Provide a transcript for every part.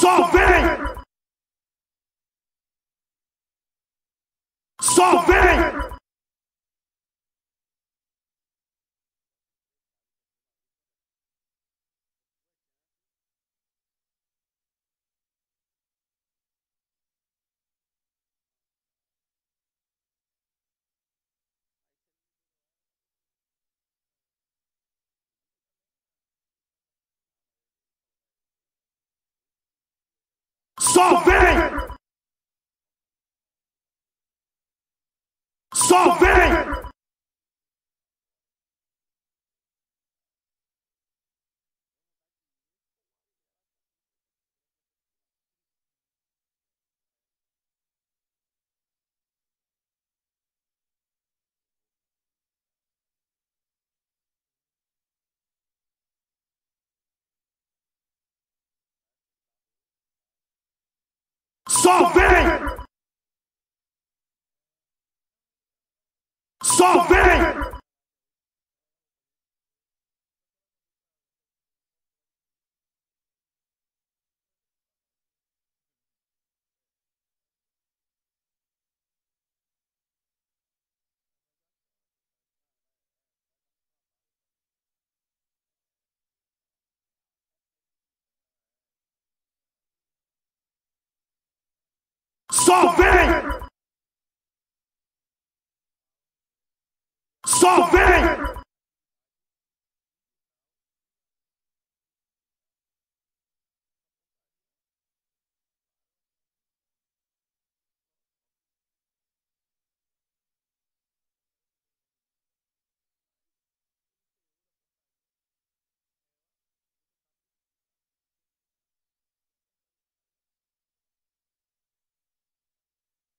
Só vem! Só vem! Só vem! Só vem! Só vem! Só vem! Só vem! Só vem!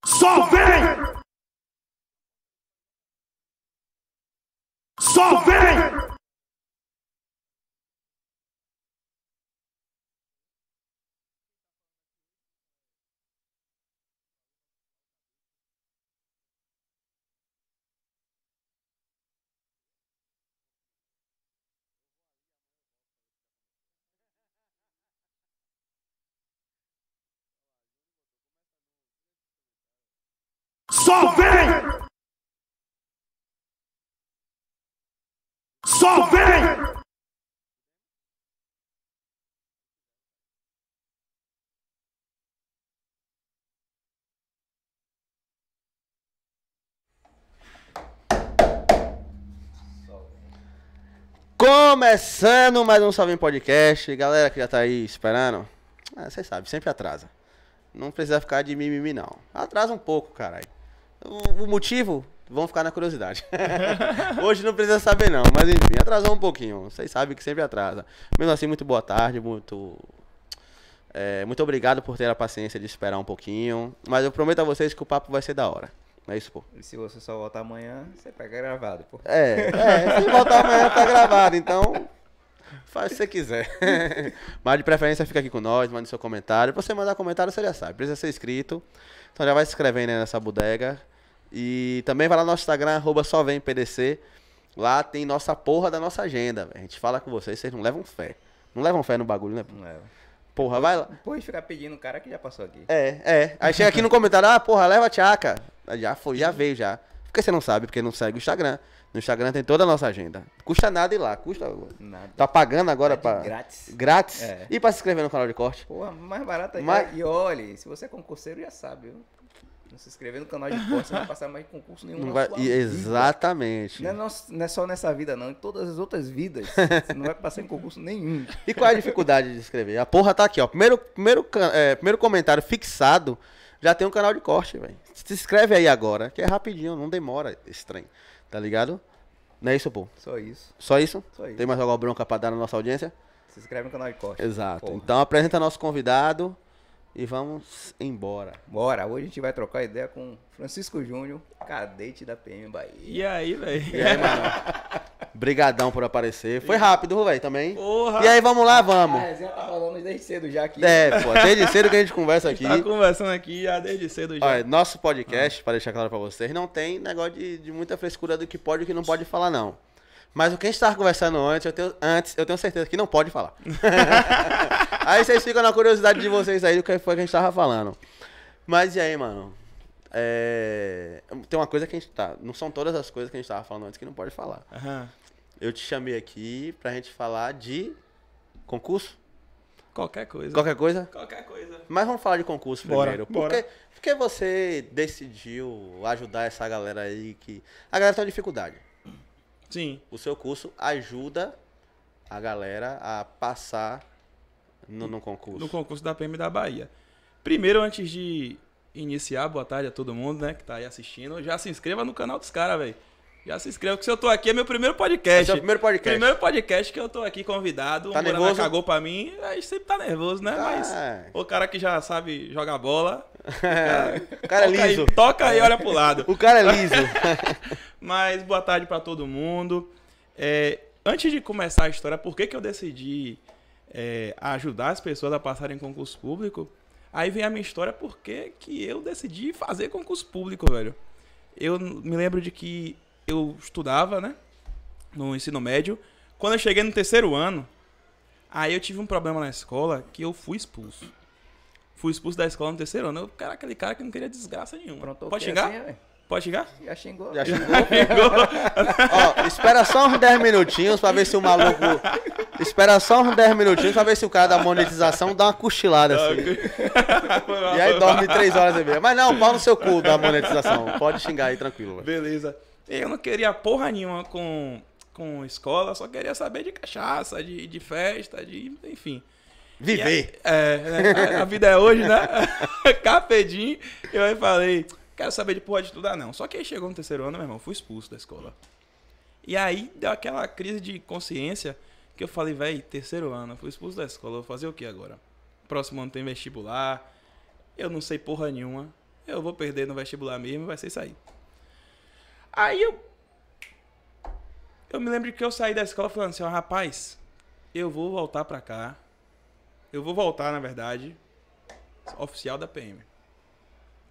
Só vem! Só vem! Só vem! Só vem! Começando mais um Salve Podcast. Galera que já tá aí esperando, ah, vocês ah, sabem, sempre atrasa. Não precisa ficar de mimimi, não. Atrasa um pouco, caralho. O, motivo, vão ficar na curiosidade. Hoje não precisa saber não, mas enfim, atrasou um pouquinho. Vocês sabem que sempre atrasa. Mesmo assim, muito boa tarde, muito é, muito obrigado por ter a paciência de esperar um pouquinho, mas eu prometo a vocês que o papo vai ser da hora. É isso, pô. E se você só voltar amanhã, você pega gravado, pô. É, é se voltar amanhã tá gravado, então Faz o que você quiser. Mas de preferência fica aqui com nós, mande seu comentário. Pra você mandar comentário, você já sabe. Precisa ser inscrito. Então já vai se inscrevendo nessa bodega. E também vai lá no nosso Instagram, arroba só vem PDC. Lá tem nossa porra da nossa agenda, A gente fala com vocês, vocês não levam fé. Não levam fé no bagulho, né? Não leva. Porra, vai lá. Depois ficar pedindo o cara que já passou aqui. É, é. Aí chega aqui no comentário, ah, porra, leva a tchaca. Já foi, já veio, já. Porque você não sabe, porque não segue o Instagram. No Instagram tem toda a nossa agenda. Custa nada ir lá, custa. Nada. Tá pagando agora é pra. Grátis. Grátis. É. E pra se inscrever no canal de corte. Porra, mais barato aí. É Mas... E olhe, se você é concurseiro, já sabe, viu? Não se inscrever no canal de corte, você não vai passar mais concurso nenhum. Não vai, exatamente. Não é, não é, só nessa vida, não. Em todas as outras vidas, você não vai passar em concurso nenhum. E qual é a dificuldade de escrever? A porra tá aqui, ó. Primeiro, primeiro, é, primeiro comentário fixado, já tem um canal de corte, velho. Se inscreve aí agora, que é rapidinho, não demora estranho. Tá ligado? Não é isso, pô? Só isso. Só isso? Só isso. Tem mais alguma bronca pra dar na nossa audiência? Se inscreve no canal de corte. Exato. Porra. Então apresenta nosso convidado e vamos embora. Bora, hoje a gente vai trocar ideia com Francisco Júnior, cadete da PM Bahia. E aí, velho? E aí, mano? Brigadão por aparecer. Foi rápido, velho, também. Porra. E aí, vamos lá, vamos. A resenha tá falando desde cedo já aqui. É, pô, desde cedo que a gente conversa aqui. tá conversando aqui já desde cedo já. Olha, nosso podcast, ah. para deixar claro para vocês, não tem negócio de, de muita frescura do que pode e que não pode falar, não. Mas o que a gente tava conversando antes, eu tenho, antes, eu tenho certeza que não pode falar. aí vocês ficam na curiosidade de vocês aí do que foi que a gente tava falando. Mas e aí, mano? É... Tem uma coisa que a gente tá. Não são todas as coisas que a gente tava falando antes que não pode falar. Uhum. Eu te chamei aqui pra gente falar de concurso. Qualquer coisa. Qualquer coisa? Qualquer coisa. Mas vamos falar de concurso bora, primeiro. Bora. Porque, porque você decidiu ajudar essa galera aí que. A galera tá em dificuldade. Sim. O seu curso ajuda a galera a passar no, no concurso. No concurso da PM da Bahia. Primeiro, antes de iniciar, boa tarde a todo mundo, né, que tá aí assistindo. Já se inscreva no canal dos caras, velho. Já se inscreva, que se eu tô aqui é meu primeiro podcast. é o primeiro podcast. Primeiro podcast que eu tô aqui convidado. Tá o nervoso? cagou pra mim. A gente sempre tá nervoso, né? Tá. Mas o cara que já sabe jogar bola. Cara, o cara é liso. Aí, toca aí olha pro lado. O cara é liso. Mas boa tarde pra todo mundo. É, antes de começar a história, por que, que eu decidi é, ajudar as pessoas a passarem concurso público. Aí vem a minha história porque que eu decidi fazer concurso público, velho. Eu me lembro de que eu estudava, né? No ensino médio. Quando eu cheguei no terceiro ano, aí eu tive um problema na escola que eu fui expulso. Fui expulso da escola no terceiro ano. Eu era aquele cara que não queria desgraça nenhuma. Pronto, Pode chegar? Assim, é, Pode xingar? Já xingou. Já xingou. Ó, espera só uns 10 minutinhos pra ver se o maluco. Espera só uns 10 minutinhos pra ver se o cara da monetização dá uma cochilada tá assim. e aí dorme 3 horas e meia. Mas não, pau no seu cu da monetização. Pode xingar aí, tranquilo. Beleza. Eu não queria porra nenhuma com, com escola, só queria saber de cachaça, de, de festa, de. enfim. Viver. Aí, é, a, né, a vida é hoje, né? Capedinho. Eu aí falei quero saber de porra de estudar, não. Só que aí chegou no terceiro ano, meu irmão, fui expulso da escola. E aí deu aquela crise de consciência que eu falei, velho, terceiro ano, fui expulso da escola, vou fazer o que agora? Próximo ano tem vestibular, eu não sei porra nenhuma, eu vou perder no vestibular mesmo, vai ser isso aí. Aí eu. Eu me lembro que eu saí da escola falando assim, ó, oh, rapaz, eu vou voltar pra cá. Eu vou voltar, na verdade, oficial da PM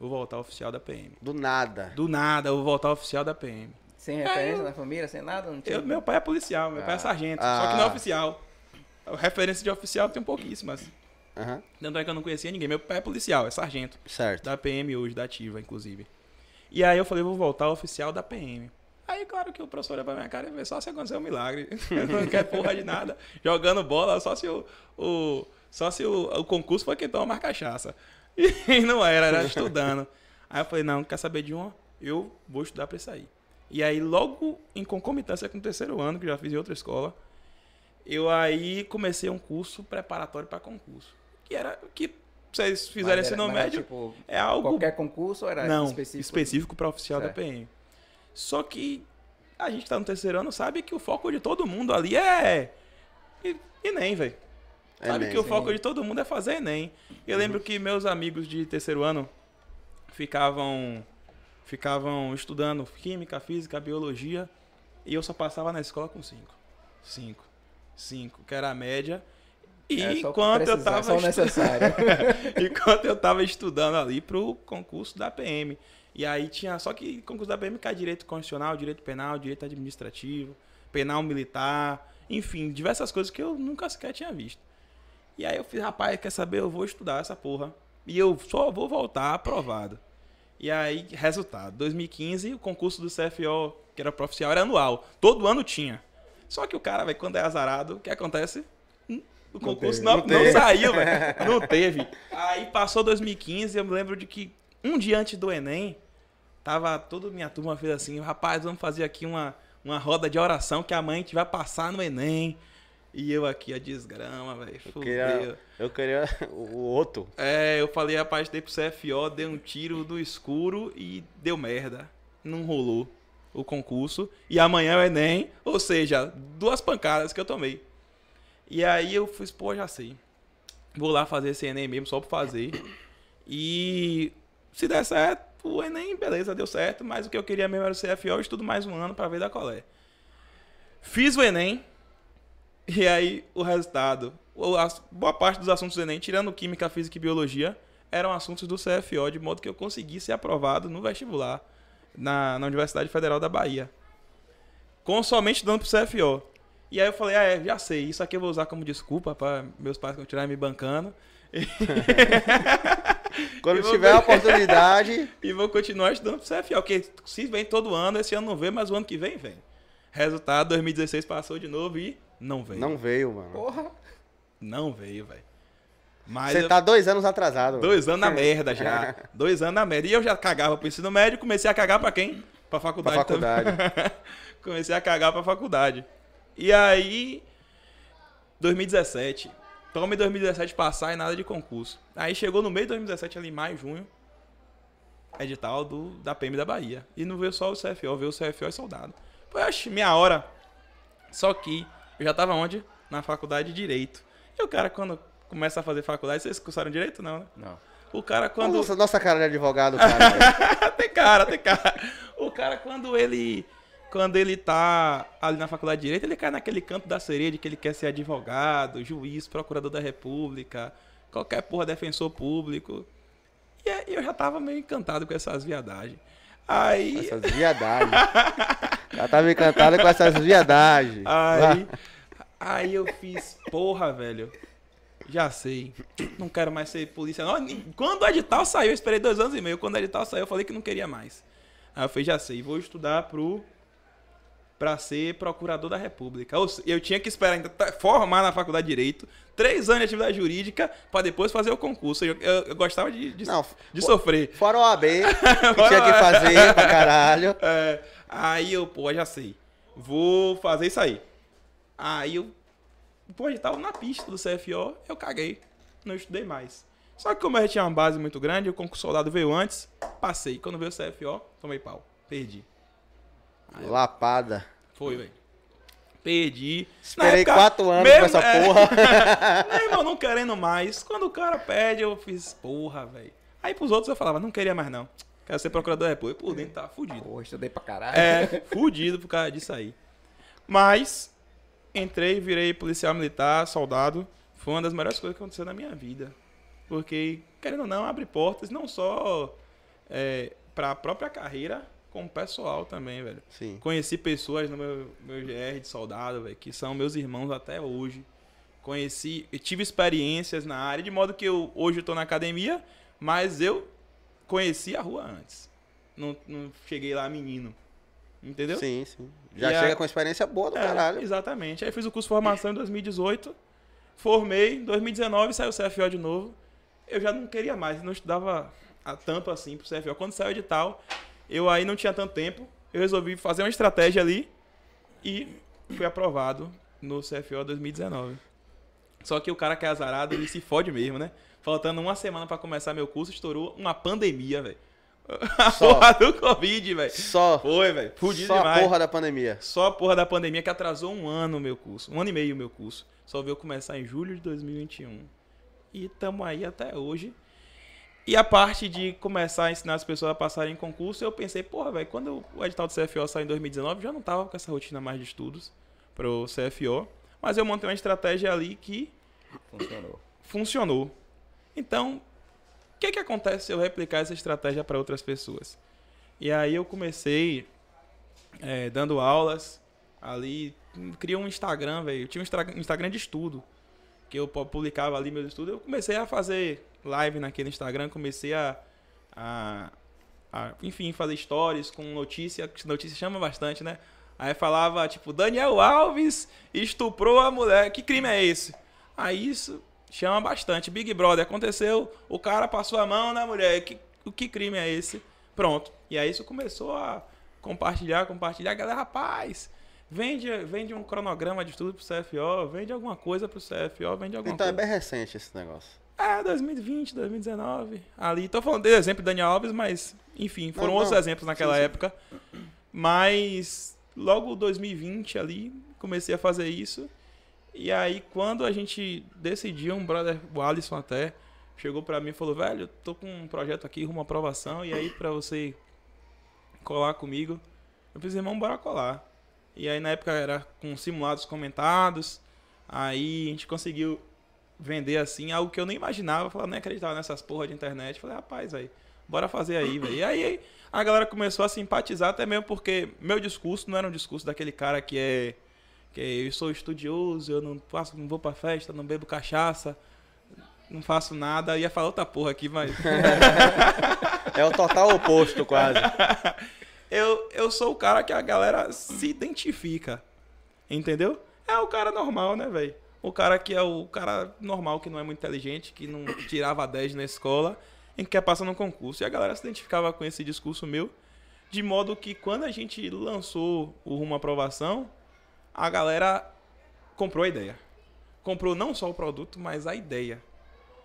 o voltar oficial da PM. Do nada. Do nada, o voltar oficial da PM. Sem referência eu, da família, sem nada? Não tinha... Eu, meu pai é policial, meu ah. pai é ah. sargento, ah. só que não é ah. oficial. A referência de oficial tem pouquíssimas. Uhum. Tanto é que eu não conhecia ninguém. Meu pai é policial, é sargento. Certo. Da PM hoje, da ativa, inclusive. E aí eu falei, vou voltar oficial da PM. Aí, claro que o professor olha pra minha cara e vê só se acontecer um milagre. não quer porra de nada. Jogando bola, só se o, o só se o, o concurso foi quem toma mais cachaça. E não era, era estudando. Aí eu falei, não, quer saber de uma? Eu vou estudar para sair E aí, logo em concomitância com o terceiro ano, que já fiz em outra escola, eu aí comecei um curso preparatório para concurso. Que era que vocês fizeram ensino médio. Tipo, é algo. Qualquer concurso ou era não, específico? Específico para oficial certo. da PM. Só que a gente está no terceiro ano, sabe que o foco de todo mundo ali é. E, e nem, velho. É Sabe Enem, que o foco de todo mundo é fazer Enem. Eu lembro uhum. que meus amigos de terceiro ano ficavam ficavam estudando química, física, biologia, e eu só passava na escola com cinco cinco cinco que era a média. E é, enquanto eu é tava enquanto eu tava estudando ali pro concurso da PM. E aí tinha, só que concurso da PM cai direito constitucional, direito penal, direito administrativo, penal militar, enfim, diversas coisas que eu nunca sequer tinha visto. E aí eu fiz, rapaz, quer saber? Eu vou estudar essa porra. E eu só vou voltar aprovado. E aí, resultado. 2015, o concurso do CFO, que era profissional, era anual. Todo ano tinha. Só que o cara, velho, quando é azarado, o que acontece? Hum, o concurso não, teve, não, não, não saiu, velho. Não teve. Aí passou 2015, eu me lembro de que um dia antes do Enem, tava toda minha turma fez assim, rapaz, vamos fazer aqui uma, uma roda de oração que a mãe te vai passar no Enem. E eu aqui, a desgrama, velho. Eu queria, eu queria o outro. É, eu falei, rapaz, dei pro CFO, dei um tiro do escuro e deu merda. Não rolou o concurso. E amanhã é o Enem, ou seja, duas pancadas que eu tomei. E aí eu fui, pô, já sei. Vou lá fazer esse Enem mesmo, só pra fazer. E se der certo, o Enem, beleza, deu certo. Mas o que eu queria mesmo era o CFO, estudo mais um ano para ver da colé. Fiz o Enem e aí o resultado, boa parte dos assuntos do Enem, tirando química, física e biologia, eram assuntos do CFO, de modo que eu consegui ser aprovado no vestibular na, na Universidade Federal da Bahia. Com somente dando pro CFO. E aí eu falei, ah, é, já sei, isso aqui eu vou usar como desculpa para meus pais continuarem me bancando. Quando vou... tiver a oportunidade. e vou continuar estudando pro CFO, porque se vem todo ano, esse ano não vem, mas o ano que vem vem. Resultado, 2016 passou de novo e não veio. Não veio, mano. Porra. Não veio, velho. Você eu... tá dois anos atrasado. Mano. Dois anos na merda já. dois anos na merda. E eu já cagava pro ensino médio, comecei a cagar para quem? Pra faculdade, pra faculdade. comecei a cagar pra faculdade. E aí, 2017. Toma 2017 passar e nada de concurso. Aí chegou no meio de 2017, ali em maio, junho, edital do, da PM da Bahia. E não veio só o CFO, veio o CFO e soldado. Foi, acho, minha hora. Só que eu já tava onde? Na faculdade de Direito. E o cara, quando começa a fazer faculdade, vocês cursaram Direito? Não, né? Não. O cara quando. Nossa, nossa cara de advogado, cara. tem cara, tem cara. O cara quando ele. Quando ele tá ali na faculdade de Direito, ele cai naquele canto da sereia de que ele quer ser advogado, juiz, procurador da república, qualquer porra defensor público. E é, eu já tava meio encantado com essas viadagens. Aí. Essas viadagens. Ela tava tá encantada com essas viadagens. Aí, aí eu fiz, porra, velho. Já sei. Não quero mais ser polícia. Não. Quando o edital saiu, eu esperei dois anos e meio. Quando o edital saiu, eu falei que não queria mais. Aí eu falei, já sei, vou estudar pro. Pra ser procurador da República. Eu tinha que esperar ainda formar na faculdade de Direito, três anos de atividade jurídica, para depois fazer o concurso. Eu, eu, eu gostava de, de, não, de for, sofrer. Fora o AB, que tinha que fazer pra caralho. É, Aí eu, pô, já sei. Vou fazer isso aí. Aí eu, pô, eu tava na pista do CFO, eu caguei. Não estudei mais. Só que como eu já tinha uma base muito grande, o concurso soldado veio antes, passei. Quando veio o CFO, tomei pau. Perdi. Aí, Lapada. Foi, velho. Perdi. Esperei época, quatro anos mesmo, com essa é, porra. meu irmão, não querendo mais. Quando o cara pede, eu fiz, porra, velho. Aí pros outros eu falava, não queria mais não. Quero ser procurador da República. Por dentro tá fudido. Pô, estudei pra caralho. É, fudido por causa disso aí. Mas, entrei, virei policial militar, soldado. Foi uma das melhores coisas que aconteceu na minha vida. Porque, querendo ou não, abre portas não só é, pra própria carreira, como pessoal também, velho. Sim. Conheci pessoas no meu, meu GR de soldado, velho, que são meus irmãos até hoje. Conheci, tive experiências na área, de modo que eu, hoje eu tô na academia, mas eu conheci a rua antes. Não, não cheguei lá menino. Entendeu? Sim, sim. Já e chega a... com experiência boa do é, caralho. Exatamente. Aí fiz o curso de formação em 2018, formei, em 2019 saiu o CFO de novo. Eu já não queria mais, não estudava a tampa assim pro CFO. Quando saiu de tal, eu aí não tinha tanto tempo, eu resolvi fazer uma estratégia ali e fui aprovado no CFO 2019. Só que o cara que é azarado, ele se fode mesmo, né? faltando uma semana para começar meu curso, estourou uma pandemia, velho. A Só. porra do Covid, velho. Só. Foi, velho. Fudido Só demais. a porra da pandemia. Só a porra da pandemia que atrasou um ano o meu curso. Um ano e meio o meu curso. Só veio começar em julho de 2021. E tamo aí até hoje. E a parte de começar a ensinar as pessoas a passarem em concurso, eu pensei, porra, velho, quando o edital do CFO saiu em 2019, já não tava com essa rotina mais de estudos pro CFO. Mas eu montei uma estratégia ali que. Funcionou. Funcionou. Então, o que, é que acontece se eu replicar essa estratégia para outras pessoas? E aí eu comecei é, dando aulas ali, criei um Instagram, velho. Eu tinha um Instagram de estudo, que eu publicava ali meus estudos. Eu comecei a fazer live naquele Instagram, comecei a, a, a enfim, fazer stories com notícia, notícia chama bastante, né? Aí falava, tipo, Daniel Alves estuprou a mulher, que crime é esse? Aí isso Chama bastante. Big Brother aconteceu, o cara passou a mão na mulher. Que, o que crime é esse? Pronto. E aí isso começou a compartilhar, compartilhar. Galera, rapaz, vende, vende um cronograma de estudo pro CFO, vende alguma coisa pro CFO, vende alguma então, é coisa. Então é bem recente esse negócio. É, 2020, 2019. Ali. Tô falando de exemplo do Daniel Alves, mas, enfim, foram não, não. outros exemplos naquela sim, época. Mas logo 2020 ali, comecei a fazer isso. E aí, quando a gente decidiu, um brother, o Alisson até, chegou para mim e falou: velho, tô com um projeto aqui, rumo à aprovação, e aí para você colar comigo. Eu fiz, irmão, bora colar. E aí, na época, era com simulados comentados. Aí a gente conseguiu vender assim, algo que eu nem imaginava. Falar, nem é acreditava nessas porra de internet. Falei, rapaz, aí, bora fazer aí, velho. E aí a galera começou a simpatizar, até mesmo porque meu discurso não era um discurso daquele cara que é que eu sou estudioso, eu não faço, não vou para festa, não bebo cachaça, não faço nada, eu ia falar outra porra aqui, mas é o total oposto quase. eu, eu sou o cara que a galera se identifica. Entendeu? É o cara normal, né, velho? O cara que é o cara normal, que não é muito inteligente, que não tirava 10 na escola, em que quer passar no concurso. E a galera se identificava com esse discurso meu, de modo que quando a gente lançou o Rumo à Aprovação, a galera comprou a ideia. Comprou não só o produto, mas a ideia.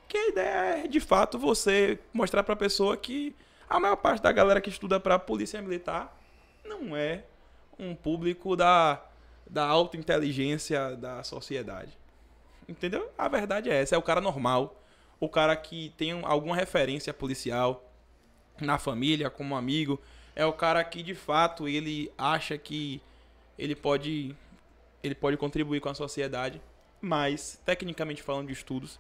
Que a ideia é, de fato, você mostrar para a pessoa que a maior parte da galera que estuda para polícia militar não é um público da, da alta inteligência da sociedade. Entendeu? A verdade é essa: é o cara normal, o cara que tem alguma referência policial na família, como amigo, é o cara que de fato ele acha que ele pode ele pode contribuir com a sociedade, mas, tecnicamente falando de estudos,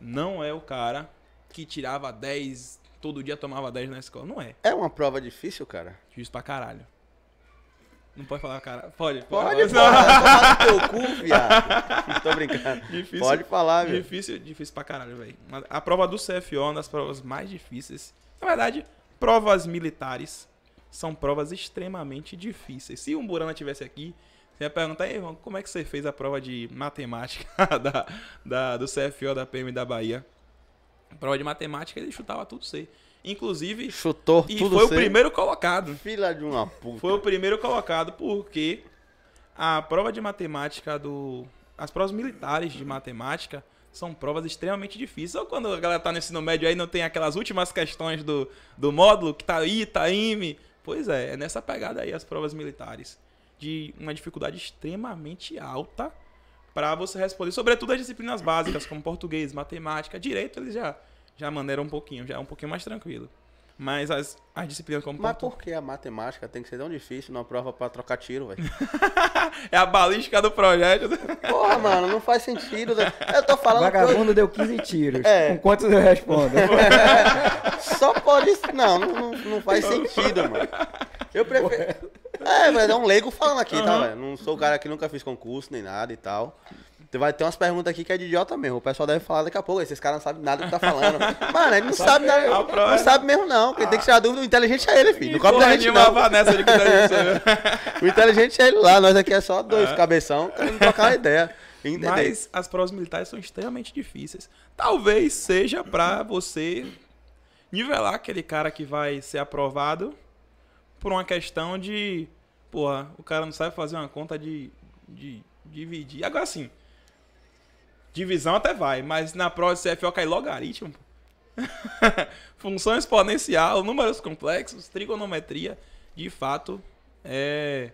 não é o cara que tirava 10, todo dia tomava 10 na escola. Não é. É uma prova difícil, cara? Difícil pra caralho. Não pode falar, cara. Pode, pode. Pode falar no teu cu, viado. Tô brincando. Difícil, pode falar, velho. Difícil, difícil pra caralho, velho. A prova do CFO é uma das provas mais difíceis. Na verdade, provas militares são provas extremamente difíceis. Se um Burana tivesse aqui, eu ia perguntar, Ei, é, irmão, como é que você fez a prova de matemática da, da, do CFO da PM da Bahia? A prova de matemática ele chutava tudo C. Inclusive. Chutou e tudo foi C. o primeiro colocado. Filha de uma puta. Foi o primeiro colocado, porque a prova de matemática do. As provas militares de matemática são provas extremamente difíceis. Ou quando a galera tá no ensino médio aí não tem aquelas últimas questões do, do módulo, que tá tá M. Pois é, é nessa pegada aí as provas militares de uma dificuldade extremamente alta para você responder, sobretudo as disciplinas básicas, como português, matemática, direito, eles já, já maneiram um pouquinho, já é um pouquinho mais tranquilo. Mas as, as disciplinas como Mas português... por que a matemática tem que ser tão difícil numa prova para trocar tiro, velho? é a balística do projeto. Porra, mano, não faz sentido. Eu tô falando. Vagabundo eu... deu 15 tiros. É. Com quantos eu respondo? Só por isso. Não, não, não faz sentido, mano. Eu prefiro. É, velho, é um leigo falando aqui, uhum. tá, velho? Não sou o cara que nunca fiz concurso nem nada e tal. Vai ter umas perguntas aqui que é de idiota mesmo. O pessoal deve falar daqui a pouco. Esses caras não sabem nada do que tá falando. Mano, ele não é sabe nada. É não sabe mesmo, não. Quem tem que tirar dúvida, o inteligente é ele, filho. Não cobre da gente, não. Vanessa, tá o inteligente é ele lá. Nós aqui é só dois ah. cabeção, querendo trocar uma ideia. Entendeu? Mas as provas militares são extremamente difíceis. Talvez seja pra você nivelar aquele cara que vai ser aprovado por uma questão de. Porra, o cara não sabe fazer uma conta de, de dividir. Agora sim. Divisão até vai, mas na prova de CFO cai logaritmo. Função exponencial, números complexos, trigonometria. De fato, é,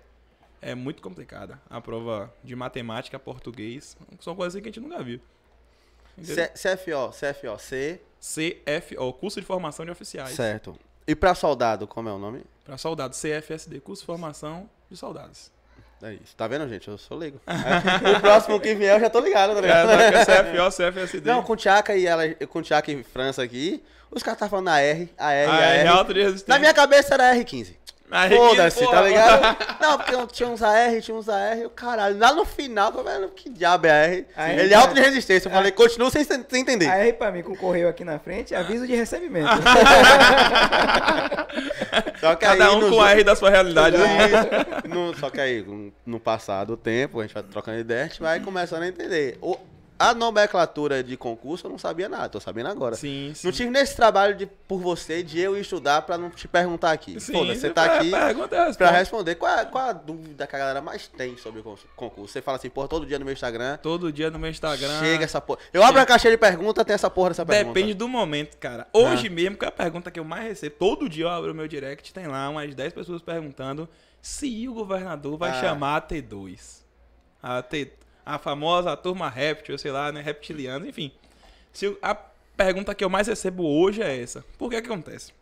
é muito complicada a prova de matemática, português. São coisas assim que a gente nunca viu. CFO, CFO, C. CFO, curso de formação de oficiais. Certo. E para soldado, como é o nome? Para soldado, CFSD, curso de formação de soldados. É isso. Tá vendo, gente? Eu sou leigo. É. o próximo que vier eu já tô ligado, tá ligado? É, CFO, CFSD. Não, com Tiaca e ela, com Tiaca em França aqui, os caras estavam tá falando a R, a R, a, ah, é, a R. R alto de resistência. Na minha cabeça era R15. Foda-se, tá ligado? Não, porque tinha uns AR, tinha uns AR, o caralho. Lá no final, eu que diabo é AR? ele é alto de resistência. Eu falei, continua sem, sem entender. AR pra mim, com o correio aqui na frente, é aviso de recebimento. só que Cada aí, um com o AR da sua realidade, né? É. No, só que aí, no passado o tempo, a gente vai trocando ideia, a gente vai começando a entender. O a nomenclatura de concurso eu não sabia nada, tô sabendo agora. Sim, sim. Não tive nesse trabalho de, por você de eu estudar pra não te perguntar aqui. Sim, Pô, você tá é, aqui para pra responder. Qual, é, qual é a dúvida que a galera mais tem sobre o concurso? Você fala assim, porra, todo dia no meu Instagram. Todo dia no meu Instagram. Chega essa porra. Eu abro a caixa de pergunta, tem essa porra dessa pergunta. Depende do momento, cara. Hoje ah. mesmo, que é a pergunta que eu mais recebo, todo dia eu abro o meu direct, tem lá umas 10 pessoas perguntando se o governador vai ah. chamar a T2. A T a famosa turma réptil, sei lá, né? Reptiliana, enfim. Se a pergunta que eu mais recebo hoje é essa. Por que é que acontece?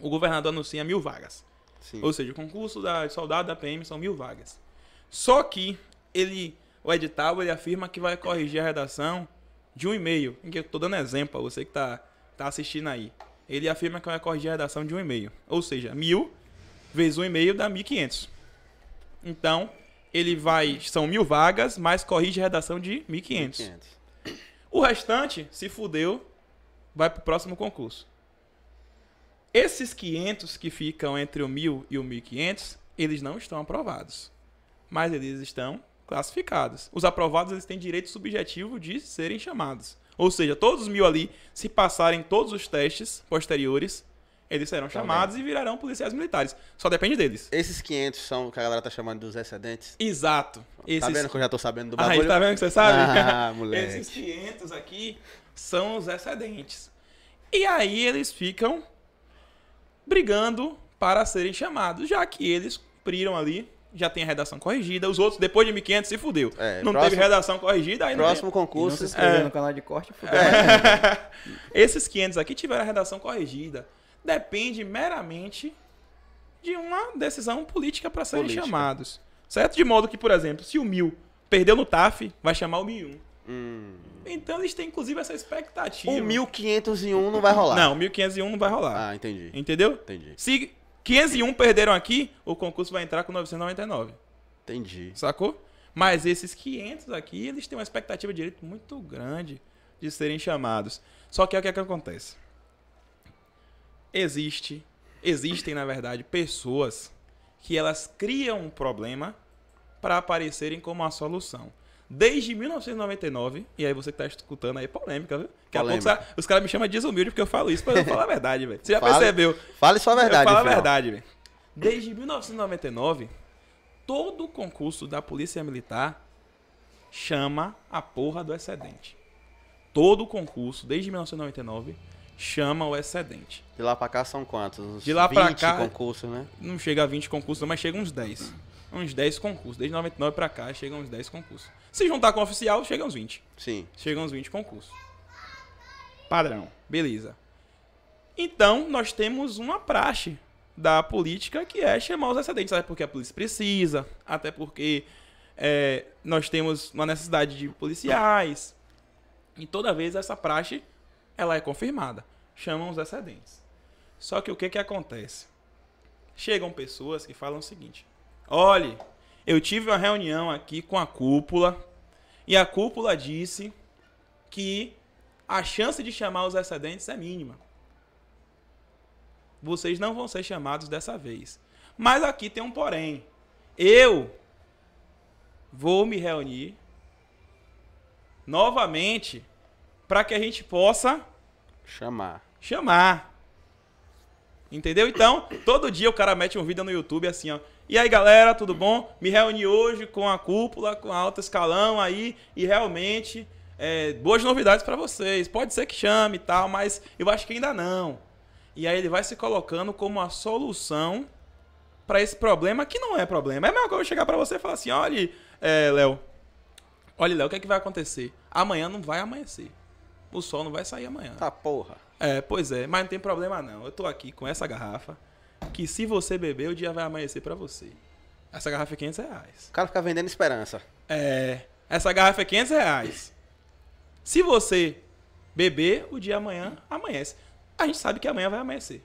O governador anuncia mil vagas. Sim. Ou seja, o concurso da soldado da PM são mil vagas. Só que ele, o edital ele afirma que vai corrigir a redação de um e-mail, em que eu estou dando exemplo a você que está tá assistindo aí. Ele afirma que vai corrigir a redação de um e-mail. Ou seja, mil vezes um e-mail dá 1.500. Então, ele vai. São mil vagas, mas corrige a redação de 1.500. O restante, se fudeu, vai pro próximo concurso. Esses 500 que ficam entre o 1.000 e o 1.500, eles não estão aprovados. Mas eles estão classificados. Os aprovados eles têm direito subjetivo de serem chamados. Ou seja, todos os mil ali, se passarem todos os testes posteriores, eles serão Também. chamados e virarão policiais militares. Só depende deles. Esses 500 são o que a galera tá chamando dos excedentes? Exato. Tá Esses... Tá vendo que eu já tô sabendo do bagulho? Ah, tá vendo que você sabe? Ah, moleque. Esses 500 aqui são os excedentes. E aí eles ficam brigando para serem chamados, já que eles cumpriram ali já tem a redação corrigida. Os outros, depois de 1500, se fudeu. É, não próximo, teve redação corrigida. Aí próximo concurso. E não se inscreveu é, no canal de corte, fudeu. É. Esses 500 aqui tiveram a redação corrigida depende meramente de uma decisão política para serem política. chamados. Certo? De modo que, por exemplo, se o Mil perdeu no TAF, vai chamar o Mil Hum. Então eles têm, inclusive, essa expectativa. O 1501 não vai rolar. Não, o 1501 não vai rolar. Ah, entendi. Entendeu? Entendi. Se 501 perderam aqui, o concurso vai entrar com 999. Entendi. Sacou? Mas esses 500 aqui, eles têm uma expectativa de direito muito grande de serem chamados. Só que é o que, é que acontece existe, existem na verdade pessoas que elas criam um problema para aparecerem como a solução. Desde 1999, e aí você que tá escutando aí, polêmica, viu? Daqui a pouco os caras me chamam de desumilde porque eu falo isso, mas eu falo a verdade, velho. Você já fale, percebeu? Fale a verdade. Fala a verdade, velho. Desde 1999, todo concurso da Polícia Militar chama a porra do excedente. Todo concurso, desde 1999, chama o excedente. De lá para cá são quantos? Uns de lá para cá concursos, né? Não chega a 20 concursos, mas chega uns 10. Uns 10 concursos. Desde 99 para cá chegam uns 10 concursos. Se juntar com o oficial, chega uns 20. Sim. Chegam uns 20 concursos. Padrão. Beleza. Então, nós temos uma praxe da política que é chamar os excedentes. Até porque a polícia precisa, até porque é, nós temos uma necessidade de policiais. E toda vez essa praxe ela é confirmada. Chamam os excedentes. Só que o que, que acontece? Chegam pessoas que falam o seguinte: olhe, eu tive uma reunião aqui com a cúpula e a cúpula disse que a chance de chamar os excedentes é mínima. Vocês não vão ser chamados dessa vez. Mas aqui tem um porém. Eu vou me reunir novamente para que a gente possa Chamar. Chamar. Entendeu? Então, todo dia o cara mete um vídeo no YouTube assim, ó. E aí, galera, tudo bom? Me reuni hoje com a cúpula, com a alta escalão aí, e realmente, é, boas novidades para vocês. Pode ser que chame e tal, mas eu acho que ainda não. E aí ele vai se colocando como a solução para esse problema que não é problema. É melhor que eu chegar para você e falar assim: olha, é, Léo, olha, Léo, o que, é que vai acontecer? Amanhã não vai amanhecer o sol não vai sair amanhã. Tá porra. É, pois é, mas não tem problema não. Eu tô aqui com essa garrafa, que se você beber, o dia vai amanhecer para você. Essa garrafa é 500 reais. O cara fica vendendo esperança. É, essa garrafa é 500 reais. Se você beber, o dia amanhã amanhece. A gente sabe que amanhã vai amanhecer.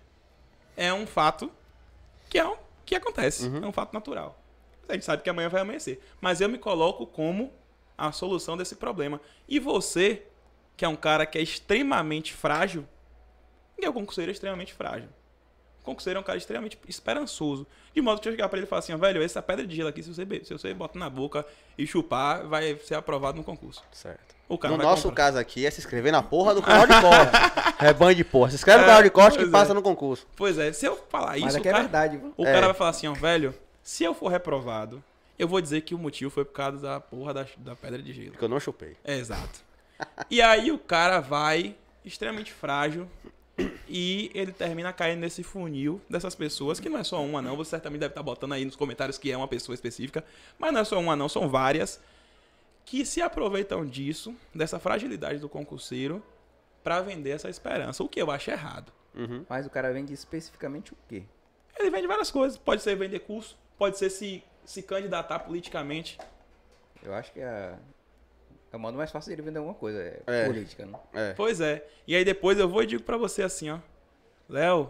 É um fato que, é um, que acontece, uhum. é um fato natural. A gente sabe que amanhã vai amanhecer. Mas eu me coloco como a solução desse problema. E você que é um cara que é extremamente frágil, e o concurseiro é extremamente frágil. O concurseiro é um cara extremamente esperançoso. De modo que eu chegar pra ele e falar assim, velho, essa pedra de gelo aqui, se você, se você botar na boca e chupar, vai ser aprovado no concurso. Certo. O cara no nosso comprar. caso aqui é se inscrever na porra do canal de corte. Rebanho de porra. Se inscreve no é, canal de corte que é. passa no concurso. Pois é, se eu falar isso. Mas é que é cara, verdade. O cara é. vai falar assim, ó, velho, se eu for reprovado, eu vou dizer que o motivo foi por causa da porra da, da pedra de gelo. Porque eu não chupei. É, exato e aí o cara vai, extremamente frágil, e ele termina caindo nesse funil dessas pessoas, que não é só uma, não. Você certamente deve estar botando aí nos comentários que é uma pessoa específica, mas não é só uma, não, são várias. Que se aproveitam disso, dessa fragilidade do concurseiro, para vender essa esperança. O que eu acho errado. Uhum. Mas o cara vende especificamente o quê? Ele vende várias coisas. Pode ser vender curso, pode ser se, se candidatar politicamente. Eu acho que é a, é o modo mais fácil dele vender alguma coisa, é, é. política, né? É. Pois é. E aí depois eu vou e digo para você assim, ó. Léo,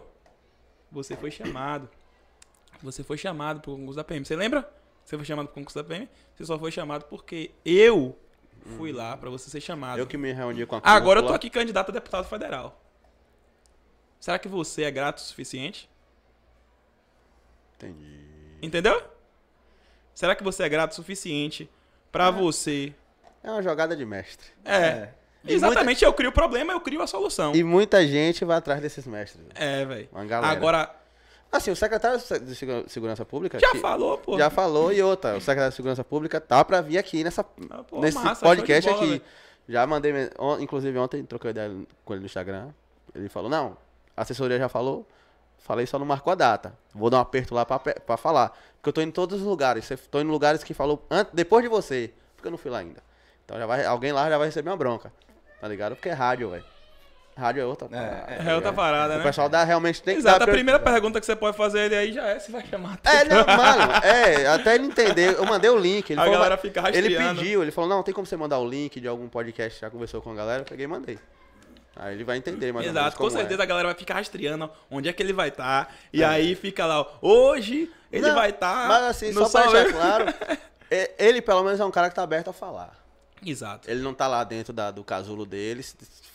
você foi chamado. Você foi chamado pro concurso da PM. Você lembra? Você foi chamado pro concurso da PM? Você só foi chamado porque eu fui hum. lá para você ser chamado. Eu que me reuni com a Agora eu tô aqui candidato a deputado federal. Será que você é grato o suficiente? Entendi. Entendeu? Será que você é grato o suficiente para é. Ah. você é uma jogada de mestre. É. é. Exatamente, muita... eu crio o problema, eu crio a solução. E muita gente vai atrás desses mestres. É, velho. Uma galera. Agora. Assim, o secretário de Segurança Pública. Já falou, pô. Já falou e outra. O secretário de Segurança Pública tá pra vir aqui nessa, ah, pô, nesse massa, podcast bola, aqui. Véio. Já mandei. Inclusive, ontem troquei ideia com ele no Instagram. Ele falou: não, a assessoria já falou. Falei, só não marcou a data. Vou dar um aperto lá pra, pra falar. Porque eu tô em todos os lugares. Tô em lugares que falou antes, depois de você. Porque eu não fui lá ainda. Então já vai, alguém lá já vai receber uma bronca. Tá ligado? Porque é rádio, velho. Rádio é outra parada. É, é, é outra é. parada, né? O pessoal dá, realmente tem Exato, que a primeira pergunta que você pode fazer ele aí já é se vai chamar. É, não, mano, é, até ele entender. Eu mandei o link. Ele a falou, galera fica rastreando. Ele pediu, ele falou, não, tem como você mandar o link de algum podcast, já conversou com a galera, eu peguei e mandei. Aí ele vai entender mais Exato, com é. certeza é. a galera vai ficar rastreando onde é que ele vai estar. Tá, e é. aí fica lá, hoje ele não, vai estar. Tá mas assim, só pra deixar claro, é, ele pelo menos é um cara que tá aberto a falar. Exato. Ele não tá lá dentro da, do casulo dele,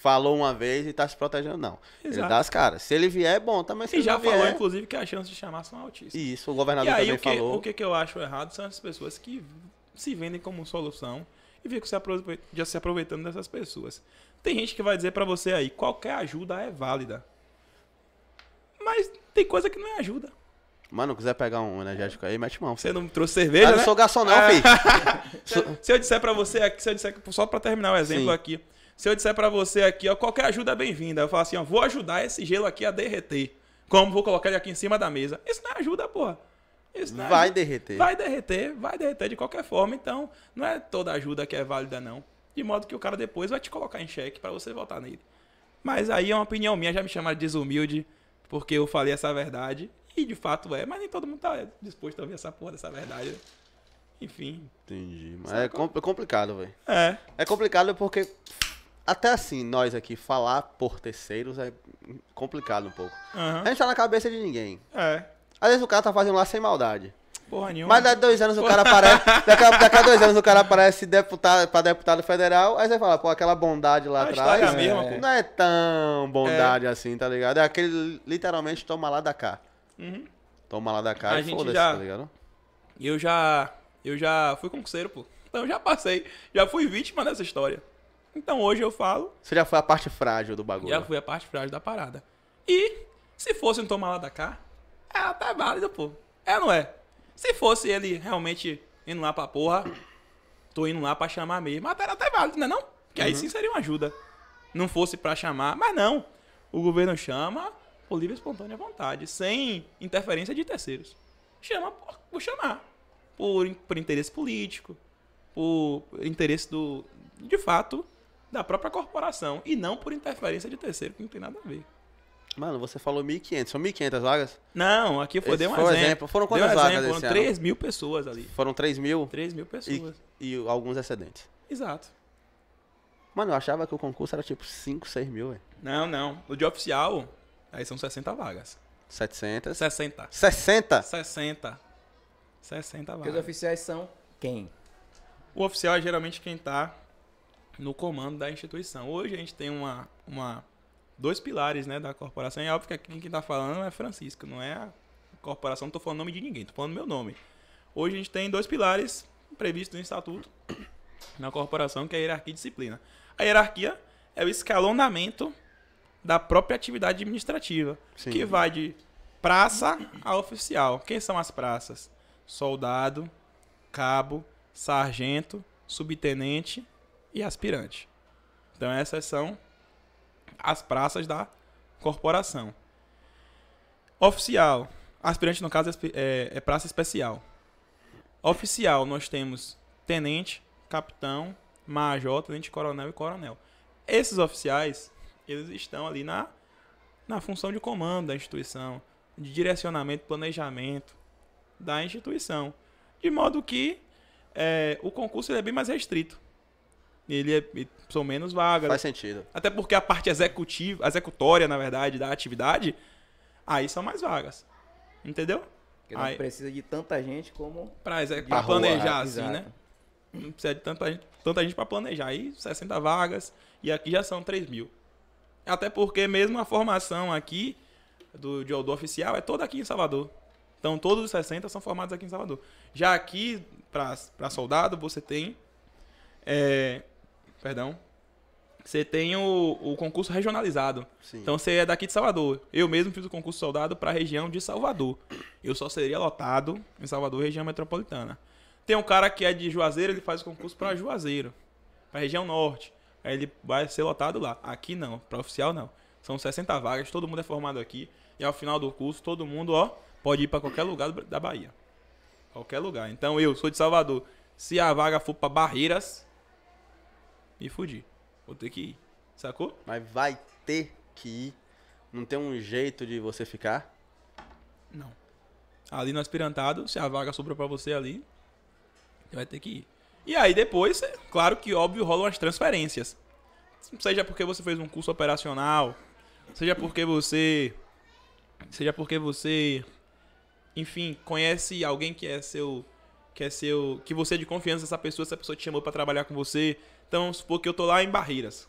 falou uma vez e tá se protegendo, não. Exato. Ele dá as caras. Se ele vier, é bom também. Tá? Se e já vier... falou, inclusive, que a chance de chamar são altíssimas. Isso, o governador e aí, também o que, falou. O que, que eu acho errado são as pessoas que se vendem como solução e ficam se já se aproveitando dessas pessoas. Tem gente que vai dizer para você aí, qualquer ajuda é válida. Mas tem coisa que não é ajuda. Mano, quiser pegar um energético aí, mete mão. Você não trouxe cerveja? Ah, né? Eu sou garçom, não, é. filho. se eu disser para você aqui, se eu disser só para terminar o exemplo Sim. aqui, se eu disser para você aqui, ó, qualquer ajuda é bem-vinda. Eu falo assim, ó, vou ajudar esse gelo aqui a derreter. Como vou colocar ele aqui em cima da mesa? Isso não é ajuda, porra. Isso não é vai ajuda. derreter. Vai derreter, vai derreter de qualquer forma. Então, não é toda ajuda que é válida, não. De modo que o cara depois vai te colocar em xeque para você votar nele. Mas aí é uma opinião minha, já me chamaram de desumilde, porque eu falei essa verdade. E de fato é, mas nem todo mundo tá disposto a ouvir essa porra dessa verdade. Né? Enfim. Entendi. Mas é, é com... É complicado, velho. É. É complicado porque. Até assim, nós aqui, falar por terceiros é complicado um pouco. Uhum. A gente tá na cabeça de ninguém. É. Às vezes o cara tá fazendo lá sem maldade. Porra nenhuma. Mas daqui a dois anos o cara aparece. Daqui daqui a, dois anos o cara aparece deputado, pra deputado federal. Aí você fala, pô, aquela bondade lá atrás. É, não é tão bondade é. assim, tá ligado? É aquele literalmente toma lá da cá. Uhum. Toma lá da cara a e foda-se, já... tá ligado? Eu já. Eu já fui concurseiro, pô. Então eu já passei. Já fui vítima dessa história. Então hoje eu falo. Você já foi a parte frágil do bagulho? Já fui a parte frágil da parada. E se fosse um tomar lá da cá, é até válido, pô. É não é? Se fosse ele realmente indo lá pra porra, tô indo lá pra chamar mesmo. Mas era até válido, não é não? Que aí uhum. sim seria uma ajuda. Não fosse pra chamar, mas não. O governo chama, por livre e espontânea vontade, sem interferência de terceiros. Chama por, por chamar. Por, por interesse político, por interesse do. de fato, da própria corporação. E não por interferência de terceiro, que não tem nada a ver. Mano, você falou 1.500. São 1.500 vagas? Não, aqui foi, Esse deu um, foi exemplo. exemplo. Foram quantas deu um vagas Foram 3 mil pessoas ali. Foram 3 mil? 3 mil pessoas. E, e, alguns excedentes. Exato. Mano, eu achava que o concurso era tipo 5, 6 mil, velho. Não, não. O de oficial, Aí são 60 vagas. 700? 60. 60? 60. 60 vagas. E os oficiais são quem? O oficial é geralmente quem está no comando da instituição. Hoje a gente tem uma, uma dois pilares né, da corporação. E é óbvio que quem está falando é Francisco, não é a corporação. Não estou falando nome de ninguém, estou falando meu nome. Hoje a gente tem dois pilares previstos no estatuto na corporação, que é a hierarquia e disciplina. A hierarquia é o escalonamento da própria atividade administrativa, Sim. que vai de praça a oficial. Quem são as praças? Soldado, cabo, sargento, subtenente e aspirante. Então essas são as praças da corporação. Oficial, aspirante no caso é, é praça especial. Oficial nós temos tenente, capitão, major, tenente coronel e coronel. Esses oficiais eles estão ali na, na função de comando da instituição, de direcionamento, planejamento da instituição. De modo que é, o concurso é bem mais restrito. Ele é, são menos vagas. Faz sentido. Até porque a parte executiva, executória, na verdade, da atividade, aí são mais vagas. Entendeu? Porque não aí, precisa de tanta gente como. Pra, pra planejar, rua, né? assim, né? Não precisa de tanta gente, tanta gente pra planejar. Aí 60 vagas, e aqui já são 3 mil. Até porque mesmo a formação aqui do, de Odô oficial é toda aqui em Salvador. Então todos os 60 são formados aqui em Salvador. Já aqui, para soldado, você tem. É, perdão. Você tem o, o concurso regionalizado. Sim. Então você é daqui de Salvador. Eu mesmo fiz o concurso soldado para a região de Salvador. Eu só seria lotado em Salvador, região metropolitana. Tem um cara que é de Juazeiro, ele faz o concurso para Juazeiro, para região norte aí ele vai ser lotado lá. Aqui não, para oficial não. São 60 vagas, todo mundo é formado aqui. E ao final do curso, todo mundo, ó, pode ir para qualquer lugar da Bahia. Qualquer lugar. Então eu sou de Salvador. Se a vaga for para Barreiras, me fudi. Vou ter que ir. Sacou? Mas vai ter que ir. Não tem um jeito de você ficar? Não. Ali no aspirantado, se a vaga sobrou para você ali, você vai ter que ir. E aí depois, claro que óbvio, rolam as transferências. Seja porque você fez um curso operacional, seja porque você. Seja porque você. Enfim, conhece alguém que é seu. Que é seu. Que você é de confiança essa pessoa, essa pessoa te chamou para trabalhar com você. Então, vamos supor que eu tô lá em Barreiras.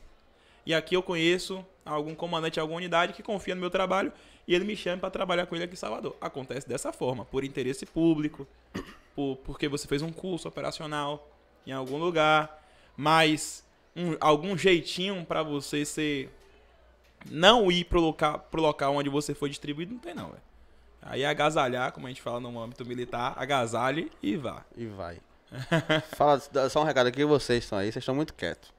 E aqui eu conheço algum comandante de alguma unidade que confia no meu trabalho e ele me chama para trabalhar com ele aqui em Salvador. Acontece dessa forma, por interesse público, por, porque você fez um curso operacional, em algum lugar, mas um, algum jeitinho para você ser não ir pro local, pro local onde você foi distribuído não tem não, velho. Aí agasalhar, como a gente fala no âmbito militar, agasalhe e vá. E vai. Fala, só um recado aqui, vocês estão aí, vocês estão muito quietos.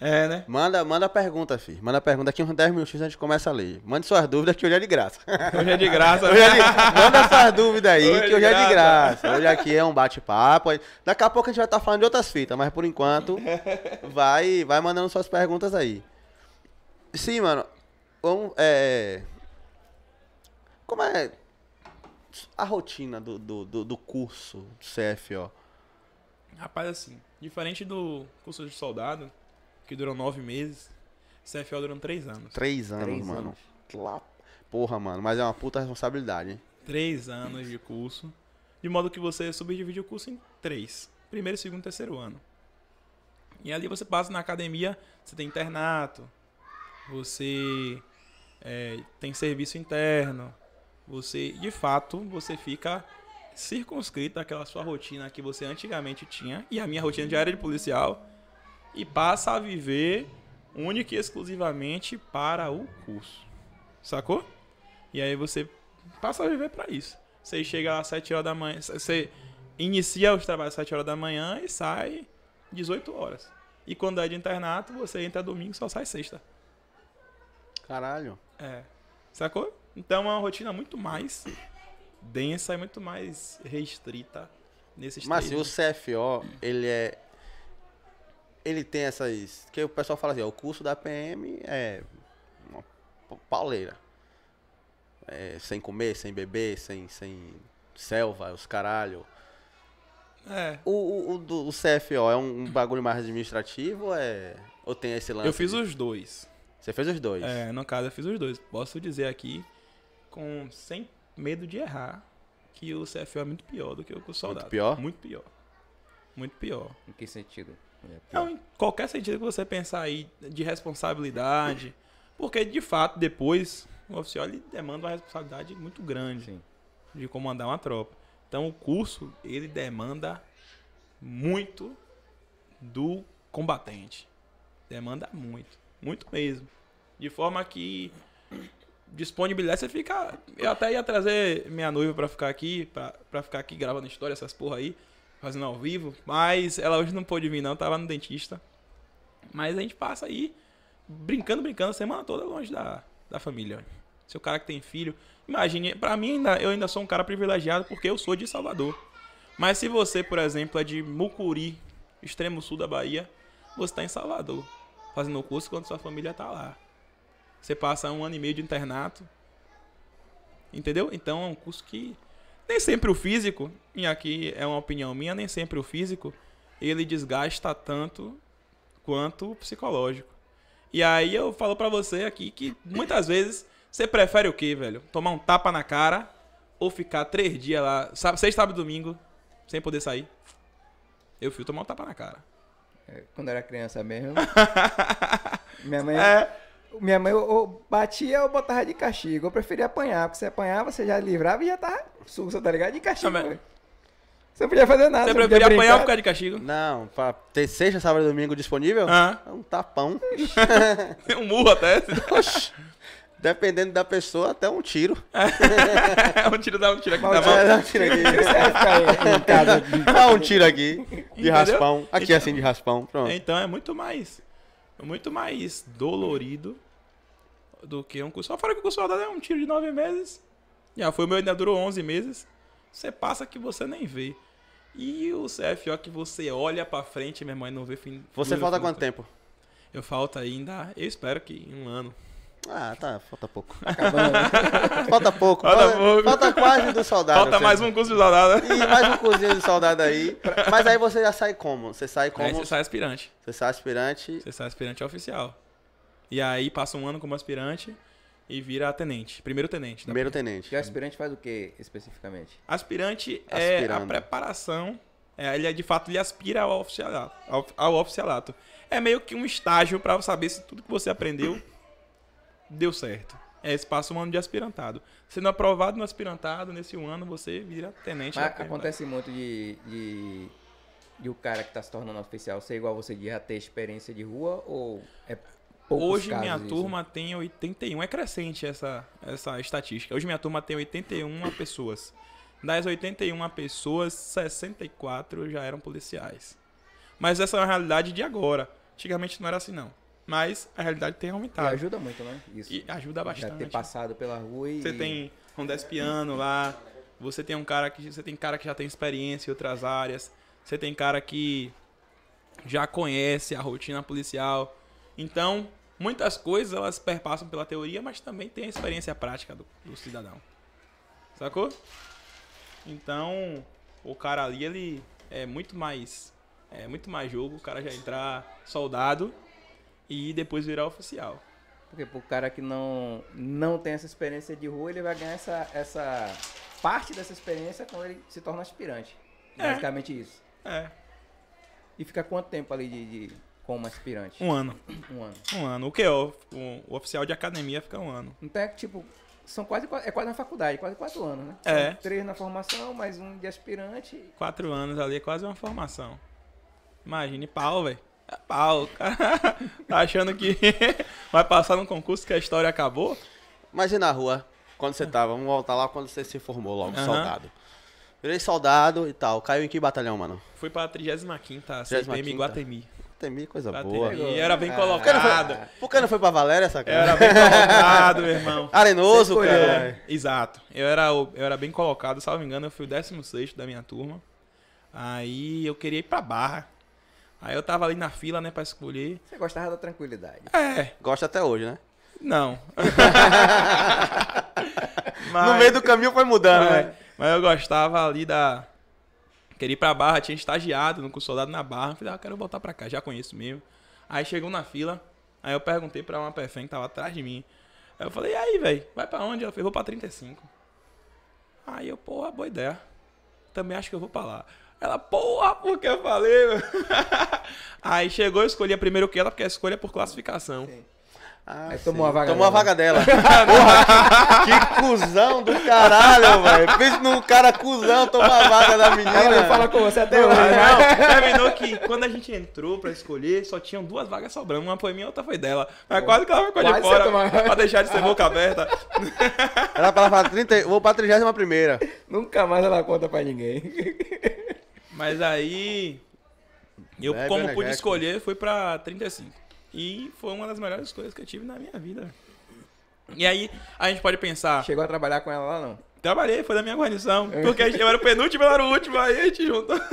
É, né? Manda, manda pergunta, filho. Manda pergunta. Daqui uns 10 minutos a gente começa a ler. Mande suas dúvidas que hoje é de graça. Hoje é de graça. hoje é de... Né? Manda suas dúvidas aí hoje é que hoje é de graça. Hoje aqui é um bate-papo. Daqui a pouco a gente vai estar tá falando de outras fitas, mas por enquanto vai, vai mandando suas perguntas aí. Sim, mano. Vamos, é... Como é a rotina do, do, do, do curso do CFO? Rapaz, assim, diferente do curso de soldado, que duram nove meses. CFO durou três anos. Três anos, três mano. Anos. Porra, mano, mas é uma puta responsabilidade, hein? Três anos de curso. De modo que você subdivide o curso em três. Primeiro, segundo e terceiro ano. E ali você passa na academia, você tem internato, você é, tem serviço interno, você, de fato, você fica circunscrito àquela sua rotina que você antigamente tinha, e a minha rotina diária de policial, e passa a viver única e exclusivamente para o curso. Sacou? E aí você passa a viver para isso. Você chega lá às 7 horas da manhã, você inicia os trabalhos às 7 horas da manhã e sai 18 horas. E quando é de internato, você entra domingo e só sai sexta. Caralho. É. Sacou? Então é uma rotina muito mais densa e muito mais restrita nesses Mas se o CFO, ele é ele tem essas. Que o pessoal fala assim, ó, o curso da PM é uma pauleira. É, sem comer, sem beber, sem, sem selva, os caralho. É. O, o, o, do, o CFO é um, bagulho mais administrativo ou é. Ou tem esse lance? Eu fiz os dois. Você fez os dois? É, no caso eu fiz os dois. Posso dizer aqui, com sem medo de errar, que o CFO é muito pior do que o soldado. Muito pior? Muito pior. Muito pior. Em que sentido? É, então em qualquer sentido que você pensar aí de responsabilidade, porque de fato depois o oficial ele demanda uma responsabilidade muito grande Sim. de comandar uma tropa. Então o curso ele demanda muito do combatente. Demanda muito, muito mesmo. De forma que disponibilidade você fica, eu até ia trazer minha noiva para ficar aqui, para ficar aqui gravando história essas porra aí fazendo ao vivo. Mas ela hoje não pôde vir, não, tava no dentista. Mas a gente passa aí, brincando, brincando, a semana toda longe da, da família. Se o cara que tem filho. Imagine, para mim ainda, eu ainda sou um cara privilegiado porque eu sou de Salvador. Mas se você, por exemplo, é de Mucuri, extremo sul da Bahia, você tá em Salvador, fazendo o curso quando sua família tá lá. Você passa um ano e meio de internato. Entendeu? Então é um curso que nem sempre o físico, e aqui é uma opinião minha, nem sempre o físico, ele desgasta tanto quanto o psicológico. E aí eu falo para você aqui que muitas vezes você prefere o quê, velho? Tomar um tapa na cara ou ficar três dias lá, sabe, sexta, sábado domingo, sem poder sair? Eu fui tomar um tapa na cara. É, quando era criança mesmo. minha mãe. É. Minha mãe ou, batia ou botava de castigo. Eu preferia apanhar, porque você apanhava, você já livrava e já tava sussa, tá ligado? De castigo. Não, Você não podia fazer nada. Você, você preferia apanhar ou ficar de castigo? Não, pra ter sexta, sábado e domingo disponível, ah. um tapão. um murro até. Oxi. Dependendo da pessoa, até um tiro. É um tiro, dá um tiro aqui na mão. Dá um tiro aqui. dá um tiro aqui, de raspão. Aqui então, assim, de raspão, pronto. Então é muito mais é muito mais dolorido do que um curso. Só fora que o curso soldado é um tiro de nove meses. Já foi o meu, ainda durou 11 meses. Você passa que você nem vê. E o CFO que você olha pra frente, minha mãe não vê fim. Você falta quanto tempo? Eu falta ainda, eu espero que um ano. Ah, tá, falta pouco. Acabando. Né? falta pouco. Falta, falta, pouco. falta quase do soldado. Falta mais um curso de soldado. Né? E mais um cursinho de soldado aí. Mas aí você já sai como? Você sai como? Aí você sai aspirante. Você sai aspirante. Você sai aspirante oficial. E aí passa um ano como aspirante e vira tenente. Primeiro tenente. Tá primeiro tenente. E o aspirante faz o que especificamente? Aspirante é Aspirando. é a preparação. É, ele é, de fato ele aspira ao oficialato. Ao, ao oficialato. É meio que um estágio para saber se tudo que você aprendeu deu certo. É, espaço um ano de aspirantado. Sendo aprovado no aspirantado, nesse um ano você vira tenente. Mas acontece muito de, de, de o cara que está se tornando oficial ser igual você de já ter experiência de rua ou é Hoje minha isso. turma tem 81. É crescente essa, essa estatística. Hoje minha turma tem 81 pessoas. Das 81 pessoas, 64 já eram policiais. Mas essa é uma realidade de agora. Antigamente não era assim, não. Mas a realidade tem aumentado. E ajuda muito, né? Isso. E ajuda bastante. Já ter passado pela rua e. Você tem um despiano lá, você tem um cara que. Você tem cara que já tem experiência em outras áreas. Você tem cara que já conhece a rotina policial. Então, muitas coisas elas perpassam pela teoria, mas também tem a experiência prática do, do cidadão. Sacou? Então, o cara ali, ele é muito mais. É muito mais jogo, o cara já entrar soldado e depois virar oficial. Porque pro cara que não, não tem essa experiência de rua, ele vai ganhar essa, essa parte dessa experiência quando ele se torna aspirante. É. Basicamente isso. É. E fica quanto tempo ali de, de como aspirante? Um ano. Um ano. Um ano. O que é? O, o, oficial de academia fica um ano. Então é tipo. São quase, é quase na faculdade, quase quatro anos, né? É. São três na formação, mais um de aspirante. Quatro anos ali é quase uma formação. Imagine pau, velho. É pau, o cara tá achando que vai passar num concurso que a história acabou. Mas e na rua, quando você tava? Tá, vamos voltar lá quando você se formou logo, uhum. soldado. Virei soldado e tal. Caiu em que batalhão, mano? Fui pra 35ª, CPM Guatemi. Guatemi, coisa Guatemi, boa. E era bem colocado. É. Por que, não foi, que não foi pra Valéria essa cara? era bem colocado, meu irmão. Arenoso, cara. Né? Exato. Eu era, eu era bem colocado, salvo engano, eu fui o 16 da minha turma. Aí eu queria ir pra Barra. Aí eu tava ali na fila, né, pra escolher. Você gostava da tranquilidade. É. Gosta até hoje, né? Não. mas... No meio do caminho foi mudando, é, né? Mas eu gostava ali da. Queria ir pra barra, tinha estagiado no soldado na barra. Falei, ah, quero voltar pra cá, já conheço mesmo. Aí chegou na fila, aí eu perguntei pra uma perfem que tava atrás de mim. Aí eu falei, e aí, velho, vai pra onde? Ela falou, vou pra 35. Aí eu, pô boa ideia. Também acho que eu vou pra lá. Ela, porra, porque eu falei? Aí chegou, eu escolhi a primeiro que ela, porque a escolha é por classificação. Ah, Aí tomou sim. a vaga tomou dela. a vaga dela. Porra, que cuzão do caralho, velho. Pensa num cara cuzão tomar a vaga da menina. Ela fala com você até hoje. Né? Não, terminou que quando a gente entrou pra escolher, só tinham duas vagas sobrando. Uma foi minha, outra foi dela. Mas Pô, quase que ela ficou de fora tomar... pra deixar de ser boca aberta. Era pra ela falar, 30, vou pra 31 primeira. Nunca mais ela conta pra ninguém. Mas aí. Eu, como pude escolher, fui pra 35. E foi uma das melhores coisas que eu tive na minha vida. E aí, a gente pode pensar. Chegou a trabalhar com ela lá, não? Trabalhei, foi da minha guarnição. É. Porque eu era o penúltimo, ela era o último, aí a gente juntou.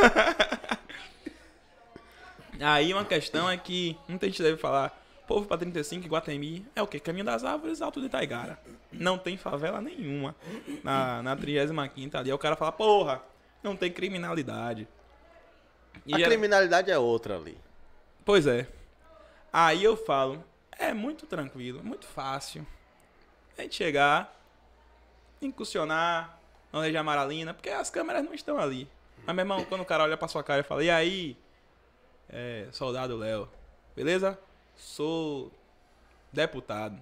aí uma questão é que muita gente deve falar: povo pra 35, Guatemi, é o quê? Caminho das Árvores, Alto de Taigara. Não tem favela nenhuma na, na 35 ali. Aí o cara fala: porra, não tem criminalidade. E a era... É- criminalidade é outra ali. Pois é. Aí eu falo, é muito tranquilo, muito fácil. A gente chegar, incursionar, andejar maralina, porque as câmeras não estão ali. Mas, meu irmão, quando o cara olha pra sua cara e fala, e aí, é, soldado Léo, beleza? Sou deputado.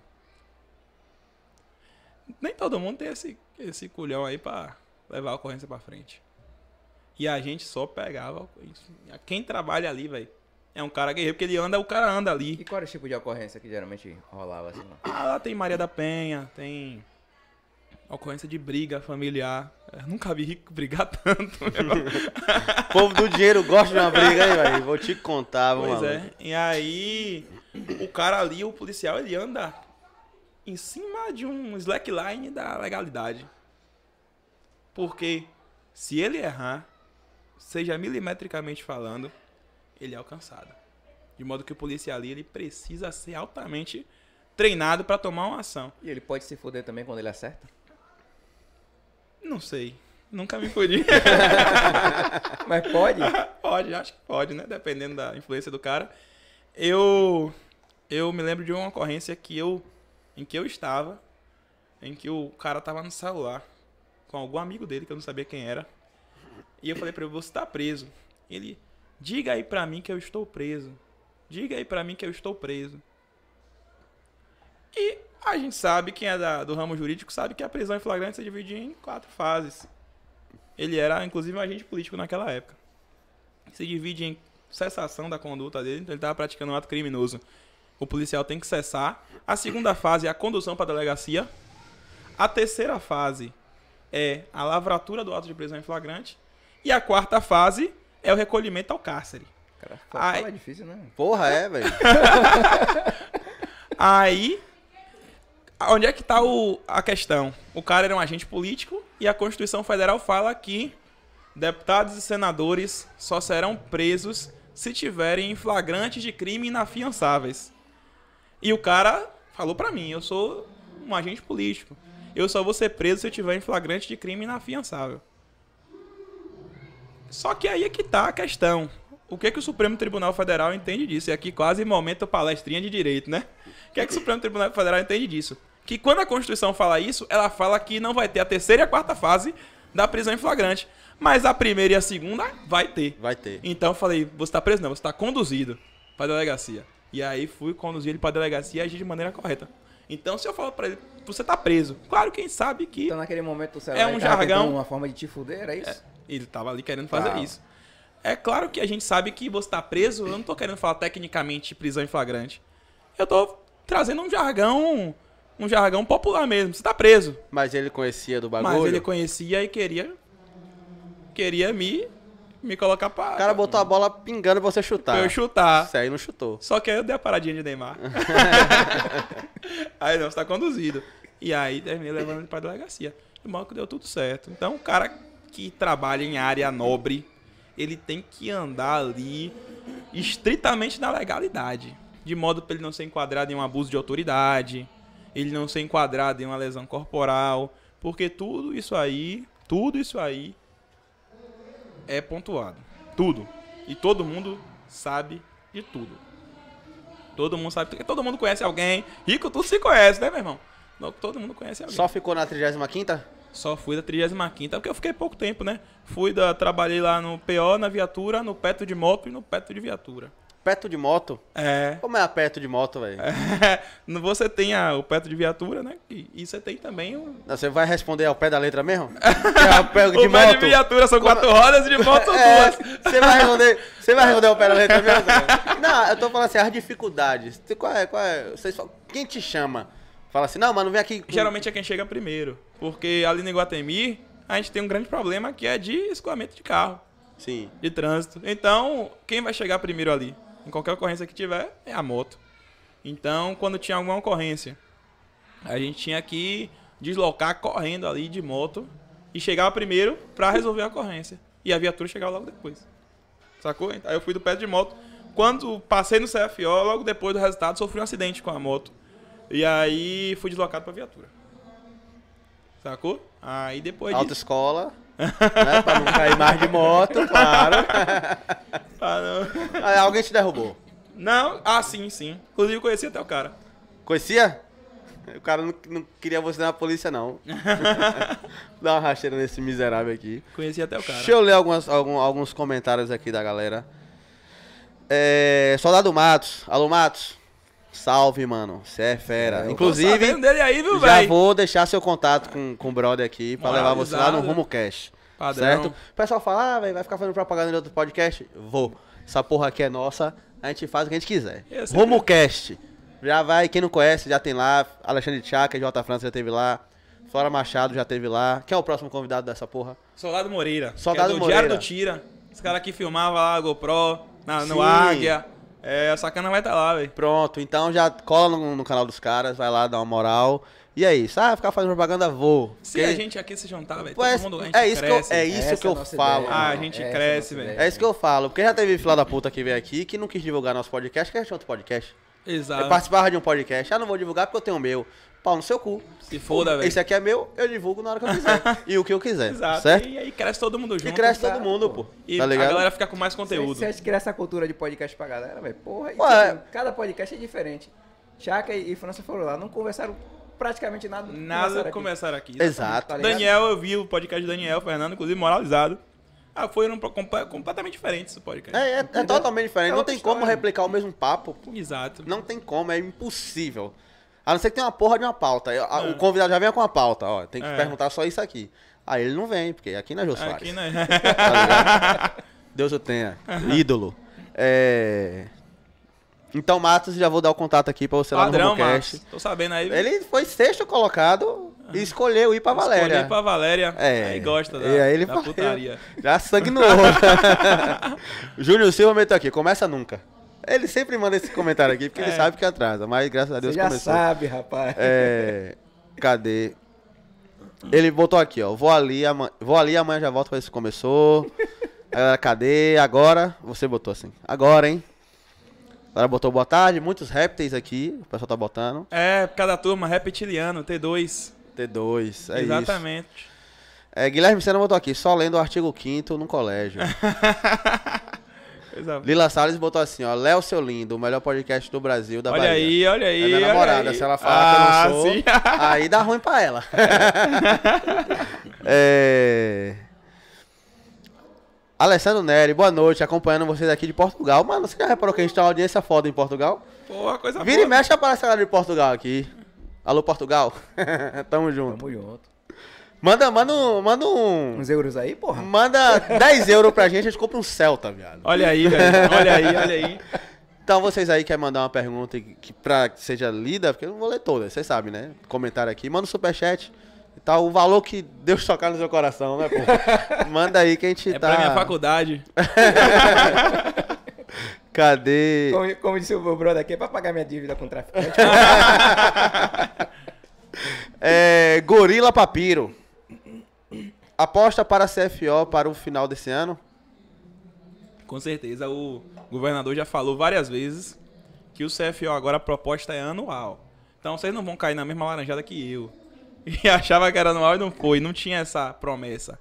Nem todo mundo tem esse, esse culhão aí pra levar a ocorrência pra frente. E a gente só pegava. Quem trabalha ali, velho. É um cara guerreiro, porque ele anda, o cara anda ali. E qual era o tipo de ocorrência que geralmente rolava assim? Lá? Ah, lá tem Maria da Penha, tem. Ocorrência de briga familiar. Eu nunca vi rico brigar tanto, o povo do dinheiro gosta de uma briga, aí velho? Vou te contar, vamos Pois maluco. é. E aí, o cara ali, o policial, ele anda em cima de um slackline da legalidade. Porque se ele errar, seja milimetricamente falando, ele é alcançado. De modo que o policial ali ele precisa ser altamente treinado para tomar uma ação. E ele pode se fuder também quando ele acerta? Não sei. Nunca me fudi. Mas pode? pode, acho que pode, né? Dependendo da influência do cara. Eu eu me lembro de uma ocorrência que eu em que eu estava, em que o cara tava no celular com algum amigo dele que eu não sabia quem era. E eu falei para ele, você está preso. Ele, diga aí para mim que eu estou preso. Diga aí para mim que eu estou preso. E a gente sabe, quem é da, do ramo jurídico sabe que a prisão em flagrante se divide em quatro fases. Ele era, inclusive, um agente político naquela época. Se divide em cessação da conduta dele, então ele estava praticando um ato criminoso. O policial tem que cessar. A segunda fase é a condução para a delegacia. A terceira fase é a lavratura do ato de prisão em flagrante. E a quarta fase é o recolhimento ao cárcere. Cara, Aí... é difícil, né? Porra, é, velho. Aí, onde é que tá o, a questão? O cara era um agente político e a Constituição Federal fala que deputados e senadores só serão presos se tiverem em flagrante de crime inafiançáveis. E o cara falou para mim, eu sou um agente político. Eu só vou ser preso se eu tiver em flagrante de crime inafiançável. Só que aí é que tá a questão. O que, é que o Supremo Tribunal Federal entende disso? E é aqui quase momento palestrinha de direito, né? O que é que o Supremo Tribunal Federal entende disso? Que quando a Constituição fala isso, ela fala que não vai ter a terceira e a quarta fase da prisão em flagrante. Mas a primeira e a segunda vai ter. Vai ter. Então eu falei, você tá preso não, você tá conduzido pra delegacia. E aí fui conduzir ele pra delegacia e agir de maneira correta. Então, se eu falo pra ele, você tá preso. Claro, quem sabe que. Então, naquele momento, você é um jargão. uma forma de te fuder, é isso? Ele estava ali querendo fazer tá. isso. É claro que a gente sabe que você está preso. Eu não estou querendo falar tecnicamente prisão em flagrante. Eu estou trazendo um jargão, um jargão popular mesmo. Você está preso. Mas ele conhecia do bagulho. Mas ele conhecia e queria, queria me, me colocar para. O cara botou a bola pingando pra você chutar. Pra eu chutar. Isso aí não chutou. Só que aí eu dei a paradinha de Neymar. aí não, você tá conduzido. E aí terminei levando ele pra delegacia. E mal que deu tudo certo. Então o cara que trabalha em área nobre, ele tem que andar ali estritamente na legalidade. De modo para ele não ser enquadrado em um abuso de autoridade, ele não ser enquadrado em uma lesão corporal, porque tudo isso aí, tudo isso aí é pontuado. Tudo. E todo mundo sabe de tudo. Todo mundo sabe, porque todo mundo conhece alguém. Rico, tu se conhece, né, meu irmão? Todo mundo conhece alguém. Só ficou na 35 quinta? Só fui da 35 porque eu fiquei pouco tempo, né? Fui da. Trabalhei lá no PO, na viatura, no peto de moto e no peto de viatura. Peto de moto? É. Como é a peto de moto, velho? É, você tem a, o peto de viatura, né? E, e você tem também o. Não, você vai responder ao pé da letra mesmo? É o pé de o moto. pé de viatura são Como... quatro é? rodas e de moto são é, duas. Você vai responder, você vai responder ao pé da letra mesmo? Não, eu tô falando assim, as dificuldades. Qual é, qual é? Vocês falam, quem te chama? Fala assim, não, mano, vem aqui. Geralmente é quem chega primeiro. Porque ali no Iguatemi, a gente tem um grande problema que é de escoamento de carro. Sim. De trânsito. Então, quem vai chegar primeiro ali? Em qualquer ocorrência que tiver, é a moto. Então, quando tinha alguma ocorrência, a gente tinha que deslocar correndo ali de moto e chegava primeiro para resolver a ocorrência. E a viatura chegava logo depois. Sacou? Aí eu fui do pé de moto. Quando passei no CFO, logo depois do resultado, sofri um acidente com a moto. E aí fui deslocado pra viatura. Sacou? Aí depois. Autoescola. Disso... né? Pra não cair mais de moto, claro. ah, não. Aí alguém te derrubou? Não, ah, sim, sim. Inclusive conheci até o cara. Conhecia? O cara não, não queria você na polícia, não. Dá uma rasteira nesse miserável aqui. Conheci até o cara. Deixa eu ler algumas, algum, alguns comentários aqui da galera. É, Soldado Matos. Alô, Matos. Salve, mano. Você é fera. É, Inclusive, dele aí, viu, já véi? vou deixar seu contato com, com o brother aqui pra levar você lá no Rumo Cash. Padrão. Certo? O pessoal fala, ah, vai ficar fazendo propaganda de outro podcast? Vou. Essa porra aqui é nossa, a gente faz o que a gente quiser. É, Rumo Cast. Já vai, quem não conhece, já tem lá. Alexandre Tchaka, J. França já teve lá. Flora Machado já teve lá. Quem é o próximo convidado dessa porra? Soldado Moreira. É Soldado é do Moreira. Diário do Tira. Os caras que filmavam lá a GoPro, na, no Águia. É, a sacana vai estar tá lá, velho. Pronto, então já cola no, no, canal dos caras, vai lá, dar uma moral. E é isso. Ah, ficar fazendo propaganda, vou. Se a gente aqui se juntar, velho, todo é mundo, é isso cresce. Que eu, é isso que eu é é falo. Ideia, ah, a gente cresce, velho. É isso que eu falo. Porque já teve filha da puta que veio aqui que não quis divulgar nosso podcast, que a gente outro podcast. Exato. Eu participava de um podcast. Ah, não vou divulgar porque eu tenho o meu pau no seu cu. Se foda, velho. Esse aqui é meu, eu divulgo na hora que eu quiser. e o que eu quiser. Exato. Certo? E aí cresce todo mundo junto. E cresce cara, tá? todo mundo, pô. E tá a galera fica com mais conteúdo. Você acha que essa cultura de podcast pra galera, velho? Porra, Ué. Tipo, cada podcast é diferente. Chaka e França foram lá, não conversaram praticamente nada. Nada começaram aqui. aqui. Exato. Tá Daniel, eu vi o podcast do Daniel, Fernando, inclusive moralizado. Ah, um completamente diferente esse podcast. É, é, é totalmente diferente. É não tem história. como replicar o mesmo papo. Exato. Não tem como, é impossível. A não ser que tenha uma porra de uma pauta. A, é. O convidado já vem com a pauta, ó. Tem que é. perguntar só isso aqui. Aí ele não vem, porque aqui não é Josué. Aqui não é. Tá Deus o tenha. Ídolo. É... Então, Matos, já vou dar o contato aqui pra você Padrão, lá no Matos. Tô sabendo aí. Ele foi sexto colocado e escolheu ir pra Valéria. Escolheu ir pra Valéria. É. Aí gosta da, e aí ele da putaria. Já sangue no olho. Júnior Silva meteu aqui. Começa nunca. Ele sempre manda esse comentário aqui, porque é. ele sabe que atrasa, mas graças a Deus Você já começou. sabe, rapaz. É, cadê? Ele botou aqui, ó. Vou ali, amanhã, vou ali, amanhã já volto pra ver se começou. Galera, cadê? Agora. Você botou assim. Agora, hein? Ela botou boa tarde, muitos répteis aqui, o pessoal tá botando. É, cada turma, reptiliano, T2. T2, é Exatamente. isso. Exatamente. É, Guilherme Sena botou aqui, só lendo o artigo 5 no colégio. Lila Salles botou assim, ó. Léo, seu lindo, o melhor podcast do Brasil, da olha Bahia. Olha aí, olha aí. É minha namorada, aí. se ela falar ah, que eu não ah, sou, sim. aí dá ruim pra ela. é... Alessandro Neri, boa noite, acompanhando vocês aqui de Portugal. Mano, você já reparou que a gente tem uma audiência foda em Portugal? Pô, coisa Vira boa. e mexe aparece a galera de Portugal aqui. Alô, Portugal. Tamo junto. Tamo junto. Manda, manda, um, manda um. Uns euros aí, porra. Manda 10 euros pra gente, a gente compra um Celta, viado. Olha aí, velho. Olha aí, olha aí. Então, vocês aí querem mandar uma pergunta que pra que seja lida, porque eu não vou ler toda, vocês sabem, né? Comentário aqui, manda um superchat tá, o valor que Deus tocar no seu coração, né, porra? Manda aí que a gente é tá... É pra minha faculdade. Cadê? Como, como, disse o meu brother aqui, é pra pagar minha dívida com traficante. é, gorila Papiro aposta para a CFO para o final desse ano? Com certeza. O governador já falou várias vezes que o CFO agora a proposta é anual. Então vocês não vão cair na mesma laranjada que eu. E achava que era anual e não foi. Não tinha essa promessa.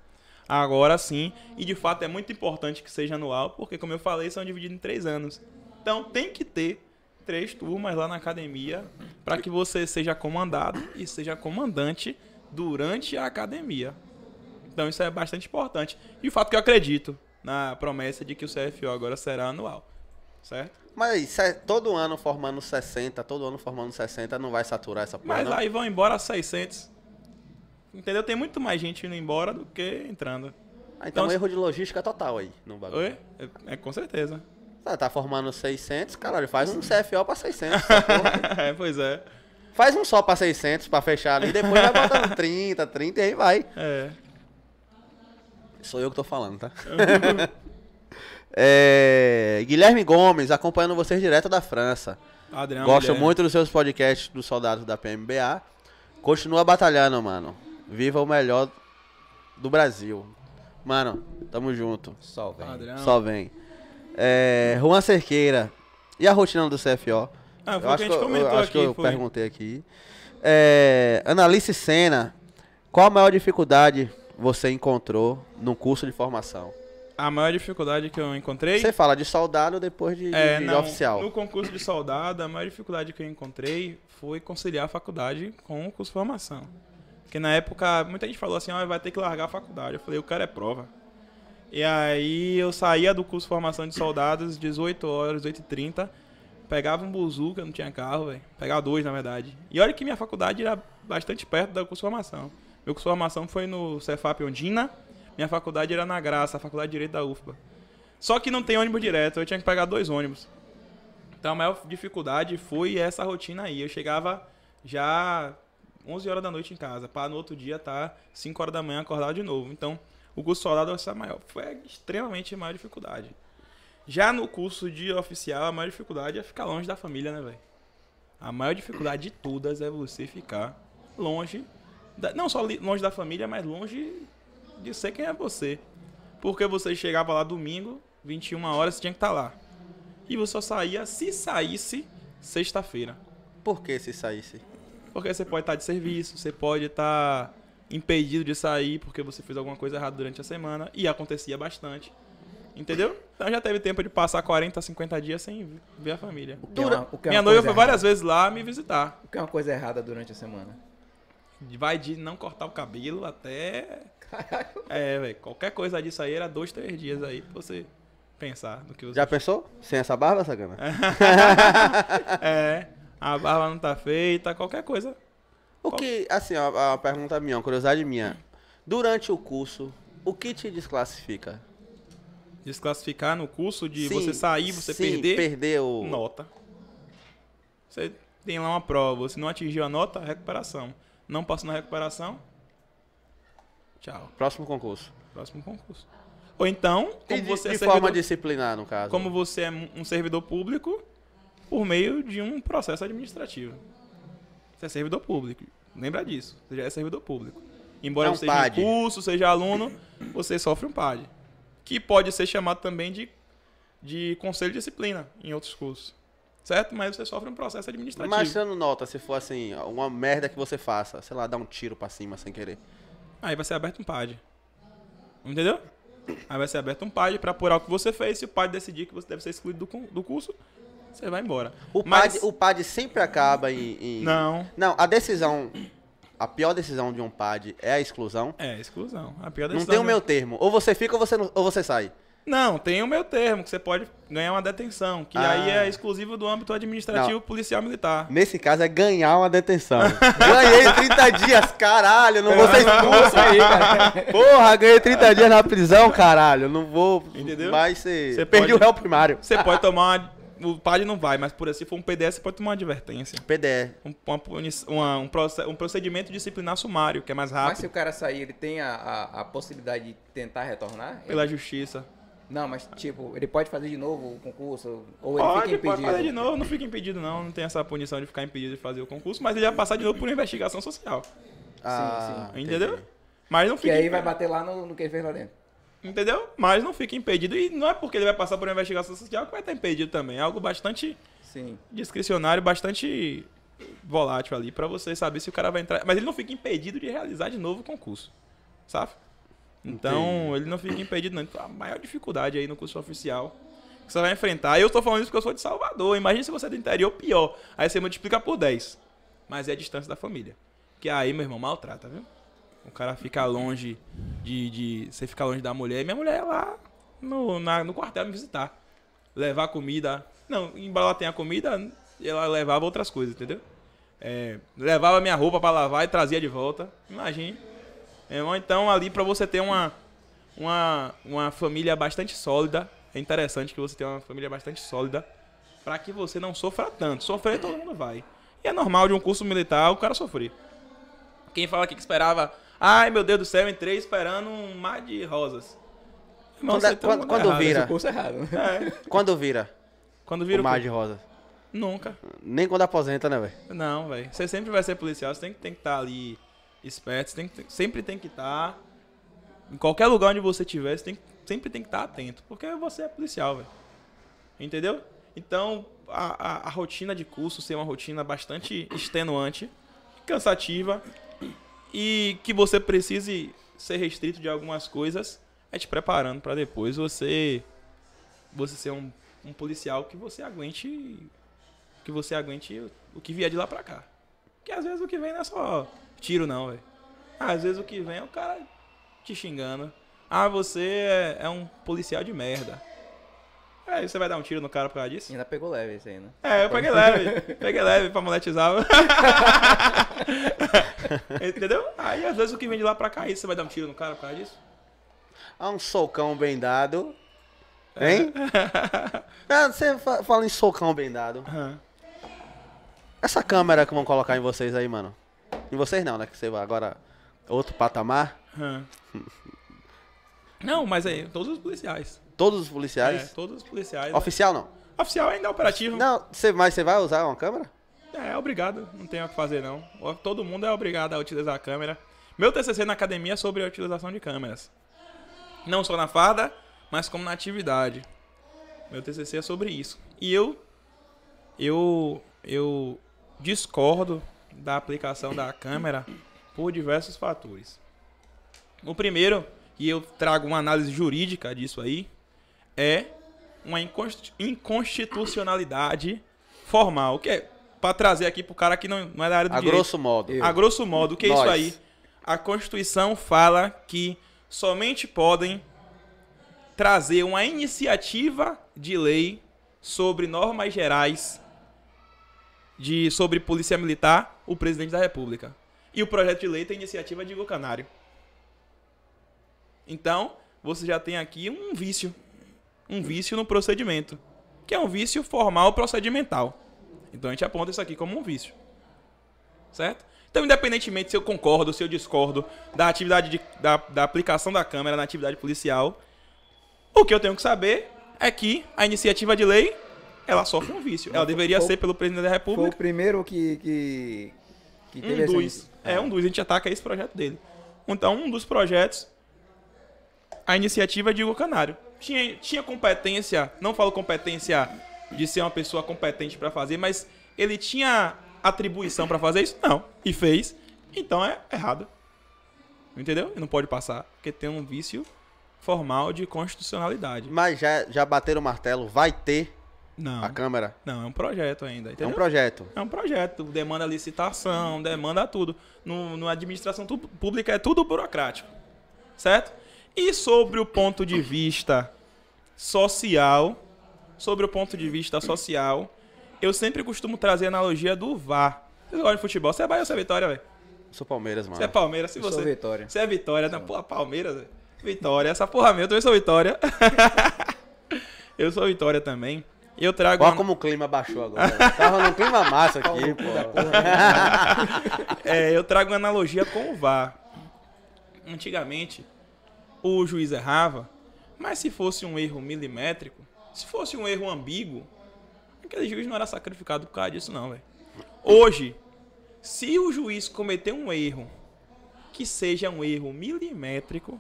Agora sim. E de fato é muito importante que seja anual, porque como eu falei, são divididos em três anos. Então tem que ter três turmas lá na academia para que você seja comandado e seja comandante durante a academia. Então isso é bastante importante. E o fato que eu acredito na promessa de que o CFO agora será anual, certo? Mas é todo ano formando 60, todo ano formando 60, não vai saturar essa porra, Mas não? aí vão embora 600. Entendeu? Tem muito mais gente indo embora do que entrando. Ah, então, então erro de logística total aí no bagulho. Oi? É, é, com certeza. Tá, tá formando 600, caralho, faz um CFO pra 600. é, pois é. Faz um só pra 600 pra fechar ali, depois vai botando 30, 30 e aí vai. É. Sou eu que tô falando, tá? é, Guilherme Gomes, acompanhando vocês direto da França. Adriano é Gosto Guilherme. muito dos seus podcasts dos soldados da PMBA. Continua batalhando, mano. Viva o melhor do Brasil. Mano, tamo junto. Só vem. Adriano. Só vem. É, Juan Cerqueira. E a rotina do CFO? Ah, foi eu acho que a gente comentou eu, aqui. que eu perguntei aqui. É, Analice Senna. Qual a maior dificuldade você encontrou num curso de formação? A maior dificuldade que eu encontrei. Você fala de soldado depois de, é, de não, oficial. No concurso de soldado, a maior dificuldade que eu encontrei foi conciliar a faculdade com o curso de formação. Porque na época, muita gente falou assim: vai ter que largar a faculdade. Eu falei: o cara é prova. E aí eu saía do curso de formação de soldados 18 horas, 8 h 30 Pegava um buzu, que eu não tinha carro, velho. Pegava dois, na verdade. E olha que minha faculdade era bastante perto do curso de formação. Meu curso de formação foi no Cefap Ondina, minha faculdade era na Graça, a faculdade de Direito da UFBA. Só que não tem ônibus direto, eu tinha que pegar dois ônibus. Então a maior dificuldade foi essa rotina aí. Eu chegava já 11 horas da noite em casa, para no outro dia estar tá 5 horas da manhã acordar de novo. Então, o curso soldado é essa maior, foi extremamente maior dificuldade. Já no curso de oficial, a maior dificuldade é ficar longe da família, né, velho? A maior dificuldade de todas é você ficar longe não só longe da família, mas longe de ser quem é você. Porque você chegava lá domingo, 21 horas, você tinha que estar tá lá. E você só saía se saísse sexta-feira. Por que se saísse? Porque você pode estar tá de serviço, você pode estar tá impedido de sair porque você fez alguma coisa errada durante a semana. E acontecia bastante. Entendeu? Então já teve tempo de passar 40, 50 dias sem ver a família. Dura. É uma, é Minha noiva foi várias vezes lá me visitar. O que é uma coisa errada durante a semana? Vai de não cortar o cabelo até. Caralho. É, velho. Qualquer coisa disso aí era dois, três dias aí pra você pensar no que você. Já pensou? Sem essa barba, sacana? é. A barba não tá feita, qualquer coisa. O que, assim, a, a pergunta minha, uma curiosidade minha. Durante o curso, o que te desclassifica? Desclassificar no curso de sim, você sair, você sim, perder? perder o... Nota. Você tem lá uma prova, se não atingiu a nota, recuperação. Não passou na recuperação. Tchau. Próximo concurso. Próximo concurso. Ou então, como de, você é de é servidor, forma disciplinar, no caso. Como você é um servidor público, por meio de um processo administrativo. Você é servidor público. Lembra disso. Você já é servidor público. Embora é um você seja PAD. curso, seja aluno, você sofre um PAD. Que pode ser chamado também de, de conselho de disciplina em outros cursos certo? Mas você sofre um processo administrativo. Mas você não nota se for assim, uma merda que você faça, sei lá, dar um tiro para cima sem querer. Aí vai ser aberto um PAD. Entendeu? Aí vai ser aberto um PAD para apurar o que você fez. Se o PAD decidir que você deve ser excluído do, do curso, você vai embora. O, Mas... PAD, o PAD sempre acaba em, em, Não. Não, a decisão. A pior decisão de um PAD é a exclusão. É, a exclusão. A pior decisão. Não tem o meu termo. Ou você fica ou você, não, ou você sai. Não, tem o meu termo, que você pode ganhar uma detenção, que ah. aí é exclusivo do âmbito administrativo não. policial militar. Nesse caso é ganhar uma detenção. ganhei 30 dias, caralho, não vou ser expulso aí, cara. Porra, ganhei 30 dias na prisão, caralho, não vou Entendeu? mais ser... Você perdeu o réu primário. Você pode tomar uma... O padre não vai, mas por assim, for um PDS, você pode tomar uma advertência. PDE. Um, uma, uma, um, um procedimento disciplinar sumário, que é mais rápido. Mas se o cara sair, ele tem a, a, a possibilidade de tentar retornar? Pela ele... justiça. Não, mas tipo, ele pode fazer de novo o concurso? Ou ele pode, fica impedido? Pode fazer de novo, não fica impedido não, não tem essa punição de ficar impedido de fazer o concurso, mas ele vai passar de novo por investigação social. Ah, sim, sim. Entendeu? Entendi. Mas não fica. E aí vai bater lá no, no que ele fez lá dentro. Entendeu? Mas não fica impedido. E não é porque ele vai passar por uma investigação social que vai estar impedido também. É algo bastante Sim. discricionário, bastante volátil ali, para você saber se o cara vai entrar. Mas ele não fica impedido de realizar de novo o concurso. Sabe? Então, Entendi. ele não fica impedido, não. Então, a maior dificuldade aí no curso oficial que você vai enfrentar. Eu estou falando isso porque eu sou de Salvador. Imagina se você é do interior, pior. Aí você multiplica por 10. Mas é a distância da família. Que aí, meu irmão, maltrata, viu? O cara fica longe de. de você fica longe da mulher. Minha mulher é lá no, na, no quartel me visitar. Levar comida. Não, embora ela tenha comida, ela levava outras coisas, entendeu? É, levava minha roupa para lavar e trazia de volta. Imagina. Então, ali, para você ter uma, uma, uma família bastante sólida, é interessante que você tenha uma família bastante sólida para que você não sofra tanto. Sofrer, todo mundo vai. E é normal de um curso militar o cara sofrer. Quem fala aqui que esperava, ai meu Deus do céu, entrei esperando um mar de rosas. Irmão, quando, é- quando, quando é errado, vira? curso errado. É. Quando vira? Quando vira o, o mar de rosas? Nunca. Nem quando aposenta, né, velho? Não, velho. Você sempre vai ser policial, você tem que estar tem que tá ali esperto, tem sempre tem que estar. Tá, em qualquer lugar onde você estiver, você tem, sempre tem que estar tá atento, porque você é policial, velho. Entendeu? Então, a, a, a, rotina de curso ser uma rotina bastante extenuante, cansativa, e que você precise ser restrito de algumas coisas, é te preparando para depois você você ser um, um policial que você aguente que você aguente o que vier de lá para cá. Porque às vezes o que vem não é só tiro, não, velho. Às vezes o que vem é o cara te xingando. Ah, você é, é, um policial de merda. Aí você vai dar um tiro no cara por causa disso? Ainda pegou leve isso aí, né? É, eu peguei leve. Peguei leve pra monetizar. Entendeu? Aí às vezes o que vem de lá pra cá, aí você vai dar um tiro no cara por causa disso? Ah, um socão bem dado. É. Hein? ah, você fala em socão bem dado. Uhum. Essa câmera que vão colocar em vocês aí, mano. E vocês não, né? Que você agora outro patamar. Hum. não, mas aí, todos os policiais. Todos os policiais? É, todos os policiais. Oficial não? Né? Oficial ainda é operativo. Não, você, mas você vai usar uma câmera? É, é obrigado. Não tem o que fazer, não. Todo mundo é obrigado a utilizar a câmera. Meu TCC na academia é sobre a utilização de câmeras. Não só na farda, mas como na atividade. Meu TCC é sobre isso. E eu... Eu... Eu discordo da aplicação da câmera por diversos fatores. O primeiro, e eu trago uma análise jurídica disso aí, é uma inconstitucionalidade formal, o que é para trazer aqui pro cara que não, não é da área do a direito. A grosso modo. A grosso modo, o que é Nós. isso aí? A Constituição fala que somente podem trazer uma iniciativa de lei sobre normas gerais de sobre polícia militar, o presidente da República. E o projeto de lei tem iniciativa de Igor Canário. Então, você já tem aqui um vício. Um vício no procedimento. Que é um vício formal procedimental. Então a gente aponta isso aqui como um vício. Certo? Então, independentemente se eu concordo, se eu discordo da atividade de, da, da aplicação da câmera na atividade policial, o que eu tenho que saber é que a iniciativa de lei ela sofre um vício. Ela deveria foi, ser pelo presidente da República. Foi o primeiro que. que, que teve um dos. É, um dos. A gente ataca tá esse projeto dele. Então, um dos projetos, a iniciativa é de Hugo Canário. Tinha, tinha competência, não falo competência de ser uma pessoa competente para fazer, mas ele tinha atribuição para fazer isso? Não. E fez. Então é errado. Entendeu? E não pode passar, porque tem um vício formal de constitucionalidade. Mas já, já bateram o martelo, vai ter não. A Câmara? Não, é um projeto ainda. Entendeu? É um projeto. É um projeto. Demanda licitação, demanda tudo. No, no administração pública é tudo burocrático. Certo? E sobre o ponto de vista social, sobre o ponto de vista social, eu sempre costumo trazer a analogia do VAR. Vocês gostam de futebol? Você é Bahia ou você é Vitória, velho? Sou Palmeiras, mano. Você é Palmeiras, se você. Sou Vitória. Você é Vitória, não, né? porra, Palmeiras, velho. Vitória, essa porra minha, eu também sou Vitória. eu sou Vitória também. Eu trago. Olha como o clima baixou agora. Tava num clima massa aqui, pô. Né? é, eu trago uma analogia com o VAR. Antigamente, o juiz errava, mas se fosse um erro milimétrico, se fosse um erro ambíguo, aquele juiz não era sacrificado por causa disso, não, velho. Hoje, se o juiz cometer um erro que seja um erro milimétrico,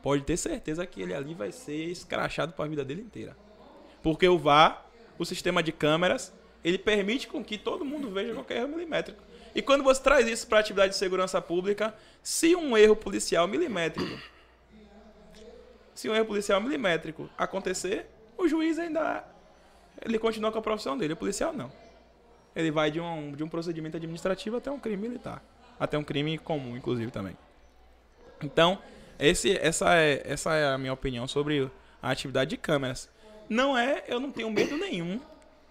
pode ter certeza que ele ali vai ser escrachado para a vida dele inteira. Porque o VAR, o sistema de câmeras, ele permite com que todo mundo veja qualquer erro milimétrico. E quando você traz isso para a atividade de segurança pública, se um erro policial milimétrico, se um erro policial milimétrico acontecer, o juiz ainda ele continua com a profissão dele, o policial não. Ele vai de um, de um procedimento administrativo até um crime militar, até um crime comum, inclusive também. Então, esse, essa, é, essa é a minha opinião sobre a atividade de câmeras. Não é, eu não tenho medo nenhum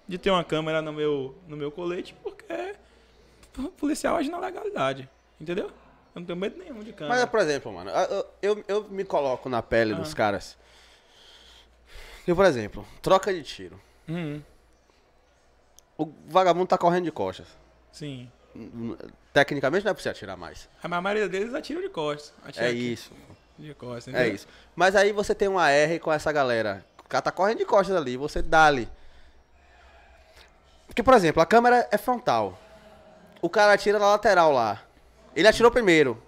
de ter uma câmera no meu, no meu colete, porque o é policial age na legalidade, entendeu? Eu não tenho medo nenhum de câmera. Mas, por exemplo, mano, eu, eu, eu me coloco na pele dos ah. caras. Eu, por exemplo, troca de tiro. Uhum. O vagabundo tá correndo de costas. Sim. Tecnicamente não é pra você atirar mais. Mas a maioria deles atira de costas. É atira é aqui. isso. De costas, é entendeu? É isso. Mas aí você tem uma R com essa galera o cara tá correndo de costas ali, você dá ali. Porque, por exemplo, a câmera é frontal. O cara atira na lateral lá. Ele atirou primeiro.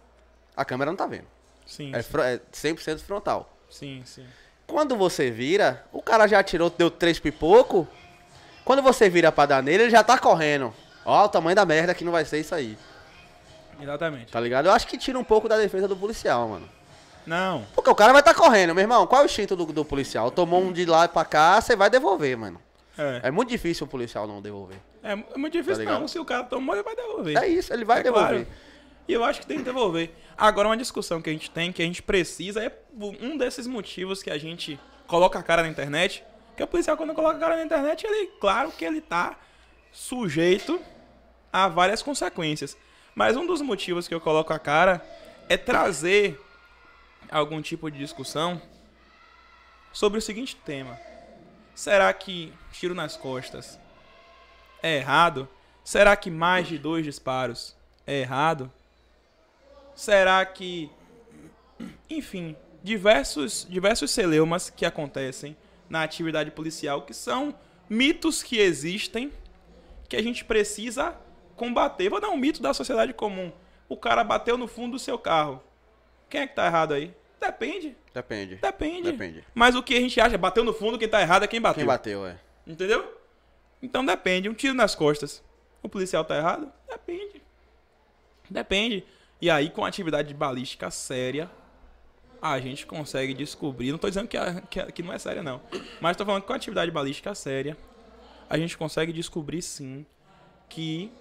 A câmera não tá vendo. Sim. É, sim. é 100% frontal. Sim, sim. Quando você vira, o cara já atirou, deu três pipoco. Quando você vira pra dar nele, ele já tá correndo. Ó, o tamanho da merda que não vai ser isso aí. Exatamente. Tá ligado? Eu acho que tira um pouco da defesa do policial, mano. Não. Porque o cara vai estar tá correndo, meu irmão. Qual é o instinto do, do policial? Tomou um de lá pra cá, você vai devolver, mano. É. é muito difícil o policial não devolver. É, é muito difícil, tá não. Se o cara tomou, ele vai devolver. É isso, ele vai é devolver. Claro. E eu acho que tem que devolver. Agora, uma discussão que a gente tem, que a gente precisa, é um desses motivos que a gente coloca a cara na internet. Que o policial, quando coloca a cara na internet, ele, claro que ele tá sujeito a várias consequências. Mas um dos motivos que eu coloco a cara é trazer algum tipo de discussão sobre o seguinte tema: será que tiro nas costas é errado? Será que mais de dois disparos é errado? Será que. Enfim, diversos, diversos celeumas que acontecem na atividade policial que são mitos que existem que a gente precisa combater. Vou dar um mito da sociedade comum. O cara bateu no fundo do seu carro. Quem é que tá errado aí? Depende. Depende. Depende. Depende. Mas o que a gente acha, bateu no fundo, quem tá errado é quem bateu. Quem bateu, é. Entendeu? Então depende. Um tiro nas costas. O policial tá errado? Depende. Depende. E aí, com atividade balística séria, a gente consegue descobrir. Não tô dizendo que, a, que, a, que não é séria, não. Mas tô falando que com atividade balística séria, a gente consegue descobrir sim que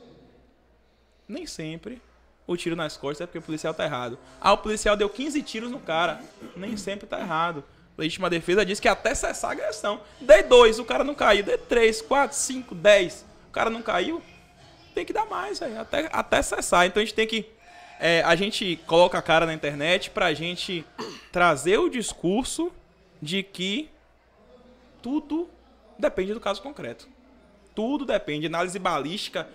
nem sempre o tiro nas costas é porque o policial tá errado. Ah, o policial deu 15 tiros no cara. Nem sempre tá errado. Legítima defesa diz que até cessar a agressão. d dois, o cara não caiu. d três, quatro, cinco, dez. O cara não caiu. Tem que dar mais, véio, até, até cessar. Então a gente tem que. É, a gente coloca a cara na internet pra gente trazer o discurso de que tudo depende do caso concreto. Tudo depende. Análise balística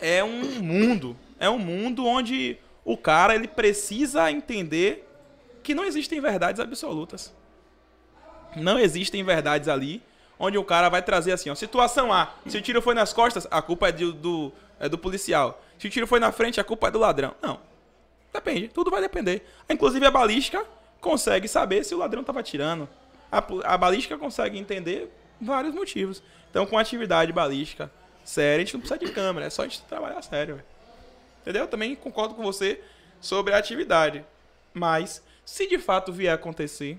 é um mundo é um mundo onde o cara ele precisa entender que não existem verdades absolutas. Não existem verdades ali onde o cara vai trazer assim, ó, situação A, se o tiro foi nas costas, a culpa é do, do, é do policial. Se o tiro foi na frente, a culpa é do ladrão. Não. Depende, tudo vai depender. Inclusive a balística consegue saber se o ladrão estava tirando. A, a balística consegue entender vários motivos. Então, com atividade balística séria, a gente não precisa de câmera, é só a gente trabalhar sério, véio. Entendeu? também concordo com você sobre a atividade. Mas, se de fato vier acontecer,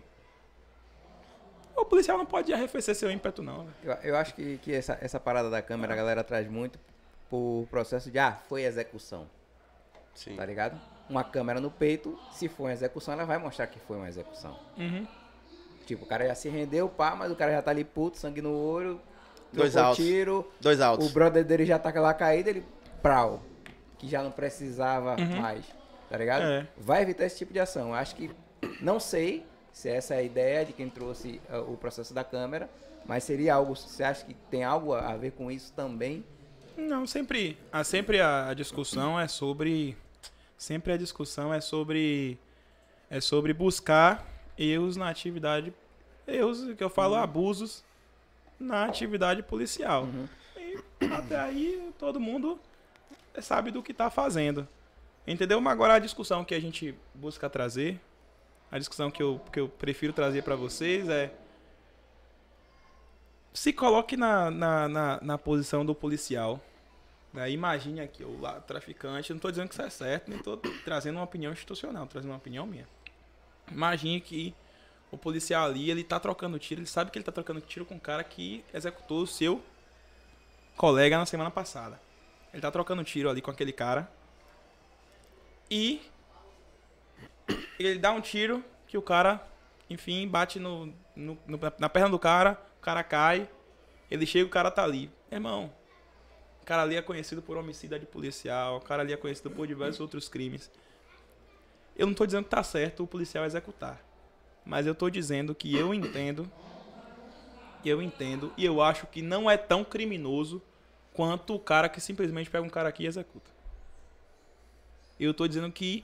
o policial não pode arrefecer seu ímpeto, não. Né? Eu, eu acho que, que essa, essa parada da câmera a galera traz muito por processo de, ah, foi execução. Sim. Tá ligado? Uma câmera no peito, se for uma execução, ela vai mostrar que foi uma execução. Uhum. Tipo, o cara já se rendeu, pá, mas o cara já tá ali puto, sangue no olho, dois altos. tiro. Dois altos. O brother dele já tá lá caído, ele. Prau que já não precisava uhum. mais, tá ligado? É. Vai evitar esse tipo de ação. Acho que, não sei se essa é a ideia de quem trouxe uh, o processo da câmera, mas seria algo, você acha que tem algo a ver com isso também? Não, sempre, a, sempre a, a discussão é sobre, sempre a discussão é sobre, é sobre buscar erros na atividade, erros que eu falo, uhum. abusos na atividade policial. Uhum. E até aí todo mundo sabe do que está fazendo. Entendeu? Mas agora a discussão que a gente busca trazer, a discussão que eu, que eu prefiro trazer para vocês é. Se coloque na, na, na, na posição do policial. Né? Imagine aqui, o traficante, não estou dizendo que isso é certo, nem estou trazendo uma opinião institucional, trazendo uma opinião minha. Imagine que o policial ali, ele tá trocando tiro, ele sabe que ele tá trocando tiro com o cara que executou o seu colega na semana passada. Ele tá trocando tiro ali com aquele cara. E ele dá um tiro que o cara, enfim, bate no, no, no na perna do cara, o cara cai, ele chega, o cara tá ali. Irmão, o cara ali é conhecido por de policial, o cara ali é conhecido por diversos outros crimes. Eu não tô dizendo que tá certo o policial executar, mas eu tô dizendo que eu entendo, eu entendo e eu acho que não é tão criminoso quanto o cara que simplesmente pega um cara aqui e executa. Eu estou dizendo que,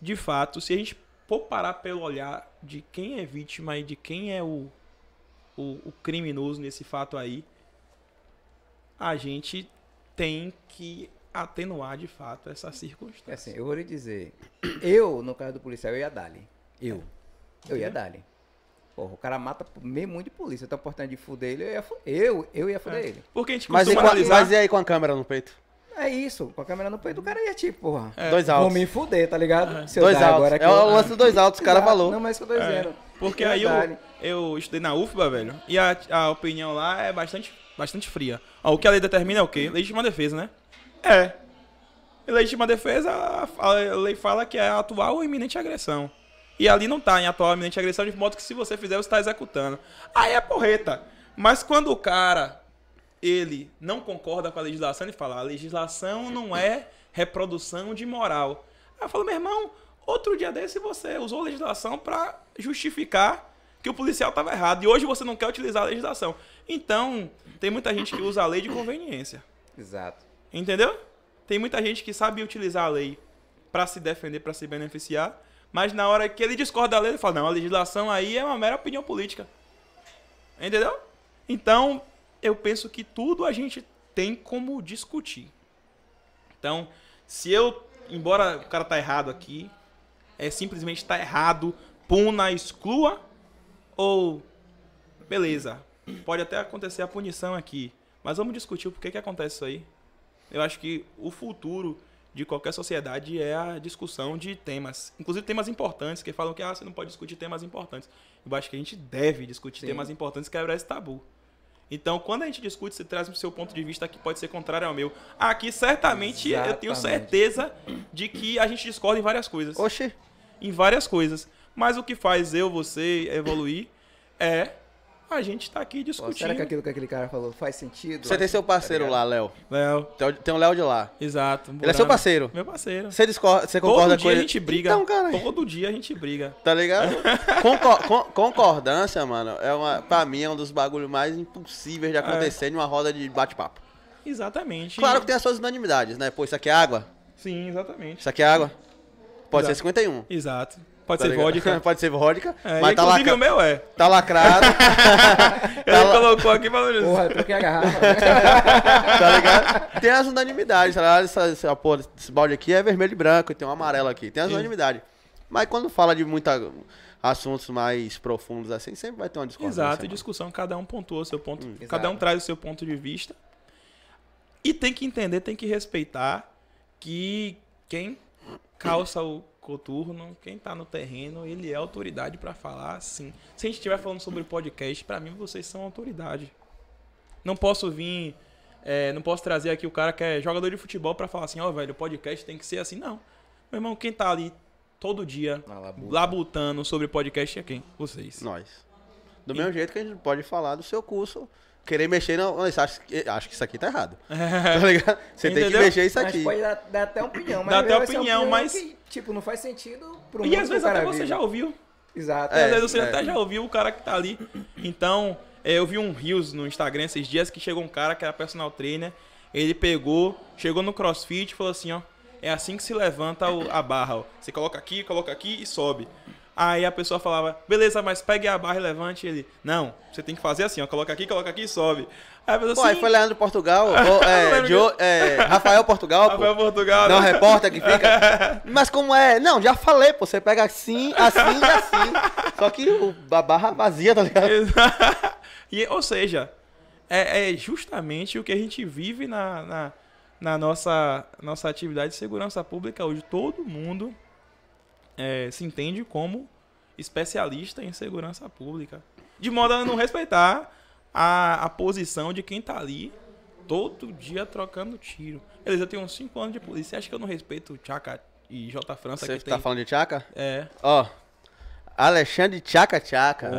de fato, se a gente for parar pelo olhar de quem é vítima e de quem é o, o, o criminoso nesse fato aí, a gente tem que atenuar de fato essa circunstância. É assim, eu vou lhe dizer, eu, no caso do policial, eu ia dar Eu. É. Eu ia dar Porra, o cara mata meio muito de polícia. Tá portanto, de fuder ele, eu ia fuder, eu, eu ia fuder é. ele. Porque a gente mas, e, analisar... mas e aí com a câmera no peito? É isso, com a câmera no peito, o cara ia tipo, porra. É. Dois altos. Vou me fuder, tá ligado? É. Se eu dois altos. Agora é o lance dos dois altos, o cara falou. Não, mas com é que eu zero. É. Porque aí eu, eu estudei na UFBA, velho, e a, a opinião lá é bastante, bastante fria. Ó, o que a lei determina é o quê? Legítima defesa, né? É. E legítima defesa, a lei fala que é atual ou iminente agressão. E ali não está em atual iminente agressão, de modo que se você fizer, você está executando. Aí é porreta. Mas quando o cara, ele não concorda com a legislação, ele fala, a legislação não é reprodução de moral. Aí eu falo, meu irmão, outro dia desse você usou a legislação para justificar que o policial estava errado. E hoje você não quer utilizar a legislação. Então, tem muita gente que usa a lei de conveniência. Exato. Entendeu? Tem muita gente que sabe utilizar a lei para se defender, para se beneficiar, mas na hora que ele discorda da lei, ele fala: não, a legislação aí é uma mera opinião política. Entendeu? Então, eu penso que tudo a gente tem como discutir. Então, se eu. Embora o cara tá errado aqui, é simplesmente tá errado, puna, exclua, ou. Beleza, pode até acontecer a punição aqui. Mas vamos discutir por que, que acontece isso aí. Eu acho que o futuro de qualquer sociedade é a discussão de temas, inclusive temas importantes, que falam que ah, você não pode discutir temas importantes. Eu acho que a gente deve discutir Sim. temas importantes quebrar esse tabu. Então, quando a gente discute, você traz o seu ponto de vista que pode ser contrário ao meu. Aqui, certamente, Exatamente. eu tenho certeza de que a gente discorda em várias coisas. Em várias coisas. Mas o que faz eu, você evoluir é a gente está aqui discutindo. Pô, será que aquilo que aquele cara falou faz sentido? Você tem seu tá parceiro tá lá, Léo. Léo. Tem o um Léo de lá. Exato. Ele é seu parceiro. Meu parceiro. Você, discorda, você concorda todo com ele? Todo dia a gente briga. Então, cara. Todo dia a gente briga. Tá ligado? concordância, mano, é uma, pra mim é um dos bagulhos mais impossíveis de é. acontecer é. numa roda de bate-papo. Exatamente. Claro que tem as suas unanimidades, né? Pô, isso aqui é água? Sim, exatamente. Isso aqui é água? Pode Exato. ser 51. Exato. Pode tá ser ligado? vodka. Pode ser vodka. É, mas tá o meu é. Tá lacrado. Ele tá colocou aqui pra mim. Porra, troquei a garrafa. tá ligado? Tem as unanimidades, tá ligado? Essa, porra, esse balde aqui é vermelho e branco, e tem um amarelo aqui. Tem as unanimidades. Mas quando fala de muita assuntos mais profundos assim, sempre vai ter uma discussão. Exato, assim, discussão, cada um pontua o seu ponto, hum, cada exato. um traz o seu ponto de vista. E tem que entender, tem que respeitar que quem calça o coturno, quem está no terreno, ele é autoridade para falar, sim. Se a gente estiver falando sobre podcast, para mim vocês são autoridade. Não posso vir, é, não posso trazer aqui o cara que é jogador de futebol para falar assim, ó, oh, velho, o podcast tem que ser assim. Não. Meu irmão, quem está ali todo dia labutando sobre podcast é quem? Vocês. Nós. Do e... mesmo jeito que a gente pode falar do seu curso querer mexer, não, acho, acho que isso aqui tá errado. tá ligado? Você Entendeu? tem que mexer isso aqui. Mas pode dar, dar até opinião, mas. Dá até é opinião, opinião, é mas. Que, tipo, não faz sentido pro E às vezes até você já ouviu. Exato. É, às vezes é, você é. até já ouviu o cara que tá ali. Então, eu vi um Rios no Instagram esses dias que chegou um cara que era personal trainer. Ele pegou, chegou no crossfit e falou assim: ó, é assim que se levanta a barra. Ó. Você coloca aqui, coloca aqui e sobe. Aí a pessoa falava, beleza, mas pegue a barra e levante ele. Não, você tem que fazer assim, ó. Coloca aqui, coloca aqui e sobe. Aí, pô, assim, aí foi Leandro Portugal, ou, é, é, Rafael Portugal, Rafael pô, Portugal, não, né? repórter que fica. Mas como é? Não, já falei, pô, você pega assim, assim e assim. Só que o, a barra vazia, tá ligado? e, ou seja, é, é, justamente o que a gente vive na, na, na, nossa, nossa atividade de segurança pública hoje. Todo mundo é, se entende como especialista em segurança pública. De modo a não respeitar a, a posição de quem tá ali todo dia trocando tiro. Beleza, eu tenho 5 anos de polícia. Você acha que eu não respeito o Tchaka e J. França? Você que tá tem... falando de Tchaka? É. Ó, oh, Alexandre Tchaka Tchaka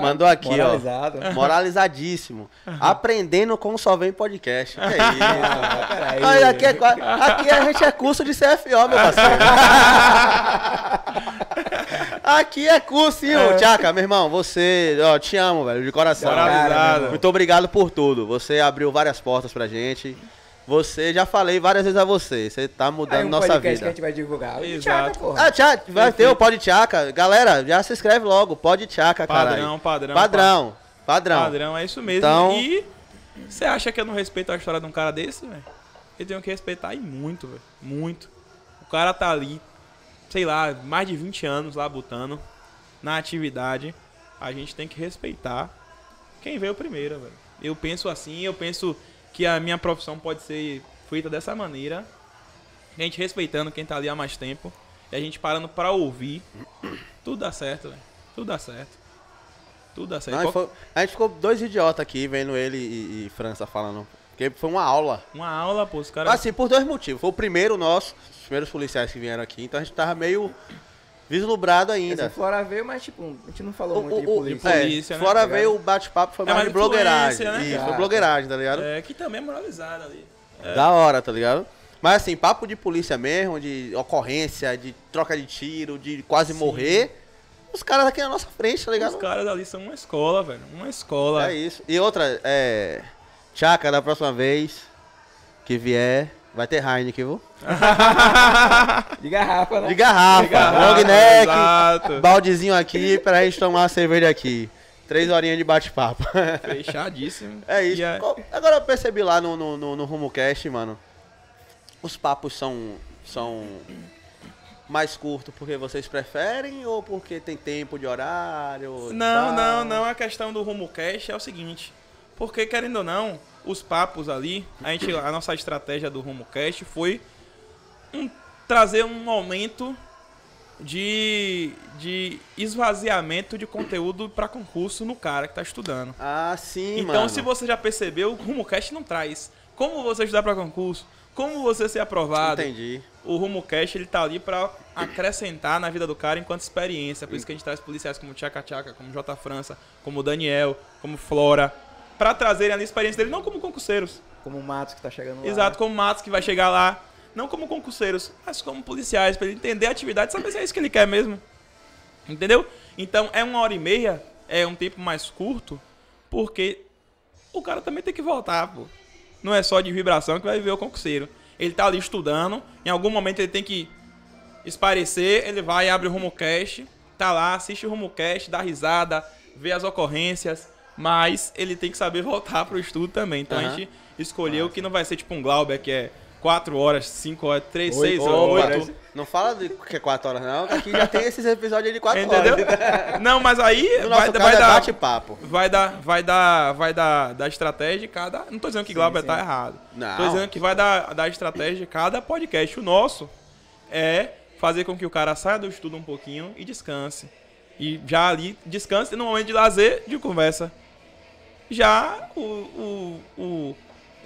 mandou aqui, moralizado. ó. Moralizadíssimo. Uhum. Aprendendo como só vem podcast. Que é isso. Mas aqui, é, aqui a gente é curso de CFO, meu parceiro. Aqui é cursinho. É. Tchaca, meu irmão, você, ó, te amo, velho, de coração. Cara, muito obrigado por tudo. Você abriu várias portas pra gente. Você, já falei várias vezes a você, você tá mudando Aí, um nossa vida. que a gente vai divulgar. Exato. Tchaca, porra. Ah, tchaca, vai ter o Pode Tchaca. Galera, já se inscreve logo, Pode Tchaca, cara. Padrão, padrão, padrão. Padrão. Padrão, é isso mesmo. Então... E você acha que eu não respeito a história de um cara desse, velho? Eu tenho que respeitar e muito, velho. Muito. O cara tá ali sei lá, mais de 20 anos lá botando na atividade. A gente tem que respeitar quem veio primeiro, velho. Eu penso assim, eu penso que a minha profissão pode ser feita dessa maneira. A gente respeitando quem tá ali há mais tempo. E a gente parando pra ouvir. Tudo dá certo, velho. Tudo dá certo. Tudo dá certo. Não, Qual... A gente ficou dois idiotas aqui vendo ele e, e França falando porque foi uma aula. Uma aula, pô, os caras. Assim, por dois motivos. Foi o primeiro nosso, os primeiros policiais que vieram aqui, então a gente tava meio vislumbrado ainda. Assim, Flora veio, mas tipo, a gente não falou o, muito o, de polícia. de polícia é, né? né? Flora tá veio, o bate-papo foi é, mais de blogueiragem. Né? Isso, ah, foi blogueiragem, tá ligado? É, que também tá é ali. É. Da hora, tá ligado? Mas assim, papo de polícia mesmo, de ocorrência, de troca de tiro, de quase Sim. morrer. Os caras aqui na nossa frente, tá ligado? Os caras ali são uma escola, velho. Uma escola. É isso. E outra, é. Tchaca, da próxima vez que vier, vai ter Heineken, viu? De garrafa, né? De garrafa. De garrafa long neck, exato. baldezinho aqui pra gente tomar uma cerveja aqui. Três horinhas de bate-papo. Fechadíssimo. É isso. Agora eu percebi lá no, no, no, no RumoCast, mano, os papos são, são mais curtos porque vocês preferem ou porque tem tempo de horário? Não, não, não. A questão do RumoCast é o seguinte. Porque, querendo ou não, os papos ali, a, gente, a nossa estratégia do RumoCast foi um, trazer um momento de, de esvaziamento de conteúdo para concurso no cara que tá estudando. Ah, sim, Então, mano. se você já percebeu, o RumoCast não traz. Como você estudar para concurso, como você ser aprovado. Entendi. O RumoCast, ele tá ali para acrescentar na vida do cara enquanto experiência. Por isso que a gente traz policiais como Tchaca Tchaca, como J França, como Daniel, como Flora, para trazerem a experiência dele não como concurseiros. Como o Matos que está chegando lá. Exato, como o Matos que vai chegar lá. Não como concurseiros, mas como policiais, para ele entender a atividade, saber se é isso que ele quer mesmo. Entendeu? Então é uma hora e meia, é um tempo mais curto, porque o cara também tem que voltar, pô. Não é só de vibração que vai ver o concurseiro. Ele tá ali estudando, em algum momento ele tem que esparecer, ele vai, abre o RumoCast, tá lá, assiste o RumoCast, dá risada, vê as ocorrências, mas ele tem que saber voltar pro estudo também. Então uhum. a gente escolheu Nossa. que não vai ser tipo um Glauber, que é 4 horas, 5 horas, 3, 6 horas, 8. Não fala de que é 4 horas, não, que aqui já tem esses episódios de 4 Entendeu? Não, mas aí no vai, vai é dar. Bate-papo. Vai dar, vai dar, vai dar da estratégia de cada. Não tô dizendo que sim, Glauber sim. tá errado. Não. Tô dizendo que vai dar da estratégia de cada podcast. O nosso é fazer com que o cara saia do estudo um pouquinho e descanse. E já ali, descanse no momento de lazer, de conversa. Já o, o, o,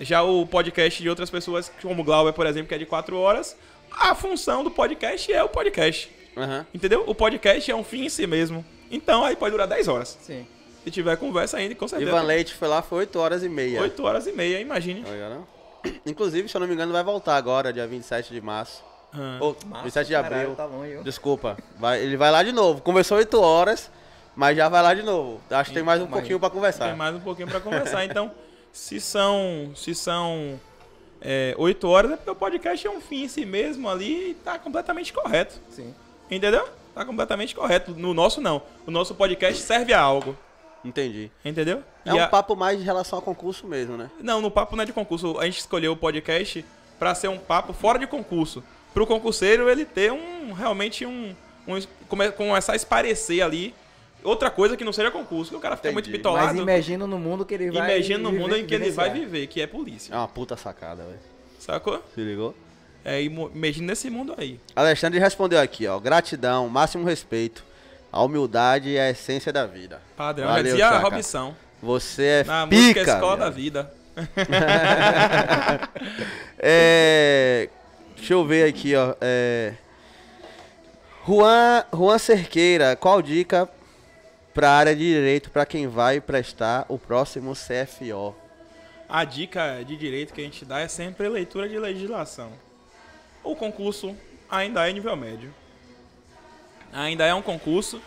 já o podcast de outras pessoas, como o Glauber, por exemplo, que é de 4 horas, a função do podcast é o podcast. Uhum. Entendeu? O podcast é um fim em si mesmo. Então aí pode durar 10 horas. Sim. Se tiver conversa ainda, com certeza. Ivan Leite foi lá, foi 8 horas e meia. 8 horas e meia, imagine. Não, Inclusive, se eu não me engano, vai voltar agora, dia 27 de março. Hum. Ou, março? 27 de abril. Caralho, tá bom, eu. Desculpa. Vai, ele vai lá de novo. Começou 8 horas mas já vai lá de novo. Acho que tem mais um então, pouquinho para conversar. Tem mais um pouquinho para conversar. Então, se são se são é, 8 horas, é porque o podcast é um fim em si mesmo ali e tá completamente correto. Sim. Entendeu? Tá completamente correto. No nosso, não. O nosso podcast serve a algo. Entendi. Entendeu? É e um a... papo mais em relação ao concurso mesmo, né? Não, no papo não é de concurso. A gente escolheu o podcast para ser um papo fora de concurso. Pro concurseiro ele ter um realmente um, um começar a esparecer ali outra coisa que não seja concurso, que o cara fica Entendi. muito pitolado. Mas imagina no mundo que ele vai Imagina no mundo em que ele vai viver, que é polícia. É uma puta sacada, velho. Sacou? Se ligou? É, imagina nesse mundo aí. Alexandre respondeu aqui, ó. Gratidão, máximo respeito. A humildade é a essência da vida. Padrão, Valeu, já dizia a Robson. Você é Na pica, música é Escola da Vida. é, deixa eu ver aqui, ó. É, Juan, Juan Cerqueira, qual dica para a área de direito, para quem vai prestar o próximo CFO. A dica de direito que a gente dá é sempre leitura de legislação. O concurso ainda é nível médio. Ainda é um concurso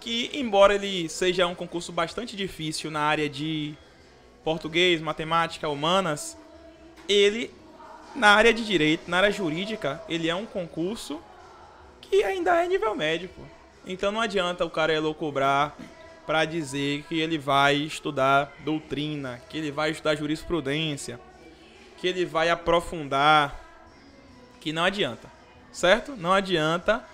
que, embora ele seja um concurso bastante difícil na área de português, matemática, humanas, ele na área de direito, na área jurídica, ele é um concurso que ainda é nível médio, pô. Então não adianta o cara elocubrar para dizer que ele vai estudar doutrina, que ele vai estudar jurisprudência, que ele vai aprofundar, que não adianta, certo? Não adianta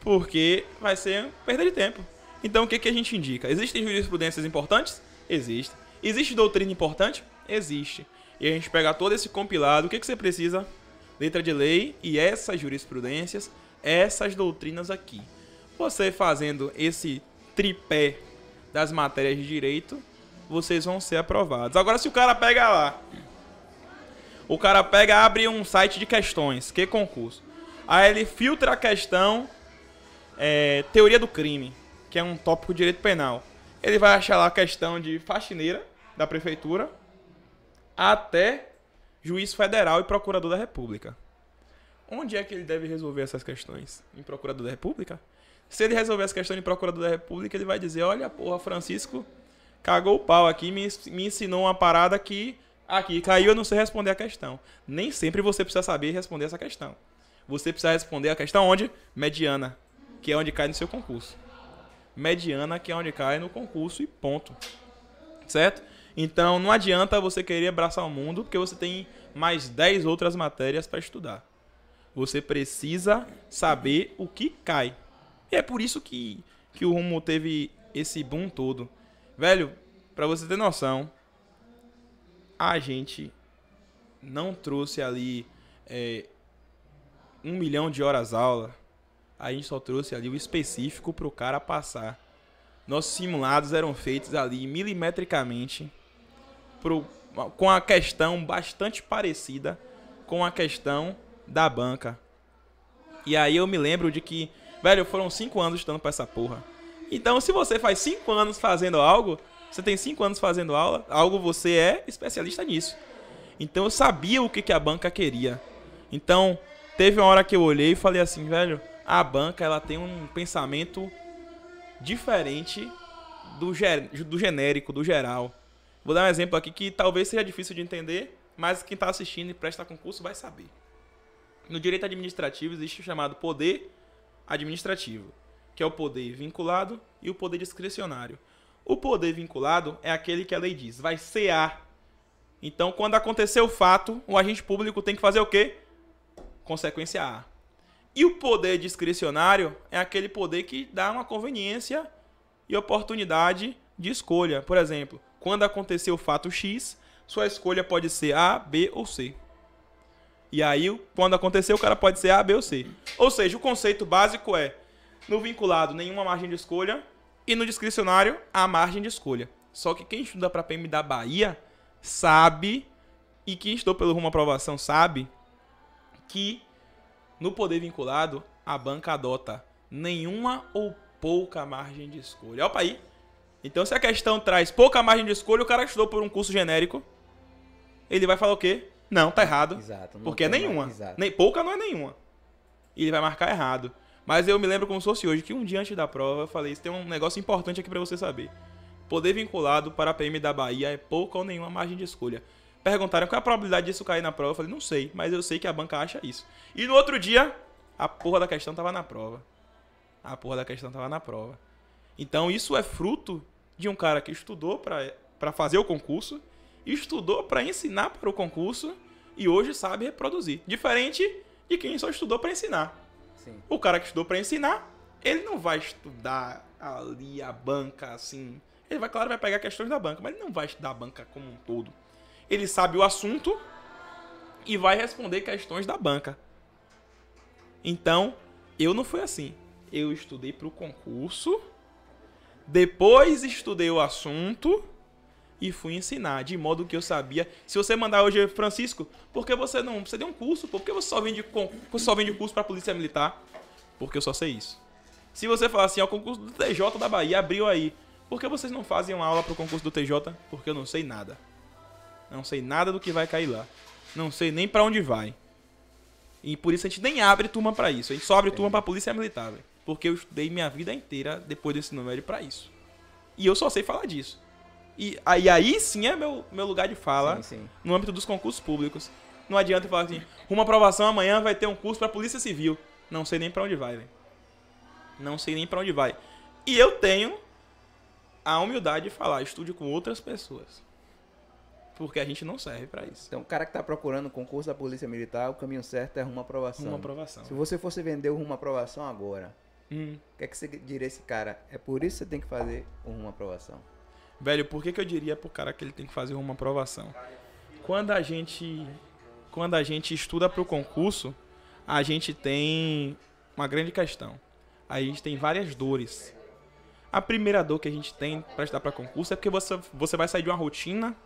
porque vai ser perda de tempo. Então o que, que a gente indica? Existem jurisprudências importantes? Existe. Existe doutrina importante? Existe. E a gente pega todo esse compilado, o que, que você precisa? Letra de lei e essas jurisprudências, essas doutrinas aqui. Você fazendo esse tripé das matérias de direito, vocês vão ser aprovados. Agora, se o cara pega lá, o cara pega, abre um site de questões, que concurso. Aí ele filtra a questão é, teoria do crime, que é um tópico de direito penal. Ele vai achar lá a questão de faxineira da prefeitura até juiz federal e procurador da república. Onde é que ele deve resolver essas questões? Em procurador da república? Se ele resolver essa questão de procurador da República, ele vai dizer: olha, porra, Francisco cagou o pau aqui, me, me ensinou uma parada que aqui caiu, eu não sei responder a questão. Nem sempre você precisa saber responder essa questão. Você precisa responder a questão onde? Mediana, que é onde cai no seu concurso. Mediana, que é onde cai no concurso e ponto. Certo? Então não adianta você querer abraçar o mundo, porque você tem mais 10 outras matérias para estudar. Você precisa saber o que cai. E é por isso que, que o rumo teve esse boom todo. Velho, para você ter noção, a gente não trouxe ali é, um milhão de horas aula. A gente só trouxe ali o específico pro cara passar. Nossos simulados eram feitos ali milimetricamente pro, com a questão bastante parecida com a questão da banca. E aí eu me lembro de que Velho, foram 5 anos estando pra essa porra. Então, se você faz 5 anos fazendo algo, você tem 5 anos fazendo aula, algo você é especialista nisso. Então, eu sabia o que, que a banca queria. Então, teve uma hora que eu olhei e falei assim, velho, a banca ela tem um pensamento diferente do, do genérico, do geral. Vou dar um exemplo aqui que talvez seja difícil de entender, mas quem está assistindo e presta concurso vai saber. No direito administrativo existe o chamado poder administrativo, que é o poder vinculado e o poder discricionário. O poder vinculado é aquele que a lei diz, vai ser A. Então, quando acontecer o fato, o agente público tem que fazer o quê? Consequência A. E o poder discricionário é aquele poder que dá uma conveniência e oportunidade de escolha. Por exemplo, quando acontecer o fato X, sua escolha pode ser A, B ou C. E aí, quando acontecer, o cara pode ser A, B ou C. Ou seja, o conceito básico é: no vinculado, nenhuma margem de escolha, e no discricionário, a margem de escolha. Só que quem estuda para PM da Bahia sabe, e quem estudou pelo rumo à aprovação sabe, que no poder vinculado, a banca adota nenhuma ou pouca margem de escolha. Olha aí. Então, se a questão traz pouca margem de escolha, o cara estudou por um curso genérico, ele vai falar o quê? Não, tá errado. Exato. Porque é nenhuma. Nem, pouca não é nenhuma. E ele vai marcar errado. Mas eu me lembro como se fosse hoje, que um dia antes da prova eu falei, isso tem um negócio importante aqui para você saber. Poder vinculado para a PM da Bahia é pouca ou nenhuma margem de escolha. Perguntaram qual é a probabilidade disso cair na prova. Eu falei, não sei, mas eu sei que a banca acha isso. E no outro dia, a porra da questão tava na prova. A porra da questão tava na prova. Então isso é fruto de um cara que estudou para fazer o concurso estudou para ensinar para o concurso e hoje sabe reproduzir. Diferente de quem só estudou para ensinar. Sim. O cara que estudou para ensinar, ele não vai estudar ali a banca assim. Ele vai, claro, vai pegar questões da banca, mas ele não vai estudar a banca como um todo. Ele sabe o assunto e vai responder questões da banca. Então, eu não fui assim. Eu estudei para o concurso, depois estudei o assunto e fui ensinar, de modo que eu sabia. Se você mandar hoje, Francisco, por que você não. Você deu um curso, por que você só vende, você só vende curso para Polícia Militar? Porque eu só sei isso. Se você falar assim, ó, o concurso do TJ da Bahia abriu aí, por que vocês não fazem uma aula para o concurso do TJ? Porque eu não sei nada. Não sei nada do que vai cair lá. Não sei nem para onde vai. E por isso a gente nem abre turma para isso. A gente só abre turma para Polícia Militar, velho. Porque eu estudei minha vida inteira depois do ensino médio para isso. E eu só sei falar disso. E aí, aí sim é meu, meu lugar de fala sim, sim. no âmbito dos concursos públicos. Não adianta eu falar assim, uma aprovação amanhã vai ter um curso para Polícia Civil. Não sei nem para onde vai, velho. Não sei nem para onde vai. E eu tenho a humildade de falar, estude com outras pessoas. Porque a gente não serve para isso. Então, o cara que tá procurando concurso da Polícia Militar, o caminho certo é rumo à aprovação. Rumo à aprovação. Se você fosse vender o rumo à aprovação agora, hum. o hum. que é que você diria esse cara? É por isso que você tem que fazer o rumo à aprovação. Velho, por que, que eu diria pro cara que ele tem que fazer uma aprovação? Quando a gente quando a gente estuda pro concurso, a gente tem uma grande questão. A gente tem várias dores. A primeira dor que a gente tem para estudar para concurso é porque você, você vai sair de uma rotina,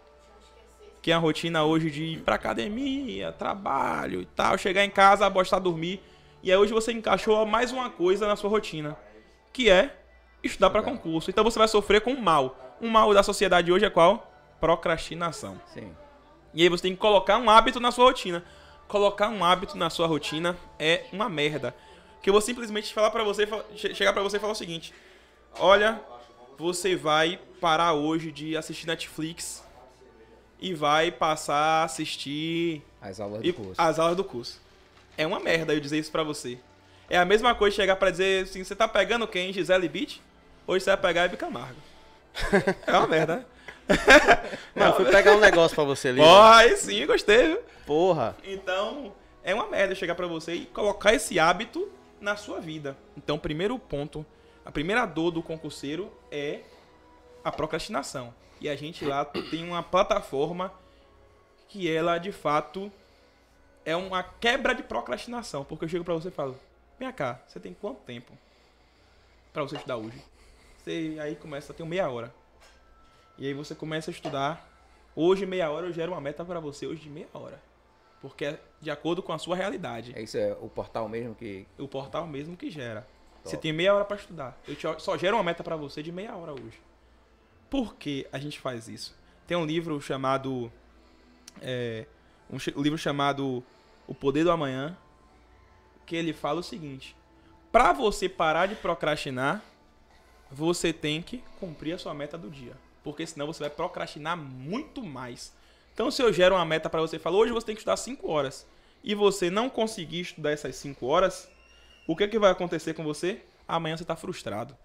que é a rotina hoje de ir para academia, trabalho e tal, chegar em casa, bosta dormir. E aí hoje você encaixou mais uma coisa na sua rotina, que é estudar para concurso. Então você vai sofrer com o mal um mal da sociedade hoje é qual? Procrastinação. Sim. E aí você tem que colocar um hábito na sua rotina. Colocar um hábito na sua rotina é uma merda. Que eu vou simplesmente falar para você, chegar para você e falar o seguinte: "Olha, você vai parar hoje de assistir Netflix e vai passar a assistir as aulas do curso. As aulas do curso. É uma merda eu dizer isso para você. É a mesma coisa chegar para dizer assim, você tá pegando quem? Gisele Beach? Hoje você vai pegar Hebe Camargo. É uma merda, né? Não, eu fui pegar um negócio pra você ali. Porra, aí sim, gostei, viu? Porra. Então, é uma merda chegar pra você e colocar esse hábito na sua vida. Então, primeiro ponto, a primeira dor do concurseiro é a procrastinação. E a gente lá tem uma plataforma que ela, de fato, é uma quebra de procrastinação. Porque eu chego pra você e falo, vem cá, você tem quanto tempo pra você estudar hoje? Você aí começa, tem meia hora. E aí você começa a estudar. Hoje, meia hora, eu gero uma meta para você hoje de meia hora. Porque é de acordo com a sua realidade. É isso, é o portal mesmo que. O portal mesmo que gera. Top. Você tem meia hora para estudar. Eu te, só gero uma meta para você de meia hora hoje. Por que a gente faz isso? Tem um livro chamado. É, um, um livro chamado O Poder do Amanhã. Que ele fala o seguinte: para você parar de procrastinar, você tem que cumprir a sua meta do dia. Porque senão você vai procrastinar muito mais. Então, se eu gero uma meta para você e falo, hoje você tem que estudar 5 horas, e você não conseguir estudar essas 5 horas, o que, é que vai acontecer com você? Amanhã você está frustrado.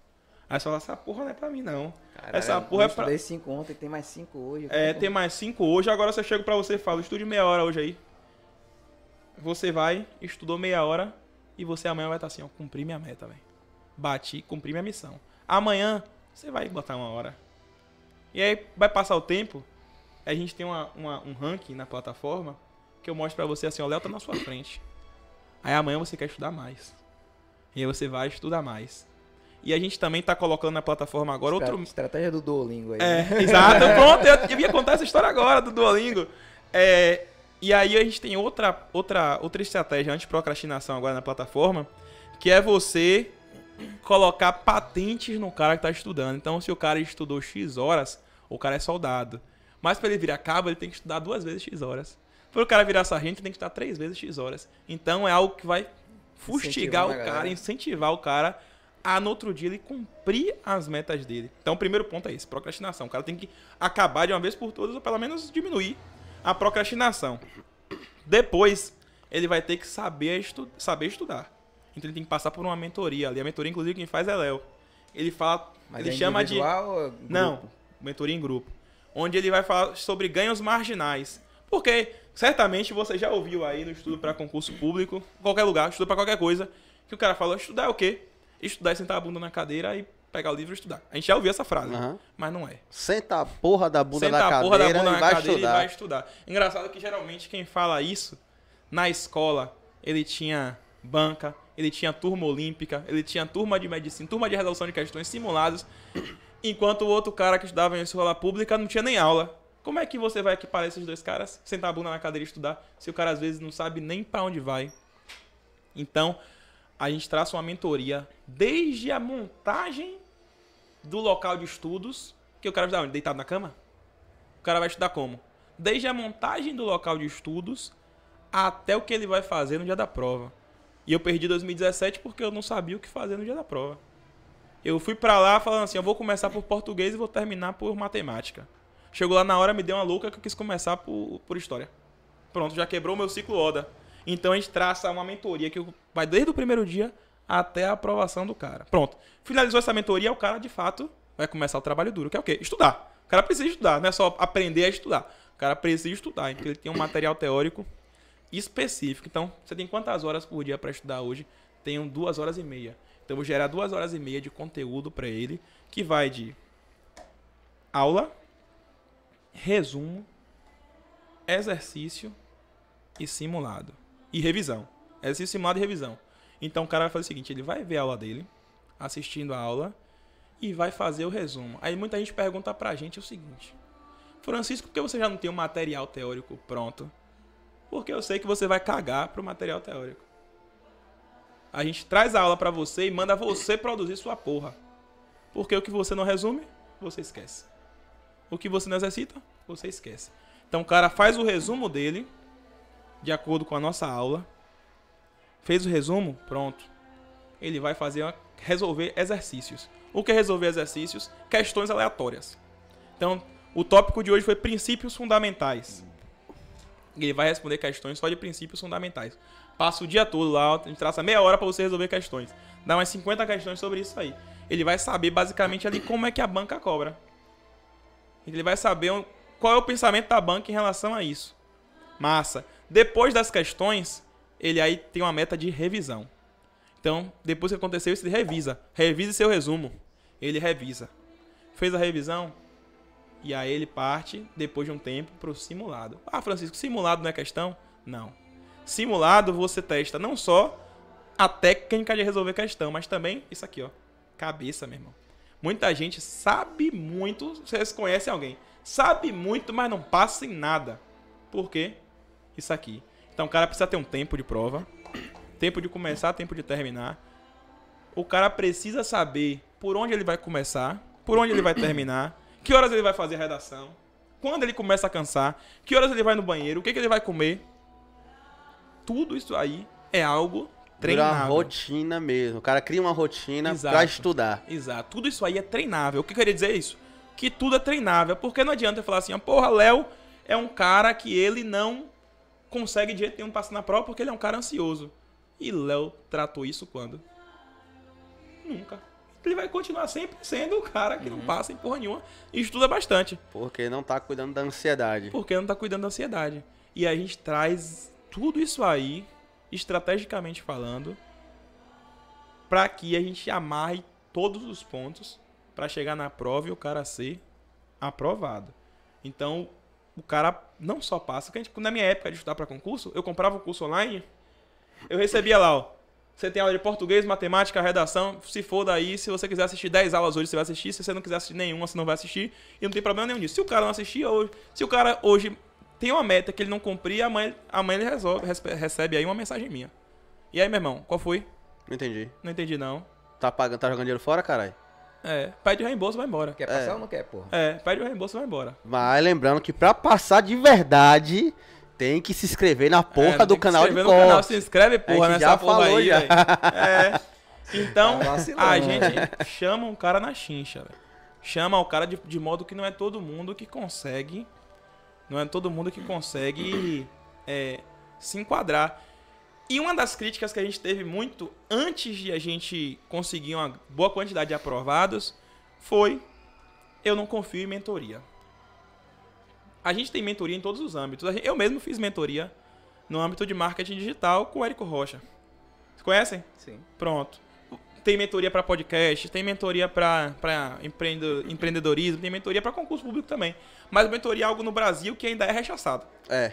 Aí você fala, essa porra não é pra mim, não. Caralho, essa porra é pra. Eu estudei 5 ontem, tem mais 5 hoje. É, tem mais 5 hoje. Agora se eu chego pra você e falo, estude meia hora hoje aí. Você vai, estudou meia hora, e você amanhã vai estar tá assim, ó, cumpri minha meta, velho. Bati, cumpri minha missão. Amanhã você vai botar uma hora. E aí vai passar o tempo. A gente tem uma, uma, um ranking na plataforma que eu mostro para você assim, o Léo tá na sua frente. Aí amanhã você quer estudar mais. E aí você vai estudar mais. E a gente também tá colocando na plataforma agora Estra outro. Estratégia do Duolingo aí. É, né? exato, pronto. Eu, eu ia contar essa história agora do Duolingo. É, e aí a gente tem outra, outra, outra estratégia anti-procrastinação agora na plataforma, que é você colocar patentes no cara que está estudando. Então, se o cara estudou X horas, o cara é soldado. Mas para ele virar cabo, ele tem que estudar duas vezes X horas. Para o cara virar sargento, ele tem que estudar três vezes X horas. Então, é algo que vai fustigar o cara, incentivar o cara a no outro dia ele cumprir as metas dele. Então, o primeiro ponto é esse, procrastinação. O cara tem que acabar de uma vez por todas, ou pelo menos diminuir a procrastinação. Depois, ele vai ter que saber, estu saber estudar. Então ele tem que passar por uma mentoria ali. A mentoria, inclusive, quem faz é Léo. Ele fala. Mas ele é chama de. Ou é grupo? Não, mentoria em grupo. Onde ele vai falar sobre ganhos marginais. Porque certamente você já ouviu aí no estudo para concurso público, qualquer lugar, estudo para qualquer coisa, que o cara fala: estudar é o quê? Estudar é sentar a bunda na cadeira e pegar o livro e estudar. A gente já ouviu essa frase, uhum. mas não é. Senta a porra da bunda Senta na cadeira, porra da bunda na cadeira estudar. e vai estudar. Engraçado que geralmente quem fala isso na escola, ele tinha banca, ele tinha turma olímpica, ele tinha turma de medicina, turma de resolução de questões simuladas, enquanto o outro cara que estudava em escola pública não tinha nem aula. Como é que você vai equiparar esses dois caras, sentar a bunda na cadeira e estudar, se o cara às vezes não sabe nem para onde vai? Então, a gente traça uma mentoria desde a montagem do local de estudos, que o cara vai estudar deitado na cama? O cara vai estudar como? Desde a montagem do local de estudos até o que ele vai fazer no dia da prova. E eu perdi 2017 porque eu não sabia o que fazer no dia da prova. Eu fui para lá falando assim, eu vou começar por português e vou terminar por matemática. Chegou lá na hora, me deu uma louca que eu quis começar por, por história. Pronto, já quebrou meu ciclo ODA. Então a gente traça uma mentoria que vai desde o primeiro dia até a aprovação do cara. Pronto. Finalizou essa mentoria, o cara de fato vai começar o trabalho duro, que é o quê? Estudar. O cara precisa estudar, não é só aprender a estudar. O cara precisa estudar, então ele tem um material teórico específico. Então, você tem quantas horas por dia para estudar hoje? Tenho duas horas e meia. Então, eu vou gerar duas horas e meia de conteúdo para ele, que vai de aula, resumo, exercício e simulado. E revisão. Exercício, simulado e revisão. Então, o cara vai fazer o seguinte: ele vai ver a aula dele, assistindo a aula, e vai fazer o resumo. Aí muita gente pergunta para a gente o seguinte: Francisco, por que você já não tem o material teórico pronto? porque eu sei que você vai cagar pro material teórico. A gente traz a aula para você e manda você produzir sua porra. Porque o que você não resume, você esquece. O que você não exercita, você esquece. Então o cara faz o resumo dele, de acordo com a nossa aula. Fez o resumo, pronto. Ele vai fazer uma, resolver exercícios. O que é resolver exercícios? Questões aleatórias. Então, o tópico de hoje foi princípios fundamentais. Ele vai responder questões só de princípios fundamentais. Passa o dia todo lá, a gente traça meia hora para você resolver questões. Dá umas 50 questões sobre isso aí. Ele vai saber basicamente ali como é que a banca cobra. Ele vai saber qual é o pensamento da banca em relação a isso. Massa. Depois das questões, ele aí tem uma meta de revisão. Então, depois que aconteceu isso, ele revisa. revisa seu resumo. Ele revisa. Fez a revisão, e aí ele parte, depois de um tempo, para o simulado. Ah, Francisco, simulado não é questão? Não. Simulado você testa não só a técnica de resolver questão, mas também isso aqui, ó. Cabeça, meu irmão. Muita gente sabe muito, vocês conhecem alguém, sabe muito, mas não passa em nada. Por quê? Isso aqui. Então o cara precisa ter um tempo de prova, tempo de começar, tempo de terminar. O cara precisa saber por onde ele vai começar, por onde ele vai terminar que horas ele vai fazer a redação, quando ele começa a cansar, que horas ele vai no banheiro, o que, que ele vai comer. Tudo isso aí é algo treinável. Uma rotina mesmo. O cara cria uma rotina para estudar. Exato. Tudo isso aí é treinável. O que eu queria dizer é isso? Que tudo é treinável. Porque não adianta eu falar assim, ah, porra, Léo é um cara que ele não consegue de jeito nenhum passar na prova porque ele é um cara ansioso. E Léo tratou isso quando? Nunca ele vai continuar sempre sendo o cara que uhum. não passa em porra nenhuma e estuda bastante. Porque não tá cuidando da ansiedade. Porque não tá cuidando da ansiedade. E a gente traz tudo isso aí, estrategicamente falando, para que a gente amarre todos os pontos para chegar na prova e o cara ser aprovado. Então, o cara não só passa. Porque na minha época de estudar para concurso, eu comprava o curso online, eu recebia lá, ó você tem aula de português, matemática, redação. Se for daí, se você quiser assistir 10 aulas hoje, você vai assistir. Se você não quiser assistir nenhuma, você não vai assistir. E não tem problema nenhum nisso. Se o cara não assistir hoje, se o cara hoje tem uma meta que ele não cumprir, amanhã, mãe ele resolve, recebe aí uma mensagem minha. E aí, meu irmão, qual foi? Não entendi. Não entendi, não. Tá, pagando, tá jogando dinheiro fora, caralho? É, pede o reembolso vai embora. Quer passar é. ou não quer, porra? É, pede o reembolso vai embora. Mas lembrando que pra passar de verdade, tem que se inscrever na é, porra é, do canal de cortes. canal, se inscreve, porra, nessa já porra falou, aí, já. É. Então, tá a né? gente chama um cara na chincha, velho. Chama o cara de, de modo que não é todo mundo que consegue. Não é todo mundo que consegue é, se enquadrar. E uma das críticas que a gente teve muito antes de a gente conseguir uma boa quantidade de aprovados foi eu não confio em mentoria a gente tem mentoria em todos os âmbitos. Eu mesmo fiz mentoria no âmbito de marketing digital com o Érico Rocha. Vocês conhecem? Sim. Pronto. Tem mentoria para podcast, tem mentoria para empreendedorismo, tem mentoria para concurso público também. Mas mentoria é algo no Brasil que ainda é rechaçado. É.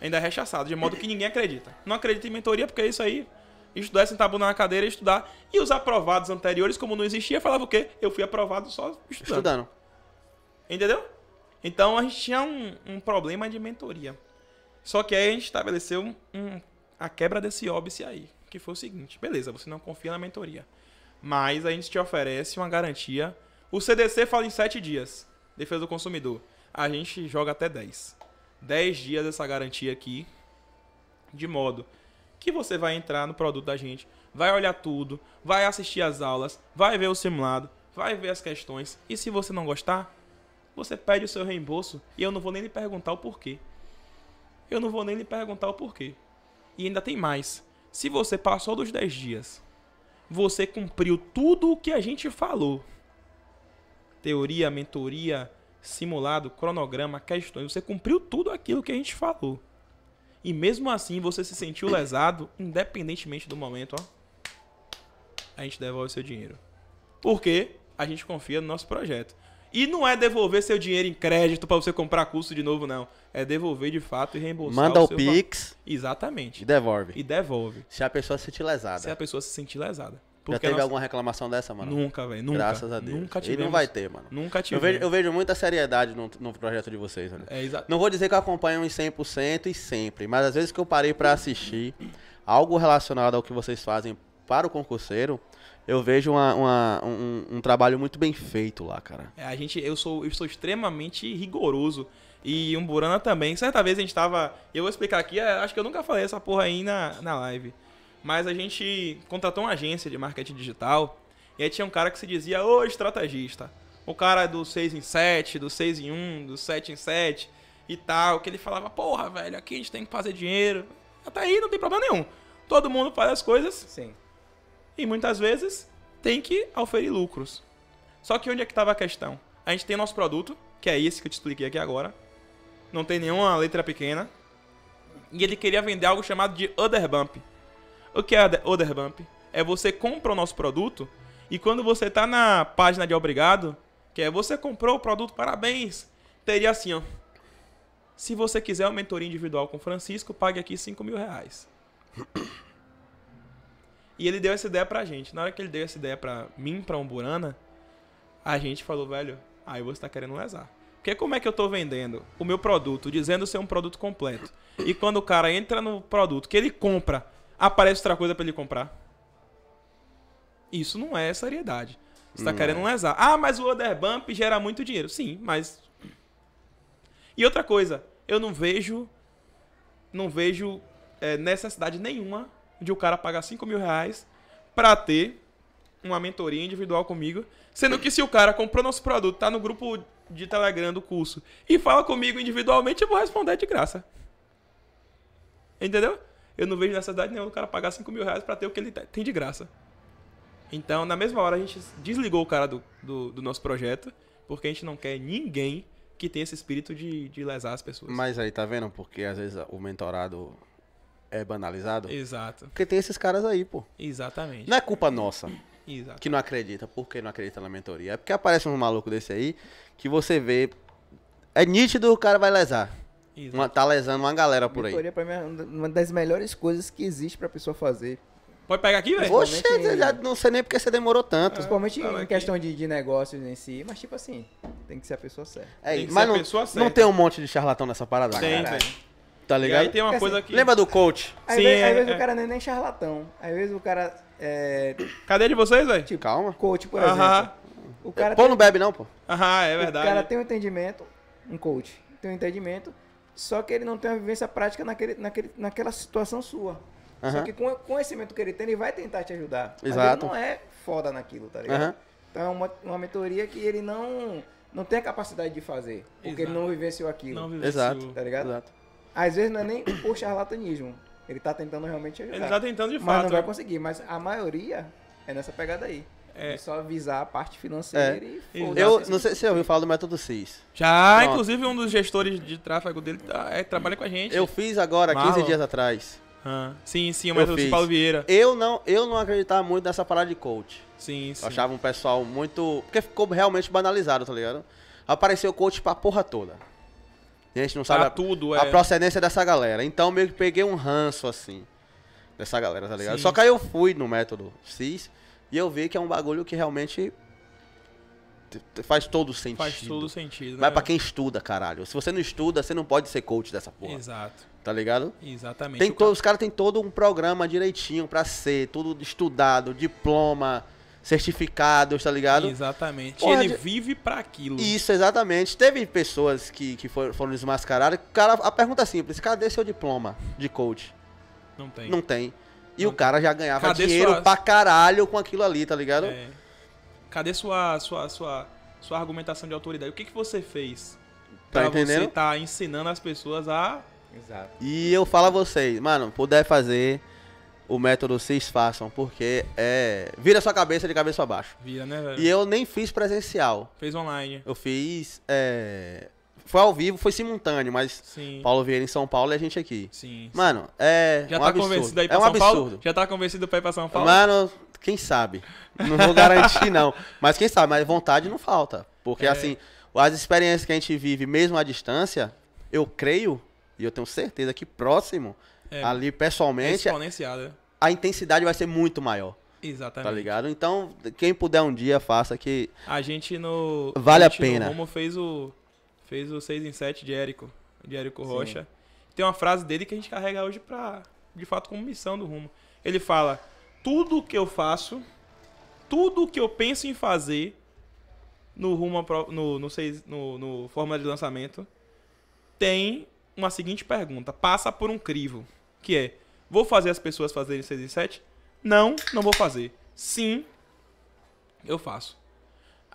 Ainda é rechaçado, de modo que ninguém acredita. Não acredita em mentoria porque é isso aí. Estudar, sentar a bunda na cadeira, estudar. E os aprovados anteriores, como não existia, falava o quê? Eu fui aprovado só estudando. Estudando. Entendeu? Então a gente tinha um, um problema de mentoria. Só que aí a gente estabeleceu um, um, a quebra desse óbice aí, que foi o seguinte: beleza, você não confia na mentoria, mas a gente te oferece uma garantia. O CDC fala em 7 dias, defesa do consumidor. A gente joga até 10. 10 dias essa garantia aqui, de modo que você vai entrar no produto da gente, vai olhar tudo, vai assistir as aulas, vai ver o simulado, vai ver as questões e se você não gostar, você pede o seu reembolso e eu não vou nem lhe perguntar o porquê. Eu não vou nem lhe perguntar o porquê. E ainda tem mais. Se você passou dos 10 dias, você cumpriu tudo o que a gente falou. Teoria, mentoria, simulado, cronograma, questões, você cumpriu tudo aquilo que a gente falou. E mesmo assim você se sentiu lesado, independentemente do momento, ó. A gente devolve o seu dinheiro. Porque a gente confia no nosso projeto. E não é devolver seu dinheiro em crédito para você comprar curso de novo, não. É devolver de fato e reembolsar. Manda o, o Pix. Valor. Exatamente. E devolve. E devolve. Se a pessoa se sentir lesada. Se a pessoa se sentir lesada. Porque Já teve nossa... alguma reclamação dessa, mano? Nunca, velho. Nunca. Graças a Deus. Nunca E não vai ter, mano. Nunca tive Eu vejo, eu vejo muita seriedade no, no projeto de vocês, mano. É, exato. Não vou dizer que eu acompanho em 100% e sempre, mas às vezes que eu parei para assistir algo relacionado ao que vocês fazem para o concurseiro, eu vejo uma, uma, um, um, trabalho muito bem feito lá, cara. É, a gente, eu sou, eu sou extremamente rigoroso. E um Burana também. Certa vez a gente tava. Eu vou explicar aqui, é, acho que eu nunca falei essa porra aí na, na live. Mas a gente contratou uma agência de marketing digital. E aí tinha um cara que se dizia ô estrategista. O cara é do 6 em 7, do 6 em 1, do 7 em 7 e tal. Que ele falava, porra, velho, aqui a gente tem que fazer dinheiro. Até aí não tem problema nenhum. Todo mundo faz as coisas. Sim e muitas vezes tem que auferir lucros. Só que onde é que estava a questão? A gente tem nosso produto, que é esse que eu te expliquei aqui agora. Não tem nenhuma letra pequena. E ele queria vender algo chamado de Other Bump. O que é Other Bump? É você compra o nosso produto e quando você tá na página de obrigado, que é você comprou o produto, parabéns. Teria assim, ó. Se você quiser uma mentoria individual com Francisco, pague aqui 5 mil reais. E ele deu essa ideia pra gente. Na hora que ele deu essa ideia pra mim, pra Umburana, a gente falou, velho, aí você tá querendo lesar. Porque como é que eu tô vendendo o meu produto, dizendo ser um produto completo? E quando o cara entra no produto que ele compra, aparece outra coisa para ele comprar? Isso não é seriedade. Você tá querendo é. lesar. Ah, mas o bump gera muito dinheiro. Sim, mas. E outra coisa, eu não vejo. Não vejo é, necessidade nenhuma de o cara pagar 5 mil reais pra ter uma mentoria individual comigo. Sendo que se o cara comprou nosso produto, tá no grupo de Telegram do curso e fala comigo individualmente, eu vou responder de graça. Entendeu? Eu não vejo necessidade nenhuma do cara pagar 5 mil reais pra ter o que ele tem de graça. Então, na mesma hora, a gente desligou o cara do, do, do nosso projeto, porque a gente não quer ninguém que tenha esse espírito de, de lesar as pessoas. Mas aí, tá vendo? Porque às vezes o mentorado é banalizado. Exato. Porque tem esses caras aí, pô. Exatamente. Não é culpa nossa. Exato. Que não acredita. Por que não acredita na mentoria? É porque aparece um maluco desse aí que você vê. É nítido o cara vai lesar. Exato. Uma, tá lesando uma galera por mentoria, aí. Mentoria, pra mim, é uma das melhores coisas que existe pra pessoa fazer. Pode pegar aqui, velho? Poxa, em... já não sei nem porque você demorou tanto. Principalmente em aqui. questão de, de negócios em si, mas tipo assim, tem que ser a pessoa certa. É, tem que mas ser não, a pessoa certa. Não tem um monte de charlatão nessa parada, tem, cara. Né? Tem. Tá ligado? E aí tem uma Porque coisa assim, que. Lembra do coach? Sim, aí é, às vezes é. o cara não é nem charlatão. Às vezes o cara. É... Cadê de vocês, velho? Tipo, Calma. Coach, por exemplo. Aham. O cara pô, tem... não bebe, não, pô. Aham, é verdade. O cara tem um entendimento, um coach, tem um entendimento, só que ele não tem uma vivência prática naquele, naquele, naquela situação sua. Só que com o conhecimento que ele tem, ele vai tentar te ajudar. Exato. Mas ele não é foda naquilo, tá ligado? Então é uma, uma mentoria que ele não, não tem a capacidade de fazer. Porque Exato. ele não vivenciou aquilo. Não vivenciou. Exato. Tá ligado? Exato. Às vezes não é nem o charlatanismo. Ele tá tentando realmente ajudar. Ele tá tentando de mas fato. Mas não vai é. conseguir. Mas a maioria é nessa pegada aí. É. é só visar a parte financeira é. e foda Eu não sei se você ouviu falar do método CIS. Já, Pronto. inclusive um dos gestores de tráfego dele tá, é, trabalha com a gente. Eu fiz agora, Malo. 15 dias atrás. sim, sim, o método de Paulo Vieira. Eu não, eu não acreditava muito nessa parada de coach. Sim, sim. Eu achava um pessoal muito. Porque ficou realmente banalizado, tá ligado? Apareceu coach pra porra toda. A gente não sabe a, tudo, é. a procedência dessa galera. Então meio que peguei um ranço, assim, dessa galera, tá ligado? Sim. Só que aí eu fui no método CIS e eu vi que é um bagulho que realmente faz todo sentido. Faz todo sentido. É né? Mas pra quem estuda, caralho. Se você não estuda, você não pode ser coach dessa porra. Exato. Tá ligado? Exatamente. Tem todo, os caras têm todo um programa direitinho pra ser, tudo estudado, diploma, certificados, tá ligado? Exatamente. Porra, ele vive para aquilo. Isso, exatamente. Teve pessoas que, que foram, foram desmascaradas. Cara, a pergunta é simples: cadê seu diploma de coach? Não tem. Não tem. E Não. o cara já ganhava dinheiro sua... pra caralho com aquilo ali, tá ligado? É. Cadê sua, sua, sua, sua argumentação de autoridade? O que, que você fez tá pra entendendo? você estar tá ensinando as pessoas a. Exato. E eu falo a vocês, mano, puder fazer o método vocês façam, porque é. Vira sua cabeça de cabeça abaixo. Vira, né, velho? E eu nem fiz presencial. Fez online. Eu fiz. É... Foi ao vivo, foi simultâneo, mas Sim. Paulo Vieira em São Paulo e a gente aqui. Sim. Mano, é. Já um tá absurdo. convencido aí é pra é um São absurdo. Paulo? Já tá convencido pra ir pra São Paulo? Mano, quem sabe? Não vou garantir, não. Mas quem sabe, mas vontade não falta. Porque é. assim, as experiências que a gente vive, mesmo à distância, eu creio, e eu tenho certeza que próximo é, ali pessoalmente, é a intensidade vai ser muito maior. Tá Exatamente. Tá ligado? Então, quem puder um dia, faça que. A gente no. Vale a, gente a pena. Como fez o. Fez o 6 em 7 de Érico. De Érico Rocha. Sim. Tem uma frase dele que a gente carrega hoje pra. De fato, como missão do rumo. Ele fala: Tudo que eu faço, tudo que eu penso em fazer no rumo pro, no, no, seis, no, no fórmula de lançamento tem uma seguinte pergunta. Passa por um crivo que é: vou fazer as pessoas fazerem 6 e 7? Não, não vou fazer. Sim, eu faço.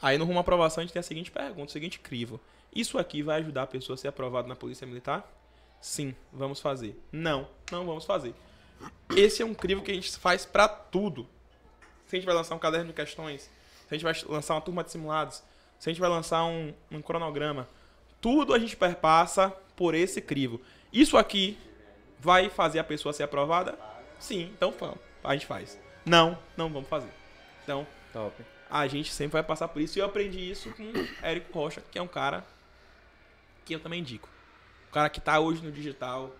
Aí no rumo à aprovação a gente tem a seguinte pergunta, o seguinte crivo. Isso aqui vai ajudar a pessoa a ser aprovada na polícia militar? Sim, vamos fazer. Não, não vamos fazer. Esse é um crivo que a gente faz para tudo. Se a gente vai lançar um caderno de questões, se a gente vai lançar uma turma de simulados, se a gente vai lançar um, um cronograma, tudo a gente perpassa por esse crivo. Isso aqui Vai fazer a pessoa ser aprovada? Sim, então vamos. A gente faz. Não, não vamos fazer. Então, Top. a gente sempre vai passar por isso. E eu aprendi isso com Érico Rocha, que é um cara que eu também indico. O cara que está hoje no digital,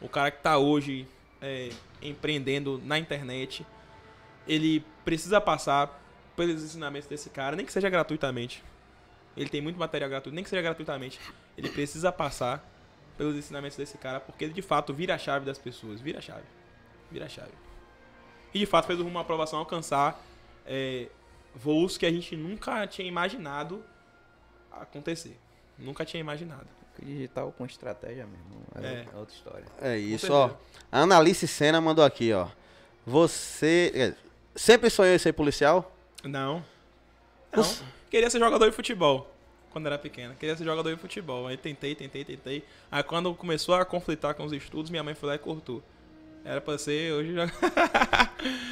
o cara que está hoje é, empreendendo na internet, ele precisa passar pelos ensinamentos desse cara, nem que seja gratuitamente. Ele tem muito material gratuito, nem que seja gratuitamente. Ele precisa passar pelos ensinamentos desse cara, porque ele de fato vira a chave das pessoas. Vira a chave. Vira a chave. E de fato fez o rumo à aprovação alcançar é, voos que a gente nunca tinha imaginado acontecer. Nunca tinha imaginado. Digital com estratégia mesmo. É, é, é. outra história. É isso, ó. A Analice Senna mandou aqui, ó. Você. Sempre sonhou em ser policial? Não. Não. Queria ser jogador de futebol quando era pequena. Queria ser jogador de futebol. Aí tentei, tentei, tentei. Aí quando começou a conflitar com os estudos, minha mãe foi lá e cortou. Era pra ser hoje já.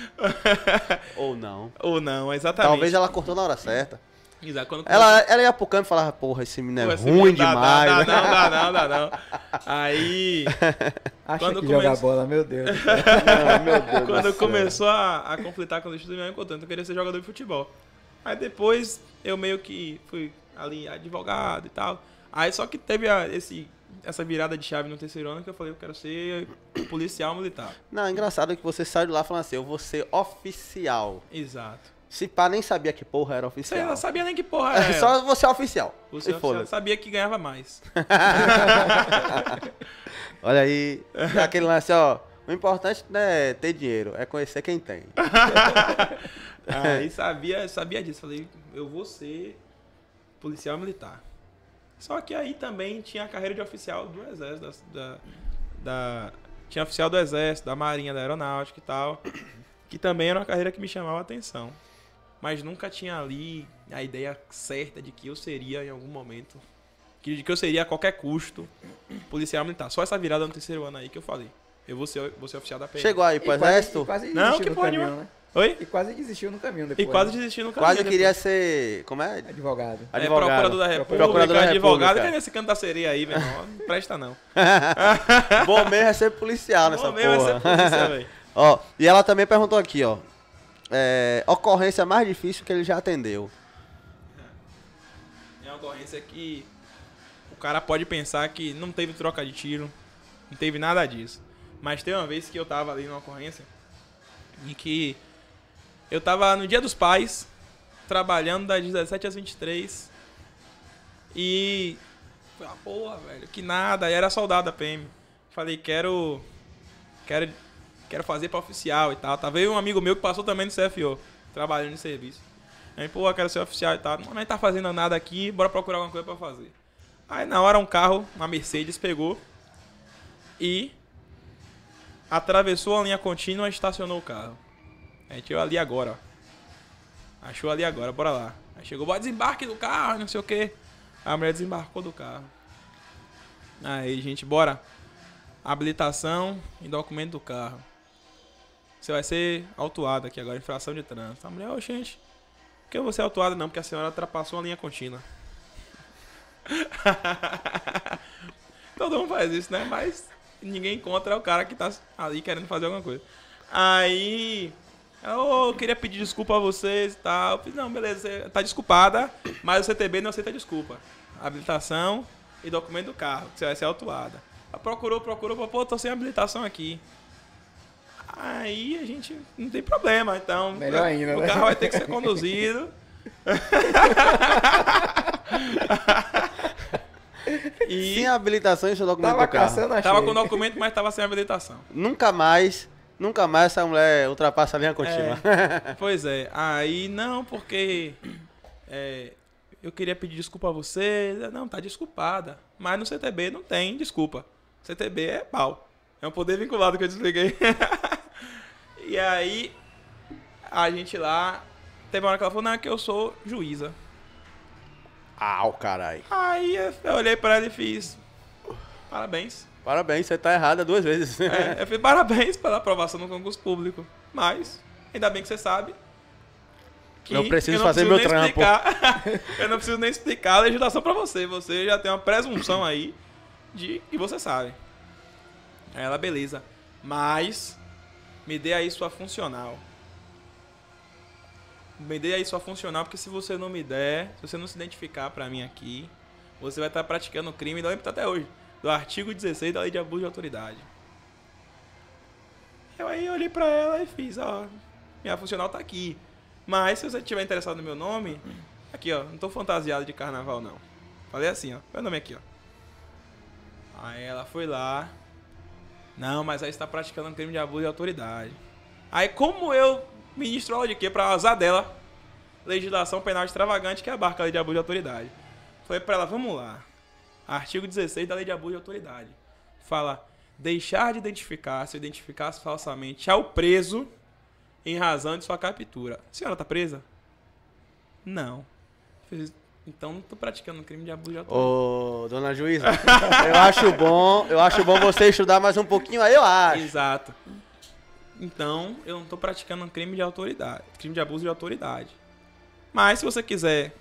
Ou não. Ou não, exatamente. Talvez ela cortou na hora certa. Exato. Quando ela, ela ia pro campo e falava, porra, esse menino é ruim demais. Dá, dá, não, dá, não, dá, não. Aí. Acha quando que joga jogar bola, meu Deus. meu Deus quando começou a, a conflitar com os estudos, minha mãe cortou então eu queria ser jogador de futebol. Aí depois eu meio que fui ali, advogado e tal. Aí só que teve a, esse, essa virada de chave no terceiro ano que eu falei, eu quero ser policial militar. Não, é engraçado que você saiu de lá falando assim, eu vou ser oficial. Exato. Se pá, nem sabia que porra era oficial. Você não sabia nem que porra era. Só você é oficial. Você é oficial sabia que ganhava mais. Olha aí, aquele lance, ó. O importante não né, é ter dinheiro, é conhecer quem tem. aí ah, sabia, sabia disso. Falei, eu vou ser policial militar. Só que aí também tinha a carreira de oficial do exército, da, da, tinha oficial do exército, da marinha, da aeronáutica e tal, que também era uma carreira que me chamava a atenção. Mas nunca tinha ali a ideia certa de que eu seria em algum momento, de que eu seria a qualquer custo policial militar. Só essa virada no terceiro ano aí que eu falei. Eu vou ser, vou ser oficial da PM. Chegou aí pro exército? Quase, quase não, que porra nenhuma. Né? Oi? E quase desistiu no caminho depois. E quase né? desistiu no caminho. Quase depois. queria ser. Como é? Advogado. É, procurador da República. Procurador da advogado. República. Cadê é esse canto da sereia aí, meu irmão? Não presta, não. Bom mesmo é ser policial nessa Bom porra. Bom mesmo é ser policial, velho. Ó, e ela também perguntou aqui, ó. É, ocorrência mais difícil que ele já atendeu. É uma ocorrência que o cara pode pensar que não teve troca de tiro, não teve nada disso. Mas tem uma vez que eu tava ali numa ocorrência em que eu tava no Dia dos Pais, trabalhando das 17 às 23. E. Ah, porra, velho, que nada. E era soldado da PM. Falei, quero. Quero. Quero fazer pra oficial e tal. Tava aí um amigo meu que passou também no CFO, trabalhando em serviço. Aí, pô, quero ser oficial e tal. Não, nem tá fazendo nada aqui, bora procurar alguma coisa pra fazer. Aí, na hora, um carro, uma Mercedes, pegou e atravessou a linha contínua e estacionou o carro. A gente eu ali agora, ó. Achou ali agora, bora lá. Aí chegou, bora desembarque do carro, não sei o que. A mulher desembarcou do carro. Aí, gente, bora. Habilitação e documento do carro. Você vai ser autuado aqui agora, infração de trânsito. A mulher, ô, gente, por que eu vou ser autuado não? Porque a senhora ultrapassou a linha contínua. Todo mundo faz isso, né? Mas ninguém encontra o cara que tá ali querendo fazer alguma coisa. Aí eu queria pedir desculpa a vocês e tal. Eu fiz, não, beleza, tá desculpada, mas o CTB não aceita desculpa. Habilitação e documento do carro, que você vai ser autuada. Ela procurou, procurou, pô, tô sem habilitação aqui. Aí a gente não tem problema, então. Melhor né, ainda, O né? carro vai ter que ser conduzido. e sem habilitação e seu documento tava do carro. Tava com documento, mas tava sem habilitação. Nunca mais Nunca mais essa mulher ultrapassa a linha contínua. É, pois é. Aí, não, porque é, eu queria pedir desculpa a você. Não, tá desculpada. Mas no CTB não tem desculpa. CTB é pau. É um poder vinculado que eu desliguei. e aí, a gente lá. Teve uma hora que ela falou: Não, é que eu sou juíza. Au, carai. Aí eu olhei pra ela e fiz: Parabéns. Parabéns, você está errada duas vezes. É, eu falei, parabéns pela aprovação no concurso público. Mas, ainda bem que você sabe. Que eu preciso eu fazer preciso meu trampo. Explicar, eu não preciso nem explicar a legislação para você. Você já tem uma presunção aí de que você sabe. ela, beleza. Mas, me dê aí sua funcional. Me dê aí sua funcional, porque se você não me der, se você não se identificar para mim aqui, você vai estar tá praticando crime, não lembro até hoje do artigo 16 da Lei de Abuso de Autoridade. Eu aí olhei para ela e fiz, ó, minha funcional tá aqui. Mas se você tiver interessado no meu nome, aqui, ó, não tô fantasiado de carnaval não. Falei assim, ó, meu nome é aqui, ó. Aí ela foi lá. Não, mas aí está praticando um crime de abuso de autoridade. Aí como eu ministro aula de quê? Para azar dela, legislação penal extravagante que abarca a lei de abuso de autoridade. Falei para ela, vamos lá. Artigo 16 da Lei de Abuso de Autoridade. Fala: deixar de identificar se identificar-se falsamente ao preso em razão de sua captura. A senhora está presa? Não. Então não estou praticando crime de abuso de autoridade. Ô, dona juíza, eu acho bom, eu acho bom você estudar mais um pouquinho aí, eu acho. Exato. Então, eu não estou praticando um crime de autoridade, crime de abuso de autoridade. Mas se você quiser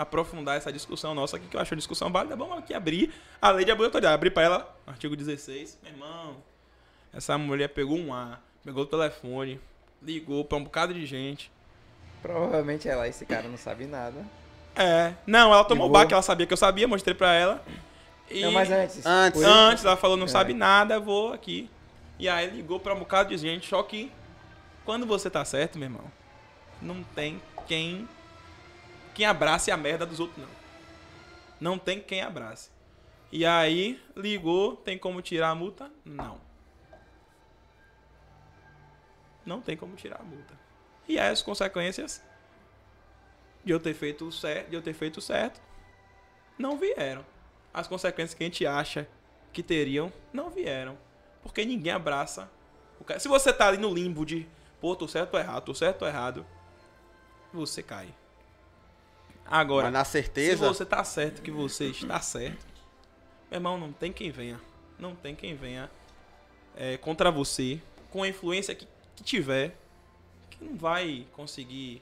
aprofundar essa discussão nossa aqui, que eu acho uma discussão válida, vamos aqui abrir a lei de obrigatoriedade. Abrir para ela, artigo 16. Meu irmão, essa mulher pegou um ar, pegou o telefone, ligou para um bocado de gente. Provavelmente ela, esse cara não sabe nada. É, não, ela tomou o baque, ela sabia que eu sabia, mostrei para ela. E não, mas antes. Antes, antes ela falou, não é. sabe nada, vou aqui. E aí ligou para um bocado de gente, só que quando você tá certo, meu irmão, não tem quem quem abrace a merda dos outros, não. Não tem quem abrace. E aí, ligou, tem como tirar a multa? Não. Não tem como tirar a multa. E aí as consequências de eu ter feito certo, de eu ter feito certo, não vieram. As consequências que a gente acha que teriam, não vieram. Porque ninguém abraça o cara. Se você tá ali no limbo de, pô, tô certo ou errado, tô certo ou errado, você cai. Agora, Mas na certeza... se você tá certo que você está certo, meu irmão, não tem quem venha. Não tem quem venha é, contra você, com a influência que, que tiver, que não vai conseguir.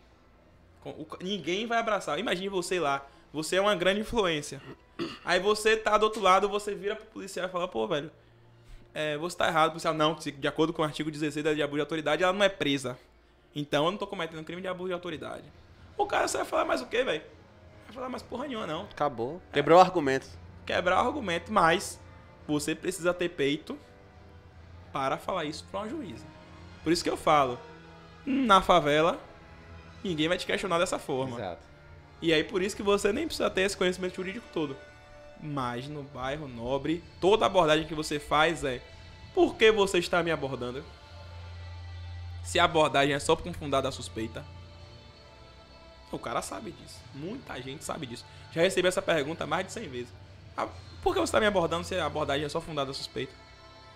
Com, ninguém vai abraçar. Imagine você lá, você é uma grande influência. Aí você tá do outro lado, você vira pro policial e fala, pô, velho, é, você tá errado, policial. Não, de acordo com o artigo 16 da é de abuso de autoridade, ela não é presa. Então eu não tô cometendo crime de abuso de autoridade. O cara você vai falar mais o quê, velho? falar mais porra nenhuma, não. Acabou. Quebrou é. o argumento. Quebrar o argumento, mas você precisa ter peito para falar isso para uma juíza. Por isso que eu falo, na favela, ninguém vai te questionar dessa forma. Exato. E aí por isso que você nem precisa ter esse conhecimento jurídico todo. Mas no bairro nobre, toda abordagem que você faz é: por que você está me abordando? Se a abordagem é só para confundar da suspeita, o cara sabe disso. Muita gente sabe disso. Já recebi essa pergunta mais de 100 vezes. Ah, por que você está me abordando se a abordagem é só fundada suspeita?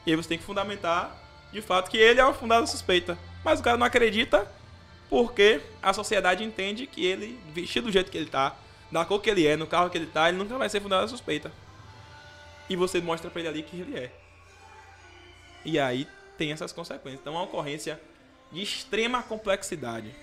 E aí você tem que fundamentar, de fato, que ele é o fundado suspeita. Mas o cara não acredita porque a sociedade entende que ele, vestido do jeito que ele tá, da cor que ele é, no carro que ele tá, ele nunca vai ser fundado suspeita. E você mostra para ele ali que ele é. E aí tem essas consequências. Então é uma ocorrência de extrema complexidade.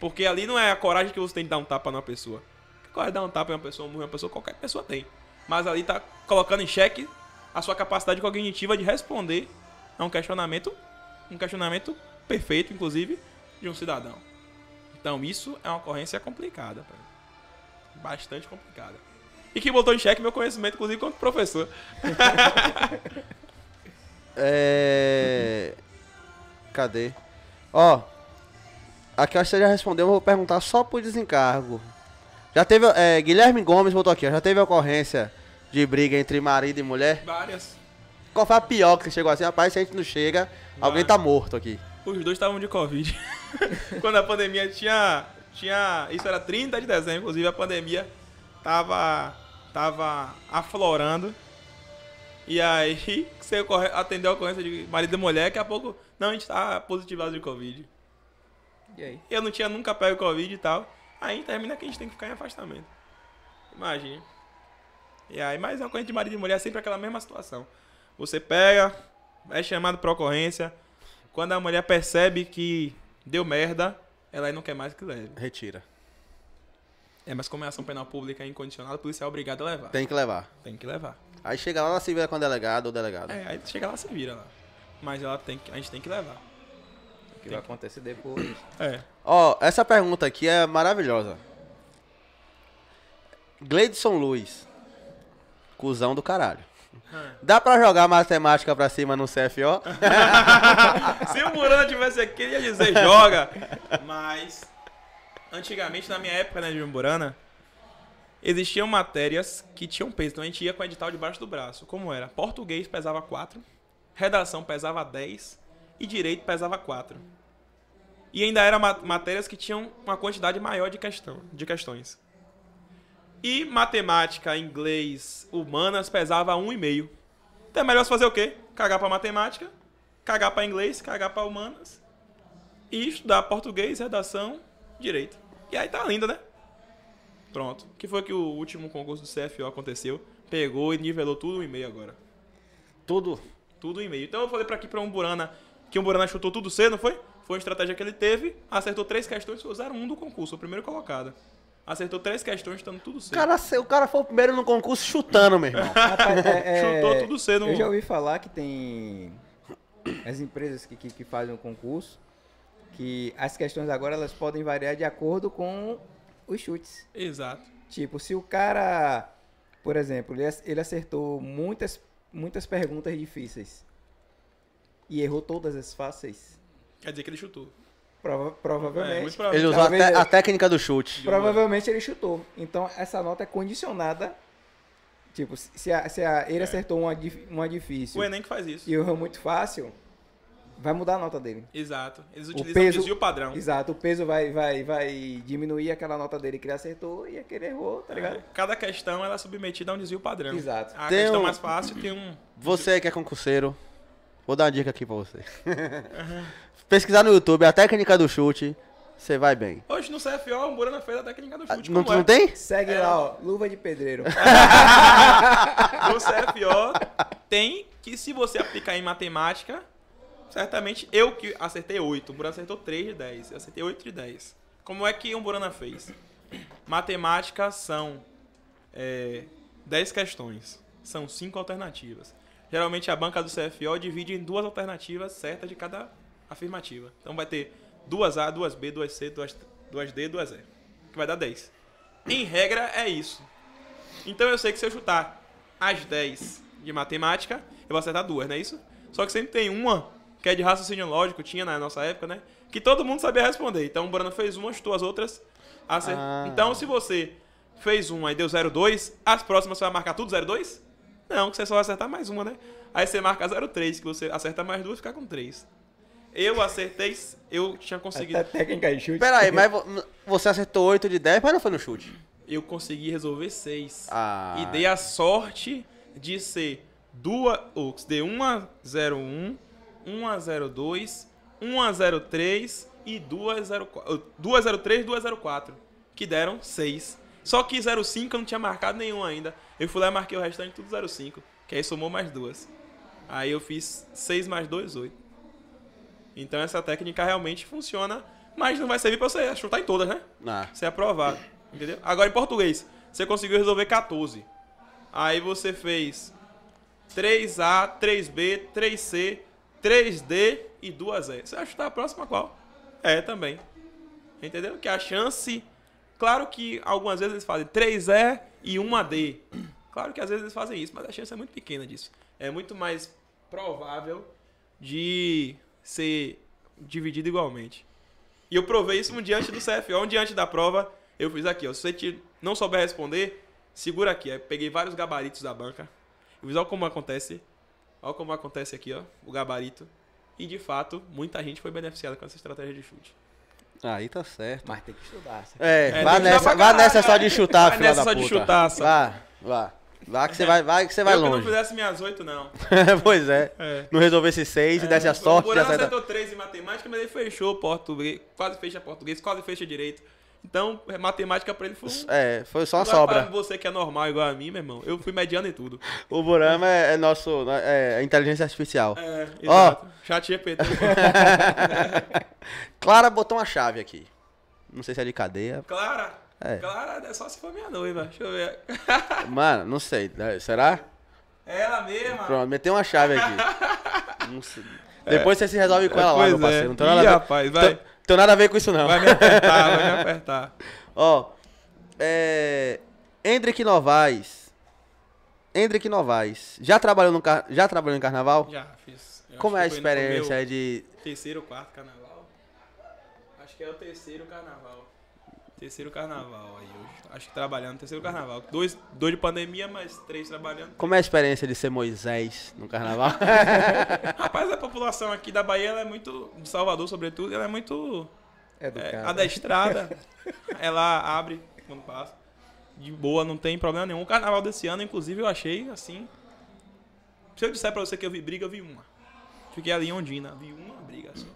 Porque ali não é a coragem que você tem de dar um tapa numa pessoa. Que coragem de dar um tapa em uma pessoa, morrer uma pessoa, qualquer pessoa tem. Mas ali tá colocando em xeque a sua capacidade cognitiva de responder a um questionamento, um questionamento perfeito, inclusive, de um cidadão. Então isso é uma ocorrência complicada, bastante complicada. E que botou em xeque meu conhecimento, inclusive, quanto professor. é... Cadê? Ó, Aqui acho que você já respondeu, eu vou perguntar só por desencargo. Já teve. É, Guilherme Gomes botou aqui, ó, já teve ocorrência de briga entre marido e mulher? Várias. Qual foi a pior que você chegou assim? Rapaz, se a gente não chega, Várias. alguém tá morto aqui. Os dois estavam de Covid. Quando a pandemia tinha. tinha Isso era 30 de dezembro, inclusive a pandemia tava. tava aflorando. E aí, você atendeu a ocorrência de marido e mulher, daqui a pouco. Não, a gente tá positivado de Covid. E aí? Eu não tinha nunca pego Covid e tal. Aí termina que a gente tem que ficar em afastamento. Imagina. E aí, mas é uma coisa de marido e mulher, é sempre aquela mesma situação. Você pega, é chamado pra ocorrência. Quando a mulher percebe que deu merda, ela não quer mais que leve. Retira. É, mas como é ação penal pública é incondicionada, o policial é obrigado a levar. Tem que levar. Tem que levar. Aí chega lá, ela se vira com a delegada ou delegado. É, aí chega lá, se vira lá. Mas ela tem que, a gente tem que levar que vai acontecer depois. É. Ó, essa pergunta aqui é maravilhosa. Gleidson Luiz. Cusão do caralho. É. Dá pra jogar matemática pra cima no CFO? Se o Murano tivesse aqui, ele ia dizer joga. Mas, antigamente, na minha época, né, de Murana, existiam matérias que tinham peso. Então a gente ia com o edital debaixo do braço. Como era? Português pesava 4, redação pesava 10, e direito pesava 4. E ainda eram matérias que tinham uma quantidade maior de, questão, de questões. E matemática, inglês, humanas pesava 1,5. Então é melhor fazer o quê? Cagar para matemática, cagar para inglês, cagar para humanas e estudar português, redação, direito. E aí tá linda, né? Pronto. Que foi que o último concurso do CFO aconteceu? Pegou e nivelou tudo e meio agora. Tudo? Tudo e meio. Então eu falei para aqui para um Burana que o Buraná chutou tudo cedo, não foi? Foi a estratégia que ele teve, acertou três questões, foi um do concurso, o primeiro colocado. Acertou três questões, estando tudo cedo. O cara, o cara foi o primeiro no concurso chutando, meu irmão. É, é, Chutou tudo cedo. Eu já ouvi falar que tem as empresas que, que, que fazem o concurso, que as questões agora elas podem variar de acordo com os chutes. Exato. Tipo, se o cara, por exemplo, ele acertou muitas, muitas perguntas difíceis e errou todas as fáceis. Quer dizer que ele chutou. Prova, provavelmente. É, ele usou Talvez, a, a, técnica do chute. Provavelmente ele chutou. Então essa nota é condicionada. Tipo, se, a, se a, ele é. acertou uma, uma difícil. O Enem que faz isso. E errou muito fácil, vai mudar a nota dele. Exato. Eles utilizam o peso, o desvio padrão. Exato. O peso vai, vai, vai diminuir aquela nota dele que ele acertou e aquele errou, tá é. ligado? É. Cada questão ela é submetida a um desvio padrão. Exato. A tem questão um... mais fácil tem um. Você que é concurseiro, Vou dar uma dica aqui pra você. Uhum. Pesquisar no YouTube a técnica do chute, você vai bem. Hoje no CFO, o Burana fez a técnica do ah, chute. não, é? tem? Segue é. lá, ó. Luva de pedreiro. no é CFO, tem que se você aplicar em matemática, certamente eu que acertei 8. O Murana acertou 3 de 10. Eu acertei 8 de 10. Como é que o Burana fez? Matemática são é, 10 questões. São 5 alternativas. Geralmente a banca do CFO divide em duas alternativas certas de cada afirmativa. Então vai ter duas A, duas B, duas C, duas, duas D, duas E. Que vai dar 10. Em regra, é isso. Então eu sei que se eu chutar as 10 de matemática, eu vou acertar duas, não é isso? Só que sempre tem uma, que é de raciocínio lógico, tinha na nossa época, né? Que todo mundo sabia responder. Então o Bruno fez uma, chutou as outras. Acert... Ah. Então se você fez uma e deu 02, as próximas você vai marcar tudo 02? Não, que você só vai acertar mais uma, né? Aí você marca 03, que você acerta mais duas, fica com três. Eu acertei, eu tinha conseguido. Essa técnica de chute. Peraí, mas você acertou 8 de 10, mas não foi no chute. Eu consegui resolver 6. Ah. E dei a sorte de ser duas. Ou, de 1 a 01, 1 a 02, 1 a 03 e 2 a 04. 2 a 03, 2 a 04. Que deram 6. Só que 05 eu não tinha marcado nenhum ainda. Eu fui lá e marquei o restante tudo 0,5, que aí somou mais duas. Aí eu fiz 6 mais 2, 8. Então essa técnica realmente funciona, mas não vai servir pra você chutar em todas, né? Ah. Você é aprovado, entendeu? Agora em português, você conseguiu resolver 14. Aí você fez 3A, 3B, 3C, 3D e 2E. Você vai chutar a próxima qual? É também. Entendeu? Que é a chance Claro que algumas vezes eles fazem 3E e 1AD. Claro que às vezes eles fazem isso, mas a chance é muito pequena disso. É muito mais provável de ser dividido igualmente. E eu provei isso um dia antes do CFO, um dia antes da prova, eu fiz aqui, ó. Se você não souber responder, segura aqui. peguei vários gabaritos da banca. Eu fiz, ó como acontece. Olha como acontece aqui, ó, o gabarito. E de fato, muita gente foi beneficiada com essa estratégia de chute. Aí tá certo. Mas tem que estudar. É, é vá nessa, vá nessa só de chutar, filha da puta. Vai nessa só de chutar, sabe? Vá, vá. Vá que você vai, vai, que você vai eu longe. Eu não fizesse minhas oito, não. pois é. é. Não resolvesse seis é. e desse a sorte. Por ano acertou três em matemática, mas ele fechou o português, quase fecha português, quase fecha direito. Então, é, matemática pra ele foi. Um... É, foi só uma sobra. você que é normal igual a mim, meu irmão, eu fui mediano em tudo. o Burama é, é nosso. Né, é, é, inteligência artificial. É, exato. Oh. Chat GPT. Clara botou uma chave aqui. Não sei se é de cadeia. Clara? É. Clara, é só se for minha noiva. Deixa eu ver. Mano, não sei. Né, será? Ela mesma. Pronto, meteu uma chave aqui. Depois é. você se resolve com ela lá, meu parceiro. Não tem é. nada rapaz, vai. Então, tem nada a ver com isso, não. Vai me apertar, vai me apertar. Ó, é... Hendrick Novaes. Hendrick Novaes. Já trabalhou, no car... Já trabalhou em carnaval? Já, fiz. Eu Como é a experiência de... Terceiro quarto carnaval? Acho que é o terceiro carnaval. Terceiro carnaval aí hoje. Acho que trabalhando terceiro carnaval. Dois, dois de pandemia, mas três trabalhando. Como é a experiência de ser Moisés no carnaval? Rapaz, a população aqui da Bahia ela é muito. De Salvador, sobretudo, ela é muito. É, Educada. É, adestrada. ela abre quando passa. De boa, não tem problema nenhum. O carnaval desse ano, inclusive, eu achei assim. Se eu disser pra você que eu vi briga, eu vi uma. Fiquei ali em Ondina, vi uma briga assim.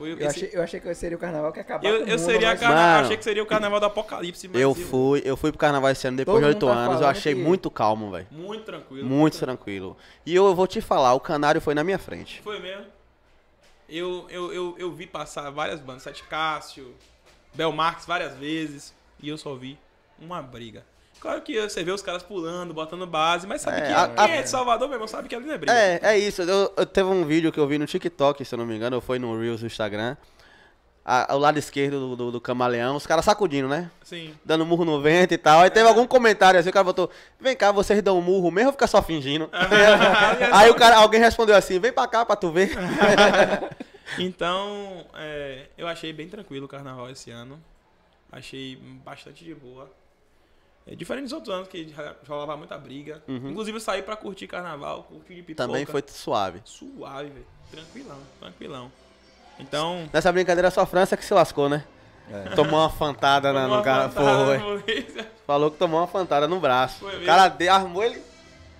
Foi eu, esse... achei, eu achei que seria o carnaval que acabava. Eu, eu seria mas... carna... Mano, achei que seria o carnaval do apocalipse. Mas eu, eu fui, eu fui pro carnaval esse ano depois de oito tá anos. Eu achei que... muito calmo, velho. Muito tranquilo. Muito, tranquilo. tranquilo. E eu, eu vou te falar, o canário foi na minha frente. Foi mesmo? Eu, eu, eu, eu vi passar várias bandas, Sete Cássio, Belmarx várias vezes, e eu só vi uma briga. Claro que você vê os caras pulando, botando base, mas sabe é, que a, quem a... é de Salvador mesmo, sabe que ali não é briga. É, é isso. Eu, eu, teve um vídeo que eu vi no TikTok, se eu não me engano, ou foi no Reels do Instagram. o lado esquerdo do, do, do, camaleão, os caras sacudindo, né? Sim. Dando murro no vento e tal. Aí é. teve algum comentário assim, o cara botou, vem cá, vocês dão um murro mesmo ou fica só fingindo? Aí o cara, alguém respondeu assim, vem pra cá pra tu ver. então, é, eu achei bem tranquilo o carnaval esse ano. Achei bastante de boa. É diferente dos outros anos, que rolava muita briga. Uhum. Inclusive, eu saí pra curtir carnaval, curtir de pipoca. Também foi suave. Suave, velho. Tranquilão, tranquilão. Então. Nessa brincadeira só a França que se lascou, né? É. Tomou uma fantada na, no cara. Foi. Falou que tomou uma fantada no braço. o cara armou ele.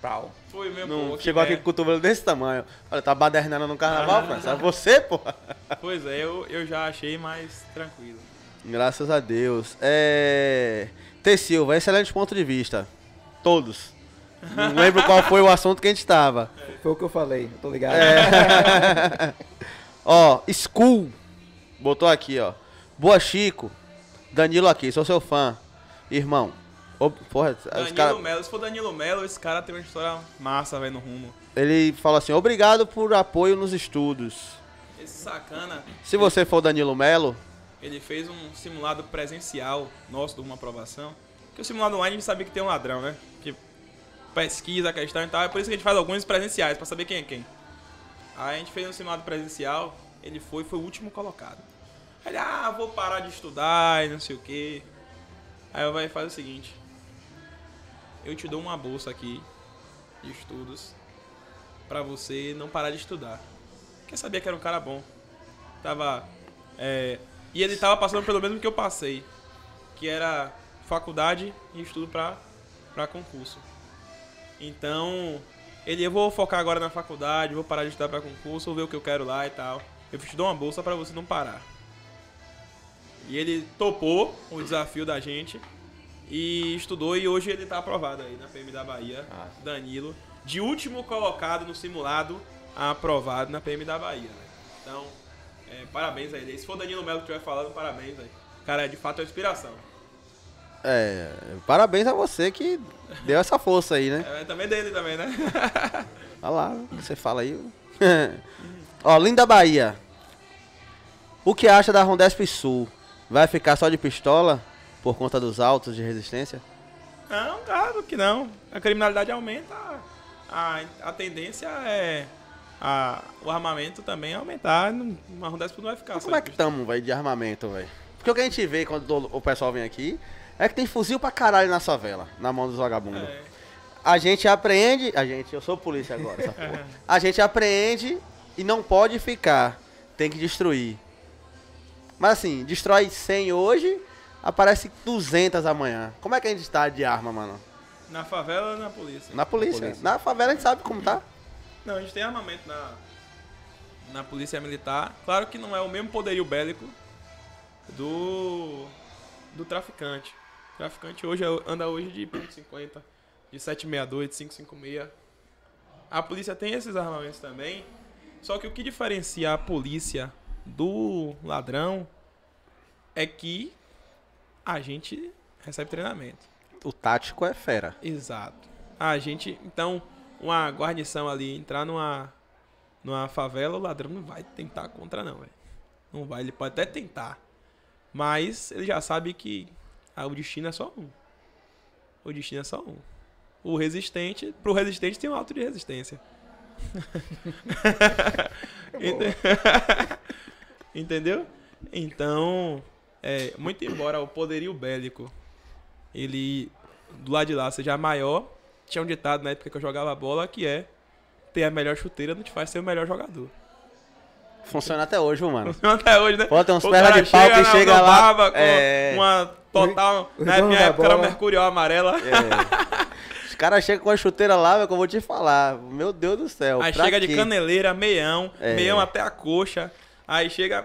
Pau. Foi mesmo. Não, pô, chegou aqui com o cotovelo desse tamanho. Olha, tá badernando no carnaval, ah. França. É você, pô. Pois é, eu, eu já achei mais tranquilo. Graças a Deus. É. T. Silva, excelente ponto de vista. Todos. Não lembro qual foi o assunto que a gente estava. Foi o que eu falei, eu tô ligado. É. ó, School. Botou aqui, ó. Boa, Chico. Danilo aqui, sou seu fã. Irmão. Oh, porra, Danilo cara... Melo, se for Danilo Melo, esse cara tem uma história massa, velho, no rumo. Ele fala assim, obrigado por apoio nos estudos. Esse sacana. Se você for Danilo Melo, ele fez um simulado presencial nosso de uma aprovação. Porque o simulado online a gente sabia que tem um ladrão, né? Que pesquisa a questão e tal. É por isso que a gente faz alguns presenciais, para saber quem é quem. Aí a gente fez um simulado presencial, ele foi, foi o último colocado. Aí ele, ah, vou parar de estudar e não sei o quê. Aí eu vai fazer o seguinte. Eu te dou uma bolsa aqui de estudos para você não parar de estudar. Porque sabia que era um cara bom. Tava é, e ele tava passando pelo mesmo que eu passei, que era faculdade e estudo pra, pra concurso. Então, ele, eu vou focar agora na faculdade, vou parar de estudar pra concurso, vou ver o que eu quero lá e tal. Eu te dou uma bolsa para você não parar. E ele topou o desafio da gente e estudou e hoje ele tá aprovado aí na PM da Bahia. Nossa. Danilo, de último colocado no simulado, aprovado na PM da Bahia. Né? Então, é, parabéns aí. Se for Danilo Melo que estiver falando, parabéns aí. Cara, de fato é inspiração. É, parabéns a você que deu essa força aí, né? É, também dele também, né? Olha lá, você fala aí. Ó, Linda Bahia. O que acha da Rondesp Sul? Vai ficar só de pistola por conta dos altos de resistência? Não, claro que não. A criminalidade aumenta, a, a tendência é a, o armamento também aumentar, não, uma rodada não vai ficar. Mas como é que estamos, velho, de armamento, velho? Porque o que a gente vê quando o pessoal vem aqui é que tem fuzil pra caralho na favela, na mão dos vagabundos. É. A gente apreende. A gente, eu sou polícia agora, essa porra. A gente apreende e não pode ficar. Tem que destruir. Mas assim, destrói 100 hoje, aparece 200 amanhã. Como é que a gente tá de arma, mano? Na favela ou na polícia? Na polícia. Na, polícia. na favela a gente sabe como tá não, a gente tem armamento na, na polícia militar. Claro que não é o mesmo poderio bélico do, do traficante. O traficante hoje é anda hoje de .50, de 7.62, de 5.56. A polícia tem esses armamentos também. Só que o que diferencia a polícia do ladrão é que a gente recebe treinamento. O tático é fera. Exato. A gente, então, uma guarnição ali, entrar numa, numa favela, o ladrão não vai tentar contra, não, velho. Não vai, ele pode até tentar. Mas ele já sabe que ah, o destino é só um. O destino é só um. O resistente, pro resistente tem um alto de resistência. Entendeu? Então, é, muito embora o poderio bélico ele do lado de lá seja maior, tinha um ditado na época que eu jogava bola que é ter a melhor chuteira não te faz ser o melhor jogador. Funciona até hoje, mano. Funciona até hoje, né? Pô, tem uns pernas de pau que chega lá. Baba, é... Uma total. na né? minha época era mercurial amarela. É. Os caras chegam com a chuteira lá, que eu vou te falar. Meu Deus do céu. Aí chega quê? de caneleira, meião, é. meião até a coxa. Aí chega.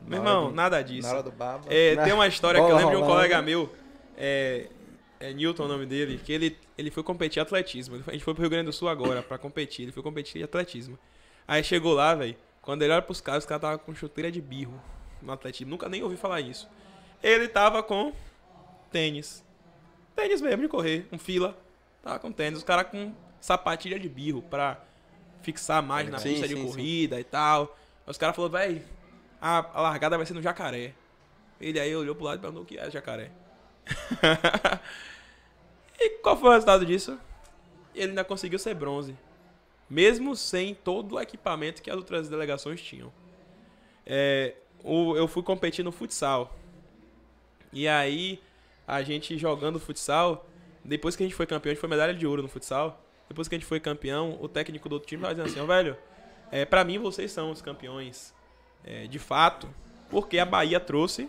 Meu irmão, nada disso. Na do baba. É, Tem uma história bola, que eu lembro de um colega meu. É, é Newton o nome dele, que ele, ele foi competir atletismo. A gente foi pro Rio Grande do Sul agora para competir, ele foi competir atletismo. Aí chegou lá, velho, quando ele olha pros caras, os caras tava com chuteira de birro no atletismo. Nunca nem ouvi falar isso. Ele tava com tênis. Tênis mesmo de correr, um fila. Tava com tênis, os caras com sapatilha de birro pra fixar mais na pista sim, de corrida sim. e tal. Aí os caras falaram, velho, a largada vai ser no jacaré. Ele aí olhou pro lado e perguntou o que é jacaré. e qual foi o resultado disso? Ele ainda conseguiu ser bronze. Mesmo sem todo o equipamento que as outras delegações tinham. É, eu fui competir no futsal. E aí, a gente jogando futsal, depois que a gente foi campeão, a gente foi medalha de ouro no futsal. Depois que a gente foi campeão, o técnico do outro time vai dizendo assim, oh, velho, é, para mim vocês são os campeões é, de fato, porque a Bahia trouxe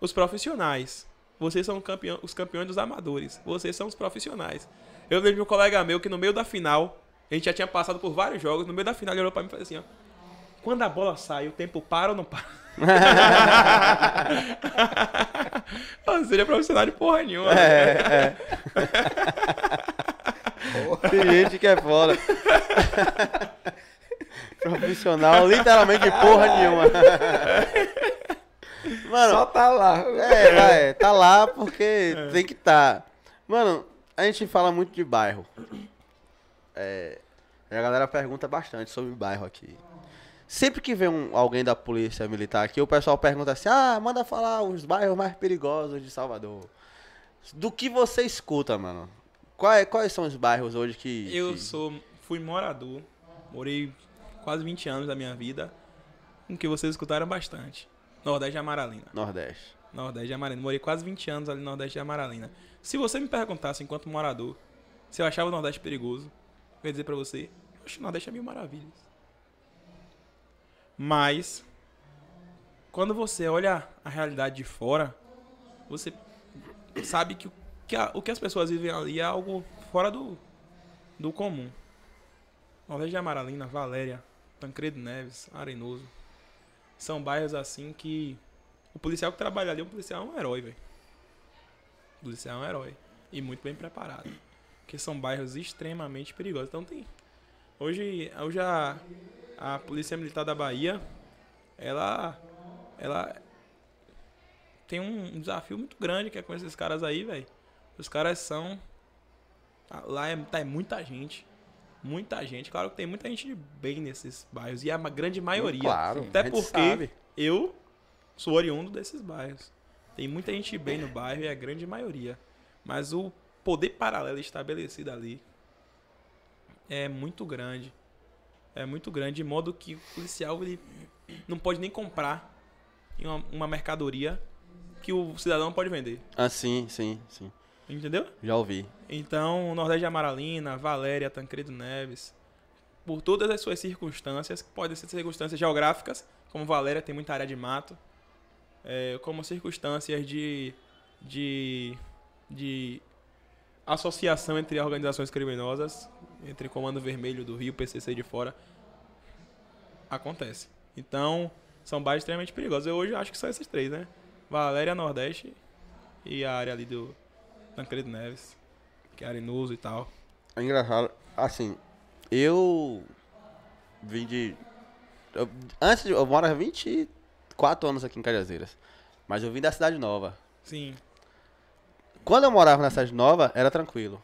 os profissionais. Vocês são campeão, os campeões dos amadores. Vocês são os profissionais. Eu lembro de um colega meu que no meio da final, a gente já tinha passado por vários jogos, no meio da final ele olhou pra mim e falou assim, ó. Quando a bola sai, o tempo para ou não para? ou seja, profissional de porra nenhuma. Né? É, é. Tem gente que é foda. profissional, literalmente porra nenhuma. Mano, Só tá lá. É, é, vai, tá lá porque é. tem que tá. Mano, a gente fala muito de bairro. É, a galera pergunta bastante sobre bairro aqui. Sempre que vem um, alguém da polícia militar aqui, o pessoal pergunta assim: ah, manda falar os bairros mais perigosos de Salvador. Do que você escuta, mano? Quais, é, quais são os bairros hoje que. Eu que... sou. fui morador. Morei quase 20 anos da minha vida. O que vocês escutaram bastante. Nordeste de Amaralina. Nordeste. Nordeste de Amaralina. Morei quase 20 anos ali no Nordeste de Amaralina. Se você me perguntasse, enquanto morador, se eu achava o Nordeste perigoso, eu ia dizer pra você, acho o Nordeste é mil maravilhas. Mas, quando você olha a realidade de fora, você sabe que o que, a, o que as pessoas vivem ali é algo fora do, do comum. Nordeste de Amaralina, Valéria, Tancredo Neves, Arenoso, são bairros assim que. O policial que trabalha ali, o policial é um herói, velho. O policial é um herói. E muito bem preparado. Porque são bairros extremamente perigosos. Então tem. Hoje, hoje a, a Polícia Militar da Bahia, ela. Ela tem um, um desafio muito grande que é com esses caras aí, velho. Os caras são. Lá é, tá, é muita gente muita gente. Claro que tem muita gente de bem nesses bairros. E é a grande maioria. Claro, Até porque sabe. eu sou oriundo desses bairros. Tem muita gente de bem no bairro e a grande maioria. Mas o poder paralelo estabelecido ali é muito grande. É muito grande, de modo que o policial ele não pode nem comprar uma, uma mercadoria que o cidadão pode vender. Ah, sim, sim, sim. Entendeu? Já ouvi. Então, Nordeste de Amaralina, Valéria, Tancredo Neves, por todas as suas circunstâncias, podem ser circunstâncias geográficas, como Valéria tem muita área de mato, é, como circunstâncias de, de, de associação entre organizações criminosas, entre Comando Vermelho do Rio, PCC de fora, acontece. Então, são bairros extremamente perigosos. Eu hoje acho que são esses três, né? Valéria, Nordeste e a área ali do Tancredo Neves, que é arenoso e tal. É engraçado, assim, eu vim de. Eu, antes de. Eu moro há 24 anos aqui em Cajazeiras. Mas eu vim da Cidade Nova. Sim. Quando eu morava na Cidade Nova, era tranquilo.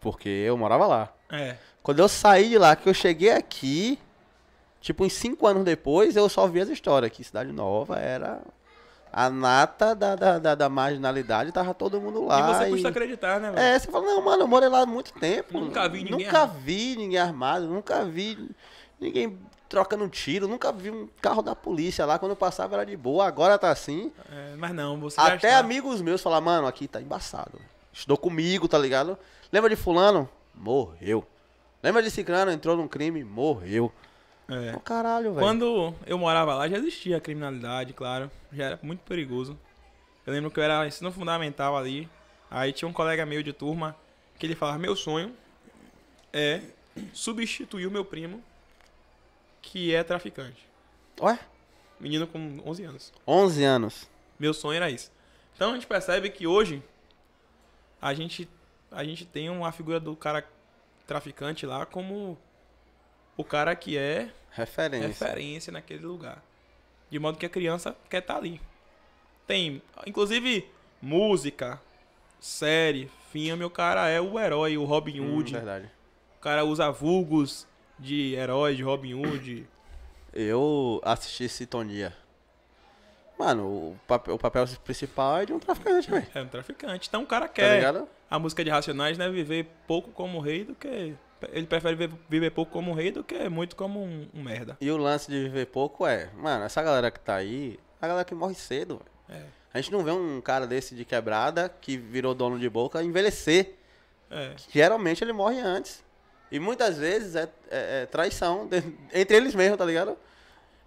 Porque eu morava lá. É. Quando eu saí de lá, que eu cheguei aqui, tipo, uns 5 anos depois, eu só vi as histórias. Que Cidade Nova era a nata da, da, da, da, marginalidade, tava todo mundo lá. E você e... custa acreditar, né, mano? É, você fala, não, mano, eu morei lá há muito tempo. Nunca vi ninguém Nunca armado. vi ninguém armado, nunca vi ninguém trocando tiro, nunca vi um carro da polícia lá. Quando eu passava era de boa, agora tá assim. É, mas não, você Até está... amigos meus falaram, mano, aqui tá embaçado. Estudou comigo, tá ligado? Lembra de fulano? Morreu. Lembra de ciclano? Entrou num crime? Morreu. É. Oh, caralho, velho. Quando eu morava lá, já existia a criminalidade, claro. Já era muito perigoso. Eu lembro que eu era ensino fundamental ali. Aí tinha um colega meu de turma que ele falava: Meu sonho é substituir o meu primo, que é traficante. Ué? Menino com 11 anos. 11 anos. Meu sonho era isso. Então a gente percebe que hoje a gente, a gente tem uma figura do cara traficante lá como o cara que é Referência. Referência naquele lugar. De modo que a criança quer estar tá ali. Tem, inclusive, música, série, filme, o cara é o herói, o Robin hum, Hood. Hum, verdade. O cara usa vulgos de herói, de Robin Hood. Eu assisti Sintonia. Mano, o papel, o papel principal é de um traficante, velho. É um traficante. Então o cara tá quer. Tá a música de Racionais, né? Viver pouco como rei do que ele prefere viver, viver pouco como um rei do que muito como um, um, merda. E o lance de viver pouco é, mano, essa galera que tá aí, a galera que morre cedo, é. A gente não vê um cara desse de quebrada que virou dono de boca envelhecer. É. Geralmente ele morre antes. E muitas vezes é, é, é traição de, entre eles mesmos, tá ligado?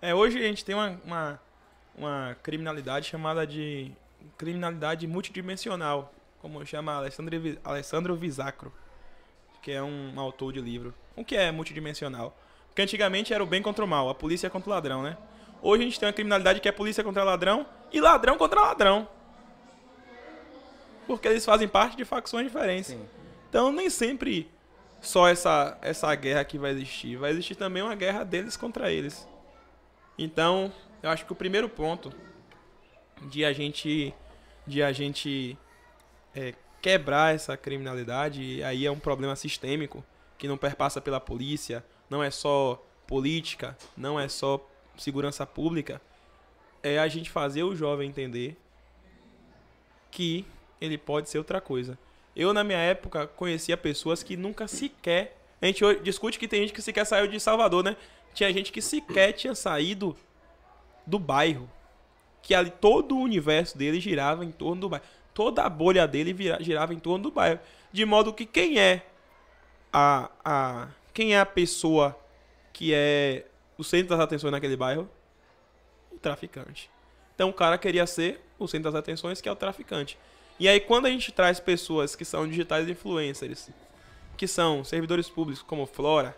É, hoje a gente tem uma, uma, uma criminalidade chamada de criminalidade multidimensional, como chama Alessandro, Alessandro Visacro que é um autor de livro, o que é multidimensional. Porque antigamente era o bem contra o mal, a polícia contra o ladrão, né? Hoje a gente tem uma criminalidade que é polícia contra ladrão e ladrão contra ladrão. Porque eles fazem parte de facções diferentes. Sim. Então nem sempre só essa, essa guerra que vai existir. Vai existir também uma guerra deles contra eles. Então, eu acho que o primeiro ponto de a gente, de a gente é, quebrar essa criminalidade e aí é um problema sistêmico que não perpassa pela polícia, não é só política, não é só segurança pública, é a gente fazer o jovem entender que ele pode ser outra coisa. Eu, na minha época, conhecia pessoas que nunca sequer. A gente discute que tem gente que sequer saiu de Salvador, né? Tinha gente que sequer tinha saído do bairro. Que ali todo o universo dele girava em torno do bairro toda a bolha dele vira, girava em torno do bairro. De modo que quem é a, a, quem é a pessoa que é o centro das atenções naquele bairro? O traficante. Então o cara queria ser o centro das atenções, que é o traficante. E aí quando a gente traz pessoas que são digitais influencers, que são servidores públicos como Flora,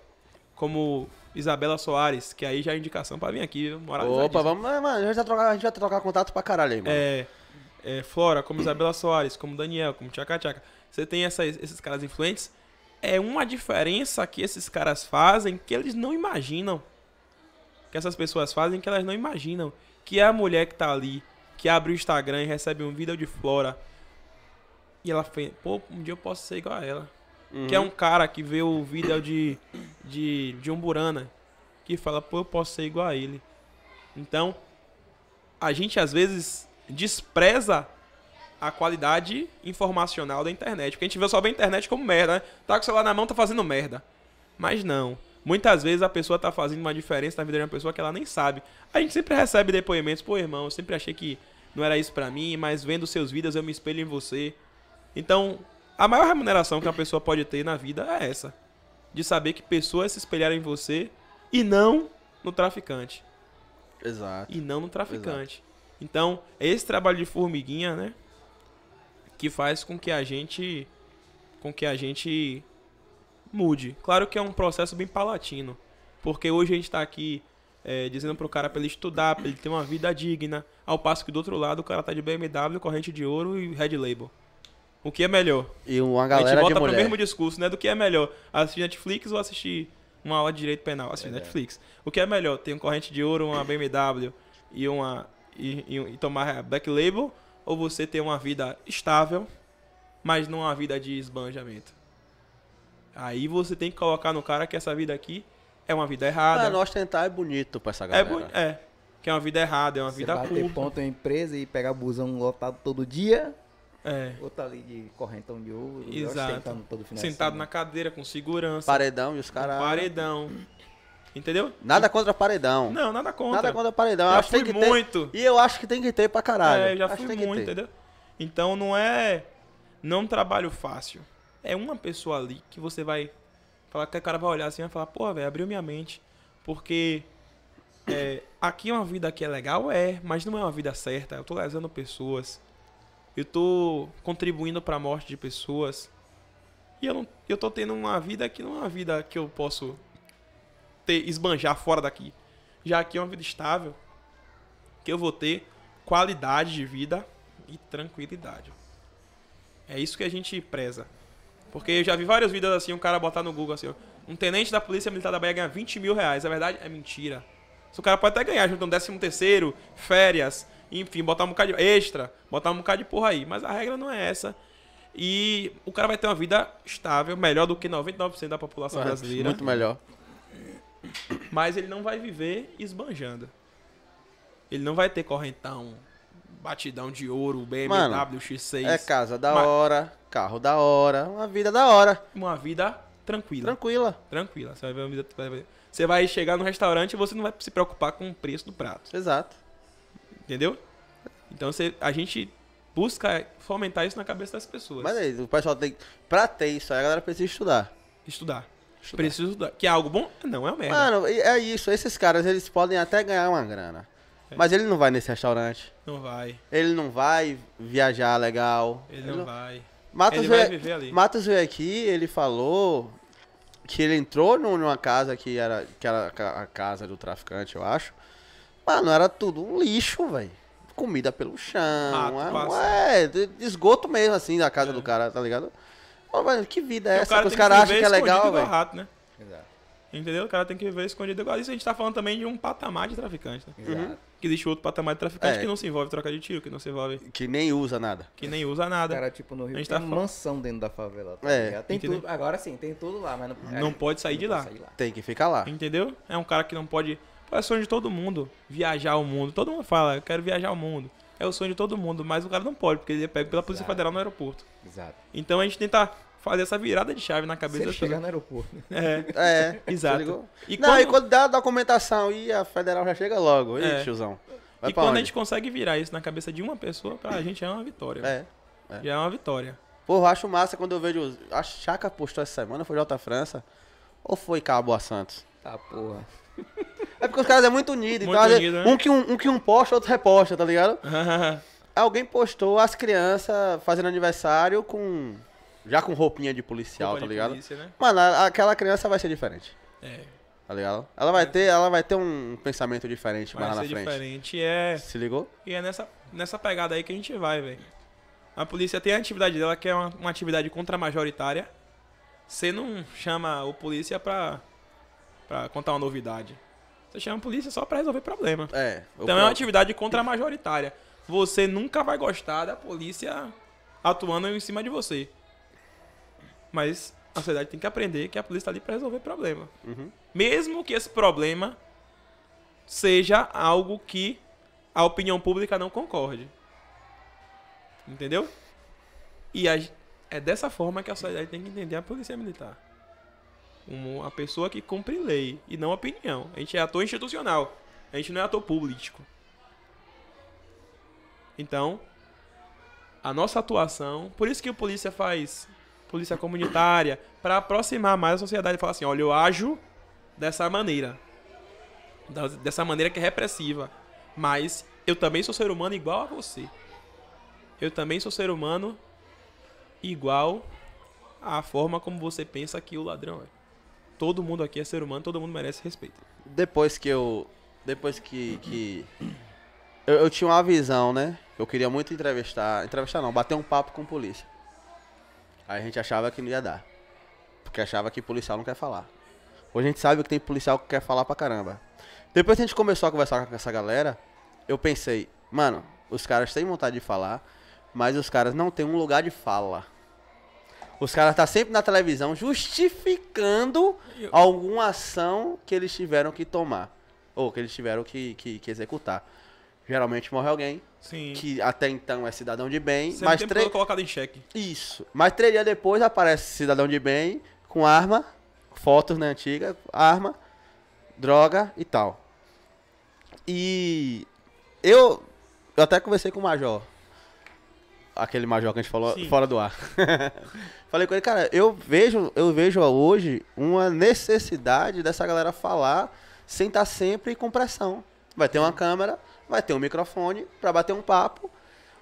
como Isabela Soares, que aí já é indicação para vir aqui, viu? Opa, vamos, mano, a gente vai trocar, a gente vai trocar contato pra caralho aí, mano. É é, Flora, como Isabela Soares, como Daniel, como Tchaka Tchaka, você tem essa, esses caras influentes, é uma diferença que esses caras fazem que eles não imaginam. Que essas pessoas fazem que elas não imaginam. Que é a mulher que tá ali, que abre o Instagram e recebe um vídeo de Flora. E ela fez, pô, um dia eu posso ser igual a ela. Uhum. Que é um cara que vê o vídeo de, de, de um Burana, que fala, pô, eu posso ser igual a ele. Então, a gente às vezes despreza a qualidade informacional da internet. Porque a gente vê só a internet como merda, né? Tá com o celular na mão, tá fazendo merda. Mas não. Muitas vezes a pessoa tá fazendo uma diferença na vida de uma pessoa que ela nem sabe. A gente sempre recebe depoimentos, pô, irmão, eu sempre achei que não era isso para mim, mas vendo seus vídeos eu me espelho em você. Então, a maior remuneração que uma pessoa pode ter na vida é essa. De saber que pessoas se espelharam em você e não no traficante. Exato. E não no traficante. Exato. Então, é esse trabalho de formiguinha, né? Que faz com que a gente. Com que a gente mude. Claro que é um processo bem palatino. Porque hoje a gente está aqui é, dizendo pro cara para ele estudar, para ele ter uma vida digna. Ao passo que do outro lado o cara tá de BMW, corrente de ouro e red label. O que é melhor? E uma galera A gente volta pro o mesmo discurso, né? Do que é melhor, assistir Netflix ou assistir uma aula de direito penal? Assistir é. Netflix. O que é melhor, tem um corrente de ouro, uma BMW e uma e, e, e tomar black label, ou você ter uma vida estável, mas não uma vida de esbanjamento. Aí você tem que colocar no cara que essa vida aqui é uma vida errada. Pra nós tentar é bonito pra essa é galera. É, é que é uma vida errada, é uma você vida bater curta. ponto em empresa e pegar busão lotado todo dia. É. Ou tá ali de correntão de ouro, Exato. Sentado na cadeira com segurança. Paredão e os caras. Paredão. Entendeu? Nada contra paredão. Não, nada contra. Nada contra paredão. Já acho fui que muito. Ter, e eu acho que tem que ter pra caralho. É, eu já acho fui muito, entendeu? Então não é. Não é um trabalho fácil. É uma pessoa ali que você vai falar que o cara vai olhar assim e vai falar, porra, velho, abriu minha mente. Porque é, aqui é uma vida que é legal, é, mas não é uma vida certa. Eu tô lesando pessoas. Eu tô contribuindo para a morte de pessoas. E eu, não, eu tô tendo uma vida que não é uma vida que eu posso ter esbanjar fora daqui. Já aqui é uma vida estável, que eu vou ter qualidade de vida e tranquilidade. É isso que a gente preza. Porque eu já vi várias vidas assim, um cara botar no Google assim, um tenente da Polícia Militar da Bahia ganha 20 mil reais. É verdade é mentira. O cara pode até ganhar, juntando 13 terceiro, férias, enfim, botar um bocado de extra, botar um bocado de porra aí. Mas a regra não é essa. E o cara vai ter uma vida estável, melhor do que 99% da população brasileira. Muito melhor. Mas ele não vai viver esbanjando. Ele não vai ter correntão, batidão de ouro, BMW, Mano, X6. É casa da mas... hora, carro da hora, uma vida da hora. Uma vida tranquila. Tranquila. Tranquila. Você vai ver uma vida. Você vai chegar no restaurante e você não vai se preocupar com o preço do prato. Exato. Entendeu? Então você, a gente busca fomentar isso na cabeça das pessoas. Mas aí, é o pessoal tem. Pra ter isso aí, a galera precisa estudar. Estudar estudar. Preciso estudar. Que é algo bom? Ah, não, é o merda. Mano, é isso. Esses caras, eles podem até ganhar uma grana. É. Mas ele não vai nesse restaurante. Não vai. Ele não vai viajar legal. Ele, ele não, não, vai. Matos ele veio... viver ali. Matos veio aqui, ele falou que ele entrou numa casa que era, que era a casa do traficante, eu acho. Mano, era tudo um lixo, velho. Comida pelo chão. é, é esgoto mesmo, assim, da casa é. do cara, tá ligado? Pô, mano, que vida é essa que os caras acham que é legal, velho? rato, né? Entendeu? O cara tem que ver escondido igual. Isso a gente tá falando também de um patamar de traficante, né? Exato. Uhum. Que existe outro patamar de traficante é. que não se envolve troca de tiro, que não se envolve. Que nem usa nada. Que nem usa nada. Cara, tipo, no Rio a gente tem tá uma mansão dentro da favela. Tá é. Tem Entendeu? tudo. Agora sim, tem tudo lá, mas não, não é, pode sair não de lá. sair lá. Tem que ficar lá. Entendeu? É um cara que não pode. é sonho de todo mundo viajar o mundo. Todo mundo fala, eu quero viajar o mundo é o sonho de todo mundo, mas o cara não pode, porque ele é pego pela Polícia Federal no aeroporto. Exato. Então a gente tenta fazer essa virada de chave na cabeça das chegar no aeroporto. É. É. Exato. E não, quando... e quando dá a documentação e a federal já chega logo. Ih, é. tiozão. Vai e quando onde? a gente consegue virar isso na cabeça de uma pessoa, pra gente é uma vitória. Né? É. é. Já é uma vitória. Porra, acho massa quando eu vejo. A Chaca postou essa semana, foi Jota França. Ou foi Cabo a Santos? Tá, porra. É porque os caras é muito unido. Então, muito então, unido, vezes, né? um, que um, um que um posta, outro reposta, tá ligado? Alguém postou as crianças fazendo aniversário com. Já com roupinha de policial, Roupa tá ligado? Polícia, né? Mano, aquela criança vai ser diferente. É. Tá ligado? Ela vai, é. ter, ela vai ter um pensamento diferente vai mais lá na frente. diferente, é. Se ligou? E é nessa, nessa pegada aí que a gente vai, velho. A polícia tem a atividade dela, que é uma, uma atividade contra-majoritária. Você não chama o polícia pra, pra contar uma novidade. Você chama a polícia só para resolver problema. É. Então é uma atividade contra-majoritária. Você nunca vai gostar da polícia atuando em cima de você. Mas a sociedade tem que aprender que a polícia está ali para resolver problema. Uhum. Mesmo que esse problema seja algo que a opinião pública não concorde. Entendeu? E a... é dessa forma que a sociedade tem que entender a polícia militar uma pessoa que cumpre lei e não opinião. A gente é ator institucional, a gente não é ator político. Então, a nossa atuação, por isso que a polícia faz polícia comunitária, para aproximar mais a sociedade e falar assim: olha, eu ajo dessa maneira, dessa maneira que é repressiva, mas eu também sou ser humano igual a você. Eu também sou ser humano igual à forma como você pensa que o ladrão é todo mundo aqui é ser humano, todo mundo merece respeito. Depois que eu. Depois que. que eu, eu tinha uma visão, né? Eu queria muito entrevistar. Entrevistar não, bater um papo com polícia. Aí a gente achava que não ia dar. Porque achava que policial não quer falar. Hoje a gente sabe que tem policial que quer falar pra caramba. Depois que a gente começou a conversar com essa galera, eu pensei, mano, os caras têm vontade de falar, mas os caras não têm um lugar de fala. Os caras tá sempre na televisão justificando alguma ação que eles tiveram que tomar. Ou que eles tiveram que, que, que executar. Geralmente morre alguém. Sim. Que até então é cidadão de bem. Sempre mas três... colocado em xeque. Isso. Mas três dias depois aparece cidadão de bem com arma, fotos na né, antiga, arma, droga e tal. E eu, eu até conversei com o Major aquele major que a gente falou Sim. fora do ar. Falei com ele, cara, eu vejo, eu vejo hoje uma necessidade dessa galera falar sem estar tá sempre com pressão. Vai ter uma câmera, vai ter um microfone para bater um papo,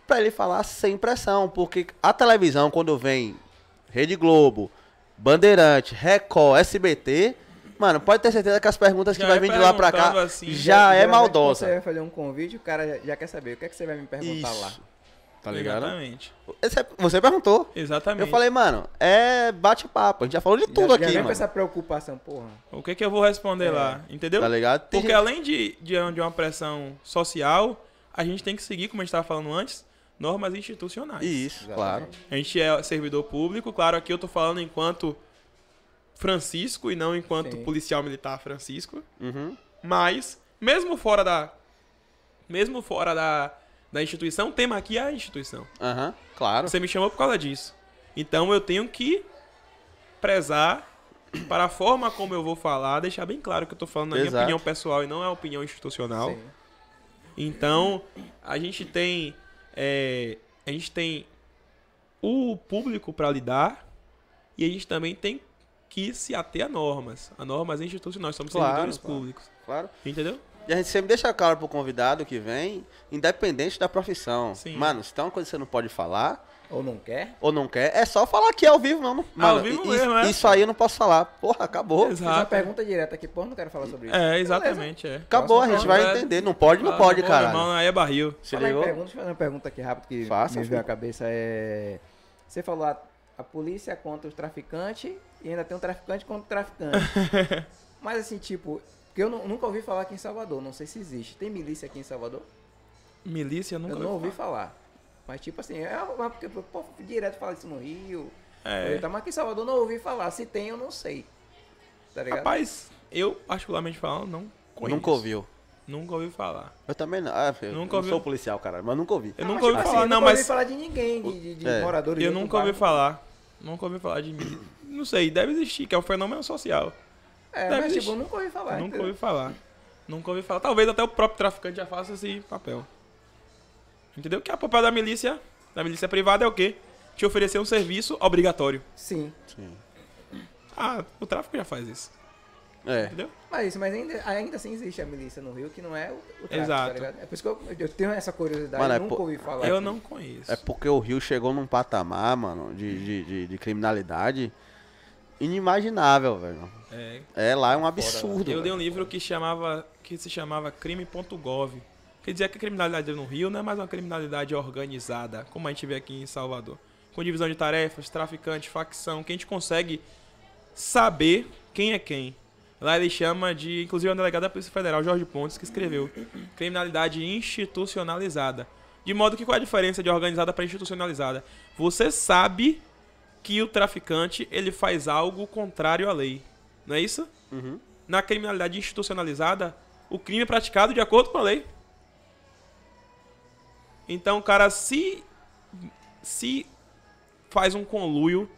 para ele falar sem pressão, porque a televisão quando vem Rede Globo, Bandeirante, Record, SBT, Mano, pode ter certeza que as perguntas já que vai é vir de lá pra cá assim, já, já é, é maldosa. Você vai fazer um convite, o cara já, já quer saber o que, é que você vai me perguntar Isso. lá. Tá ligado? Exatamente. Você perguntou. Exatamente. Eu falei, mano, é bate-papo. A gente já falou de tudo já, aqui, já mano. com essa preocupação, porra. O que que eu vou responder é. lá? Entendeu? Tá ligado? Tem Porque gente... além de, de, uma pressão social, a gente tem que seguir, como a gente tava falando antes, normas institucionais. Isso, claro. A gente é servidor público. Claro, aqui eu tô falando enquanto Francisco e não enquanto Sim. policial militar Francisco. Uhum. Mas, mesmo fora da... Mesmo fora da da instituição, tema aqui é a instituição. Aham, uhum, claro. Você me chamou por causa disso. Então eu tenho que prezar para a forma como eu vou falar, deixar bem claro que eu estou falando na minha opinião pessoal e não é a opinião institucional. Sim. Então, a gente tem é, a gente tem o público para lidar e a gente também tem que se ater a normas, a normas institucionais, somos claro, servidores claro, públicos. Claro. Entendeu? E a gente sempre deixa claro pro convidado que vem, independente da profissão. Sim. Mano, se tem uma coisa que você não pode falar. Ou não quer? Ou não quer, é só falar aqui ao vivo, não. Mano, é ao vivo isso, mesmo, é. Né? Isso aí eu não posso falar. Porra, acabou. Exato. uma pergunta direta aqui, porra, não quero falar sobre isso. É, exatamente, Beleza. é. Acabou, a gente vai é... entender. Não pode, não tá pode, cara. Irmão, aí é barril. Você ligou? Pergunta, deixa eu fazer uma pergunta aqui rápido que Faça, me viu a cabeça. É... Você falou a, a polícia contra os traficantes e ainda tem um traficante contra o traficante. Mas assim, tipo, porque eu não, nunca ouvi falar aqui em Salvador, não sei se existe. Tem milícia aqui em Salvador? Milícia? Nunca eu não ouvi falar. falar. Mas tipo assim, é uma, porque o povo direto fala isso no Rio. É. Tá, mas aqui em Salvador não ouvi falar. Se tem, eu não sei. Tá ligado? Rapaz, eu particularmente falando, não conheço. Nunca ouviu. Nunca ouvi falar. Eu também não. Ah, eu nunca ouvi... sou policial, cara, mas nunca ouvi. Eu nunca ouvi falar, assim, não, mas. nunca ouvi falar de ninguém, de, de, de é. moradores. Eu nunca ouvi falar. Nunca ouvi falar de. não sei, deve existir, que é um fenômeno social. É, Deve mas tipo, nunca ouvi falar. Nunca entendeu? ouvi falar. Nunca ouvi falar. Talvez até o próprio traficante já faça esse papel. Entendeu? Que é o papel da milícia, da milícia privada é o quê? Te oferecer um serviço obrigatório. Sim. Sim. Ah, o tráfico já faz isso. É. Entendeu? Mas, mas ainda, ainda assim existe a milícia no Rio, que não é o, o tráfico, tá Exato. Tá é por isso que eu, eu tenho essa curiosidade, mano, eu é nunca é ouvi falar. Eu não conheço. É porque o Rio chegou num patamar, mano, de, de, de, de criminalidade inimaginável, velho. É. É, lá é um absurdo. eu li um livro que, chamava, que se chamava Crime.gov. Quer dizer é que a criminalidade é no Rio não né, é mais uma criminalidade organizada, como a gente vê aqui em Salvador. Com divisão de tarefas, traficante, facção, que a gente consegue saber quem é quem. Lá ele chama de, inclusive, o um delegado da Polícia Federal, Jorge Pontes, que escreveu Criminalidade Institucionalizada. De modo que qual é a diferença de organizada para institucionalizada? Você sabe que o traficante ele faz algo contrário à lei. Não é isso? Uhum. Na criminalidade institucionalizada, o crime é praticado de acordo com a lei. Então o cara se, se faz um conluio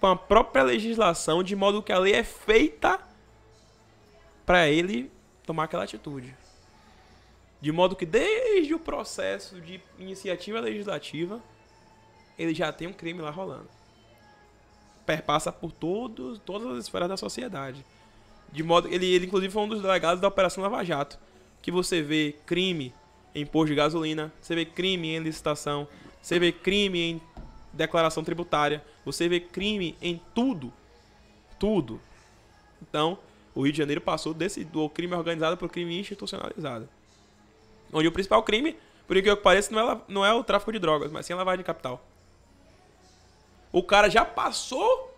com a própria legislação, de modo que a lei é feita para ele tomar aquela atitude. De modo que desde o processo de iniciativa legislativa, ele já tem um crime lá rolando perpassa por todos, todas as esferas da sociedade. De modo ele, ele inclusive foi um dos delegados da Operação Lava Jato, que você vê crime em posto de gasolina, você vê crime em licitação, você vê crime em declaração tributária, você vê crime em tudo. Tudo. Então, o Rio de Janeiro passou desse do crime organizado para o crime institucionalizado. Onde o principal crime, por incrível que pareça, não é, não é o tráfico de drogas, mas sim a lavagem de capital. O cara já passou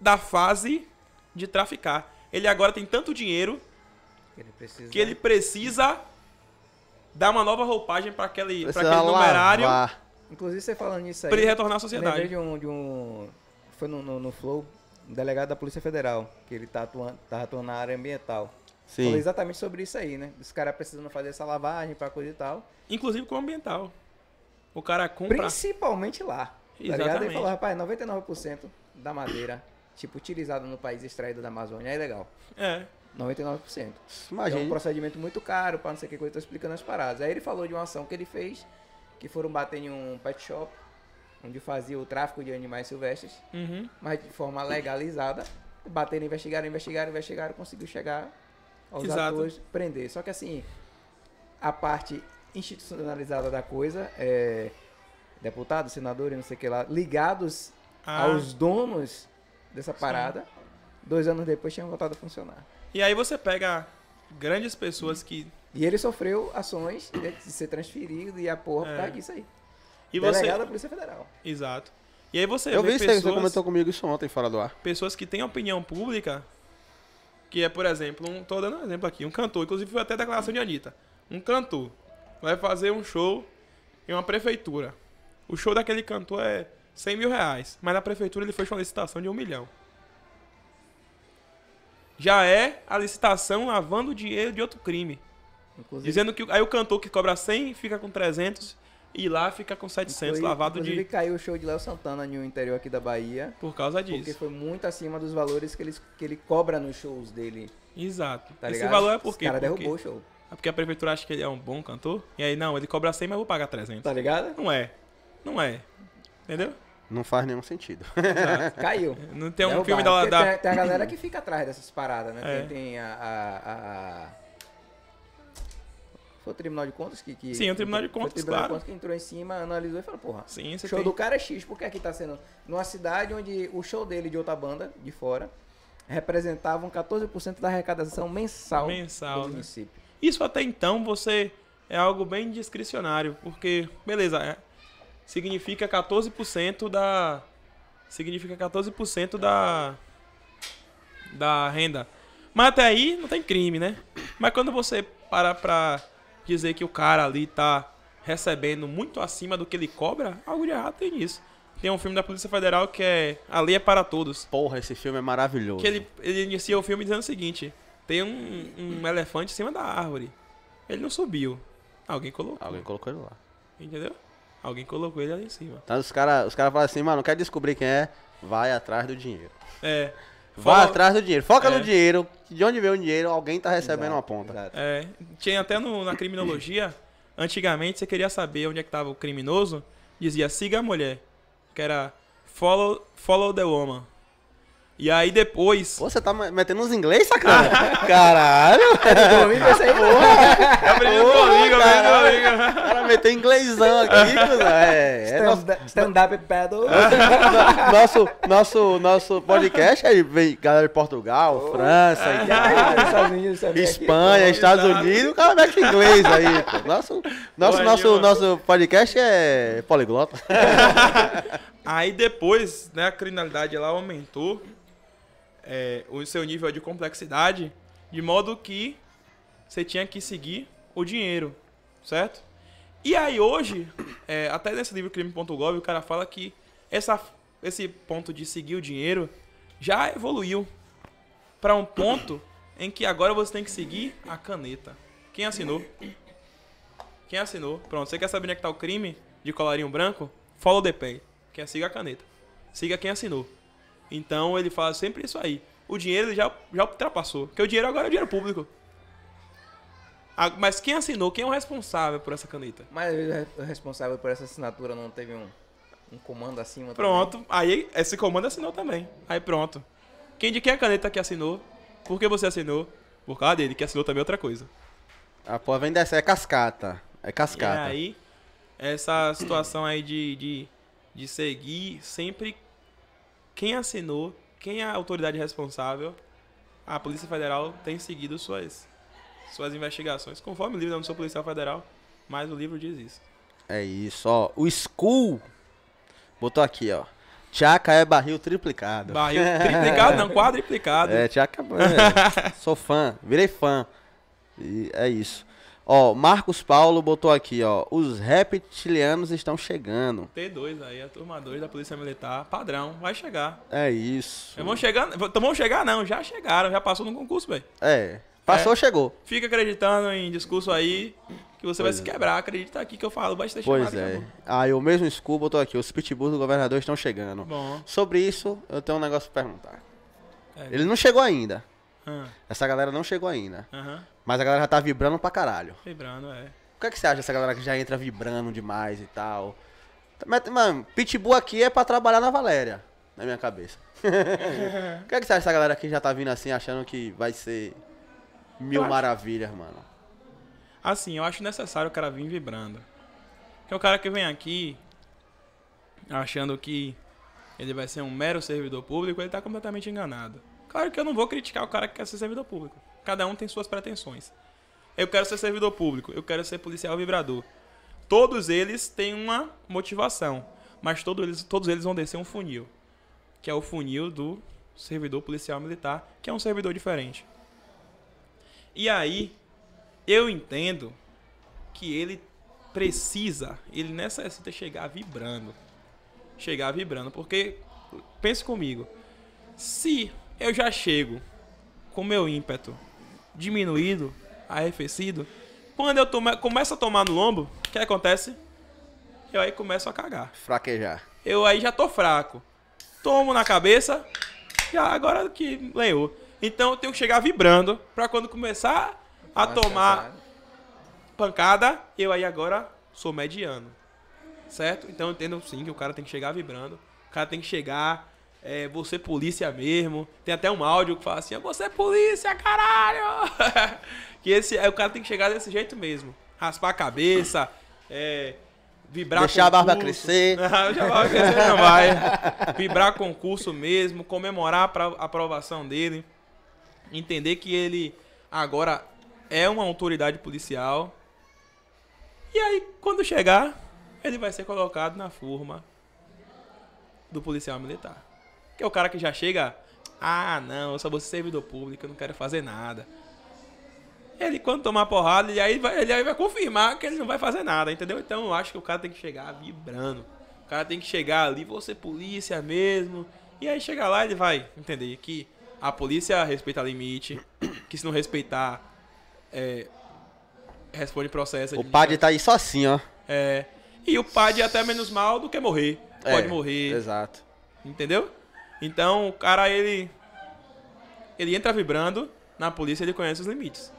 da fase de traficar. Ele agora tem tanto dinheiro ele precisa... que ele precisa dar uma nova roupagem para aquele, pra aquele numerário. Inclusive, você falando nisso aí. Pra ele retornar à sociedade. Lembrei de um. De um foi no, no, no Flow, um delegado da Polícia Federal, que ele tá atuando, tá atuando na área ambiental. Sim. Falou exatamente sobre isso aí, né? Os caras precisando fazer essa lavagem para coisa e tal. Inclusive com o ambiental. O cara compra. Principalmente lá. Tá Exatamente. Tá Ele falou, rapaz, 99% da madeira, tipo, utilizada no país extraída da Amazônia é legal. É. 99%. Imagina. É um procedimento muito caro, para não sei o que coisa, tô explicando as paradas. Aí ele falou de uma ação que ele fez, que foram bater em um pet shop, onde fazia o tráfico de animais silvestres, uhum. mas de forma legalizada. Bateram, investigaram, investigaram, investigaram, conseguiu chegar aos Exato. atores, prender. Só que assim, a parte institucionalizada da coisa é deputado, senador e não sei o que lá, ligados ah. aos donos dessa parada. Sim. Dois anos depois tinham voltado a funcionar. E aí você pega grandes pessoas que. E ele sofreu ações de ser transferido e a porra é. por causa é. disso aí. E Delegado você... da Polícia Federal. Exato. E aí você Eu vi isso pessoas... você comentou comigo isso ontem fora do ar. Pessoas que têm opinião pública, que é, por exemplo, um... tô dando um exemplo aqui, um cantor, inclusive foi até a declaração de Anitta. Um cantor vai fazer um show em uma prefeitura. O show daquele cantor é 100 mil reais, mas na prefeitura ele fez uma licitação de um milhão. Já é a licitação lavando dinheiro de outro crime. Inclusive, dizendo que aí o cantor que cobra 100 fica com 300 e lá fica com 700 inclusive, lavado inclusive de... caiu o show de Léo Santana no interior aqui da Bahia. Por causa disso. Porque foi muito acima dos valores que ele, que ele cobra nos shows dele. Exato. Tá Esse valor é por quê? O cara porque... derrubou o show. É porque a prefeitura acha que ele é um bom cantor. E aí, não, ele cobra 100, mas eu vou pagar 300. Tá ligado? Não é. Não é. Entendeu? Não faz nenhum sentido. Caiu. Não tem um filme da, da... Tem, tem, a galera que fica atrás dessas paradas, né? É. Tem, tem, a... a, a... Foi o Tribunal de Contas que. que Sim, o Tribunal de Contas. Foi o Tribunal claro. de Contas que entrou em cima, analisou e falou, porra. Sim, show tem. do cara é X, porque aqui é tá sendo. Numa cidade onde o show dele de outra banda, de fora, representavam 14% da arrecadação mensal, mensal do né? município. Isso até então você é algo bem discricionário, porque, beleza, é, significa 14% da significa 14% da da renda. Mas até aí não tem crime, né? Mas quando você para pra dizer que o cara ali tá recebendo muito acima do que ele cobra, algo de errado tem nisso. Tem um filme da Polícia Federal que é A Lei é para Todos. Porra, esse filme é maravilhoso. Que ele, ele inicia o filme dizendo o seguinte: tem um, um elefante em cima da árvore. Ele não subiu. Alguém colocou. Alguém colocou ele lá. Entendeu? Alguém colocou ele ali em cima. Então os caras os cara falam assim, mano, quer descobrir quem é? Vai atrás do dinheiro. É. Vai atrás do dinheiro. Foca é. no dinheiro. De onde vem o dinheiro, alguém tá recebendo exato, uma ponta. Exato. É. Tinha até no, na criminologia, antigamente você queria saber onde é que tava o criminoso, dizia siga a mulher. Que era follow, follow the woman. E aí depois. Pô, você tá metendo uns inglês, sacanagem? Caralho! É aí? É porra. É aprendi no domingo, aprendi O cara meteu inglêsão aqui, É, é Stand-up stand paddle. nosso, nosso, nosso podcast aí vem galera de Portugal, oh. França, é. Itália, Espanha, Estados Unidos. O cara mete inglês aí. Pô. Nosso, nosso, nosso, aí, nosso podcast é poliglota. aí depois, né, a criminalidade lá aumentou é, o seu nível é de complexidade, de modo que você tinha que seguir o dinheiro, certo? E aí hoje, é, até nesse livro crime.gov, o cara fala que essa, esse ponto de seguir o dinheiro já evoluiu para um ponto em que agora você tem que seguir a caneta. Quem assinou? Quem assinou? Pronto, você quer saber onde é que tá o crime de colarinho branco? Follow the pay. Quem é siga a caneta. Siga quem assinou. Então ele fala sempre isso aí. O dinheiro já, já ultrapassou. Porque o dinheiro agora é o dinheiro público. mas quem assinou? Quem é o responsável por essa caneta? Mas o é responsável por essa assinatura não teve um, um comando acima Pronto. Também? Aí esse comando assinou também. Aí pronto. Quem de quem é a caneta que assinou? Por que você assinou? Por causa dele, que assinou também outra coisa. A porra vem dessa, é cascata. É cascata. E aí, essa situação aí de, de, de seguir sempre quem assinou, quem é a autoridade responsável, a Polícia Federal tem seguido suas, suas investigações, conforme o livro né, não sou policial federal, mas o livro diz isso. É isso, ó. O School botou aqui, ó. Tchaca é barril triplicado. Barril triplicado não, quadriplicado. É, Tiaca. é, sou fã, virei fã. E é isso. Ó, Marcos Paulo botou aqui, ó. Os reptilianos estão chegando. T2 aí, a turma 2 da Polícia Militar, padrão, vai chegar. É isso. Vão chegar, vão chegar não, já chegaram, já passou no concurso, velho. É. Passou, é. chegou. Fica acreditando em discurso aí que você pois vai é. se quebrar. Acredita aqui que eu falo, bastante Pois tá é. Aí ah, o mesmo Scuba botou aqui, os pitbulls do governador estão chegando. Bom. Sobre isso, eu tenho um negócio pra perguntar. É. Ele não chegou ainda. Uhum. Essa galera não chegou ainda. Uhum. Mas a galera já tá vibrando pra caralho. Vibrando, é. O que, é que você acha dessa galera que já entra vibrando demais e tal? mano, pitbull aqui é pra trabalhar na Valéria, na minha cabeça. o que, é que você acha dessa galera que já tá vindo assim, achando que vai ser mil eu maravilhas, mano? Assim, eu acho necessário o cara vir vibrando. Porque o cara que vem aqui achando que ele vai ser um mero servidor público, ele tá completamente enganado. Claro que eu não vou criticar o cara que quer ser servidor público. Cada um tem suas pretensões. Eu quero ser servidor público, eu quero ser policial vibrador. Todos eles têm uma motivação, mas todos eles, todos eles vão descer um funil, que é o funil do servidor policial militar, que é um servidor diferente. E aí, eu entendo que ele precisa, ele necessita chegar vibrando. Chegar vibrando, porque pense comigo. Se eu já chego com meu ímpeto diminuído, arrefecido. Quando eu tome, começo a tomar no lombo, o que acontece? Eu aí começo a cagar. Fraquejar. Eu aí já tô fraco. Tomo na cabeça, já agora que leu. Então eu tenho que chegar vibrando para quando começar a Nossa, tomar cara. pancada, eu aí agora sou mediano. Certo? Então eu entendo sim que o cara tem que chegar vibrando. O cara tem que chegar é, você é polícia mesmo. Tem até um áudio que fala assim, ah, você é polícia, caralho! que esse, é o cara tem que chegar desse jeito mesmo. Raspar a cabeça, é, vibrar Deixar concurso. a barba crescer. Deixar a barba crescer não vai. Vibrar concurso mesmo, comemorar a aprovação dele. Entender que ele agora é uma autoridade policial. E aí, quando chegar, ele vai ser colocado na forma do policial militar. Que é o cara que já chega, ah, não, eu só vou ser servidor público, eu não quero fazer nada. Ele, quando tomar porrada, ele aí, vai, ele aí vai confirmar que ele não vai fazer nada, entendeu? Então eu acho que o cara tem que chegar vibrando. O cara tem que chegar ali, você polícia mesmo. E aí chega lá, ele vai entender que a polícia respeita limite, que se não respeitar, é, responde processo. O padre tá aí só assim, ó. É. E o padre é até menos mal do que morrer. É, Pode morrer. Exato. Entendeu? Então, o cara, ele. Ele entra vibrando, na polícia ele conhece os limites.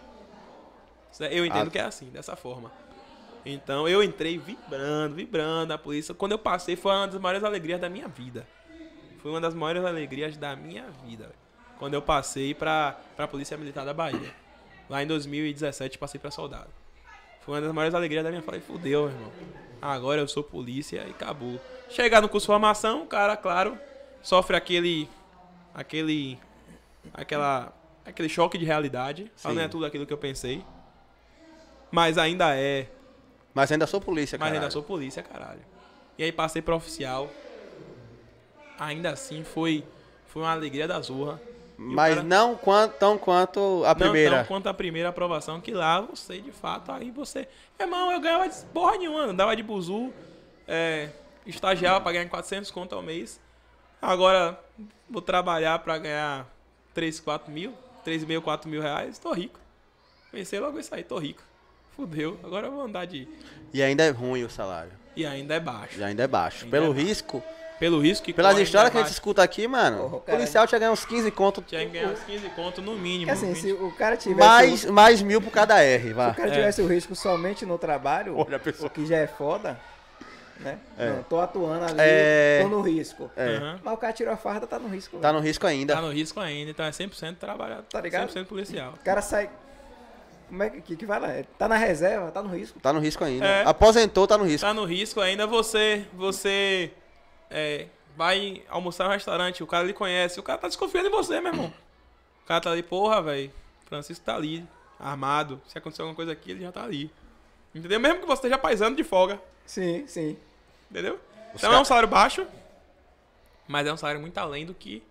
É, eu entendo ah. que é assim, dessa forma. Então, eu entrei vibrando, vibrando na polícia. Quando eu passei, foi uma das maiores alegrias da minha vida. Foi uma das maiores alegrias da minha vida. Quando eu passei pra, pra Polícia Militar da Bahia. Lá em 2017, passei pra soldado. Foi uma das maiores alegrias da minha vida. Falei, fudeu, meu irmão. Agora eu sou polícia e acabou. Chegar no curso de formação, o cara, claro, sofre aquele aquele aquela aquele choque de realidade. Sim. Não é tudo aquilo que eu pensei. Mas ainda é. Mas ainda sou polícia, cara. Mas ainda sou polícia, caralho. E aí passei para oficial. Ainda assim foi foi uma alegria da zorra. Mas cara... não quanto, tão quanto a primeira. Não, não quanto a primeira aprovação, que lá você, de fato, aí você... Irmão, eu ganhava de porra nenhuma, andava de buzu, é, estagiava pra ganhar 400 conto ao mês. Agora, vou trabalhar para ganhar 3, 4 mil, 3 mil, 4 mil reais, tô rico. Pensei logo isso aí, tô rico. Fudeu, agora eu vou andar de. E ainda é ruim o salário. E ainda é baixo. E ainda é baixo. Ainda Pelo é risco. Pelo risco que Pelas histórias que a gente escuta aqui, mano, Porra, o policial tinha ganhar uns 15 conto. Tinha que ganhar uns 15 conto no mínimo. Que assim, 20. se o cara tivesse. Mais, mais mil por cada R, vá. Se o cara é. tivesse é. o risco somente no trabalho, Olha, o que já é foda, né? É. Não, tô atuando ali, é... tô no risco. É. Uhum. Mas o cara tirou a farda, tá no risco. Tá né? no risco ainda. Tá no risco ainda, então é 100% trabalhado, tá ligado? 100% policial. O cara sai... Como é que, que vai lá? É, tá na reserva, tá no risco. Tá no risco ainda. É. Aposentou, tá no risco. Tá no risco ainda, você... Você... É, vai almoçar no restaurante, o cara lhe conhece, o cara tá desconfiando em você, meu irmão. O cara tá ali, porra, velho, Francisco tá ali, armado. Se acontecer alguma coisa aqui, ele já tá ali. Entendeu? Mesmo que você esteja paisando de folga. Sim, sim. Entendeu? Os então cara... é um salário baixo, mas é um salário muito além do que.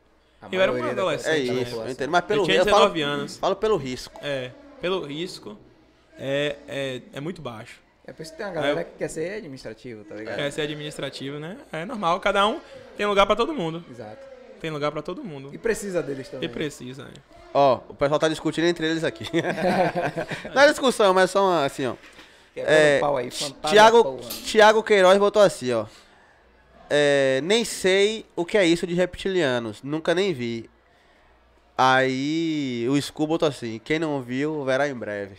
A eu era um adolescente. Né? É isso, eu entendo. Mas pelo eu tinha 19 falo, anos. Falo pelo risco. É, pelo risco é, é, é muito baixo. É por isso que tem uma galera que quer ser administrativo, tá ligado? Quer ser administrativo, né? É normal, cada um tem lugar para todo mundo. Exato. Tem lugar para todo mundo. E precisa deles também. E precisa, né? Ó, o pessoal tá discutindo entre eles aqui. Não é discussão, mas só uma, assim, ó. É, Tiago, Tiago Queiroz botou assim, ó. É, nem sei o que é isso de reptilianos, nunca nem vi. Aí o Scoo botou assim, quem não viu, verá em breve.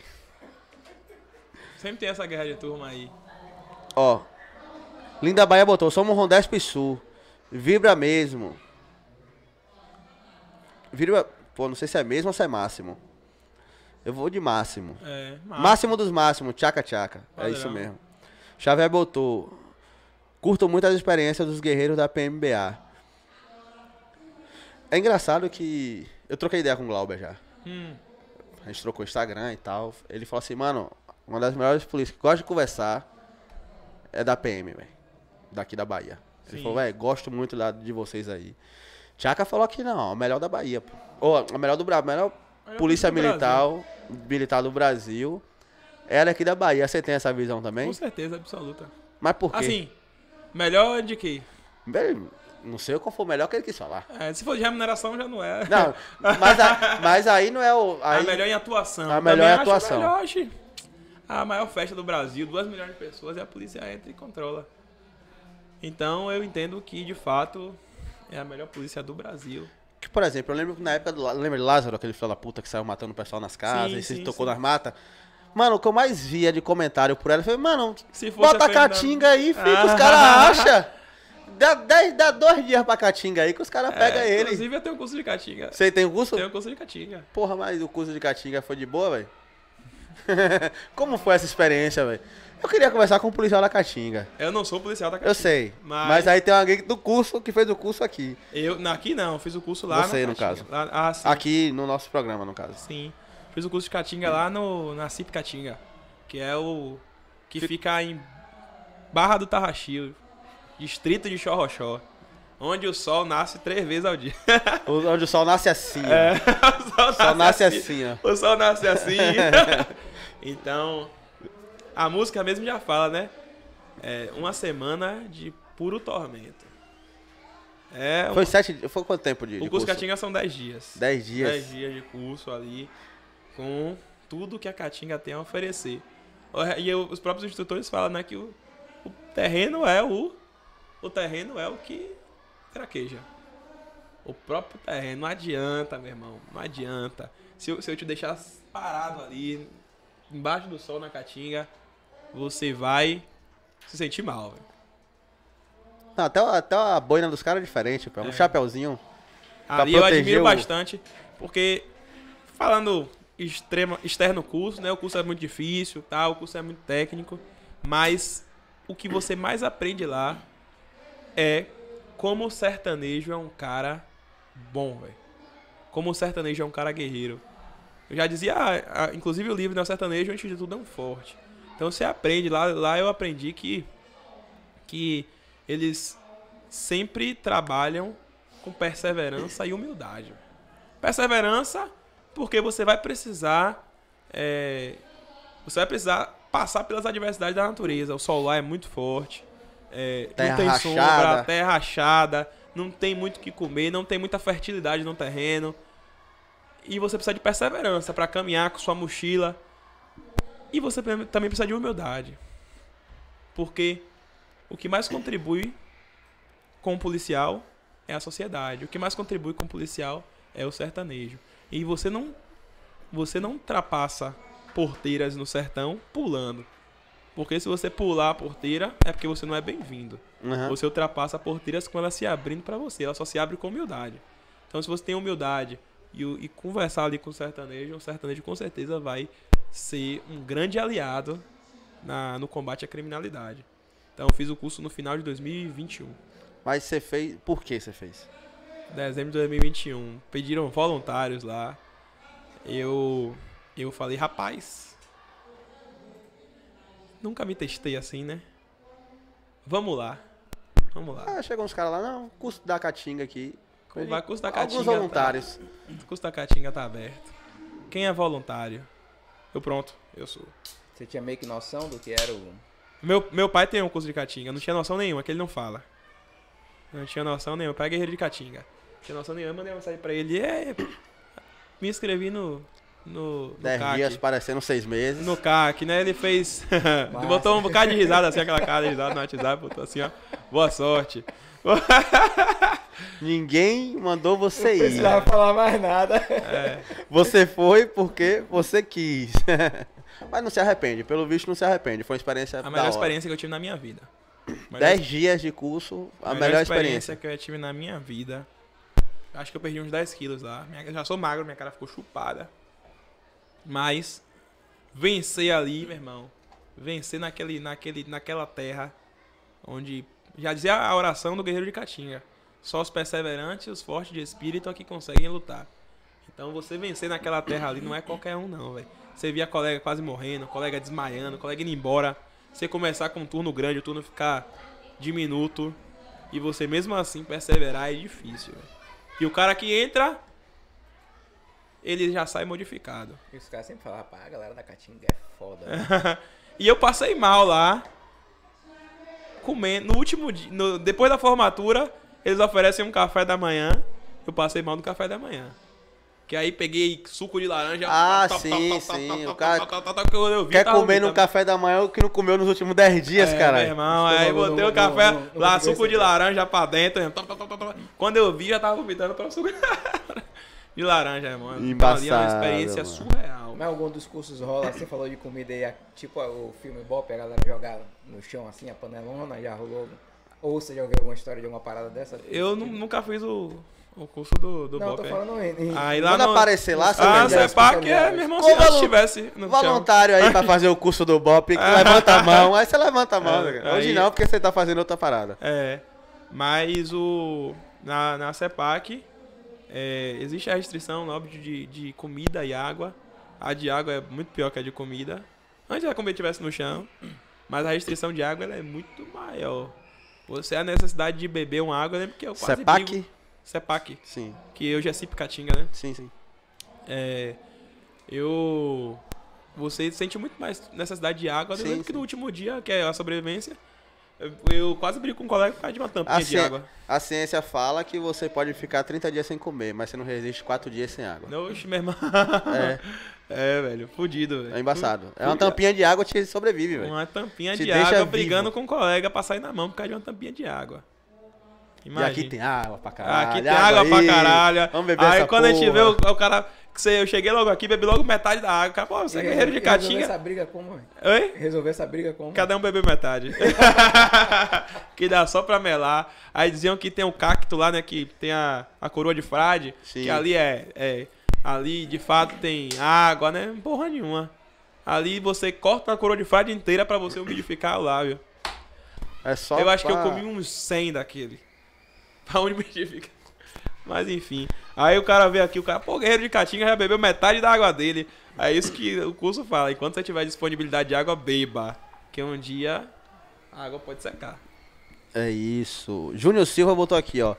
Sempre tem essa guerra de turma aí. Ó. Linda Bahia botou, somos Rondesp Sul. Vibra mesmo. Vibra. Pô, não sei se é mesmo ou se é máximo. Eu vou de máximo. É, máximo. máximo dos máximos, tchaca tchaca. Padrão. É isso mesmo. Xavier botou. Curto muito as experiências dos guerreiros da PMBA. É engraçado que. Eu troquei ideia com o Glauber já. Hum. A gente trocou Instagram e tal. Ele falou assim, mano, uma das melhores polícias que gosta de conversar é da PM, velho. Daqui da Bahia. Ele falou, velho, gosto muito da de vocês aí. Tchaca falou que não, a melhor da Bahia, Ou a melhor do Brasil, melhor polícia militar, militar do Brasil. Ela é aqui da Bahia. Você tem essa visão também? Com certeza, absoluta. Mas por quê? Assim, melhor de que? Não sei qual foi o melhor que ele quis falar. É, se for de remuneração, já não é. Não, mas, a, mas aí não é o. Aí... A melhor em atuação. A melhor em atuação. a maior festa do Brasil, duas milhões de pessoas, e a polícia entra e controla. Então eu entendo que, de fato, é a melhor polícia do Brasil. Que, por exemplo, eu lembro que na época do lembra de Lázaro, aquele filho da puta que saiu matando o pessoal nas casas sim, e se sim, tocou sim. nas matas. Mano, o que eu mais via de comentário por ela foi, mano, bota a Caatinga aí, filho, ah. os caras acham. Dá, dá, dá, dois dias pra Caatinga aí que os caras é, pegam ele. Inclusive eu tenho curso de Caatinga. Você tem um curso? Tenho curso de Caatinga. Porra, mas o curso de Caatinga foi de boa, velho? Como foi essa experiência, velho? Eu queria conversar com o um policial da Caatinga. Eu não sou policial da Caatinga. Eu sei. Mas... mas aí tem alguém do curso que fez o curso aqui. Eu, não, aqui não, fiz o curso lá Você, no caso. Lá, ah, aqui no nosso programa, no caso. Sim. Fiz o curso de Caatinga lá no, na CIP Caatinga, que é o... que Fic... fica em Barra do Tarraxio, distrito de Xorroxó. Onde o sol nasce três vezes ao dia. Onde o sol nasce assim. É, o sol, o sol nasce, assim. assim. ó. O sol nasce assim. então, a música mesmo já fala, né? É uma semana de puro tormento. É uma... Foi sete. Foi quanto tempo de, o de curso? O curso Catinga são dez dias. Dez dias. Dez dias de curso ali, com tudo que a Catinga tem a oferecer. E eu, os próprios instrutores falam, né, que o, o terreno é o. O terreno é o que craqueja. O próprio terreno não adianta, meu irmão. Não adianta. Se eu, se eu te deixar parado ali, embaixo do sol na caatinga, você vai se sentir mal. até, até a boina dos caras é diferente, pô. É um é. chapéuzinho. Ah, e eu admiro o... bastante, porque falando extrema, externo curso, né? O curso é muito difícil, tá? o curso é muito técnico, mas o que você mais aprende lá é como o sertanejo é um cara bom, velho. Como o sertanejo é um cara guerreiro. Eu já dizia, ah, ah inclusive o livro, do né, sertanejo, antes de tudo, é um forte. Então você aprende lá, lá eu aprendi que que eles sempre trabalham com perseverança e humildade. Perseverança, porque você vai precisar é, você vai precisar passar pelas adversidades da natureza. O sol lá é muito forte, é, não tem rachada. sombra, terra rachada, não tem muito o que comer, não tem muita fertilidade no terreno. E você precisa de perseverança para caminhar com sua mochila e você também precisa de humildade. Porque o que mais contribui com o policial é a sociedade. O que mais contribui com o policial é o sertanejo. E você não você não ultrapassa porteiras no sertão pulando. Porque se você pular a porteira, é porque você não é bem-vindo. Uhum. Você ultrapassa porteiras com ela se abrindo para você. Ela só se abre com humildade. Então, se você tem humildade e, e conversar ali com o sertanejo, o sertanejo com certeza vai ser um grande aliado na, no combate à criminalidade. Então eu fiz o curso no final de 2021. Mas você fez. Por que você fez? Dezembro de 2021. Pediram voluntários lá. Eu. Eu falei, rapaz. Nunca me testei assim, né? Vamos lá. Vamos lá. Ah, chegou uns caras lá, não, custo da Caatinga aqui. Vai, curso da Caatinga. Alguns tá voluntários. Tá, curso da Caatinga tá aberto. Quem é voluntário? Eu pronto, eu sou. Você tinha meio que noção do que era o. Meu, meu pai tem um curso de Caatinga, não tinha noção nenhuma, que ele não fala. Não tinha noção nenhuma, meu pai é guerreiro de Caatinga. Não tinha noção nenhuma, mandei uma mensagem pra ele. É, me inscrevi no. No, no Dez CAC. dias parecendo seis meses. No CAC, né? Ele fez. botou um bocado de risada, assim, aquela cara de risada no WhatsApp, botou assim, ó. Boa sorte. Ninguém mandou você ir. ir. Não precisava falar mais nada. É. Você foi porque você quis. Mas não se arrepende, pelo visto não se arrepende. Foi uma experiência. A melhor experiência que eu tive na minha vida. Melhor... Dez dias de curso, a, melhor, melhor experiência. experiência que eu tive na minha vida. Acho que eu perdi uns 10 quilos lá. Minha... já sou magro, minha cara ficou chupada. Mas vencer ali, meu irmão. Vencer naquele, naquele, naquela terra onde já dizia a oração do guerreiro de Caatinga. Só os perseverantes, os fortes de espírito é que conseguem lutar. Então você vencer naquela terra ali não é qualquer um não, velho. Você via colega quase morrendo, colega desmaiando, colega indo embora. Você começar com um turno grande, o turno ficar diminuto. E você mesmo assim perseverar é difícil, velho. E o cara que entra, ele já sai modificado. E os caras sempre falam, rapaz, a galera da Caatinga é foda. e eu passei mal lá comendo. No último dia, no, depois da formatura, eles oferecem um café da manhã. Eu passei mal no café da manhã. Que aí peguei suco de laranja. Ah, sim, sim. o cara quer comer no café da manhã o que não comeu nos últimos 10 dias, é, cara. Meu irmão, aí botei o café lá, suco de laranja pra dentro. Né? Quando eu vi, já tava vomitando para o suco de laranja de laranja, irmão. Embaçado, ali é uma experiência mano. surreal. Mas algum dos cursos rola, você falou de comida aí, tipo o filme Bop, a galera jogar no chão assim, a panelona, já rolou. Ou você já ouviu alguma história de alguma parada dessa? Eu tipo? nunca fiz o, o curso do, do Não, Bop. Não, é. tô falando em, em... Aí lá Quando no... aparecer lá, você Ah, você pá que é, meu irmão, se valu... tivesse no Voluntário chão. aí pra fazer o curso do Bop, levanta a mão, aí você levanta a mão. É, né? aí... Hoje não, porque você tá fazendo outra parada. É, mas o... Na, na CEPAC, é, existe a restrição, né, óbvio, de, de comida e água. A de água é muito pior que a de comida. Antes a comida estivesse no chão, mas a restrição de água é muito maior. Você a necessidade de beber uma água, lembra que eu quase Sepac? Brigo. Sepac. Sim. Que eu já é Cip Caatinga, né? Sim, sim. É, eu... Você sente muito mais necessidade de água sim, do que no último dia, que é a sobrevivência eu quase brigo com um colega por causa de uma tampinha a de água. A ciência fala que você pode ficar 30 dias sem comer, mas você não resiste 4 dias sem água. Oxe, meu irmão. É. É, velho, fudido, velho. É embaçado. Fudido. É uma tampinha de água que sobrevive, velho. Uma tampinha te de água vivo. brigando com um colega pra sair na mão por causa de uma tampinha de água. Imagina. E aqui tem água pra caralho. Aqui tem água, água pra caralho. Vamos beber aí, essa Aí quando porra. a gente vê o, o cara que você, eu cheguei logo aqui, bebi logo metade da água. Acabou, você é guerreiro de catinga. Resolver essa briga como, velho? Oi? Resolver essa briga como? Cada um bebeu metade. que dá só pra melar. Aí diziam que tem um cacto lá, né? Que tem a, a coroa de frade. Sim. Que ali é, é. Ali de fato tem água, né? Porra nenhuma. Ali você corta a coroa de frade inteira pra você umidificar o lábio. É só. Eu pra... acho que eu comi uns 100 daquele. Pra umidificar. Mas enfim. Aí o cara veio aqui, o cara, pô, guerreiro de Caatinga já bebeu metade da água dele. É isso que o curso fala. Enquanto você tiver disponibilidade de água, beba. Que um dia a água pode secar. É isso. Júnior Silva botou aqui, ó.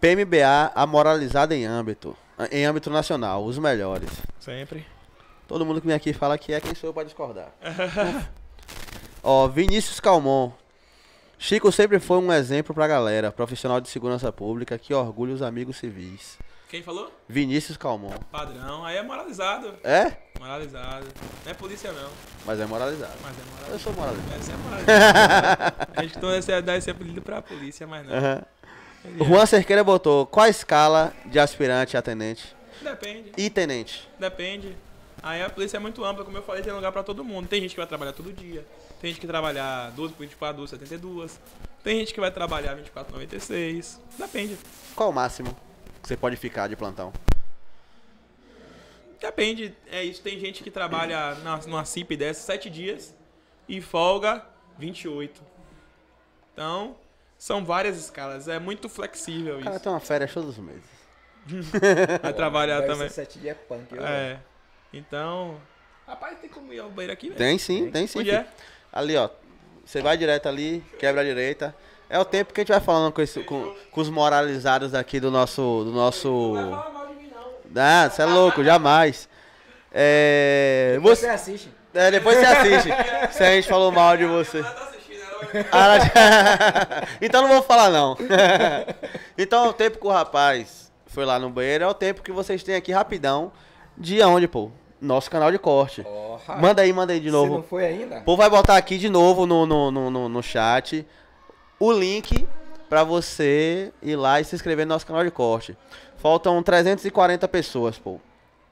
PMBA amoralizada em âmbito. Em âmbito nacional, os melhores. Sempre. Todo mundo que vem aqui fala que é quem sou eu pra discordar. ó, Vinícius Calmon. Chico sempre foi um exemplo pra galera, profissional de segurança pública que orgulha os amigos civis. Quem falou? Vinícius Calmon. Padrão, aí é moralizado. É? Moralizado. Não é polícia não. Mas é moralizado. Mas é moralizado. Eu sou moralizado. Essa é moralizado. a gente toda essa dar esse apelido pra polícia, mas não. Uhum. É. Juan Cerqueira botou, qual a escala de aspirante a tenente? Depende. E tenente? Depende. Aí a polícia é muito ampla, como eu falei, tem lugar pra todo mundo. Tem gente que vai trabalhar todo dia, tem gente que trabalhar 12 por 24, 12, 72, tem gente que vai trabalhar 24, 96, depende. Qual o máximo que você pode ficar de plantão? Depende, é isso. Tem gente que trabalha na, numa CIP dessa 7 dias e folga 28. Então, são várias escalas, é muito flexível isso. O cara tem uma férias todos os meses. vai trabalhar também. 7 dias é punk, eu é. Acho. Então, rapaz, tem como ir ao banheiro aqui, velho? Tem sim, tem, tem sim. Onde é? Ali, ó. Você vai direto ali, quebra a direita. É o tempo que a gente vai falando com, esse, com, com os moralizados aqui do nosso. Do nosso... Não vai falar mal de mim, não. você é louco, jamais. É. Depois você, assiste. É, depois você assiste. se a gente falou mal de você. Tá ah, então não vou falar não. então o tempo que o rapaz foi lá no banheiro é o tempo que vocês têm aqui rapidão de onde, pô? Nosso canal de corte. Manda aí, manda aí de novo. Você não foi ainda? O povo vai botar aqui de novo no, no, no, no, no chat o link para você ir lá e se inscrever no nosso canal de corte. Faltam 340 pessoas, pô.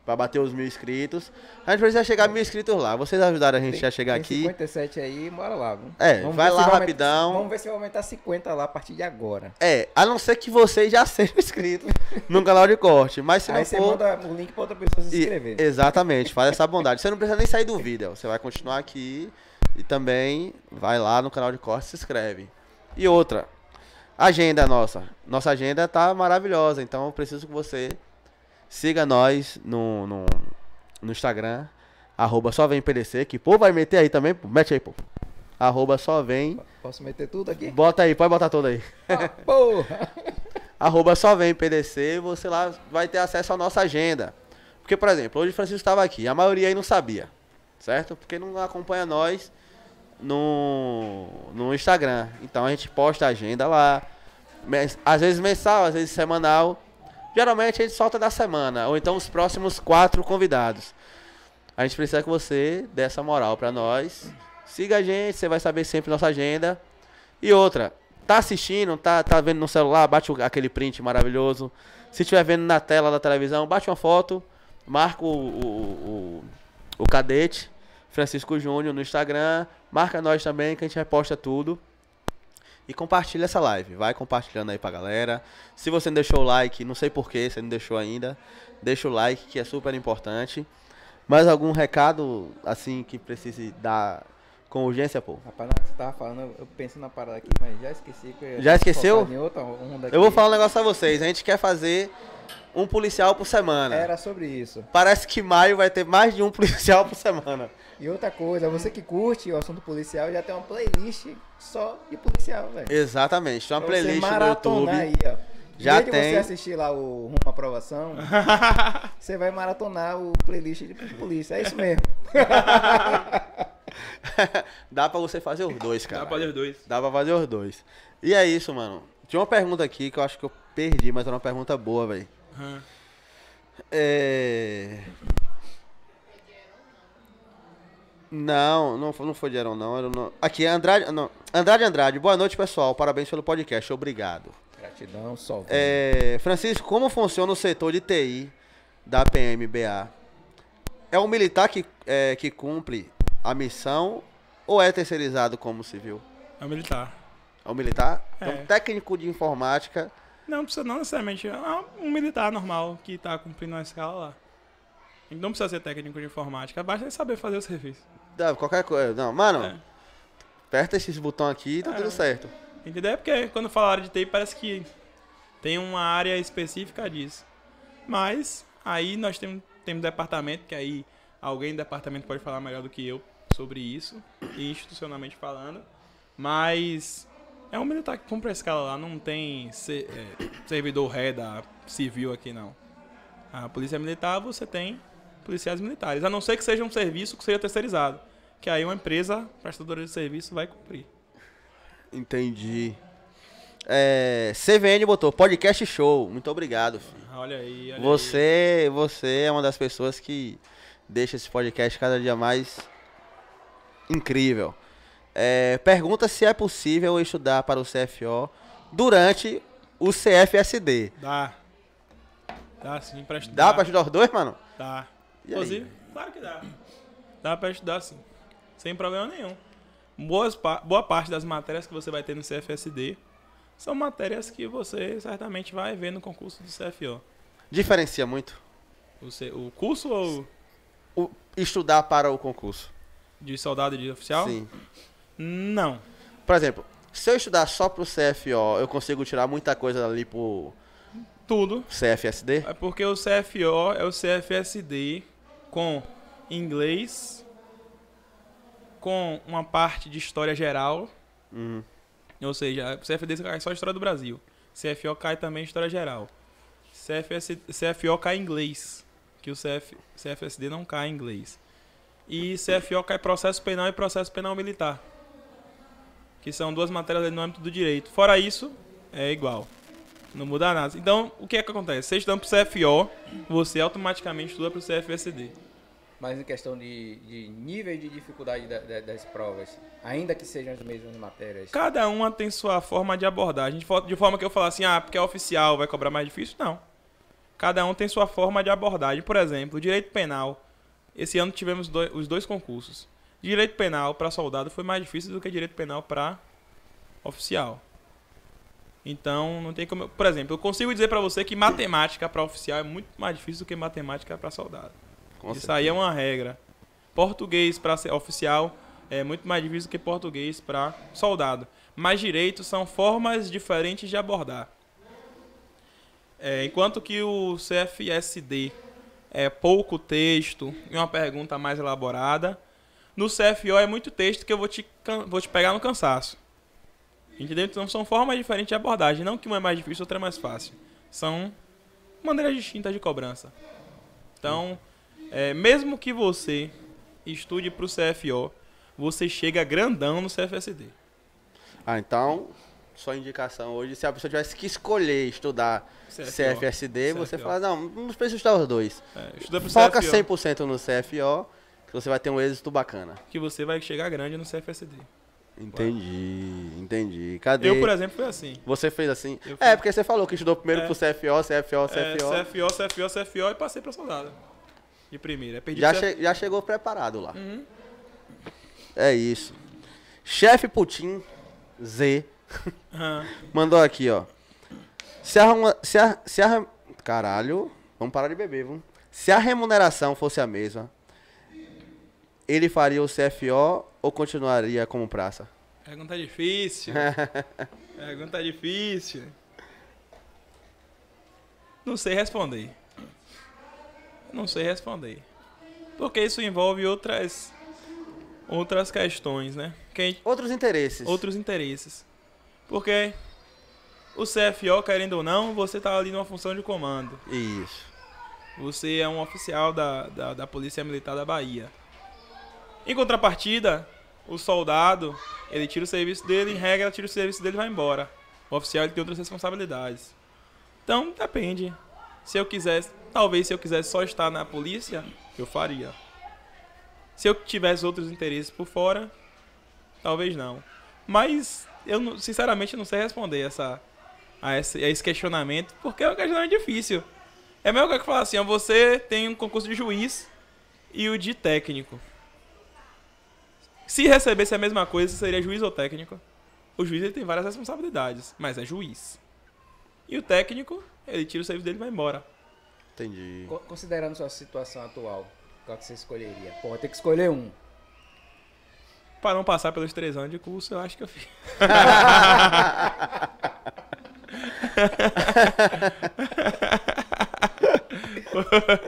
Pra bater os mil inscritos. A gente precisa chegar a mil inscritos lá. Vocês ajudaram a gente tem, a chegar tem aqui. 57 aí, bora lá. Viu? É, vamos vai lá rapidão. Aumentar, vamos ver se vai aumentar 50 lá a partir de agora. É, a não ser que vocês já sejam inscritos no canal de corte. Mas se aí não você for... manda o um link pra outra pessoa se inscrever. E, exatamente, faz essa bondade. Você não precisa nem sair do vídeo. Você vai continuar aqui. E também vai lá no canal de corte se inscreve. E outra, agenda nossa. Nossa agenda tá maravilhosa. Então eu preciso que você Siga nós no, no, no Instagram, arroba só vem PDC, que pô, vai meter aí também, pô. mete aí, pô. Arroba só vem. Posso meter tudo aqui? Bota aí, pode botar tudo aí. Ah, porra! arroba só vem PDC, você lá vai ter acesso à nossa agenda. Porque, por exemplo, hoje o Francisco estava aqui, a maioria aí não sabia, certo? Porque não acompanha nós no, no Instagram. Então a gente posta a agenda lá, às vezes mensal, às vezes semanal. Geralmente a gente solta da semana, ou então os próximos quatro convidados. A gente precisa que você dê essa moral para nós. Siga a gente, você vai saber sempre nossa agenda. E outra, tá assistindo, tá, tá vendo no celular, bate aquele print maravilhoso. Se estiver vendo na tela da televisão, bate uma foto, marca o, o, o, o cadete, Francisco Júnior, no Instagram. Marca nós também, que a gente reposta tudo e compartilha essa live. Vai compartilhando aí pra galera. Se você não deixou o like, não sei porquê, você não deixou ainda, deixa o like que é super importante. Mais algum recado assim que precise dar com urgência, pô. Rapaz, não, você tava falando, eu penso na parada aqui, mas já esqueci. já esqueceu? Eu vou falar um negócio a vocês. A gente quer fazer um policial por semana. Era sobre isso. Parece que maio vai ter mais de um policial por semana. E outra coisa, você que curte o assunto policial já tem uma playlist só de policial, velho. Exatamente, tem uma pra playlist no YouTube. Aí, ó. Já Desde tem. você assistir lá o Rumo Aprovação, você vai maratonar o playlist de polícia. É isso mesmo. Dá pra você fazer os dois, cara. Dá pra fazer os dois. Dá pra fazer os dois. E é isso, mano. Tinha uma pergunta aqui que eu acho que eu perdi, mas era uma pergunta boa, velho. Uhum. É... Não, não foi, não foi de Heron, não. Aqui, é Andrade. Não. Andrade Andrade, boa noite, pessoal. Parabéns pelo podcast. Obrigado. Gratidão, solta. É, Francisco, como funciona o setor de TI da PMBA? É um militar que, é, que cumpre a missão ou é terceirizado como civil? É um militar. É um militar? É, um então, técnico de informática. Não precisa, não necessariamente. É um militar normal que está cumprindo uma escala lá. Não precisa ser técnico de informática, basta saber fazer o serviço. qualquer coisa. É, não, mano, é. aperta esses botões aqui e tá é. tudo certo. Entendeu? É porque quando fala área de TI parece que tem uma área específica disso. Mas aí nós temos, temos departamento, que aí alguém do departamento pode falar melhor do que eu sobre isso, institucionalmente falando. Mas é um militar que tá compra a escala lá, não tem ser, é, servidor ré da civil aqui não. A polícia militar você tem policiais militares, a não ser que seja um serviço que seja terceirizado, que aí uma empresa prestadora de serviço vai cumprir. Entendi. É, CVN botou podcast show. Muito obrigado. Filho. Ah, olha aí, olha você, aí. Você é uma das pessoas que deixa esse podcast cada dia mais incrível. É, pergunta se é possível estudar para o CFO durante o CFSD. Dá. Dá sim estudar. Dá para estudar os dois, mano? Dá. Inclusive, claro que dá. Dá para estudar sim. Sem problema nenhum boas, boa parte das matérias que você vai ter no CFSD são matérias que você certamente vai ver no concurso do CFO. Diferencia muito? O, C, o curso ou. O, estudar para o concurso. De soldado de oficial? Sim. Não. Por exemplo, se eu estudar só para o CFO, eu consigo tirar muita coisa ali pro. Tudo. CFSD? É porque o CFO é o CFSD com inglês, com uma parte de história geral. Uhum. Ou seja, CFD cai só história do Brasil. CFO cai também história geral. CFS, CFO cai inglês, que o CF, CFSD não cai em inglês. E CFO cai processo penal e processo penal militar. Que são duas matérias no âmbito do direito. Fora isso, é igual. Não muda nada. Então, o que é que acontece? Você estudando pro CFO, você automaticamente estuda pro CFSD mas em questão de, de nível de dificuldade da, da, das provas, ainda que sejam as mesmas matérias? Cada uma tem sua forma de abordagem. De forma que eu falar assim, ah, porque é oficial, vai cobrar mais difícil? Não. Cada um tem sua forma de abordagem. Por exemplo, direito penal. Esse ano tivemos dois, os dois concursos. Direito penal para soldado foi mais difícil do que direito penal para oficial. Então, não tem como. Por exemplo, eu consigo dizer para você que matemática para oficial é muito mais difícil do que matemática para soldado. Com Isso certeza. aí é uma regra. Português para ser oficial é muito mais difícil que português para soldado. Mas direitos são formas diferentes de abordar. É, enquanto que o CFSD é pouco texto e uma pergunta mais elaborada, no CFO é muito texto que eu vou te, vou te pegar no cansaço. Entendeu? Então são formas diferentes de abordagem. Não que uma é mais difícil, outra é mais fácil. São maneiras distintas de cobrança. Então. É, mesmo que você estude para o CFO, você chega grandão no CFSD. Ah, então, só indicação hoje, se a pessoa tivesse que escolher estudar CFO, CFSD, CFO. você fala, não, não precisa estudar os dois. É, estuda pro Foca CFO. 100% no CFO, que você vai ter um êxito bacana. Que você vai chegar grande no CFSD. Entendi, Ué. entendi. Cadê? Eu, por exemplo, foi assim. Você fez assim? É, porque você falou que estudou primeiro é, pro CFO, CFO, CFO. É, CFO, CFO, CFO e passei pra soldado de primeira. É já, che já chegou preparado lá. Uhum. É isso. Chefe Putin Z uhum. mandou aqui, ó. Se a, se, a, se a. Caralho, vamos parar de beber, vamos. Se a remuneração fosse a mesma, ele faria o CFO ou continuaria como praça? Pergunta difícil. Pergunta difícil. Não sei responder não sei responder. Porque isso envolve outras outras questões, né? Outros interesses. Outros interesses. Porque o CFO, querendo ou não, você tá ali numa função de comando. Isso. Você é um oficial da, da, da Polícia Militar da Bahia. Em contrapartida, o soldado, ele tira o serviço dele, em regra, tira o serviço dele e vai embora. O oficial ele tem outras responsabilidades. Então, depende. Se eu quisesse Talvez se eu quisesse só estar na polícia, eu faria. Se eu tivesse outros interesses por fora, talvez não. Mas eu sinceramente não sei responder essa, a, esse, a esse questionamento, porque é uma questão difícil. É mesmo que eu falar assim, você tem um concurso de juiz e o de técnico. Se recebesse a mesma coisa, seria juiz ou técnico? O juiz ele tem várias responsabilidades, mas é juiz. E o técnico, ele tira o serviço dele e vai embora. Entendi. Co considerando sua situação atual, qual que você escolheria? Pô, tem que escolher um. Para não passar pelos três anos de curso, eu acho que eu fiz.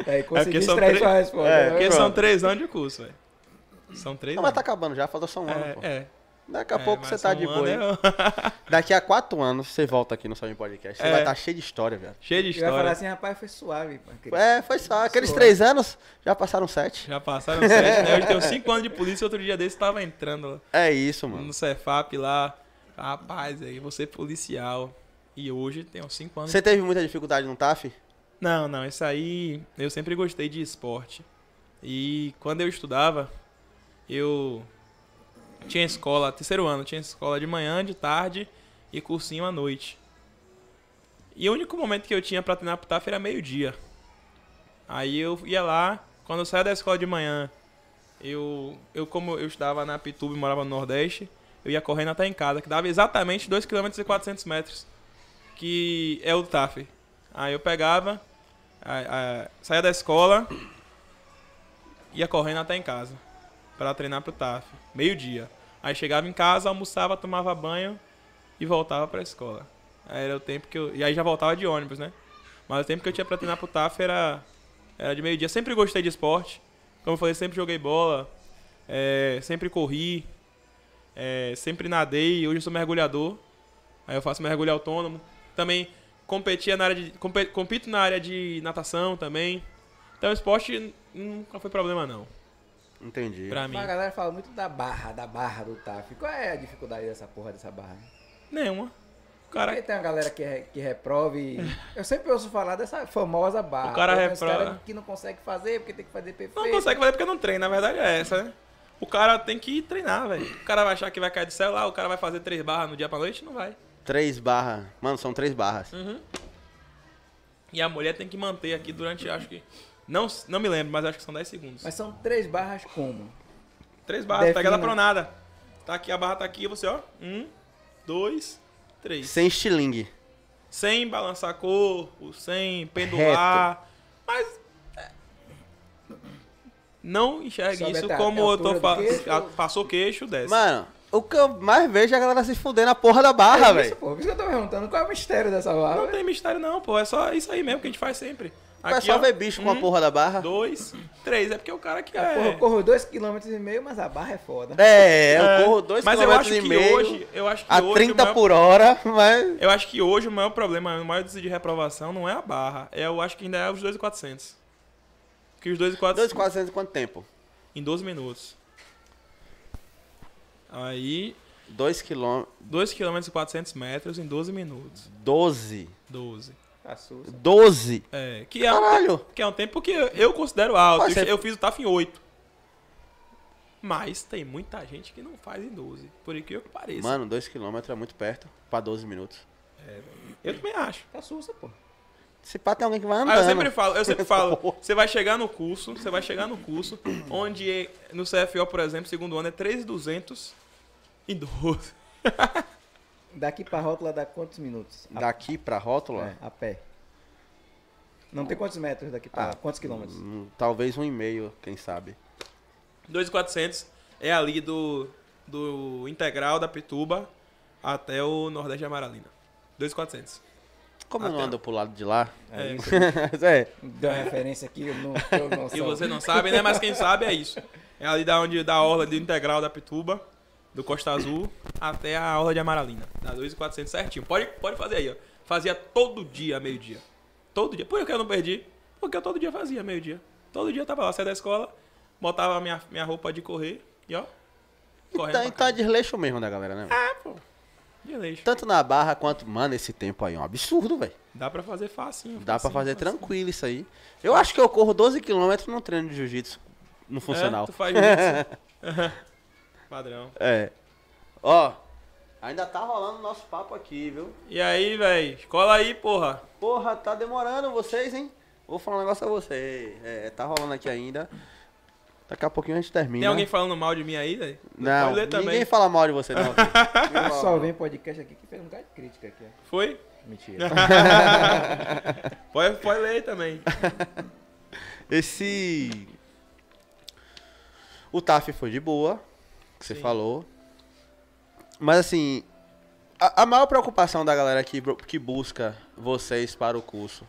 é, consegui é extrair sua resposta. É, porque né? são três anos de curso, velho. São três não, anos. Mas tá acabando já, falta só um é, ano. Pô. É. Daqui a é, pouco você tá de um boa. Eu... Né? Daqui a quatro anos você volta aqui no Salve Podcast. Você é. vai estar tá cheio de história, velho. Cheio de história. Você vai falar assim, rapaz, foi suave. é, foi suave. Aqueles suave. três anos, já passaram sete. Já passaram sete, né? tem tenho cinco anos de polícia, e outro dia desse tava entrando. lá. É isso, mano. No Cefap lá. Rapaz, aí você é policial. E hoje uns cinco anos. Você teve muita dificuldade no TAF? Não, não. Isso aí, eu sempre gostei de esporte. E quando eu estudava, eu tinha escola, terceiro ano, tinha escola de manhã, de tarde e cursinho à noite. E o único momento que eu tinha para treinar pro era meio-dia. Aí eu ia lá, quando eu saía da escola de manhã, eu, eu como eu estava na Pitub e morava no Nordeste, eu ia correndo até em casa, que dava exatamente 2 km e 400 metros, que é o TAF. Aí eu pegava, a, a, saía da escola, ia correndo até em casa para treinar pro TAF, meio-dia. Aí chegava em casa, almoçava, tomava banho e voltava para a escola. Aí era o tempo que eu. E aí já voltava de ônibus, né? Mas o tempo que eu tinha para treinar pro TAF era, era de meio-dia. Sempre gostei de esporte. Como eu falei, sempre joguei bola, é, sempre corri, é, sempre nadei. Hoje eu sou mergulhador. Aí eu faço mergulho autônomo. Também competia na área de. compito na área de natação também. Então esporte nunca foi problema não. Entendi. Pra mim. Mas a galera fala muito da barra, da barra do TAF. Qual é a dificuldade dessa porra dessa barra? Nenhuma. Cara... Porque tem uma galera que, re, que reprove. É. Eu sempre ouço falar dessa famosa barra. O cara reprova. que não consegue fazer porque tem que fazer perfeito. Não consegue fazer porque não treina, na verdade é essa, né? O cara tem que treinar, velho. O cara vai achar que vai cair do céu lá, o cara vai fazer três barras no dia pra noite, não vai. Três barras. Mano, são três barras. Uhum. E a mulher tem que manter aqui durante, acho que, não, não me lembro, mas acho que são 10 segundos. Mas são três barras como? Três barras, Defina. pegada pronada. Tá aqui, a barra tá aqui, você, ó. Um, dois, três. Sem estilingue. Sem balançar corpo, sem pendular. Reto. Mas. É, não enxergue Sobe isso como eu tô. Fa queixo. Passou queixo, desce. Mano, o que eu mais vejo é a galera se fudendo na porra da barra, velho. É isso, véio. pô. Por isso que eu tô perguntando qual é o mistério dessa barra. Não véio? tem mistério, não, pô. É só isso aí mesmo que a gente faz sempre. O pessoal ó, vê bicho com a uhum. porra da barra. Dois, três. É porque o cara que é, é. Porra, eu corro dois quilômetros e meio, mas a barra é foda. É, eu é. corro dois mas quilômetros e meio. Mas eu acho que hoje. Eu acho que a 30 maior... por hora, mas. Eu acho que hoje o maior problema, o maior desafio de reprovação não é a barra. É, eu acho que ainda é os 2,400. Porque os 2,400. 2,400 em quanto tempo? Em 12 minutos. Aí. 2 quilômetros. 2 quilômetros e 400 metros em 12 minutos. 12? 12. Assusta. 12. É, que é, Caralho. Um, que é um tempo que eu, eu considero alto. Mas eu, é eu fiz o TAF em 8. Mas tem muita gente que não faz em 12. Por incrível que pareça. Mano, 2km é muito perto pra 12 minutos. É, eu também acho. Tá Assusta, pô. Se pá, tem alguém que vai andando. Ah, eu sempre falo, eu sempre falo, você vai chegar no curso, você vai chegar no curso, onde no CFO, por exemplo, segundo ano é 3,200 e 12. Daqui pra rótula dá quantos minutos? A... Daqui pra rótula? É, a pé. Não tem quantos metros daqui pra ah, Quantos quilômetros? Hum, talvez um e meio, quem sabe. 2,400 é ali do, do integral da Pituba até o Nordeste de Amaralina. 2,400. Como não eu ando pro lado de lá? É, isso. é. Deu uma referência aqui, eu não, eu não E você não sabe, né? Mas quem sabe é isso. É ali da onde da orla do integral da Pituba do Costa Azul até a Orla de Amaralina. Dá 2,400 certinho. Pode, pode fazer aí, ó. Fazia todo dia, meio-dia. Todo dia. Por que eu não perdi? Porque eu todo dia fazia, meio-dia. Todo dia eu tava lá, saia da escola, botava minha, minha roupa de correr e ó. E tá, e tá desleixo mesmo da né, galera, né? Ah, pô. Desleixo. Tanto na barra quanto. Mano, esse tempo aí é um absurdo, velho. Dá pra fazer fácil. Dá pra fazer facinho. tranquilo isso aí. Eu acho que eu corro 12 km no treino de jiu-jitsu no é, funcional. É, tu faz jiu-jitsu. Padrão. É. Ó, ainda tá rolando o nosso papo aqui, viu? E aí, velho? Escola aí, porra. Porra, tá demorando vocês, hein? Vou falar um negócio a vocês. É, é, tá rolando aqui ainda. Daqui a pouquinho a gente termina. Tem alguém falando mal de mim aí, velho? Não, ninguém também. fala mal de você, não. Só vem podcast aqui que fez um bocado de crítica aqui. Foi? Mentira. pode, pode ler também. Esse... O TAF foi de boa que você falou. Mas assim, a, a, maior preocupação da galera que, que busca vocês para o curso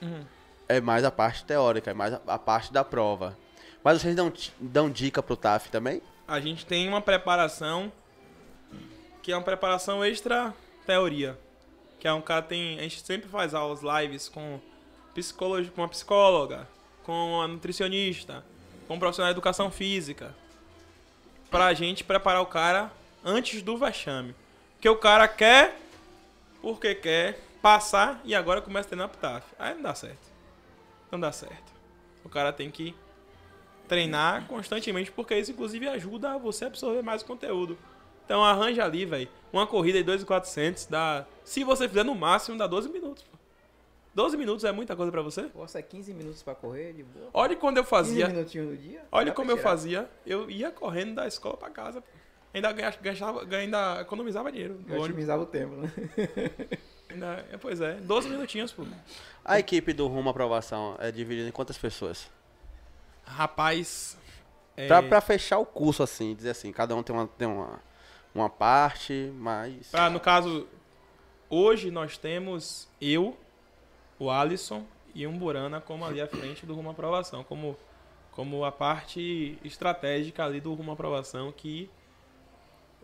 uhum. é mais a parte teórica, é mais a, a, parte da prova. Mas vocês dão, dão dica pro TAF também? A gente tem uma preparação que é uma preparação extra teoria. Que é um cara tem. A gente sempre faz aulas lives com psicólogo, com uma psicóloga, com uma nutricionista, com um profissional de educação física pra gente preparar o cara antes do vexame. Porque o cara quer, porque quer, passar e agora começa a treinar pro TAF. Aí não dá certo. Não dá certo. O cara tem que treinar constantemente, porque isso inclusive ajuda você a absorver mais conteúdo. Então arranja ali, velho, uma corrida de 2.400 dá, se você fizer no máximo dá 12 minutos, pô. 12 minutos é muita coisa para você? Nossa, é 15 minutos para correr de boa. Olha quando eu fazia. 15 minutinhos no dia? Olha como eu fazia. Eu ia correndo da escola para casa. Ainda, ganhava ainda economizava dinheiro. Otimizava o tempo, né? ainda, é, pois é, 12 minutinhos, pô. A equipe do Rumo Aprovação é dividida em quantas pessoas? Rapaz. É... Pra, pra fechar o curso, assim, dizer assim, cada um tem uma, tem uma, uma parte, mas. Pra, no caso, hoje nós temos eu, o Alisson e um Burana como ali à frente do rumo à aprovação, como, como a parte estratégica ali do rumo à aprovação que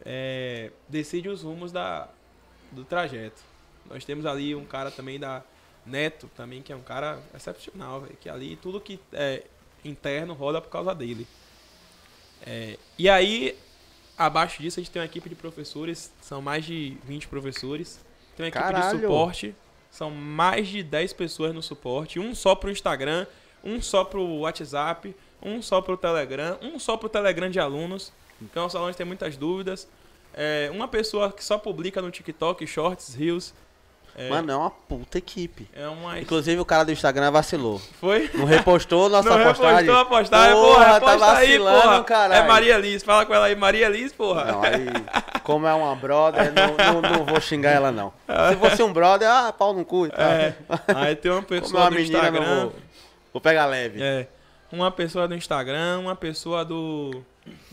é, decide os rumos da, do trajeto. Nós temos ali um cara também da Neto, também, que é um cara excepcional, véio, que ali tudo que é interno roda por causa dele. É, e aí, abaixo disso, a gente tem uma equipe de professores, são mais de 20 professores. Tem uma equipe Caralho. de suporte são mais de 10 pessoas no suporte, um só pro Instagram, um só pro WhatsApp, um só pro Telegram, um só pro Telegram de alunos. Então, os salão tem muitas dúvidas. É, uma pessoa que só publica no TikTok, Shorts, Reels, é. Mano, é uma puta equipe. É uma... Inclusive o cara do Instagram vacilou. Foi? Não repostou nossa não postagem. Não repostou a postagem, porra, porra tá vacilando, cara é Caralho. É Maria Liz, fala com ela aí, Maria Liz, porra. Não, aí, como é uma brother, não, não, não vou xingar ela não. Se fosse um brother, ah, pau no cu e tal. É. Aí tem uma pessoa como é uma do menina, Instagram. Vou, vou pegar leve. É. Uma pessoa do Instagram, uma pessoa do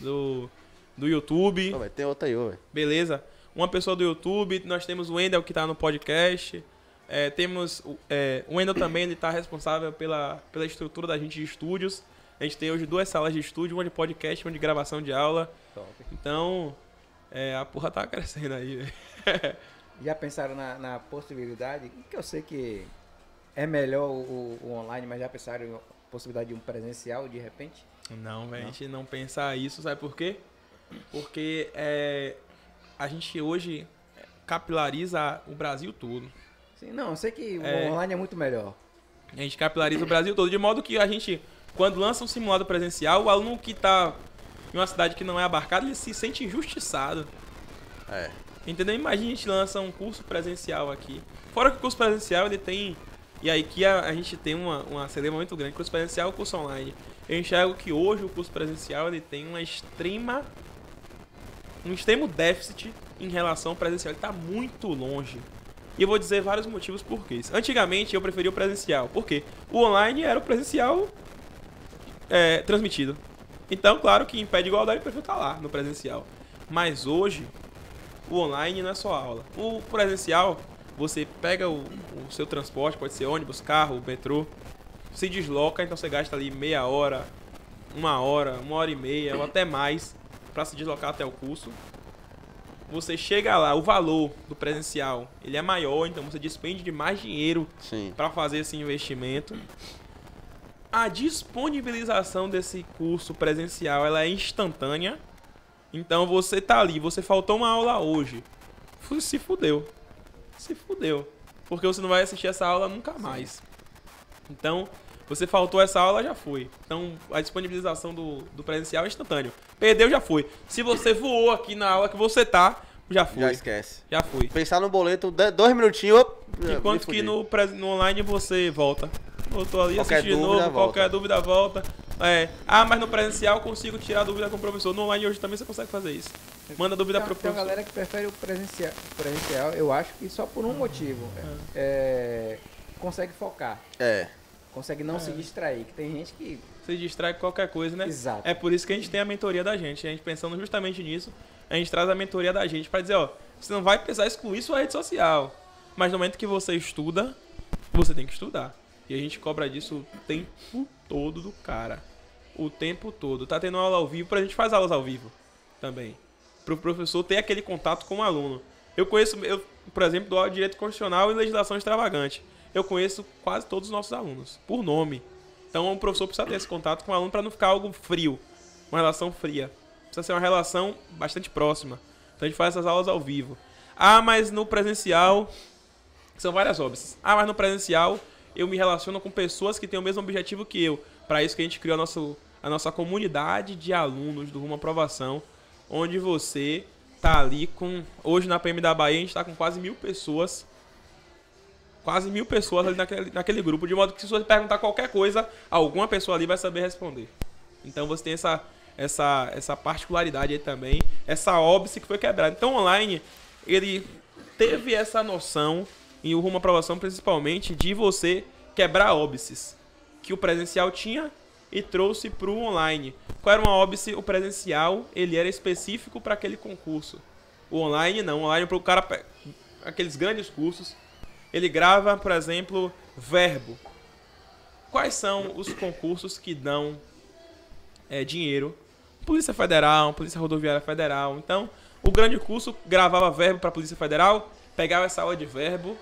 do do YouTube. Pô, tem outra aí, velho. Beleza uma pessoa do YouTube, nós temos o Wendel que está no podcast. É, temos é, o Wendel também, ele está responsável pela, pela estrutura da gente de estúdios. A gente tem hoje duas salas de estúdio, uma de podcast, uma de gravação de aula. Top. Então, é, a porra tá crescendo aí. Já pensaram na, na, possibilidade, que eu sei que é melhor o, o online, mas já pensaram na possibilidade de um presencial de repente? Não, não, a gente não pensa isso, sabe por quê? Porque é, a gente hoje é, capilariza o Brasil todo. Sim, não, eu sei que o é, online é muito melhor. A gente capilariza o Brasil todo, de modo que a gente, quando lança um simulado presencial, o aluno que está em uma cidade que não é abarcada, ele se sente injustiçado. É. Entendeu? Imagina a gente lança um curso presencial aqui. Fora que o curso presencial ele tem. E aí que a, a, gente tem uma, uma celeuma muito grande, curso presencial e curso online. Eu enxergo que hoje o curso presencial ele tem uma extrema um extremo déficit em relação ao presencial. Ele está muito longe. E eu vou dizer vários motivos por quê. Antigamente eu preferia o presencial, porque o online era o presencial é, transmitido. Então, claro que impede igualdade, eu prefiro tá lá no presencial. Mas hoje, o online não é só aula. O presencial, você pega o, o seu transporte, pode ser ônibus, carro, metrô, se desloca, então você gasta ali meia hora, uma hora, uma hora e meia ou até mais para se deslocar até o curso. Você chega lá, o valor do presencial ele é maior, então você despende de mais dinheiro para fazer esse investimento. A disponibilização desse curso presencial ela é instantânea. Então você tá ali, você faltou uma aula hoje. Se fudeu. Se fudeu. Porque você não vai assistir essa aula nunca mais. Então, você faltou essa aula, já foi. Então, a disponibilização do, do presencial é instantâneo. Perdeu, já foi. Se você voou aqui na aula que você tá, já foi. Já esquece. Já foi. Pensar no boleto, dois minutinhos. Enquanto que no, no, online você volta. Voltou ali, qualquer de novo, volta. qualquer dúvida volta. É. Ah, mas no presencial consigo tirar dúvida com o professor. No online hoje também você consegue fazer isso. Manda dúvida para o professor. Tem uma galera que prefere o presencial, presencial, eu acho que só por um ah. motivo. Ah. É, é, consegue focar. É. Consegue não é. se distrair, que tem gente que. Se distrai com qualquer coisa, né? Exato. É por isso que a gente tem a mentoria da gente. A gente pensando justamente nisso, a gente traz a mentoria da gente para dizer, ó, você não vai precisar excluir sua rede social. Mas no momento que você estuda, você tem que estudar. E a gente cobra disso o tempo todo do cara. O tempo todo. Tá tendo aula ao vivo, pra gente fazer aulas ao vivo também. Pro professor ter aquele contato com o aluno. Eu conheço, eu, por exemplo, dou aula de direito constitucional e legislação extravagante eu conheço quase todos os nossos alunos, por nome. Então o professor precisa ter esse contato com o aluno para não ficar algo frio, uma relação fria. Precisa ser uma relação bastante próxima. Então a gente faz essas aulas ao vivo. Ah, mas no presencial. São várias obras. Ah, mas no presencial eu me relaciono com pessoas que têm o mesmo objetivo que eu. Para isso que a gente criou a, nossa a nossa comunidade de alunos do Rumo Aprovação, onde você tá ali com. Hoje na PM da Bahia a gente está com quase mil pessoas quase mil pessoas ali naquele, naquele grupo, de modo que se você perguntar qualquer coisa, alguma pessoa ali vai saber responder. Então você tem essa, essa, essa particularidade aí também, essa óbice que foi quebrada. Então online, ele teve essa noção, e o Rumo à Aprovação principalmente, de você quebrar óbices que o presencial tinha e trouxe para o online. Qual era uma óbice? O presencial, ele era específico para aquele concurso. O online não, o online para o cara aqueles grandes cursos, ele grava, por exemplo, Verbo. Quais são os concursos que dão é, dinheiro? Polícia Federal, Polícia Rodoviária Federal. Então, o grande curso gravava Verbo para a Polícia Federal, pegava essa aula de Verbo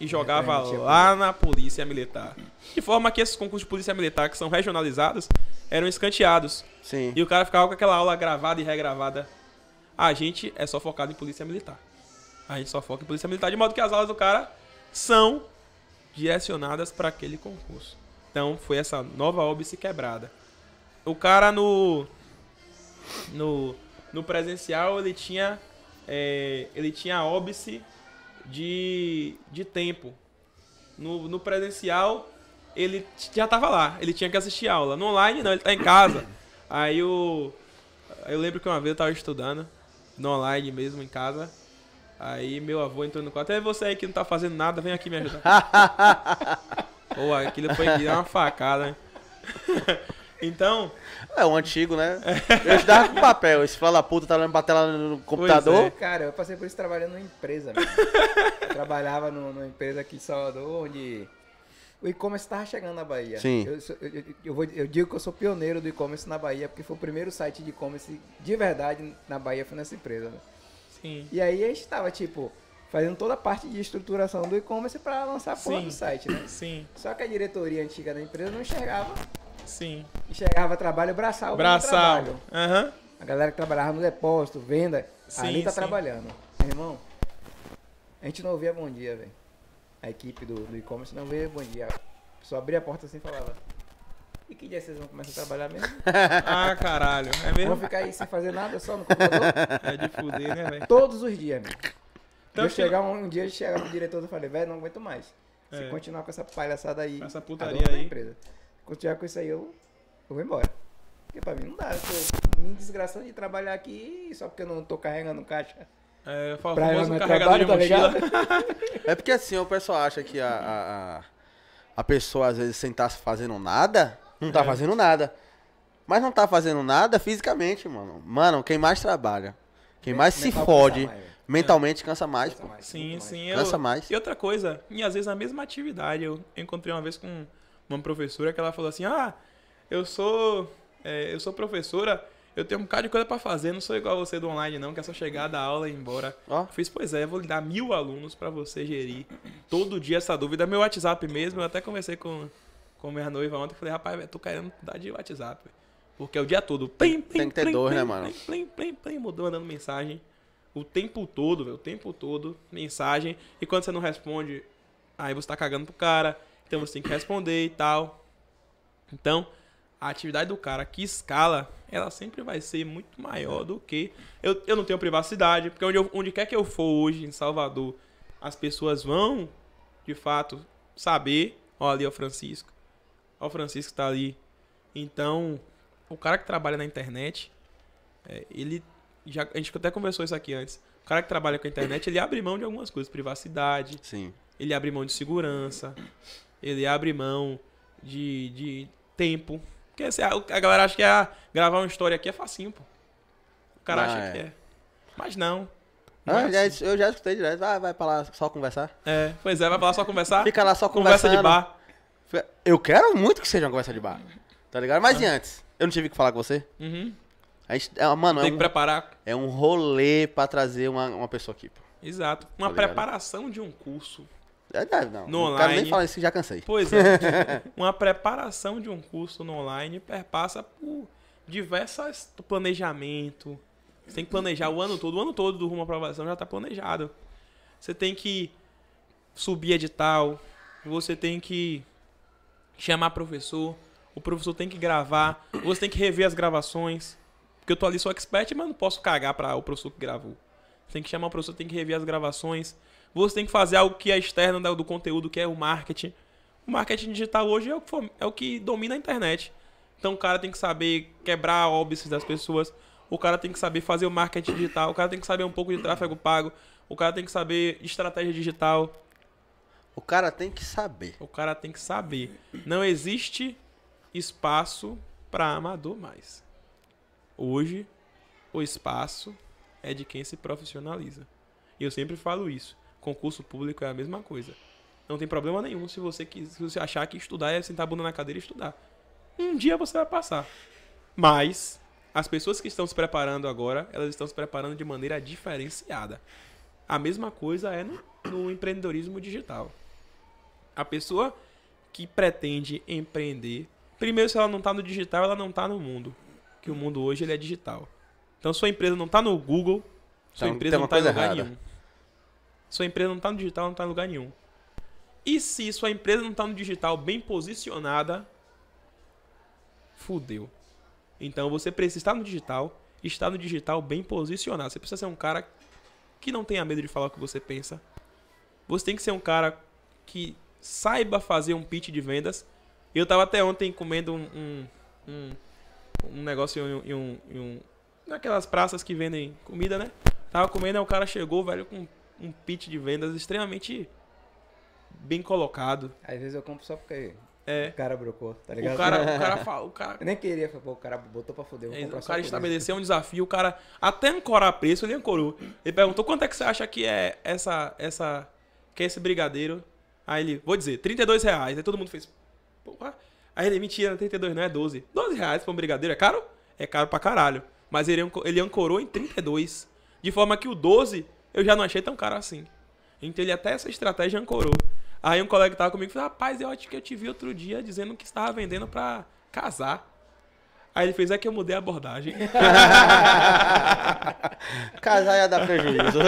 e jogava lá na Polícia Militar. De forma que esses concursos de Polícia Militar, que são regionalizados, eram escanteados. Sim. E o cara ficava com aquela aula gravada e regravada. A gente é só focado em Polícia Militar. A gente só foca em Polícia Militar, de modo que as aulas do cara são direcionadas para aquele concurso. Então foi essa nova óbice quebrada. O cara no no, no presencial ele tinha é, ele tinha a óbice de, de tempo. No, no presencial ele já estava lá, ele tinha que assistir aula. No online não, ele está em casa. Aí eu, eu lembro que uma vez eu estava estudando no online mesmo em casa Aí meu avô entrou no quarto, é você aí que não tá fazendo nada, vem aqui me ajudar. Pô, aquilo foi uma facada, né? então. É, o um antigo, né? É. Eu estudava com papel. Esse fala puta tá olhando pra tela no computador. É. Cara, eu passei por isso trabalhando numa empresa, trabalhava numa empresa aqui em Salvador, onde o e-commerce estava chegando na Bahia. Sim. Eu, eu, eu, eu, vou, eu digo que eu sou pioneiro do e-commerce na Bahia, porque foi o primeiro site de e-commerce de verdade na Bahia, foi nessa empresa. Né? Sim. E aí a gente estava, tipo, fazendo toda a parte de estruturação do e-commerce para lançar fora do site, né? Sim. Só que a diretoria antiga da empresa não enxergava. Sim. Enxergava trabalho braçal. Braçal. Aham. Uhum. A galera que trabalhava no depósito, venda, sim, ali tá sim. trabalhando. Meu irmão, a gente não ouvia bom dia, velho. A equipe do, do e-commerce não ouvia bom dia. Só abria a porta assim e falava, e que dia vocês vão começar a trabalhar mesmo? ah, caralho. É mesmo? Vão ficar aí sem fazer nada, só no computador? É de fuder, né, velho? Todos os dias, amigo. Então, eu chegar um, um dia, chegar pro diretor e falei, velho, não aguento mais. É. Se continuar com essa palhaçada aí. Essa putaria aí. Empresa, se continuar com isso aí, eu, eu vou embora. Porque pra mim não dá. Eu tô me desgraçando de trabalhar aqui só porque eu não tô carregando caixa. É, famoso pra famoso carregador trabalho, tá de mochila. Tá é porque assim, o pessoal acha que a, a, a pessoa às vezes sem estar tá fazendo nada não tá é. fazendo nada. Mas não tá fazendo nada fisicamente, mano. Mano, quem mais trabalha, quem mais se fode, mais, mentalmente é. cansa mais, pô. sim, sim. Mais. Cansa eu... mais. E outra coisa, e às vezes a mesma atividade. Eu encontrei uma vez com uma professora que ela falou assim: Ah, eu sou. É, eu sou professora, eu tenho um bocado de coisa para fazer, não sou igual a você do online, não, que é só chegar, dar aula e ir embora. Oh. Eu fiz, pois é, vou lhe dar mil alunos para você gerir todo dia essa dúvida. Meu WhatsApp mesmo, eu até conversei com com minha noiva ontem, falei, rapaz, véio, tô querendo dar de WhatsApp, véio. Porque é o dia todo. Plim, plim, Tem que ter plim, dor, né, mano? Plim, plim, plim, mudou mandando mensagem. O tempo todo, velho. O tempo todo, mensagem. E quando você não responde, aí você tá cagando pro cara. Então você tem que responder e tal. Então, a atividade do cara que escala, ela sempre vai ser muito maior do que. Eu, eu não tenho privacidade, porque onde, eu, onde quer que eu for hoje, em Salvador, as pessoas vão, de fato, saber. olha ali é o Francisco. Olha o Francisco que tá ali. Então, o cara que trabalha na internet, é, ele. Já, a gente até conversou isso aqui antes. O cara que trabalha com a internet, ele abre mão de algumas coisas, privacidade. Sim. Ele abre mão de segurança. Ele abre mão de, de tempo. Porque a galera acha que é gravar uma história aqui é facinho, pô. O cara ah, acha é. que é. Mas não. não ah, é assim. já, eu já escutei direto. vai ah, vai pra lá só conversar. É, pois é, vai pra lá só conversar. Fica lá só conversando. Conversa de bar. Eu quero muito que seja uma conversa de bar. Tá ligado? Mas e antes? Eu não tive que falar com você? Uhum. A gente, é, mano, Tem é um, que preparar. É um rolê pra trazer uma, uma pessoa aqui. Pô. Exato. Uma tá preparação de um curso. É, não, no não online. quero nem falar isso, já cansei. Pois é. uma preparação de um curso no online perpassa por diversos planejamento. Você tem que planejar o ano todo. O ano todo do Rumo à Aprovação já tá planejado. Você tem que subir edital. Você tem que chamar professor, o professor tem que gravar, você tem que rever as gravações. Porque eu tô ali só expert, mas não posso cagar para o professor que gravou. Você tem que chamar o professor, tem que rever as gravações. Você tem que fazer algo que é externo do conteúdo, que é o marketing. O marketing digital hoje é o que, for, é o que domina a internet. Então o cara tem que saber quebrar óbices das pessoas. O cara tem que saber fazer o marketing digital. O cara tem que saber um pouco de tráfego pago. O cara tem que saber estratégia digital. O cara tem que saber. O cara tem que saber. Não existe espaço para amador mais. Hoje, o espaço é de quem se profissionaliza. E eu sempre falo isso. Concurso público é a mesma coisa. Não tem problema nenhum se você, se você achar que estudar é sentar a bunda na cadeira e estudar. Um dia você vai passar. Mas as pessoas que estão se preparando agora, elas estão se preparando de maneira diferenciada. A mesma coisa é no, no empreendedorismo digital a pessoa que pretende empreender, primeiro se ela não está no digital, ela não está no mundo, que o mundo hoje ele é digital. Então sua empresa não está no Google, sua então, empresa não está em lugar errada. nenhum. Sua empresa não está no digital, não está em lugar nenhum. E se sua empresa não está no digital bem posicionada, fudeu. Então você precisa estar no digital, estar no digital bem posicionado. Você precisa ser um cara que não tenha medo de falar o que você pensa. Você tem que ser um cara que saiba fazer um pitch de vendas. Eu tava até ontem comendo um, um, um, um negócio em um, em um, Naquelas praças que vendem comida, né? Tava comendo, aí o cara chegou, velho, com um pitch de vendas extremamente bem colocado. Às vezes eu compro só porque é. o cara brocou, tá ligado? O cara, o cara, fala, o cara... Eu nem queria, pô, o cara botou pra foder, é, O cara estabeleceu um desafio, o cara até ancorar preço, ele ancorou. Ele perguntou quanto é que você acha que é essa, essa, que é esse brigadeiro? Aí ele, vou dizer, 32 reais. Aí todo mundo fez, porra. Aí ele, mentira, 32 não é 12. 12 reais pra um brigadeiro é caro? É caro pra caralho. Mas ele, ele ancorou em 32. De forma que o 12 eu já não achei tão caro assim. Então ele até essa estratégia ancorou. Aí um colega que tava comigo falou, rapaz, eu acho que eu te vi outro dia dizendo que estava vendendo pra casar. Aí ele fez, é que eu mudei a abordagem. Casar ia dar prejuízo.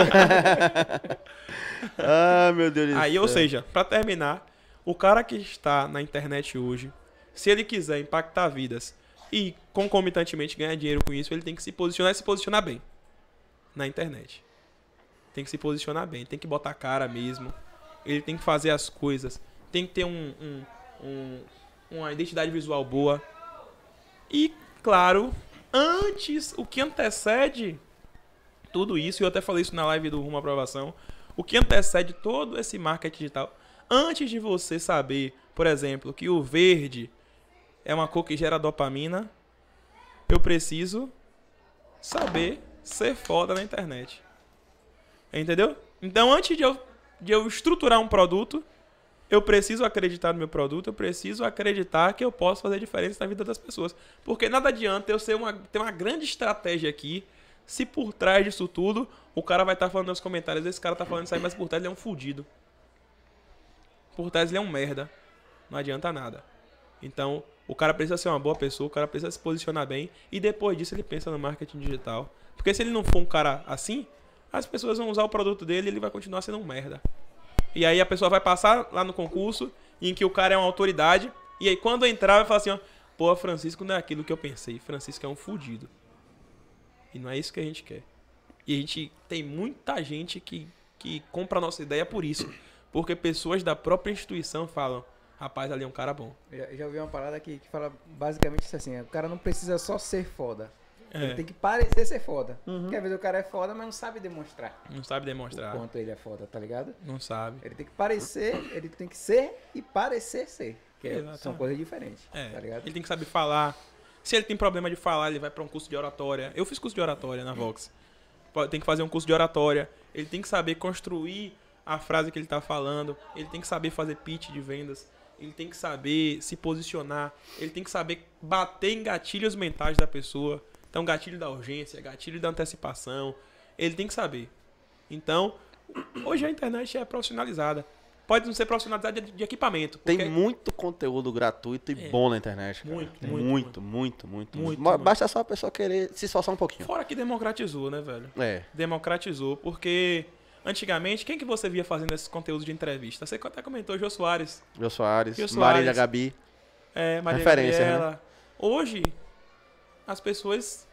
ah, meu Deus do Aí, ou seja, para terminar, o cara que está na internet hoje, se ele quiser impactar vidas e concomitantemente ganhar dinheiro com isso, ele tem que se posicionar e se posicionar bem na internet. Tem que se posicionar bem, tem que botar cara mesmo. Ele tem que fazer as coisas, tem que ter um, um, um uma identidade visual boa, e, claro, antes, o que antecede tudo isso, eu até falei isso na live do Rumo Aprovação, o que antecede todo esse marketing digital, antes de você saber, por exemplo, que o verde é uma cor que gera dopamina, eu preciso saber ser foda na internet. Entendeu? Então, antes de eu, de eu estruturar um produto, eu preciso acreditar no meu produto, eu preciso acreditar que eu posso fazer diferença na vida das pessoas. Porque nada adianta eu ser uma, ter uma grande estratégia aqui, se por trás disso tudo o cara vai estar tá falando nos comentários, esse cara tá falando isso aí, mas por trás ele é um fudido. Por trás ele é um merda. Não adianta nada. Então, o cara precisa ser uma boa pessoa, o cara precisa se posicionar bem e depois disso ele pensa no marketing digital. Porque se ele não for um cara assim, as pessoas vão usar o produto dele e ele vai continuar sendo um merda. E aí a pessoa vai passar lá no concurso em que o cara é uma autoridade. E aí quando entrar vai falar assim, ó, pô, Francisco não é aquilo que eu pensei. Francisco é um fudido. E não é isso que a gente quer. E a gente tem muita gente que, que compra a nossa ideia por isso. Porque pessoas da própria instituição falam, rapaz, ali é um cara bom. Eu já, ouvi uma parada que, que fala basicamente assim, é, o cara não precisa só ser foda. Ele é. tem que parecer ser foda. Uhum. Porque às vezes o cara é foda, mas não sabe demonstrar. Não sabe demonstrar. O quanto ele é foda, tá ligado? Não sabe. Ele tem que parecer, ele tem que ser e parecer ser. Que é, são coisas diferentes. É. Tá ligado? Ele tem que saber falar. Se ele tem problema de falar, ele vai para um curso de oratória. Eu fiz curso de oratória na Vox. Tem que fazer um curso de oratória. Ele tem que saber construir a frase que ele tá falando. Ele tem que saber fazer pitch de vendas. Ele tem que saber se posicionar. Ele tem que saber bater em gatilhos mentais da pessoa. Então, gatilho da urgência, gatilho da antecipação, ele tem que saber. Então, hoje a internet é profissionalizada. Pode não ser profissionalizada de, equipamento. Porque... Tem muito conteúdo gratuito e é. bom na internet. Muito muito muito, muito, muito, muito, muito, muito, Basta só a pessoa querer se esforçar um pouquinho. Fora que democratizou, né, velho? É. Democratizou, porque antigamente, quem que você via fazendo esses conteúdos de entrevista? Você até comentou, Jô Soares. Jô Soares, Jô Soares Marília Gabi. É, Marília Referência, Né? Hoje, as pessoas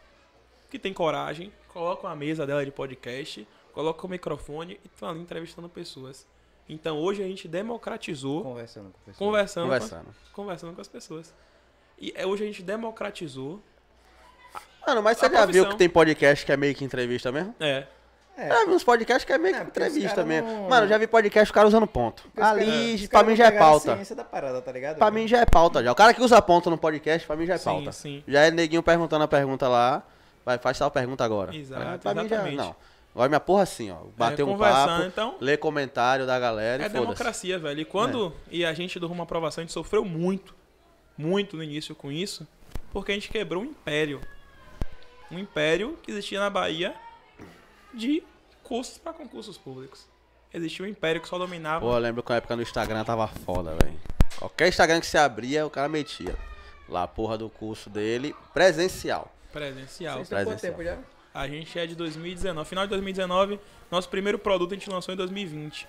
que tem coragem, colocam a mesa dela de podcast, colocam o microfone e estão tá ali entrevistando pessoas. Então hoje a gente democratizou. Conversando com pessoas. Conversando, conversando. Com, conversando com as pessoas. E é, hoje a gente democratizou. Mano, mas você já profissão. viu que tem podcast que é meio que entrevista mesmo? É. É. Eu vi uns podcasts que é meio é, que é, entrevista mesmo. Não... Mano, eu já vi podcast o cara usando ponto. Porque Ali, cara, pra mim já é pauta. Da parada, tá ligado? Pra mim já é pauta já. O cara que usa ponto no podcast, pra mim já é pauta. Sim, sim. Já é neguinho perguntando a pergunta lá. Vai, faz tal pergunta agora. Exato, exatamente. já, não. Vai minha porra é assim, ó. Bater é, um papo, então, ler comentário da galera é e É democracia, velho. E quando... É. E a gente do Rumo à Aprovação, a gente sofreu muito. Muito no início com isso. Porque a gente quebrou um império. Um império que existia na Bahia de cursos para concursos públicos. Existia um império que só dominava... Pô, eu lembro que na época no Instagram tava foda, velho. Qualquer Instagram que você abria, o cara metia. Lá a porra do curso dele, presencial. Presencial. Vocês estão quanto tempo já? A gente é de 2019. Final de 2019, nosso primeiro produto a gente lançou em 2020.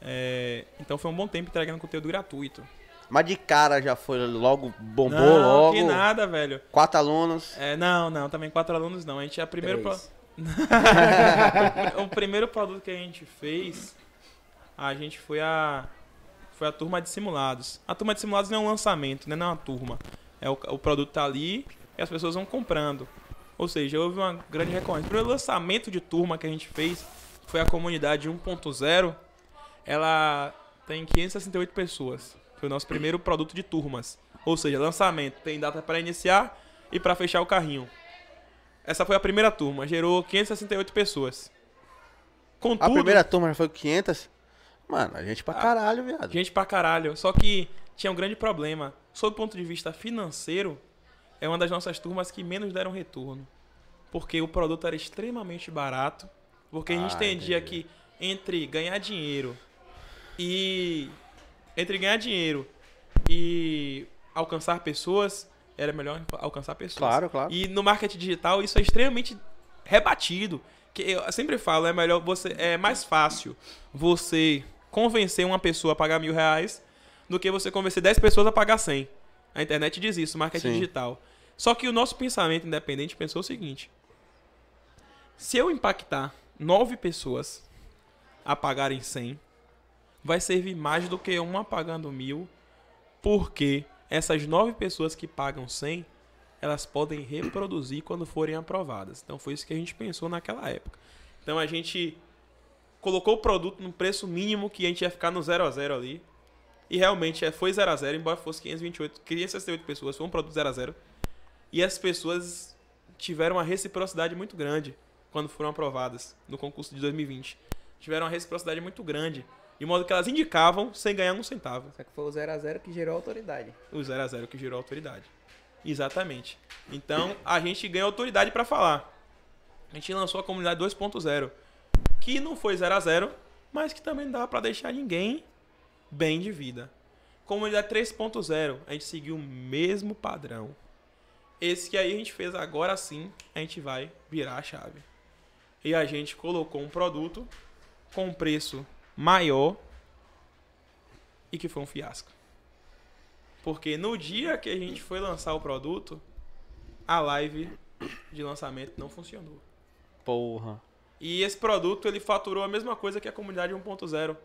É, então foi um bom tempo entregando conteúdo gratuito. Mas de cara já foi logo, bombou não, logo. Que nada, velho. Quatro alunos. É, não, não, também quatro alunos não. A gente é a primeiro pro... o primeiro produto que a gente fez, a gente foi a foi a turma de simulados. A turma de simulados não é um lançamento, né? Não é uma turma. É o, o produto tá ali, e as pessoas vão comprando. Ou seja, houve uma grande recorrência. O primeiro lançamento de turma que a gente fez foi a comunidade 1.0. Ela tem 568 pessoas. Foi o nosso primeiro produto de turmas. Ou seja, lançamento tem data para iniciar e para fechar o carrinho. Essa foi a primeira turma, gerou 568 pessoas. Contudo, a primeira turma já foi 500? Mano, a gente pra caralho, viado. Gente pra caralho. Só que tinha um grande problema. Sob o ponto de vista financeiro, é uma das nossas turmas que menos deram retorno. Porque o produto era extremamente barato. Porque a gente ah, entendia entendi. que entre ganhar dinheiro e. Entre ganhar dinheiro e alcançar pessoas, era melhor alcançar pessoas. Claro, claro. E no marketing digital isso é extremamente rebatido. Que eu sempre falo, é melhor você. É mais fácil você convencer uma pessoa a pagar mil reais do que você convencer 10 pessoas a pagar 100. A internet diz isso, marketing Sim. digital. Só que o nosso pensamento independente pensou o seguinte: se eu impactar nove pessoas a pagarem 100, vai servir mais do que uma pagando mil, porque essas nove pessoas que pagam 100 elas podem reproduzir quando forem aprovadas. Então foi isso que a gente pensou naquela época. Então a gente colocou o produto no preço mínimo que a gente ia ficar no zero a zero ali. E realmente é, foi 0 a 0, embora fosse 528, 568 pessoas, foi um produto 0 a 0. E as pessoas tiveram uma reciprocidade muito grande quando foram aprovadas no concurso de 2020. Tiveram uma reciprocidade muito grande. De modo que elas indicavam sem ganhar um centavo. Só que foi o 0 a 0 que gerou autoridade. O 0 a 0 que gerou autoridade. Exatamente. Então, a gente ganha autoridade para falar. A gente lançou a comunidade 2.0, que não foi 0 a 0, mas que também não dava para deixar ninguém bem de vida. Comunidade 3.0, a gente seguiu o mesmo padrão. Esse que aí a gente fez agora sim, a gente vai virar a chave. E a gente colocou um produto com preço maior e que foi um fiasco. Porque no dia que a gente foi lançar o produto, a live de lançamento não funcionou. Porra. E esse produto ele faturou a mesma coisa que a comunidade 1.0.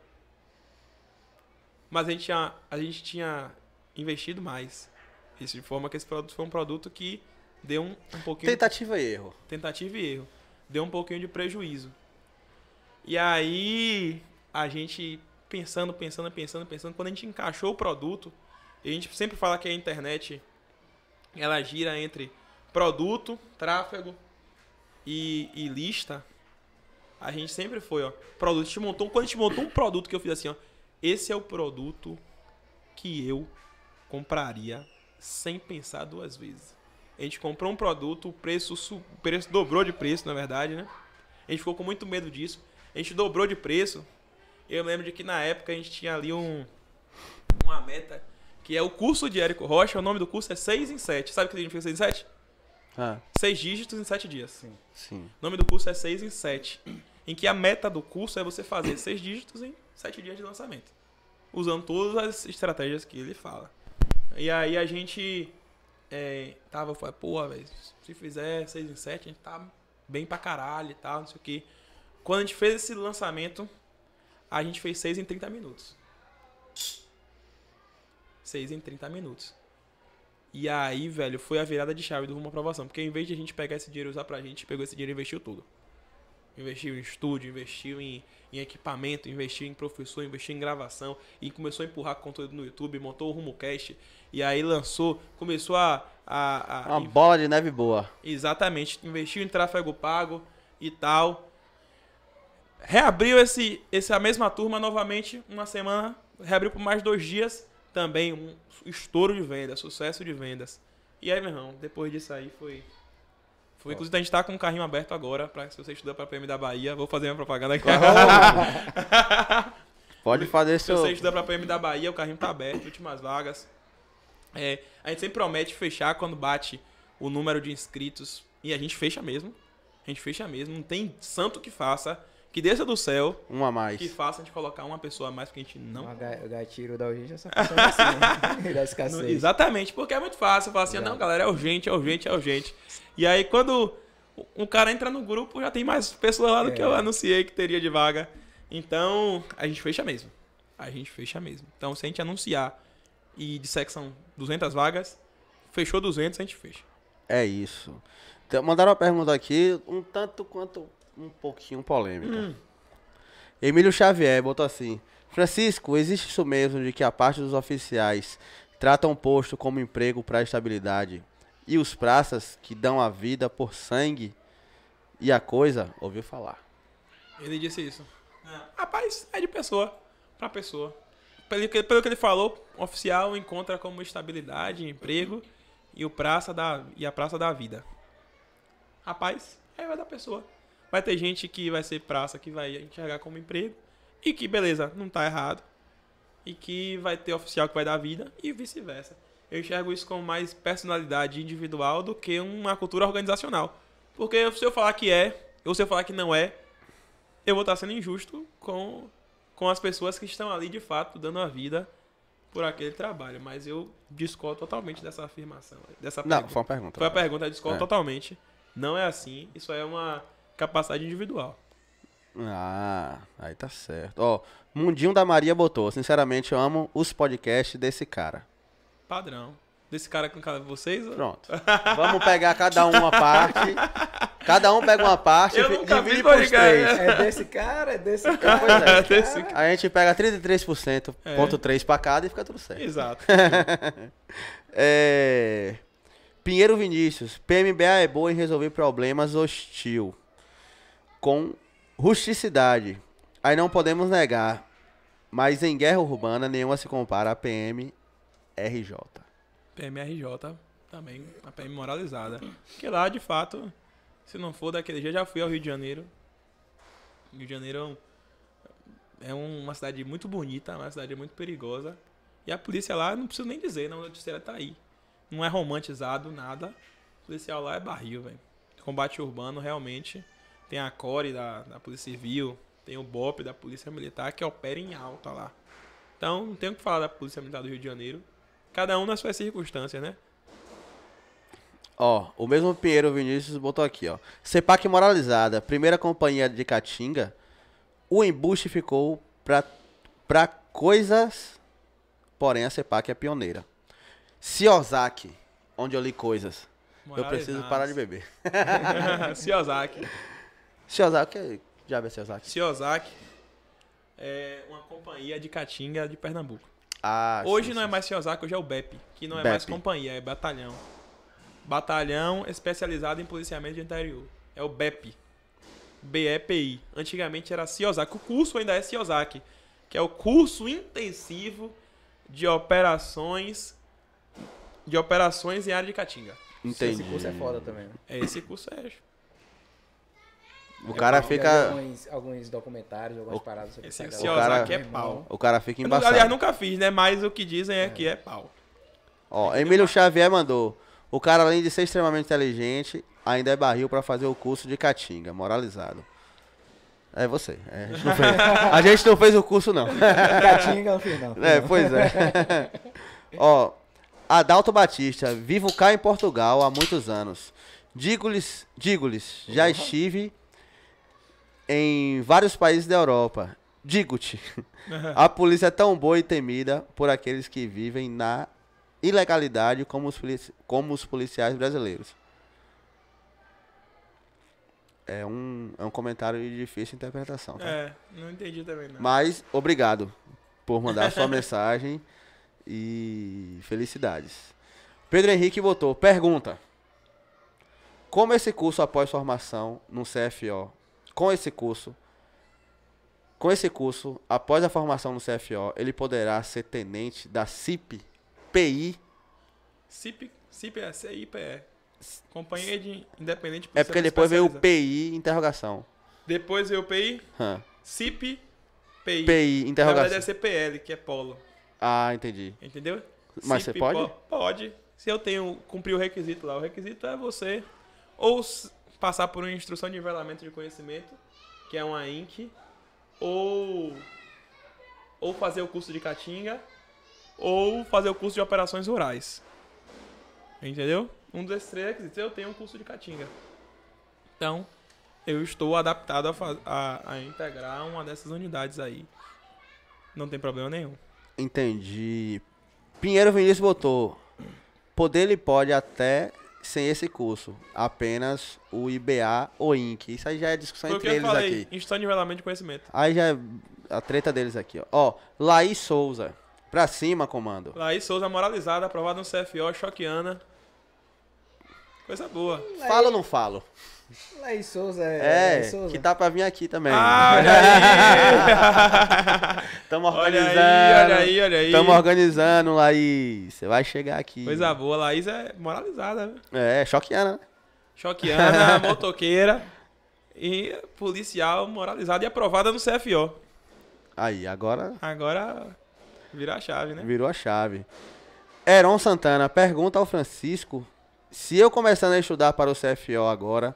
Mas a gente, tinha, a gente tinha investido mais. Isso de forma que esse produto foi um produto que deu um, um pouquinho. Tentativa e erro. Tentativa e erro. Deu um pouquinho de prejuízo. E aí, a gente pensando, pensando, pensando, pensando, quando a gente encaixou o produto, a gente sempre fala que a internet ela gira entre produto, tráfego e, e lista. A gente sempre foi, ó, produto. A gente montou, quando a gente montou um produto que eu fiz assim, ó, esse é o produto que eu compraria sem pensar duas vezes. A gente comprou um produto, o preço, o preço dobrou de preço, na verdade, né? A gente ficou com muito medo disso. A gente dobrou de preço. Eu lembro de que na época a gente tinha ali um uma meta que é o curso de Érico Rocha. O nome do curso é 6 em 7. Sabe o que significa 6 em 7? Ah. 6 dígitos em 7 dias. Sim. Sim. O nome do curso é 6 em 7. Em que a meta do curso é você fazer 6 dígitos em 7 dias de lançamento. Usando todas as estratégias que ele fala. E aí a gente é, tava, foi, pô, velho, se fizer 6 em 7, a gente tá bem pra caralho e tal, não sei o quê. Quando a gente fez esse lançamento, a gente fez 6 em 30 minutos. 6 em 30 minutos. E aí, velho, foi a virada de chave do rumo à aprovação. Porque em vez de a gente pegar esse dinheiro e usar pra gente, a gente, pegou esse dinheiro e investiu tudo investiu em estúdio, investiu em, em, equipamento, investiu em professor, investiu em gravação e começou a empurrar conteúdo no YouTube, montou o RumoCast e aí lançou, começou a. a, a Uma inv... bola de neve boa. Exatamente, investiu em tráfego pago e tal. Reabriu esse, essa mesma turma novamente, uma semana, reabriu por mais dois dias, também um estouro de vendas, sucesso de vendas. E aí, meu irmão, depois disso aí foi foi. Inclusive, a gente tá com um carrinho aberto agora, pra, se você estudar pra PM da Bahia, vou fazer minha propaganda é aqui. Pode fazer seu... Se você estudar pra PM da Bahia, o carrinho tá aberto, últimas vagas. É, a gente sempre promete fechar quando bate o número de inscritos, e a gente fecha mesmo. A gente fecha mesmo, não tem santo que faça que desça do céu. Um a mais. Que faça a gente colocar uma pessoa a mais, porque a gente não. O gatilho da urgência só funciona assim, né? da escassez. exatamente, porque é muito fácil. Falar assim, ah, Exato. não, galera, é urgente, é urgente, é urgente. E aí, quando um cara entra no grupo, já tem mais pessoas lá do é. que eu é. anunciei que teria de vaga. Então, a gente fecha mesmo. A gente fecha mesmo. Então, se a gente anunciar e disser que são 200 vagas, fechou 200, a gente fecha. É isso. Então, mandaram uma pergunta aqui, um tanto quanto um pouquinho polêmica. Hum. Emílio Xavier botou assim: Francisco, existe isso mesmo de que a parte dos oficiais tratam o posto como emprego para estabilidade e os praças que dão a vida por sangue e a coisa, ouviu falar. Ele disse isso. É. Rapaz, é de pessoa para pessoa. Pelo que, pelo que ele falou, o oficial encontra como estabilidade, emprego e, o praça da, e a praça da vida. Rapaz, aí é da pessoa. Vai ter gente que vai ser praça, que vai enxergar como emprego. E que, beleza, não tá errado. E que vai ter oficial que vai dar vida e vice-versa. Eu enxergo isso como mais personalidade individual do que uma cultura organizacional. Porque se eu falar que é, ou se eu falar que não é, eu vou estar sendo injusto com, com as pessoas que estão ali de fato dando a vida por aquele trabalho. Mas eu discordo totalmente dessa afirmação. Dessa não, pergunta. foi uma pergunta. Foi uma né? pergunta, eu discordo é. totalmente. Não é assim. Isso é uma capacidade individual. Ah, aí tá certo. Ó, Mundinho da Maria botou. Sinceramente, eu amo os podcasts desse cara. Padrão. Desse cara com vocês? Pronto. Vamos pegar cada um uma parte. Cada um pega uma parte eu e divide por três. É desse cara, é desse cara. Pois é, é desse cara. A gente pega 33%, é. ponto 3 pra cada e fica tudo certo. Exato. é... Pinheiro Vinícius, PMBA é boa em resolver problemas hostil com rusticidade. Aí não podemos negar, mas em guerra urbana nenhuma se compara à PMRJ. PMRJ também, a PM moralizada. Que lá, de fato, se não for daquele dia, já fui ao Rio de Janeiro. Rio de Janeiro é, é uma cidade muito bonita, uma cidade muito perigosa. E a polícia lá, não preciso nem dizer, não, a notícia tá aí. Não é romantizado, nada. O policial lá é barril, velho. Combate urbano, realmente tem a CORE da, da Polícia Civil, tem o BOP da Polícia Militar que opera em alta lá. Então, não tenho o que falar da Polícia Militar do Rio de Janeiro. Cada um nas suas circunstâncias, né? Ó, o mesmo Pinheiro Vinícius botou aqui, ó. Sepac moralizada, primeira companhia de Caatinga, o embuste ficou pra, pra coisas, porém a Sepac é pioneira. Se onde eu li coisas, eu preciso parar de beber. Se Ciosaki, é- já diabo é Ciosaki? é uma companhia de Caatinga de Pernambuco. Ah, hoje sim, não sim. é mais Ciosaki, hoje é o BEP, que não é mais companhia, é batalhão. Batalhão especializado em policiamento de interior. É o BEP. BEPI. Antigamente era Ciosaki. O curso ainda é Ciosaki, que é o curso intensivo de operações de operações em área de Caatinga. Entendi. Esse curso é foda também. Né? É Esse curso é o cara fica. Alguns, alguns, documentários, algumas o... paradas sobre Esse o cara aqui é, é pau. O cara fica embaçado. Aliás, nunca fiz, né? Mas o que dizem é, é. que é pau. Ó, é Emílio Xavier mandou. O cara, além de ser extremamente inteligente, ainda é barril para fazer o curso de Caatinga, moralizado. É você. É, a, gente não fez, a gente não fez o curso, não. Caatinga não fiz, não. É, pois é. Ó, Adalto Batista, vivo cá em Portugal há muitos anos. Digo-lhes, digo-lhes, já estive em vários países da Europa. Digo-te, a polícia é tão boa e temida por aqueles que vivem na ilegalidade como os, como os policiais brasileiros. É um, é um comentário de difícil interpretação. Tá? É, não entendi também. Não. Mas obrigado por mandar sua mensagem e felicidades. Pedro Henrique votou. pergunta. Como esse curso após formação no CFO com esse curso, com esse curso, após a formação no CFO, ele poderá ser tenente da CIP, PI. CIP, CIP é CIPE. É. Companhia de Independente É porque depois veio o PI, interrogação. Depois veio o PI? Hum. CIP, PI. PI, interrogação. Na verdade é CPL, que é polo. Ah, entendi. Entendeu? Mas CIP, você pode? Pode. Se eu tenho, cumprir o requisito lá. O requisito é você ou passar por uma instrução de nivelamento de conhecimento, que é uma INC, ou, ou fazer o curso de Caatinga, ou fazer o curso de operações rurais. Entendeu? Um desses três requisitos. Eu tenho um curso de Caatinga. Então, eu estou adaptado a, a, a integrar uma dessas unidades aí. Não tem problema nenhum. Entendi. Pinheiro Vinícius botou. Poder ele pode até sem esse curso, apenas o IBA ou INC. Isso aí já é discussão entre eles falei, aqui. Instant nivelamento de conhecimento. Aí já é a treta deles aqui, ó. Ó, Laís Souza. Pra cima, comando. Laís Souza moralizada, aprovada no CFO, choqueana. Coisa boa. Hum, falo ou não falo? Lei Souza é. É, Souza. que tá pra vir aqui também. Ah, olha aí! Tamo organizando. Olha aí, olha aí, olha aí. Tamo organizando, Laís. Você vai chegar aqui. Coisa boa, Laís é moralizada. Né? É, choqueana, né? Choqueana, motoqueira e policial moralizada e aprovada no CFO. Aí, agora. Agora virou a chave, né? Virou a chave. Heron Santana pergunta ao Francisco se eu começando a estudar para o CFO agora,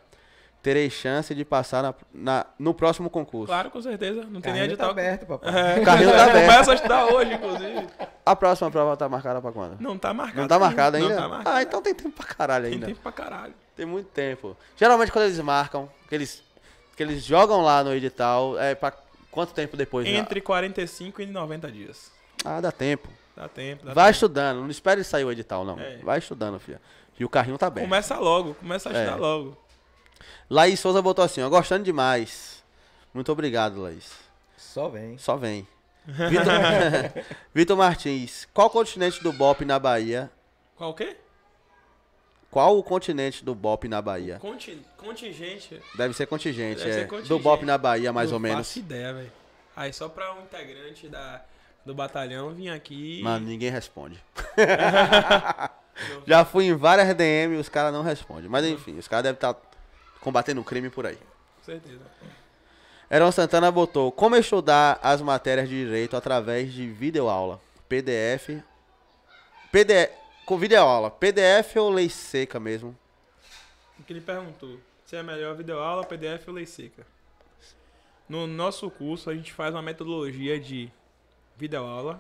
terei chance de passar na, na, no próximo concurso. Claro, com certeza. Não tem nem tá edital. Tá aberto, papai. É, o carrinho tá aberto. Começa a estudar hoje, inclusive. A próxima prova tá marcada pra quando? Não tá marcada. Não tá marcada ainda? Não tá marcada. Ah, então tem tempo pra caralho ainda. Tem tempo pra caralho. Tem muito tempo. Geralmente quando eles marcam, que eles, que eles jogam lá no edital, é pra quanto tempo depois? Né? Entre já? 45 e 90 dias. Ah, dá tempo. Dá tempo. Dá Vai tempo. estudando. Não espere sair o edital, não. É. Vai estudando, filha. E o carrinho tá bem? Começa logo. Começa a é. estudar é. logo. Laís Souza botou assim, ó, gostando demais. Muito obrigado, Laís. Só vem. Só vem. Vitor, Vitor Martins, qual continente do Bop na Bahia? Qual o quê? Qual o continente do Bop na Bahia? Conti contingente. Deve ser contingente, Deve é. Ser contingente. Do Bop na Bahia, mais ou menos. Não faço ideia, velho. Aí só pra um integrante da, do batalhão vir aqui. Mano, ninguém responde. Já fui em várias DM e os caras não respondem. Mas enfim, os caras devem estar tá combatendo o crime por aí. Com certeza. Eron Santana botou: Como estudar as matérias de direito através de videoaula? PDF. PDF. Com videoaula, PDF ou lei seca mesmo? O que ele perguntou? Se é melhor videoaula, PDF ou lei seca? No nosso curso, a gente faz uma metodologia de videoaula.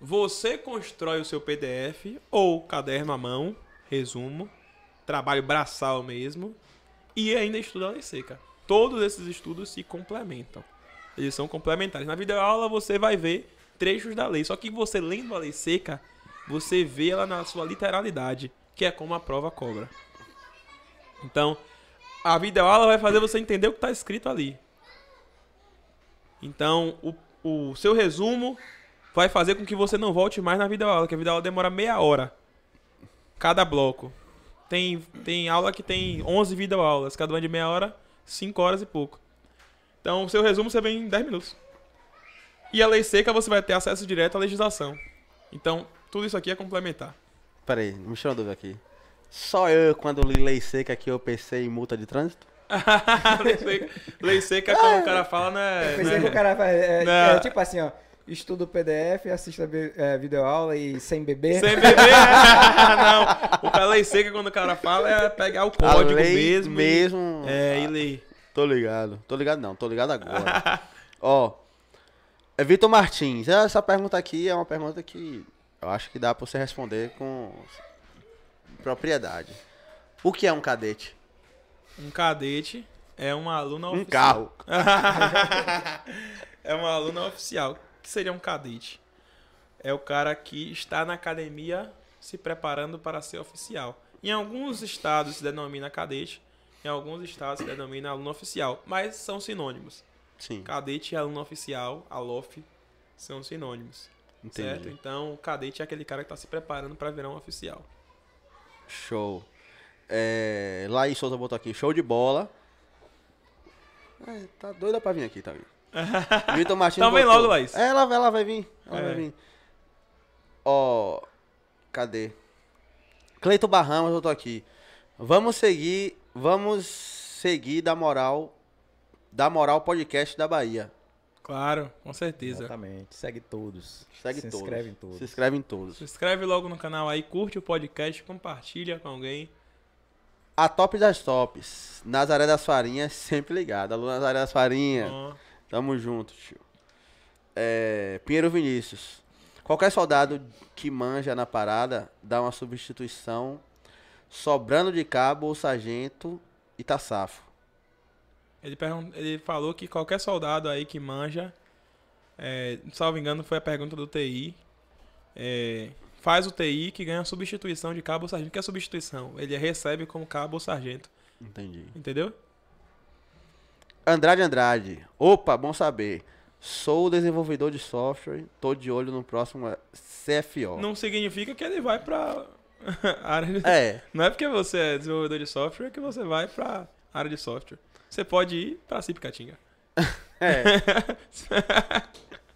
Você constrói o seu PDF ou caderno à mão, resumo, trabalho braçal mesmo e ainda estuda a lei seca. Todos esses estudos se complementam. Eles são complementares. Na videoaula você vai ver trechos da lei, só que você lendo a lei seca, você vê ela na sua literalidade, que é como a prova cobra. Então, a videoaula vai fazer você entender o que está escrito ali. Então, o, o seu resumo vai fazer com que você não volte mais na videoaula, que a videoaula demora meia hora cada bloco. Tem, tem aula que tem 11 videoaulas, cada uma de meia hora, 5 horas e pouco. Então, seu resumo você vem em 10 minutos. E a lei seca você vai ter acesso direto à legislação. Então, tudo isso aqui é complementar. Peraí, me chama dúvida aqui. Só eu, quando li lei seca, eu pensei em multa de trânsito? lei seca, lei seca como o cara fala, né? Pensei né? que o cara fala. É, é, tipo assim, ó estuda o PDF, assista é, videoaula e sem beber. Sem beber, Não. O que a é lei seca, quando o cara fala, é pegar o código mesmo. Mesmo. E, é, e ah, ler. Tô ligado. Tô ligado não, tô ligado agora. Ó. É Vitor Martins. É, essa pergunta aqui é uma pergunta que eu acho que dá pra você responder com propriedade. O que é um cadete? Um cadete é uma aluna um oficial. Um carro. é uma aluna oficial que seria um cadete? É o cara que está na academia se preparando para ser oficial. Em alguns estados se denomina cadete, em alguns estados se denomina aluno oficial, mas são sinônimos. Sim. Cadete e aluno oficial, ALOF, são sinônimos. Entendi. Certo? Então, o cadete é aquele cara que está se preparando para virar um oficial. Show. É, Laís Souza botou aqui, show de bola. É, tá doida pra vir aqui, tá vendo? Milton Martins. Então vem logo, Laís. É, ela, ela vai vir. Ela é. vai vir. Ó. Oh, cadê? Cleito Barramas, eu tô aqui. Vamos seguir. Vamos seguir da moral. Da moral podcast da Bahia. Claro, com certeza. Exatamente. Segue todos. Segue Se todos. Se inscreve em todos. Se inscreve em todos. Se inscreve logo no canal aí, curte o podcast, compartilha com alguém. A top das tops. Nazaré das Farinhas, sempre ligada. Alô, Nazaré das Farinhas. Oh. Tamo junto, tio. É, Pinheiro Vinícius. Qualquer soldado que manja na parada dá uma substituição sobrando de cabo ou sargento e tá safo. Ele, ele falou que qualquer soldado aí que manja, é, salvo engano, foi a pergunta do TI. É, faz o TI que ganha substituição de cabo ou sargento. O que é substituição? Ele recebe como cabo ou sargento. Entendi. Entendeu? Andrade Andrade. Opa, bom saber. Sou desenvolvedor de software, tô de olho no próximo é, CFO. Não significa que ele vai pra área de... É. Não é porque você é desenvolvedor de software que você vai pra área de software. Você pode ir pra Cipicatinga. é.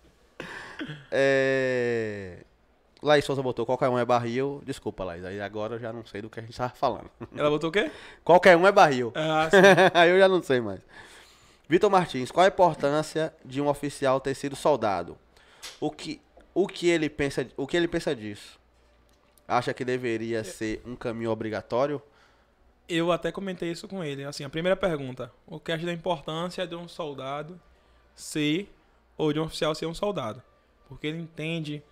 é... Laís Souza botou qualquer um é barril. Desculpa, Laís. Aí agora eu já não sei do que a gente tava falando. Ela botou o quê? Qualquer um é barril. Ah, sim. aí eu já não sei mais. Vitor Martins, qual a importância de um oficial ter sido soldado? O que, o que, ele, pensa, o que ele pensa disso? Acha que deveria ser um caminho obrigatório? Eu até comentei isso com ele. Assim, a primeira pergunta: o que acha da importância de um soldado ser, ou de um oficial ser um soldado? Porque ele entende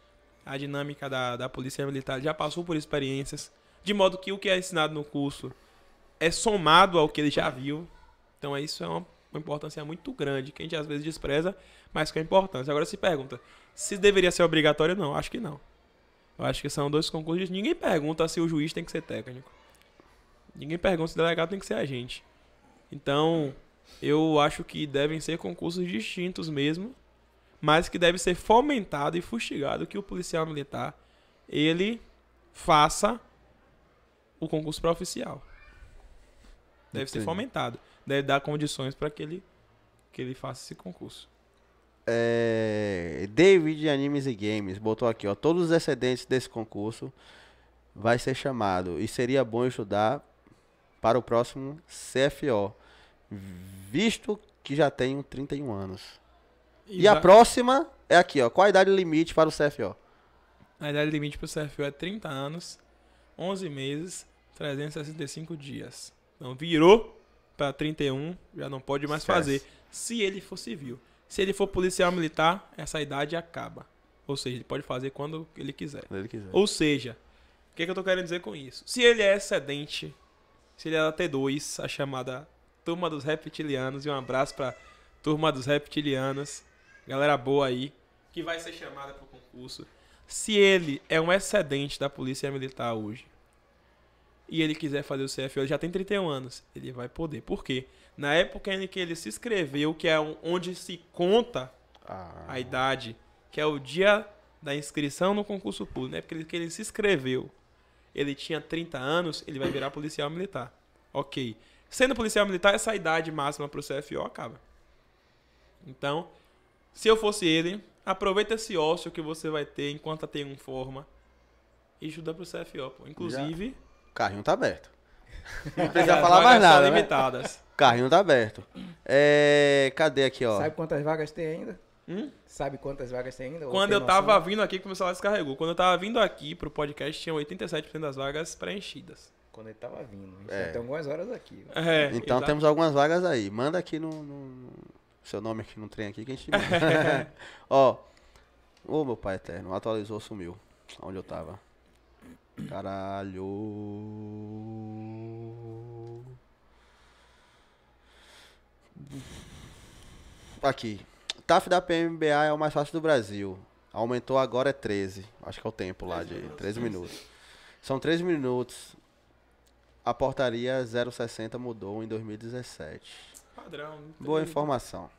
a dinâmica da, da polícia militar, ele já passou por experiências, de modo que o que é ensinado no curso é somado ao que ele já viu. Então, isso é uma uma importância muito grande, que a gente às vezes despreza, mas que é importância. Agora se pergunta, se deveria ser obrigatório não, acho que não. Eu acho que são dois concursos, ninguém pergunta se o juiz tem que ser técnico. Ninguém pergunta se o delegado tem que ser agente. Então, eu acho que devem ser concursos distintos mesmo, mas que deve ser fomentado e fustigado que o policial militar ele faça o concurso para oficial. Deve Entendi. ser fomentado deve né, dar condições para que ele, que ele faça esse concurso. É, David Animes e Games botou aqui, ó, todos os excedentes desse concurso vai ser chamado e seria bom estudar para o próximo CFO, visto que já tenho 31 anos. E, e a próxima é aqui, ó, qual a idade limite para o CFO? A idade limite para o CFO é 30 anos, 11 meses, 365 dias. Então virou para 31 já não pode mais Esquece. fazer. Se ele for civil. Se ele for policial militar, essa idade acaba. Ou seja, ele pode fazer quando ele quiser. Quando ele quiser. Ou seja, o que, é que eu estou querendo dizer com isso? Se ele é excedente, se ele é da T2, a chamada Turma dos Reptilianos, e um abraço para Turma dos Reptilianos, galera boa aí, que vai ser chamada para o concurso. Se ele é um excedente da Polícia Militar hoje, e ele quiser fazer o CFO, ele já tem 31 anos, ele vai poder. Por quê? Na época em que ele se inscreveu, que é onde se conta ah. a idade, que é o dia da inscrição no concurso público, na né? época que ele se inscreveu, ele tinha 30 anos, ele vai virar policial militar. Ok. Sendo policial militar, essa idade máxima para o CFO acaba. Então, se eu fosse ele, aproveita esse ócio que você vai ter enquanto tem um forma e para o CFO, pô. Inclusive, carrinho tá aberto. Não precisa falar mais nada. São né? limitadas. Carrinho tá aberto. É, cadê aqui, ó? Sabe quantas vagas tem ainda? Hum? Sabe quantas vagas tem ainda? Quando tem eu tava noção? vindo aqui, que o meu celular descarregou. Quando eu tava vindo aqui pro podcast, tinha 87% das vagas preenchidas. Quando ele tava vindo. É. Tem algumas horas aqui. É, então exatamente. temos algumas vagas aí. Manda aqui no, no, seu nome aqui no trem aqui que a gente manda. ó. Ô, meu pai eterno, atualizou, sumiu. Onde eu tava. Caralho. Aqui. TAF da PMBA é o mais fácil do Brasil. Aumentou agora é 13. Acho que é o tempo lá de 13 minutos. São 13 minutos. A portaria 060 mudou em 2017. Padrão. Boa informação.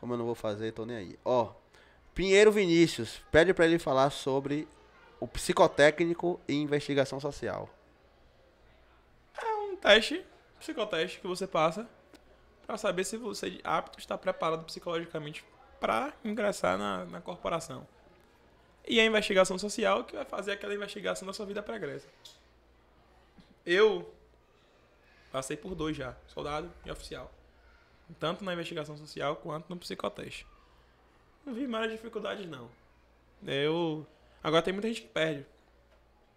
Como eu não vou fazer, tô nem aí. Ó, Pinheiro Vinícius, pede para ele falar sobre o psicotécnico e investigação social. É um teste, psicoteste que você passa para saber se você apto está preparado psicologicamente para ingressar na, na corporação. E a investigação social que vai fazer aquela investigação da sua vida pregressa. Eu passei por dois já, soldado e oficial. Tanto na investigação social quanto no psicoteste. Não vi mais dificuldades, não. Eu Agora tem muita gente que perde.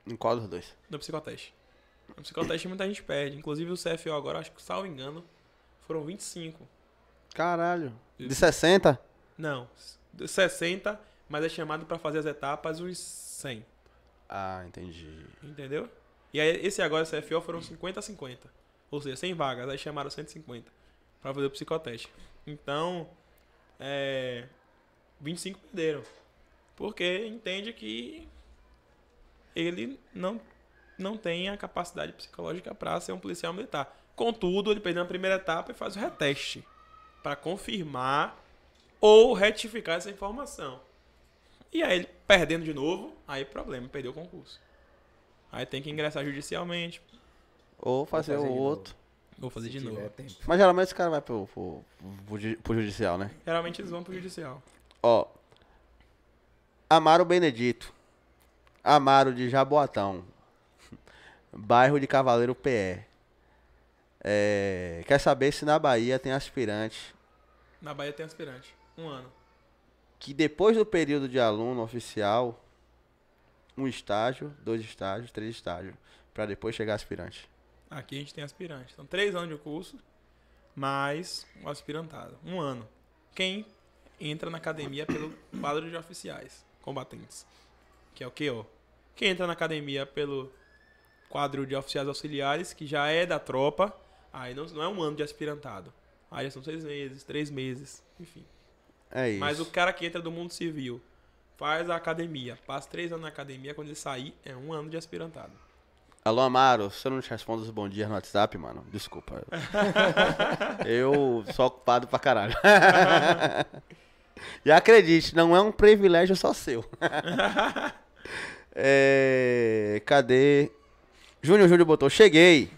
Em qual dos dois? No psicoteste. No psicoteste muita gente perde. Inclusive o CFO agora, acho que, salvo engano, foram 25. Caralho. De 60? Não. De 60, mas é chamado para fazer as etapas uns 100. Ah, entendi. Entendeu? E aí, esse agora, CFO, foram 50 a 50. Ou seja, 100 vagas. Aí chamaram 150 para fazer o psicoteste. Então, é, 25 perderam porque entende que ele não, não tem a capacidade psicológica para ser um policial militar. Contudo, ele perdeu na primeira etapa e faz o reteste para confirmar ou retificar essa informação. E aí, ele perdendo de novo, aí problema, perdeu o concurso. Aí tem que ingressar judicialmente. Ou fazer, fazer o outro. ou fazer de novo. Mas geralmente esse cara vai pro, pro, pro, pro judicial, né? Geralmente eles vão pro judicial. Ó, Amaro Benedito. Amaro de Jaboatão. Bairro de Cavaleiro PE. É, quer saber se na Bahia tem aspirante. Na Bahia tem aspirante. Um ano. Que depois do período de aluno oficial, um estágio, dois estágios, três estágios. para depois chegar aspirante. Aqui a gente tem aspirante. São então, três anos de curso, mais um aspirantado. Um ano. Quem entra na academia pelo quadro de oficiais combatentes. Que é o ó? Quem entra na academia pelo quadro de oficiais auxiliares, que já é da tropa, aí não, não é um ano de aspirantado. Aí já são seis meses, três meses, enfim. É isso. Mas o cara que entra do mundo civil, faz a academia, passa três anos na academia, quando ele sair, é um ano de aspirantado. Alô, Amaro, se eu não te respondo os bom dias no WhatsApp, mano, desculpa. eu sou ocupado pra caralho. E acredite, não é um privilégio só seu. é, cadê? Júnior Júnior botou, cheguei.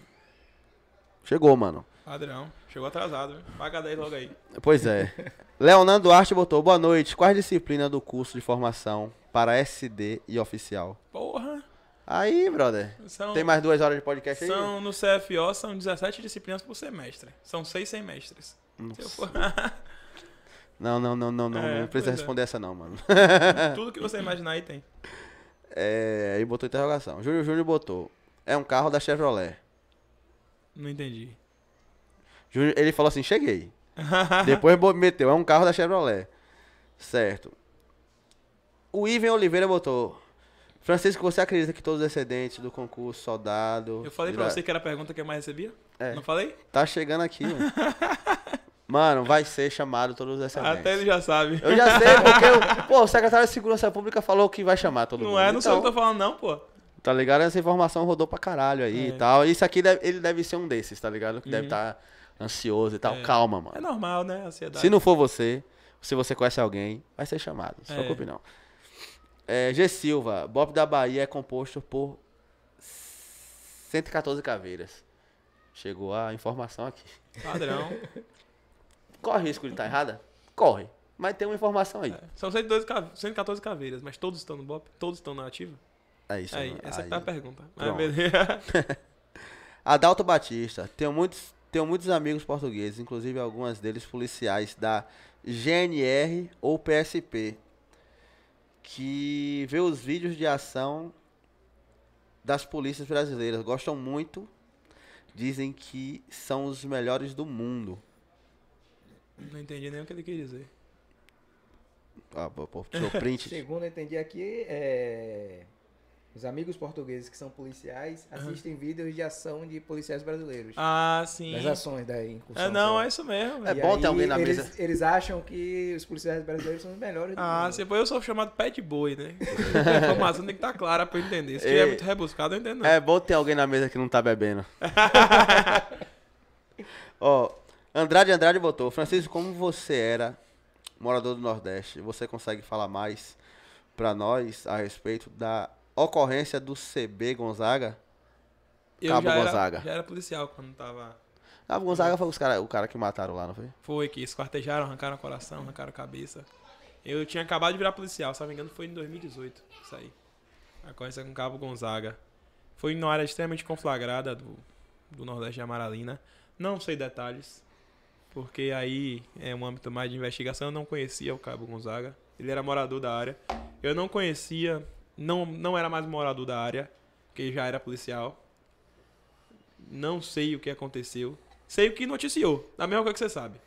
Chegou, mano. Padrão. Chegou atrasado, viu? Paga 10 logo aí. Pois é. Leonardo Duarte botou, boa noite. Quais disciplinas do curso de formação para SD e oficial? Porra. Aí, brother. São, tem mais duas horas de podcast são, aí? no CFO, são 17 disciplinas por semestre. São seis semestres. Nossa. Se eu for... Não, não, não, não, não. É, não precisa é. responder é. essa não, mano. Tudo que você imaginar aí tem. É, aí botou interrogação. Júlio Júnior botou. É um carro da Chevrolet. Não entendi. Júnior, ele falou assim, cheguei. Depois meteu, é um carro da Chevrolet. Certo. O Ivan Oliveira botou. Francisco, você acredita que todos os excedentes do concurso, soldado. Eu falei pra você que era a pergunta que eu mais recebia? É. Não falei? Tá chegando aqui, mano. Mano, vai ser chamado todos esses. excelentes. Até ele já sabe. Eu já sei, porque pô, o secretário de Segurança Pública falou que vai chamar todo não mundo. Não é, não então, sei o que eu tô falando, não, pô. Tá ligado? Essa informação rodou pra caralho aí é. e tal. Isso aqui deve, ele deve ser um desses, tá ligado? Que uhum. deve estar tá ansioso e tal. É. Calma, mano. É normal, né? Ansiedade. Se não for você, se você conhece alguém, vai ser chamado. Não se preocupe, é. não. É, G. Silva, Bob da Bahia é composto por 114 caveiras. Chegou a informação aqui. Padrão. Corre risco de estar tá errada? Corre. Mas tem uma informação aí. É. São 112, 114 caveiras, mas todos estão no BOP? Todos estão na ativa? É isso. Aí, mano. essa aí. é a pergunta. Adalto Batista. Tenho muitos, tenho muitos amigos portugueses, inclusive algumas deles policiais da GNR ou PSP, que vê os vídeos de ação das polícias brasileiras. Gostam muito, dizem que são os melhores do mundo. Não entendi nem o que ele quer dizer. Ah, pô, seu print. Segundo eu entendi aqui, é... os amigos portugueses que são policiais assistem uhum. vídeos de ação de policiais brasileiros. Ah, sim. Das ações da né, incursão. É, não, é isso mesmo. É e bom ter alguém na eles, mesa. Eles acham que os policiais brasileiros são os melhores do Ah, se depois eu sou chamado pé de boi, né? a informação tem que estar tá clara pra eu entender. Se tiver é muito rebuscado, eu entendo. Não. É bom ter alguém na mesa que não tá bebendo. Ó, oh, Andrade Andrade botou. Francisco, como você era morador do Nordeste, você consegue falar mais para nós a respeito da ocorrência do CB Gonzaga? Eu Cabo já Gonzaga. Era, já era policial quando tava. Cabo Gonzaga foi os cara, o cara que mataram lá, não foi? Foi, que esquartejaram, arrancaram o coração, arrancaram a cabeça. Eu tinha acabado de virar policial, se não me engano, foi em 2018 isso aí. A coisa com Cabo Gonzaga. Foi numa área extremamente conflagrada do, do Nordeste de Amaralina. Não sei detalhes, porque aí é um âmbito mais de investigação. Eu não conhecia o Cabo Gonzaga, ele era morador da área. Eu não conhecia, não, não era mais morador da área, que já era policial. Não sei o que aconteceu. Sei o que noticiou, da mesma coisa que você sabe.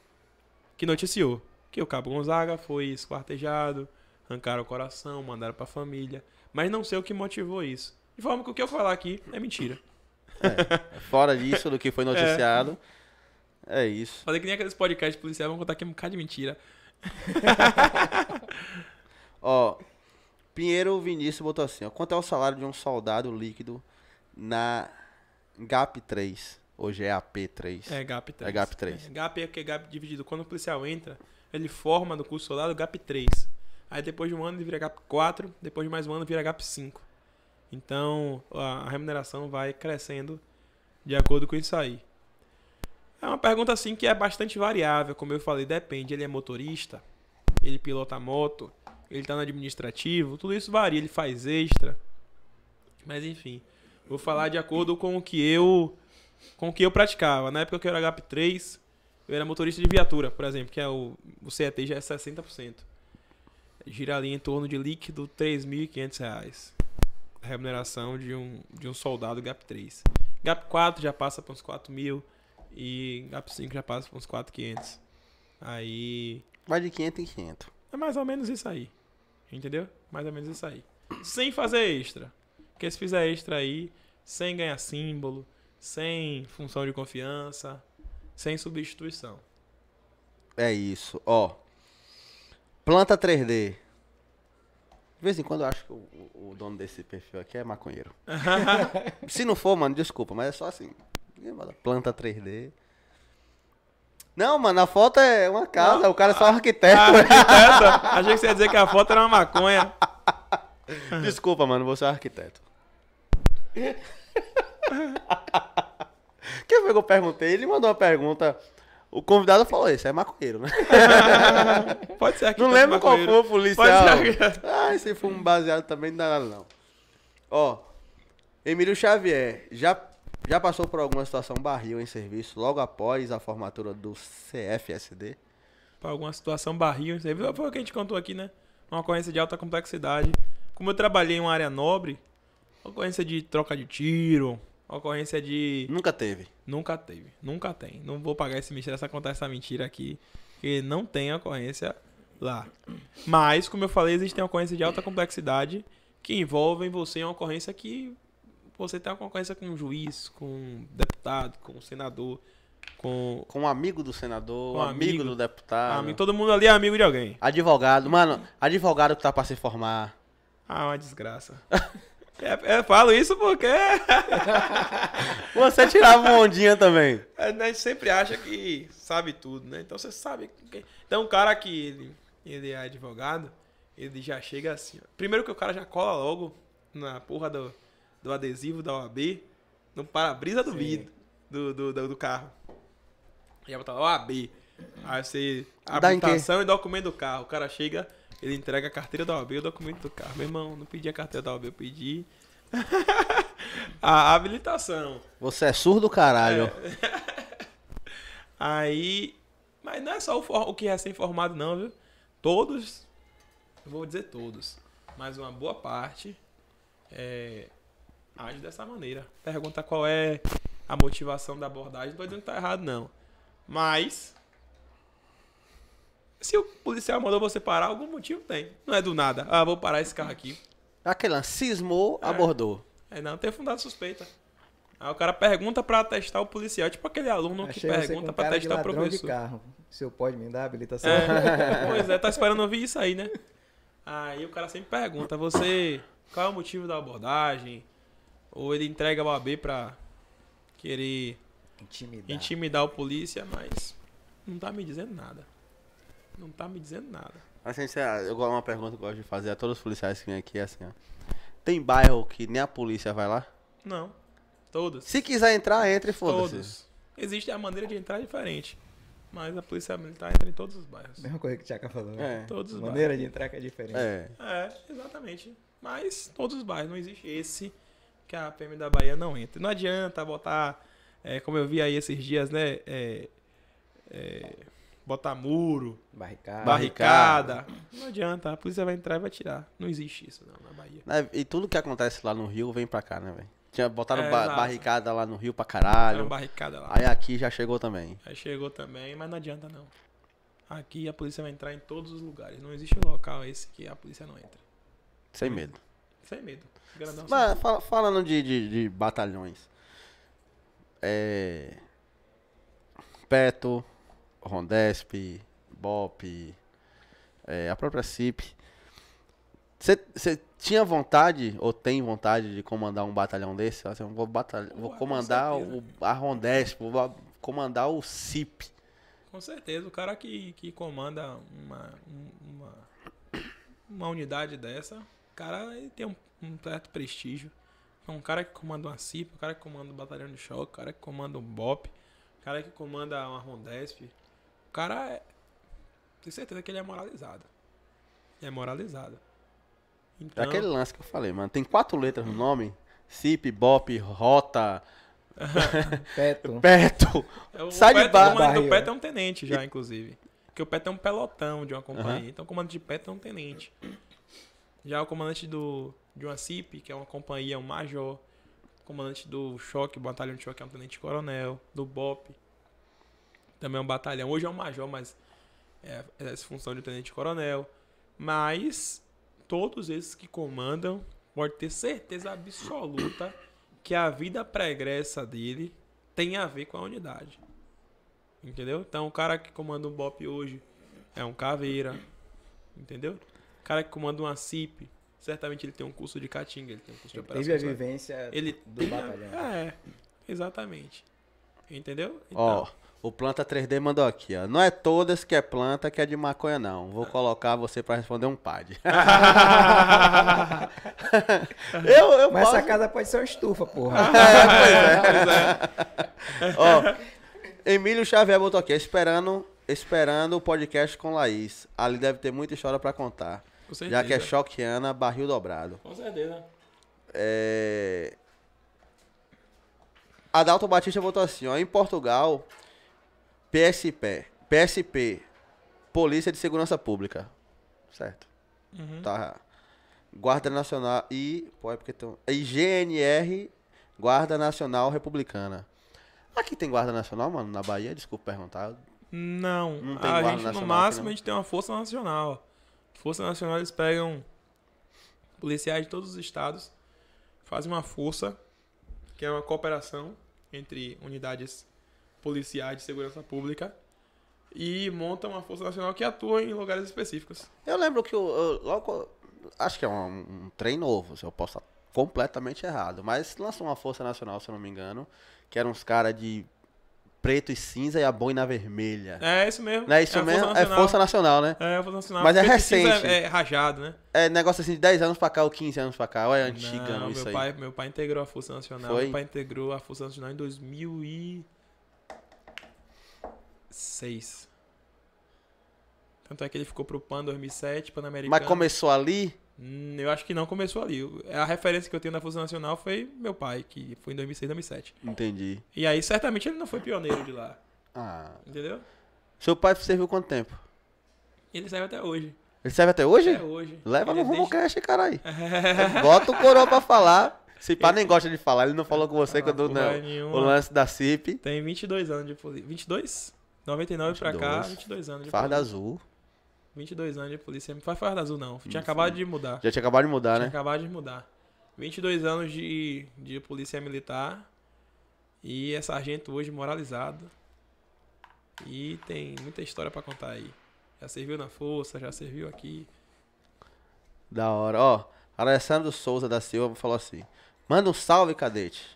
Que noticiou que o Cabo Gonzaga foi esquartejado, arrancaram o coração, mandaram pra família. Mas não sei o que motivou isso. De forma que o que eu falar aqui é mentira. É, é fora disso, do que foi é. noticiado. É. É isso. Fazer que nem aqueles podcasts policiais vão contar que é um bocado de mentira. ó, Pinheiro Vinícius botou assim, ó. Quanto é o salário de um soldado líquido na GAP 3? Hoje é AP3. É GAP 3. É GAP 3. É, GAP é o que é GAP dividido. Quando o policial entra, ele forma no curso soldado GAP 3. Aí depois de um ano ele vira GAP 4, depois de mais um ano vira GAP 5. Então a remuneração vai crescendo de acordo com isso aí. É uma pergunta assim que é bastante variável, como eu falei, depende. Ele é motorista, ele pilota moto, ele tá no administrativo, tudo isso varia, ele faz extra. Mas enfim, vou falar de acordo com o que eu com o que eu praticava. Na época que eu era GAP3, eu era motorista de viatura, por exemplo, que é o, o CET já é 60%. Gira ali em torno de líquido R$ 3.500. Remuneração de um, de um soldado GAP3. GAP4 já passa para uns 4 mil. E Gap 5 já passa uns 4,500. Aí. Vai de 500 em 500. É mais ou menos isso aí. Entendeu? Mais ou menos isso aí. Sem fazer extra. Porque se fizer extra aí, sem ganhar símbolo, sem função de confiança, sem substituição. É isso. Ó. Planta 3D. De vez em quando eu acho que o, o dono desse perfil aqui é maconheiro. se não for, mano, desculpa, mas é só assim. Planta 3D. Não, mano, a foto é uma casa, não, o cara é só ah, arquiteto. A arquiteto? Achei que você ia dizer que a foto era uma maconha. Desculpa, mano, você é arquiteto. Quem foi que eu perguntei? Ele mandou uma pergunta. O convidado falou: Isso é maconheiro, né? Pode ser arquiteto. Não lembro qual foi o policial. Pode ser ah, esse fumo baseado também, não dá nada, não. Ó, Emílio Xavier, já já passou por alguma situação barril em serviço logo após a formatura do CFSD? Por alguma situação barril em serviço? Foi o que a gente contou aqui, né? Uma ocorrência de alta complexidade. Como eu trabalhei em uma área nobre, ocorrência de troca de tiro, ocorrência de. Nunca teve. Nunca teve. Nunca tem. Não vou pagar esse mistério, se contar essa mentira aqui. Que não tem ocorrência lá. Mas, como eu falei, existem ocorrências de alta complexidade que envolvem você em uma ocorrência que você tem uma concorrência com um juiz, com um deputado, com um senador, com. Com um amigo do senador, com um amigo, amigo do deputado. Amigo, todo mundo ali é amigo de alguém. Advogado, mano, advogado que tá pra se formar. Ah, uma desgraça. É, eu falo isso porque. você tirava uma ondinha também. A gente sempre acha que sabe tudo, né? Então você sabe. Que... Então um cara que ele, ele é advogado, ele já chega assim. Primeiro que o cara já cola logo na porra do, do adesivo da OAB no para-brisa do vidro do, do, do, do carro. E ela tá OAB. Aí você. Habilitação e documento do carro. O cara chega, ele entrega a carteira da OAB e o documento do carro. Meu irmão, não pedi a carteira da OAB, eu pedi. a habilitação. Você é surdo, caralho. É. Aí. Mas não é só o, o que é sem formado não, viu? Todos. Vou dizer todos. Mas uma boa parte. É, age dessa maneira. Pergunta qual é a motivação da abordagem. Não tô dizendo que tá errado, não. Mas. Se o policial mandou você parar, algum motivo tem. Não é do nada. Ah, vou parar esse carro aqui. Aquele cismou, é. abordou. É, não, tem fundado suspeita. Aí o cara pergunta para testar o policial, tipo aquele aluno Achei que pergunta para testar o professor. De carro. pode me dar a habilitação? É, pois é, tá esperando ouvir isso aí, né? Aí o cara sempre pergunta, você, qual é o motivo da abordagem? Ou ele entrega a babê pra querer intimidar, intimidar o polícia, mas não tá me dizendo nada. Não tá me dizendo nada. Assim, eu gosto uma pergunta que eu gosto de fazer a todos os policiais que vêm aqui, é assim, ó. Tem bairro que nem a polícia vai lá? Não. Todos. Se quiser entrar, entre e foda-se. Todos. Existe a maneira de entrar diferente. Mas a polícia militar entra em todos os bairros. Mesma coisa que o Tchaka falou, né? É. Todos os maneira bairros. de entrar que é diferente. É. é, exatamente. Mas todos os bairros, não existe esse que a PM da Bahia não entra. Não adianta botar, é, como eu vi aí esses dias, né? É, é, botar muro, barricada. barricada. Não adianta, a polícia vai entrar e vai tirar. Não existe isso não, na Bahia. E tudo que acontece lá no Rio vem pra cá, né, velho? Tinha botaram é, ba exato. barricada lá no Rio pra caralho. barricada lá. Aí aqui já chegou também. Aí chegou também, mas não adianta não. Aqui a polícia vai entrar em todos os lugares. Não existe um local esse que a polícia não entra. Sem medo. Sem medo. Grandão, Mas, fala, falando de, de, de batalhões. É... Peto, Rondesp, Bop, é, a própria CIP. Você tinha vontade, ou tem vontade, de comandar um batalhão desse? Assim, vou, batal Ué, vou comandar o, a Rondesp, vou comandar o CIP. Com certeza, o cara que, que comanda uma, uma, uma unidade dessa cara tem um, um certo prestígio. É um cara que comanda uma CIP, um cara que comanda o um batalhão de choque, um cara que comanda um BOP, um cara que comanda uma Rondesp. O cara é. Tenho certeza que ele é moralizado. É moralizado. É então... É aquele lance que eu falei, mano. Tem quatro letras no nome: CIP, BOP, Rota. Peto. Peto. É, Sai de baixo. O comandante do Peto é um tenente já, inclusive. Porque o Peto é um pelotão de uma companhia. Uhum. Então o comando de Peto é um tenente. Já o comandante do, de uma CIP, que é uma companhia, um major, comandante do choque, batalhão de choque é um tenente-coronel, do BOP, também é um batalhão. Hoje é um major, mas é, essa função de tenente-coronel. Mas todos esses que comandam pode ter certeza absoluta que a vida pregressa dele tem a ver com a unidade. Entendeu? Então o cara que comanda o BOP hoje é um caveira. Entendeu? O cara que comanda uma CIP, certamente ele tem um curso de caatinga, ele tem um curso ele de operação. Teve a vivência ele do batalhão. Ah, é, exatamente. Entendeu? Então, ó, o Planta 3D mandou aqui, ó. Não é todas que é planta que é de maconha, não. Vou colocar você para responder um pad. eu, eu Mas posso... essa casa pode ser uma estufa, porra. É, é, pois é. ó, Emílio Xavier botou aqui, esperando, esperando o podcast com Laís. Ali deve ter muita história para contar. Com certeza. Já que é choqueana, barril dobrado. Com certeza. É... Adalto Batista botou assim, ó. Em Portugal, PSP, PSP, Polícia de Segurança Pública. Certo. Uhum. Tá. Guarda Nacional e. Pô, é porque tem. É IGNR, Guarda Nacional Republicana. Aqui tem Guarda Nacional, mano, na Bahia? Desculpa perguntar. Não. não a gente, no máximo, a gente tem uma Força Nacional. Força Nacional eles pegam policiais de todos os estados, fazem uma força, que é uma cooperação entre unidades policiais de segurança pública e montam uma força nacional que atua em lugares específicos. Eu lembro que eu, logo acho que é um, um trem novo, se eu posso estar completamente errado, mas lançou uma força nacional, se eu não me engano, que eram uns caras de preto e cinza e a boina vermelha. É, é isso mesmo. É isso é mesmo? Força é Força Nacional, né? É, Força Nacional. Mas é recente. É, é, rajado, né? É negócio assim de 10 anos pra cá ou 15 anos pra cá. é antiga Não, isso meu pai, Meu pai integrou a Força Nacional. Foi? Meu pai integrou a Força Nacional em 2006. Tanto é que ele ficou pro PAN 2007, Pan-Americano. Mas começou ali? Hum, eu acho que não começou ali. A referência que eu tenho da fusão Nacional foi meu pai, que foi em 2006, 2007. Entendi. E aí, certamente, ele não foi pioneiro de lá. Ah. Entendeu? Seu pai serviu quanto tempo? Ele serve até hoje. Ele serve até hoje? Até hoje. Leva ele no rumo deixa... cash, caralho. Bota o coroa pra falar. Se pá, nem gosta de falar. Ele não falou com você ah, quando não, o lance da CIP. Tem 22 anos de polícia. 22? 99 22. pra cá, 22 anos de Farda polícia. azul. 22 anos de polícia. Não faz farda azul, não. Tinha Isso, acabado né? de mudar. Já tinha acabado de mudar, tinha né? Tinha acabado de mudar. 22 anos de, de polícia militar. E é sargento hoje moralizado. E tem muita história para contar aí. Já serviu na força, já serviu aqui. Da hora. Ó, Alessandro Souza da Silva falou assim: manda um salve, cadete.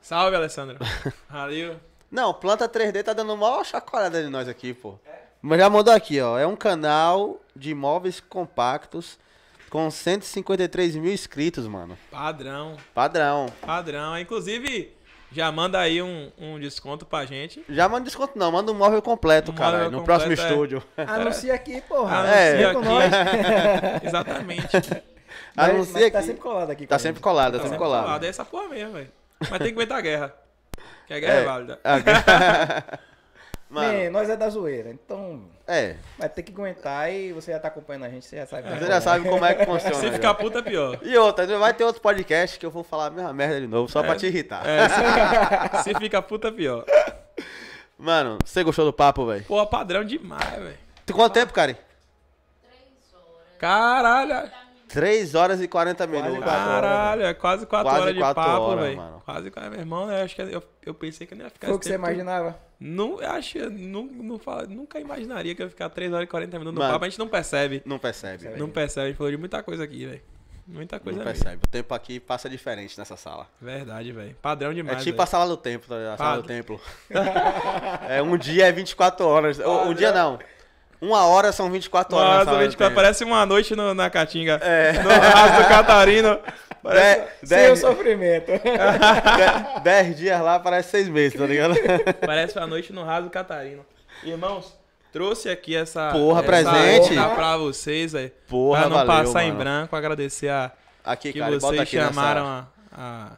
Salve, Alessandro. Valeu. Não, planta 3D tá dando uma chacoalhada de nós aqui, pô. É? Mas já mandou aqui, ó. É um canal de imóveis compactos com 153 mil inscritos, mano. Padrão. Padrão. Padrão. Inclusive, já manda aí um, um desconto pra gente. Já manda desconto não, manda um móvel completo, um cara. Móvel no completo, próximo é. estúdio. Anuncia aqui, porra. Anuncia é. com nós. Exatamente. Mas, Anuncia mas tá aqui. Tá sempre colado aqui. Tá gente. sempre colado, tá, tá sempre colado. colado. É essa porra mesmo, velho. Mas tem que aguentar a guerra. Que a guerra é, é válida. A... Mano, Nem, é, nós é da zoeira, então. É. Vai ter que aguentar e você já tá acompanhando a gente, você já sabe. Você já é. sabe como é que funciona. Se ficar puta é pior. E outra, vai ter outro podcast que eu vou falar a mesma merda de novo, só é. pra te irritar. É, se, se puta é pior. Mano, você gostou do papo, velho? Pô, padrão demais, velho. Quanto tempo, Karen? Três horas. Caralho. 3 horas e 40 minutos. Caralho, é quase 4 horas de papo, velho. Quase, horas meu irmão, né? Acho que eu, eu pensei que eu não ia ficar. Foi o que você imaginava? Não, acho, não, não fala, nunca imaginaria que eu ia ficar 3 horas e 40 minutos no Mano, papo, a gente não percebe. Não percebe. Não percebe, a gente falou de muita coisa aqui, velho. Muita coisa Não percebe. O tempo aqui passa diferente nessa sala. Verdade, velho. Padrão demais. É tipo véio. a sala do templo, tá A sala do templo. é, um dia é 24 horas. Padrão. Um dia não. Uma hora são 24 horas. Nossa, 24, parece uma noite no, na Caatinga. É. No Raso Catarino. Parece dez, sem dez... o sofrimento. dez, dias lá parece seis meses, tá ligado? Parece uma noite no raso Catarino Irmãos, trouxe aqui essa porra essa presente para vocês aí. Porra, pra não valeu, passar mano. em branco, agradecer a aqui, que cara, vocês chamaram a, a,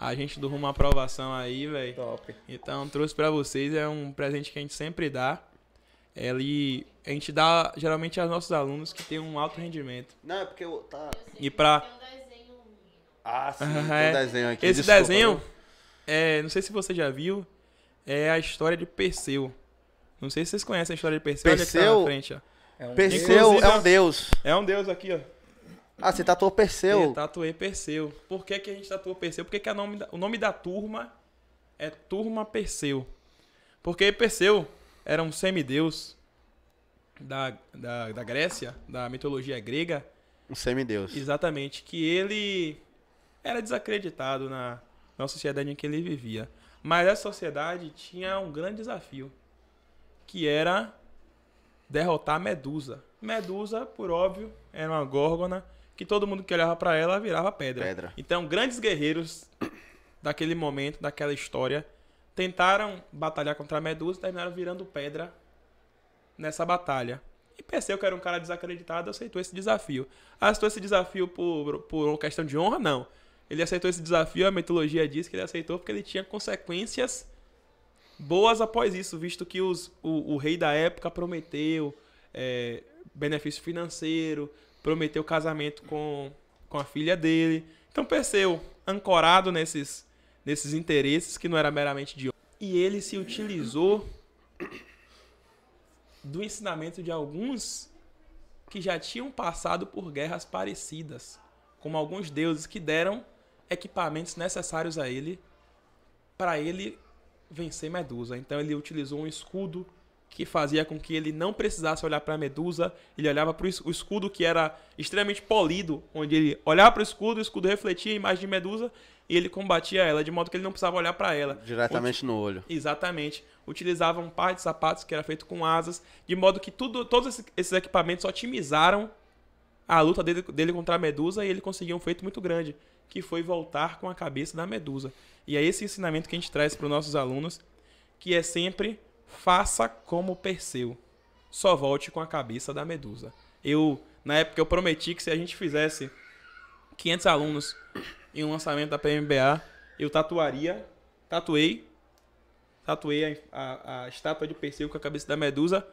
a, gente do rumo à aprovação aí, velho. Top. Então trouxe para vocês é um presente que a gente sempre dá. Ele é a gente dá geralmente aos nossos alunos que tem um alto rendimento. Não, é porque eu, tá. E para ah, sim, é. desenho aqui. Esse Desculpa, desenho, é, não sei se você já viu, é a história de Perseu. Não sei se vocês conhecem a história de Perseu. Perseu, é Olha tá na frente, ó. É um Perseu é um deus. É um deus aqui, ó. Ah, você tatuou Perseu. Eu tatuei Perseu. Por que, que a gente tatuou Perseu? Porque que nome da, o nome da turma é Turma Perseu. Porque Perseu era um semideus da, da, da Grécia, da mitologia grega. Um semideus. Exatamente. Que ele era desacreditado na, na sociedade em que ele vivia. Mas essa sociedade tinha um grande desafio, que era derrotar Medusa. Medusa, por óbvio, era uma górgona que todo mundo que olhava para ela virava pedra. pedra. Então, grandes guerreiros daquele momento, daquela história, tentaram batalhar contra a Medusa e terminaram virando pedra nessa batalha. E Perseu, que era um cara desacreditado, aceitou esse desafio. Aceitou esse desafio por, por uma questão de honra? Não. Ele aceitou esse desafio, a mitologia diz que ele aceitou porque ele tinha consequências boas após isso, visto que os, o, o rei da época prometeu é, benefício financeiro, prometeu casamento com, com a filha dele. Então Perseu, ancorado nesses, nesses interesses, que não era meramente de e ele se utilizou do ensinamento de alguns que já tinham passado por guerras parecidas, como alguns deuses que deram equipamentos necessários a ele para ele vencer Medusa. Então ele utilizou um escudo que fazia com que ele não precisasse olhar para Medusa. Ele olhava para o escudo que era extremamente polido, onde ele olhava para o escudo, o escudo refletia a imagem de Medusa e ele combatia ela de modo que ele não precisava olhar para ela. Diretamente Ut... no olho. Exatamente. Utilizava um par de sapatos que era feito com asas, de modo que tudo, todos esses equipamentos otimizaram a luta dele, dele contra a Medusa e ele conseguiu um feito muito grande, que foi voltar com a cabeça da Medusa. E é esse ensinamento que a gente traz para os nossos alunos, que é sempre faça como Perseu, só volte com a cabeça da Medusa. Eu, na época, eu prometi que se a gente fizesse 500 alunos em um lançamento da PMBA, eu tatuaria, tatuei, tatuei a, a, a estátua de Perseu com a cabeça da Medusa.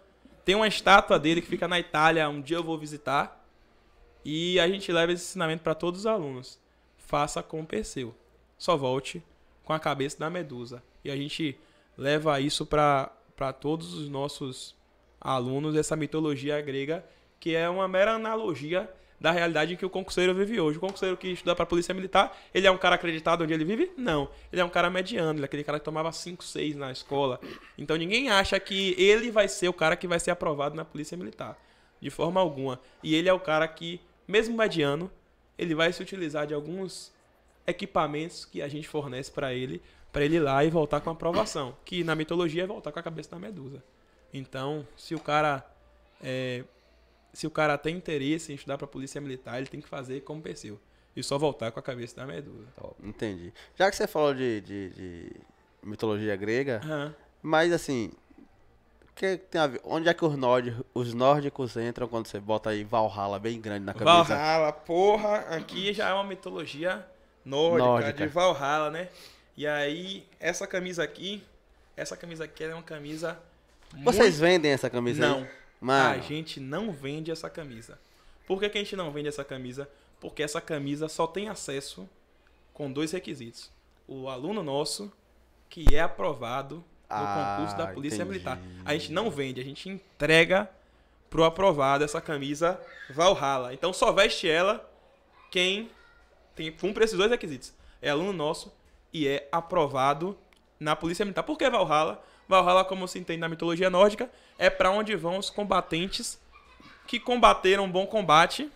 Tem uma estátua dele que fica na Itália, um dia eu vou visitar e a gente leva esse ensinamento para todos os alunos. Faça como Perseu. Só volte com a cabeça da medusa. E a gente leva isso para todos os nossos alunos, essa mitologia grega, que é uma mera analogia da realidade que o concurseiro vive hoje. O concurseiro que estuda para a polícia militar, ele é um cara acreditado onde ele vive? Não. Ele é um cara mediano, ele é aquele cara que tomava 5, 6 na escola. Então ninguém acha que ele vai ser o cara que vai ser aprovado na polícia militar. De forma alguma. E ele é o cara que mesmo mediano, ele vai se utilizar de alguns equipamentos que a gente fornece para ele, para ele ir lá e voltar com a aprovação, que na mitologia é voltar com a cabeça da medusa. Então, se o cara é, se o cara tem interesse em estudar para polícia militar, ele tem que fazer como Perseu e só voltar com a cabeça da medusa. Entendi. Já que você falou de, de, de mitologia grega, uhum. mas assim, que tem a ver? Onde é que os, nórdicos, os nórdicos entram quando você bota aí Valhalla bem grande na cabeça? Valhalla, porra, aqui já é uma mitologia nórdica, nórdica. de Valhalla, né? E aí, essa camisa aqui, essa camisa aqui é uma camisa. Vocês muito... vendem essa camisa Não. Aí? Mano. A gente não vende essa camisa. Por que, que a gente não vende essa camisa? Porque essa camisa só tem acesso com dois requisitos. O aluno nosso, que é aprovado ah, concurso da Polícia entendi. Militar. A gente não vende, a gente entrega pro aprovado essa camisa Valhalla. Então só veste ela quem tem, cumpre esses dois requisitos. É aluno nosso e é aprovado na Polícia Militar. Por que Valhalla? Valhalla, como se entende na mitologia nórdica, é para onde vão os combatentes que combateram um bom combate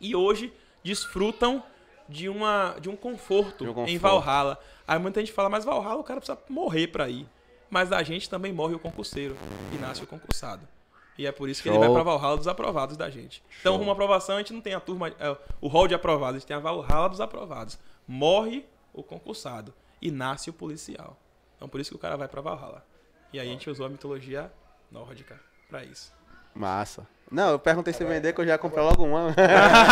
e hoje desfrutam de, uma, de um conforto, de um conforto. em Valhalla. Aí muita gente fala, mas Valhalla o cara precisa morrer para ir. Mas da gente também morre o concurseiro e nasce o concursado. E é por isso Show. que ele vai para Valhalla dos aprovados da gente. Então, Show. Então, rumo à aprovação, a gente não tem a turma, é, o hall de aprovados, a gente tem a Valhalla dos aprovados. Morre o concursado e nasce o policial. Então, por isso que o cara vai para Valhalla. E aí a gente usou a mitologia nórdica para isso. Massa. Não, eu perguntei se vender que eu já comprei logo uma.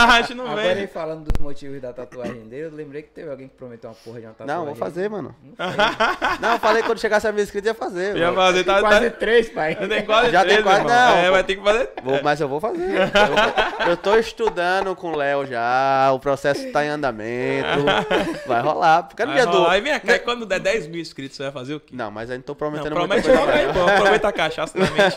a gente não Agora, vende. falando dos motivos da tatuagem dele, eu lembrei que teve alguém que prometeu uma porra de uma tatuagem. Não, vou fazer, mano. Não, não eu falei que quando chegasse a minha inscrita ia fazer. Eu ia mano. fazer, tá, quase tá... três, pai. Tem quase já três, tem quase, irmão. não. É, vai ter que fazer. Vou, mas eu vou fazer. Eu, eu tô estudando com o Léo já, o processo tá em andamento. vai rolar. Porque no vai dia rolar. do. Aí vem cá, né? quando der 10 mil inscritos, você vai fazer o quê? Não, mas eu não tô prometendo não, promete muita coisa. Promete logo aí, pô. a cachaça na mente.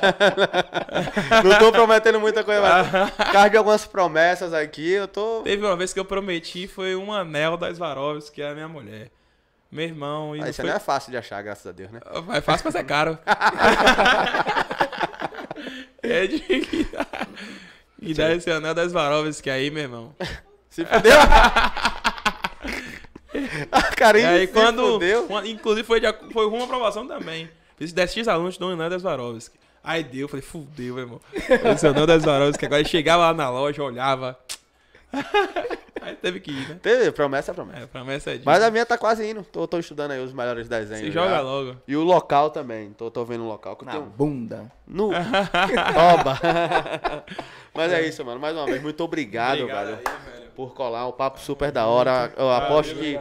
não tô prometendo prometendo muita coisa, mas por causa de algumas promessas aqui, eu tô. Teve uma vez que eu prometi, foi um anel das Varovs, que é a minha mulher. Meu irmão. E ah, isso foi... não é fácil de achar, graças a Deus, né? Ah, é fácil, mas é caro. é de. E dá esse anel das Varovs, que aí, meu irmão. Se fudeu! Ah, Carinho, aí, quando, Inclusive foi, de, foi uma aprovação também. Fiz 10x alunos do Anel das Varovski. Aí deu, falei, fudeu, irmão. Adicionou das varões, que agora chegava lá na loja, olhava. Aí teve que ir, né? Teve, promessa é promessa. É, promessa é Mas a minha tá quase indo. Tô, tô estudando aí os melhores desenhos. Se joga já. logo. E o local também. Tô, tô vendo o local. Que Na bunda. No. Toba. Mas é. é. isso, mano. Mais uma vez, muito obrigado, obrigado velho, aí, velho, por colar. Um papo super da hora. Eu aposto que...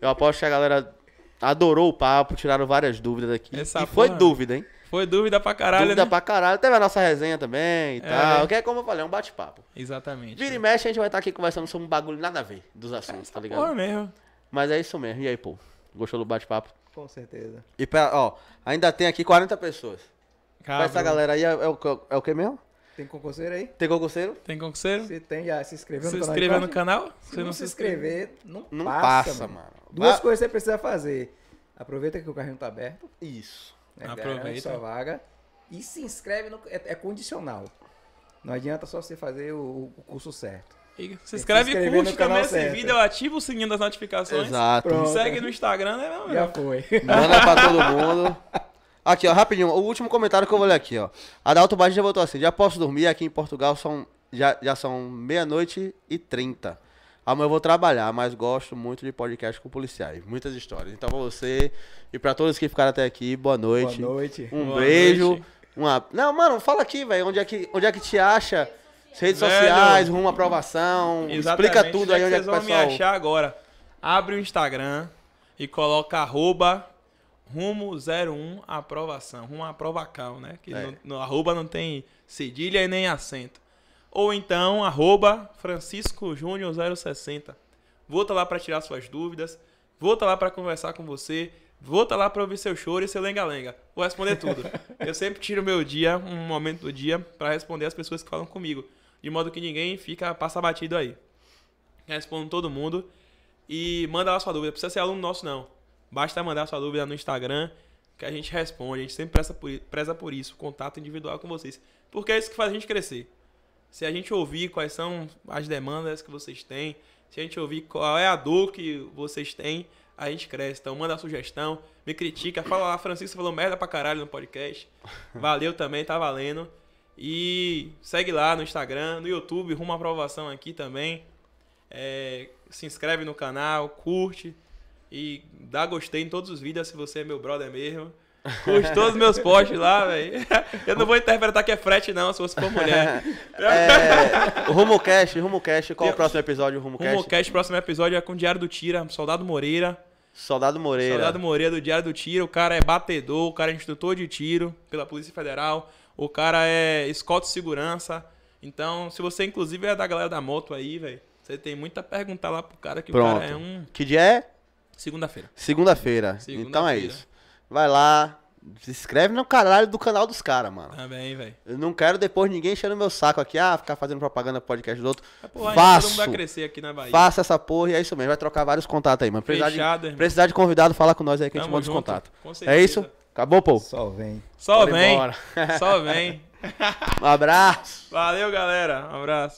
Eu aposto que a galera adorou o papo, tiraram várias dúvidas aqui. Essa e porra, foi dúvida, hein? Foi dúvida pra caralho. Dúvida né? pra caralho. Teve a nossa resenha também e é. tal. Né? Que é como eu falei, é um bate-papo. Exatamente. Vira e mexe, a gente vai estar aqui conversando sobre um bagulho nada a ver dos assuntos, é tá ligado? Porra mesmo. Mas é isso mesmo. E aí, pô? Gostou do bate-papo? Com certeza. E pra, ó, ainda tem aqui 40 pessoas. Cabra. Essa galera aí é, é, o, é o que mesmo? Tem concurseiro aí? Tem concurseiro? Tem concurseiro? Se tem, já se inscreveu se no canal. Se inscreveu no canal? Se, não, não se inscrever, não, não passa, passa mano. Duas coisas você precisa fazer. Aproveita que o carrinho tá aberto. Isso. Né? Aproveita. sua vaga e se inscreve, no, é, é, condicional. Não adianta só você fazer o, o curso certo. E se inscreve e curte também esse certo. vídeo, ativa o sininho das notificações. Exato. Pronto. Segue no Instagram, né, meu Já foi. Manda pra todo mundo. Aqui, ó, rapidinho, o último comentário que eu vou ler aqui, ó. da Baixo já voltou assim: já posso dormir aqui em Portugal, são, já, já são meia-noite e trinta. Amanhã eu vou trabalhar, mas gosto muito de podcast com policiais. Muitas histórias. Então, pra você e pra todos que ficaram até aqui, boa noite. Boa noite. Um boa beijo. Noite. Uma... Não, mano, fala aqui, velho. Onde, é que, onde é que te acha? Redes velho, sociais, rumo à aprovação. Exatamente. Explica tudo aí onde é, é que o pessoal... Vocês vão me achar agora. Abre o Instagram e coloca arroba rumo 01 aprovação. Rumo aprovacão, né? Que é. no, no arroba não tem cedilha e nem acento ou então arroba franciscojúnior060. Vou estar lá para tirar suas dúvidas, vou estar lá para conversar com você, vou estar lá para ouvir seu choro e seu lenga-lenga. Vou responder tudo. Eu sempre tiro meu dia, um momento do dia, para responder as pessoas que falam comigo, de modo que ninguém fica passa batido aí. Respondo todo mundo e manda lá sua dúvida. Precisa ser aluno nosso não. Basta mandar sua dúvida no Instagram que a gente responde. A gente sempre preza por, preza por isso, contato individual com vocês, porque é isso que faz a gente crescer. Se a gente ouvir quais são as demandas que vocês têm, se a gente ouvir qual é a dor que vocês têm, a gente cresce. Então, manda sugestão, me critica, fala lá, ah, Francisco falou merda pra caralho no podcast. Valeu também, tá valendo. E segue lá no Instagram, no YouTube, rumo à aprovação aqui também. É, se inscreve no canal, curte e dá gostei em todos os vídeos se você é meu brother mesmo. Custou os meus postes lá, velho. Eu não vou interpretar que é frete, não, se você for mulher. é, rumo Cash, Rumo Cash, qual é o próximo episódio? Rumo, rumo Cash? Cash, próximo episódio é com o Diário do Tira, Soldado Moreira. Soldado Moreira. Soldado Moreira do Diário do Tiro. O cara é batedor, o cara é instrutor de tiro pela Polícia Federal. O cara é escoto de segurança. Então, se você, inclusive, é da galera da moto aí, velho, você tem muita pergunta lá pro cara que Pronto. o cara é um. Que dia é? Segunda-feira. Segunda-feira. Segunda então é isso vai lá, se inscreve no caralho do canal dos caras, mano. Também, velho. Eu não quero depois ninguém enchendo meu saco aqui, ah, ficar fazendo propaganda podcast do outro. É, porra, Faço. vai crescer aqui na Bahia. Faça essa porra e é isso mesmo. Vai trocar vários contatos aí, mano. Precisar, Fechado, de, precisar de convidado, fala com nós aí que Tamo a gente manda os contatos. É isso? Acabou, pô? Só vem. Só Bora vem. Só vem. um abraço. Valeu, galera. Um abraço.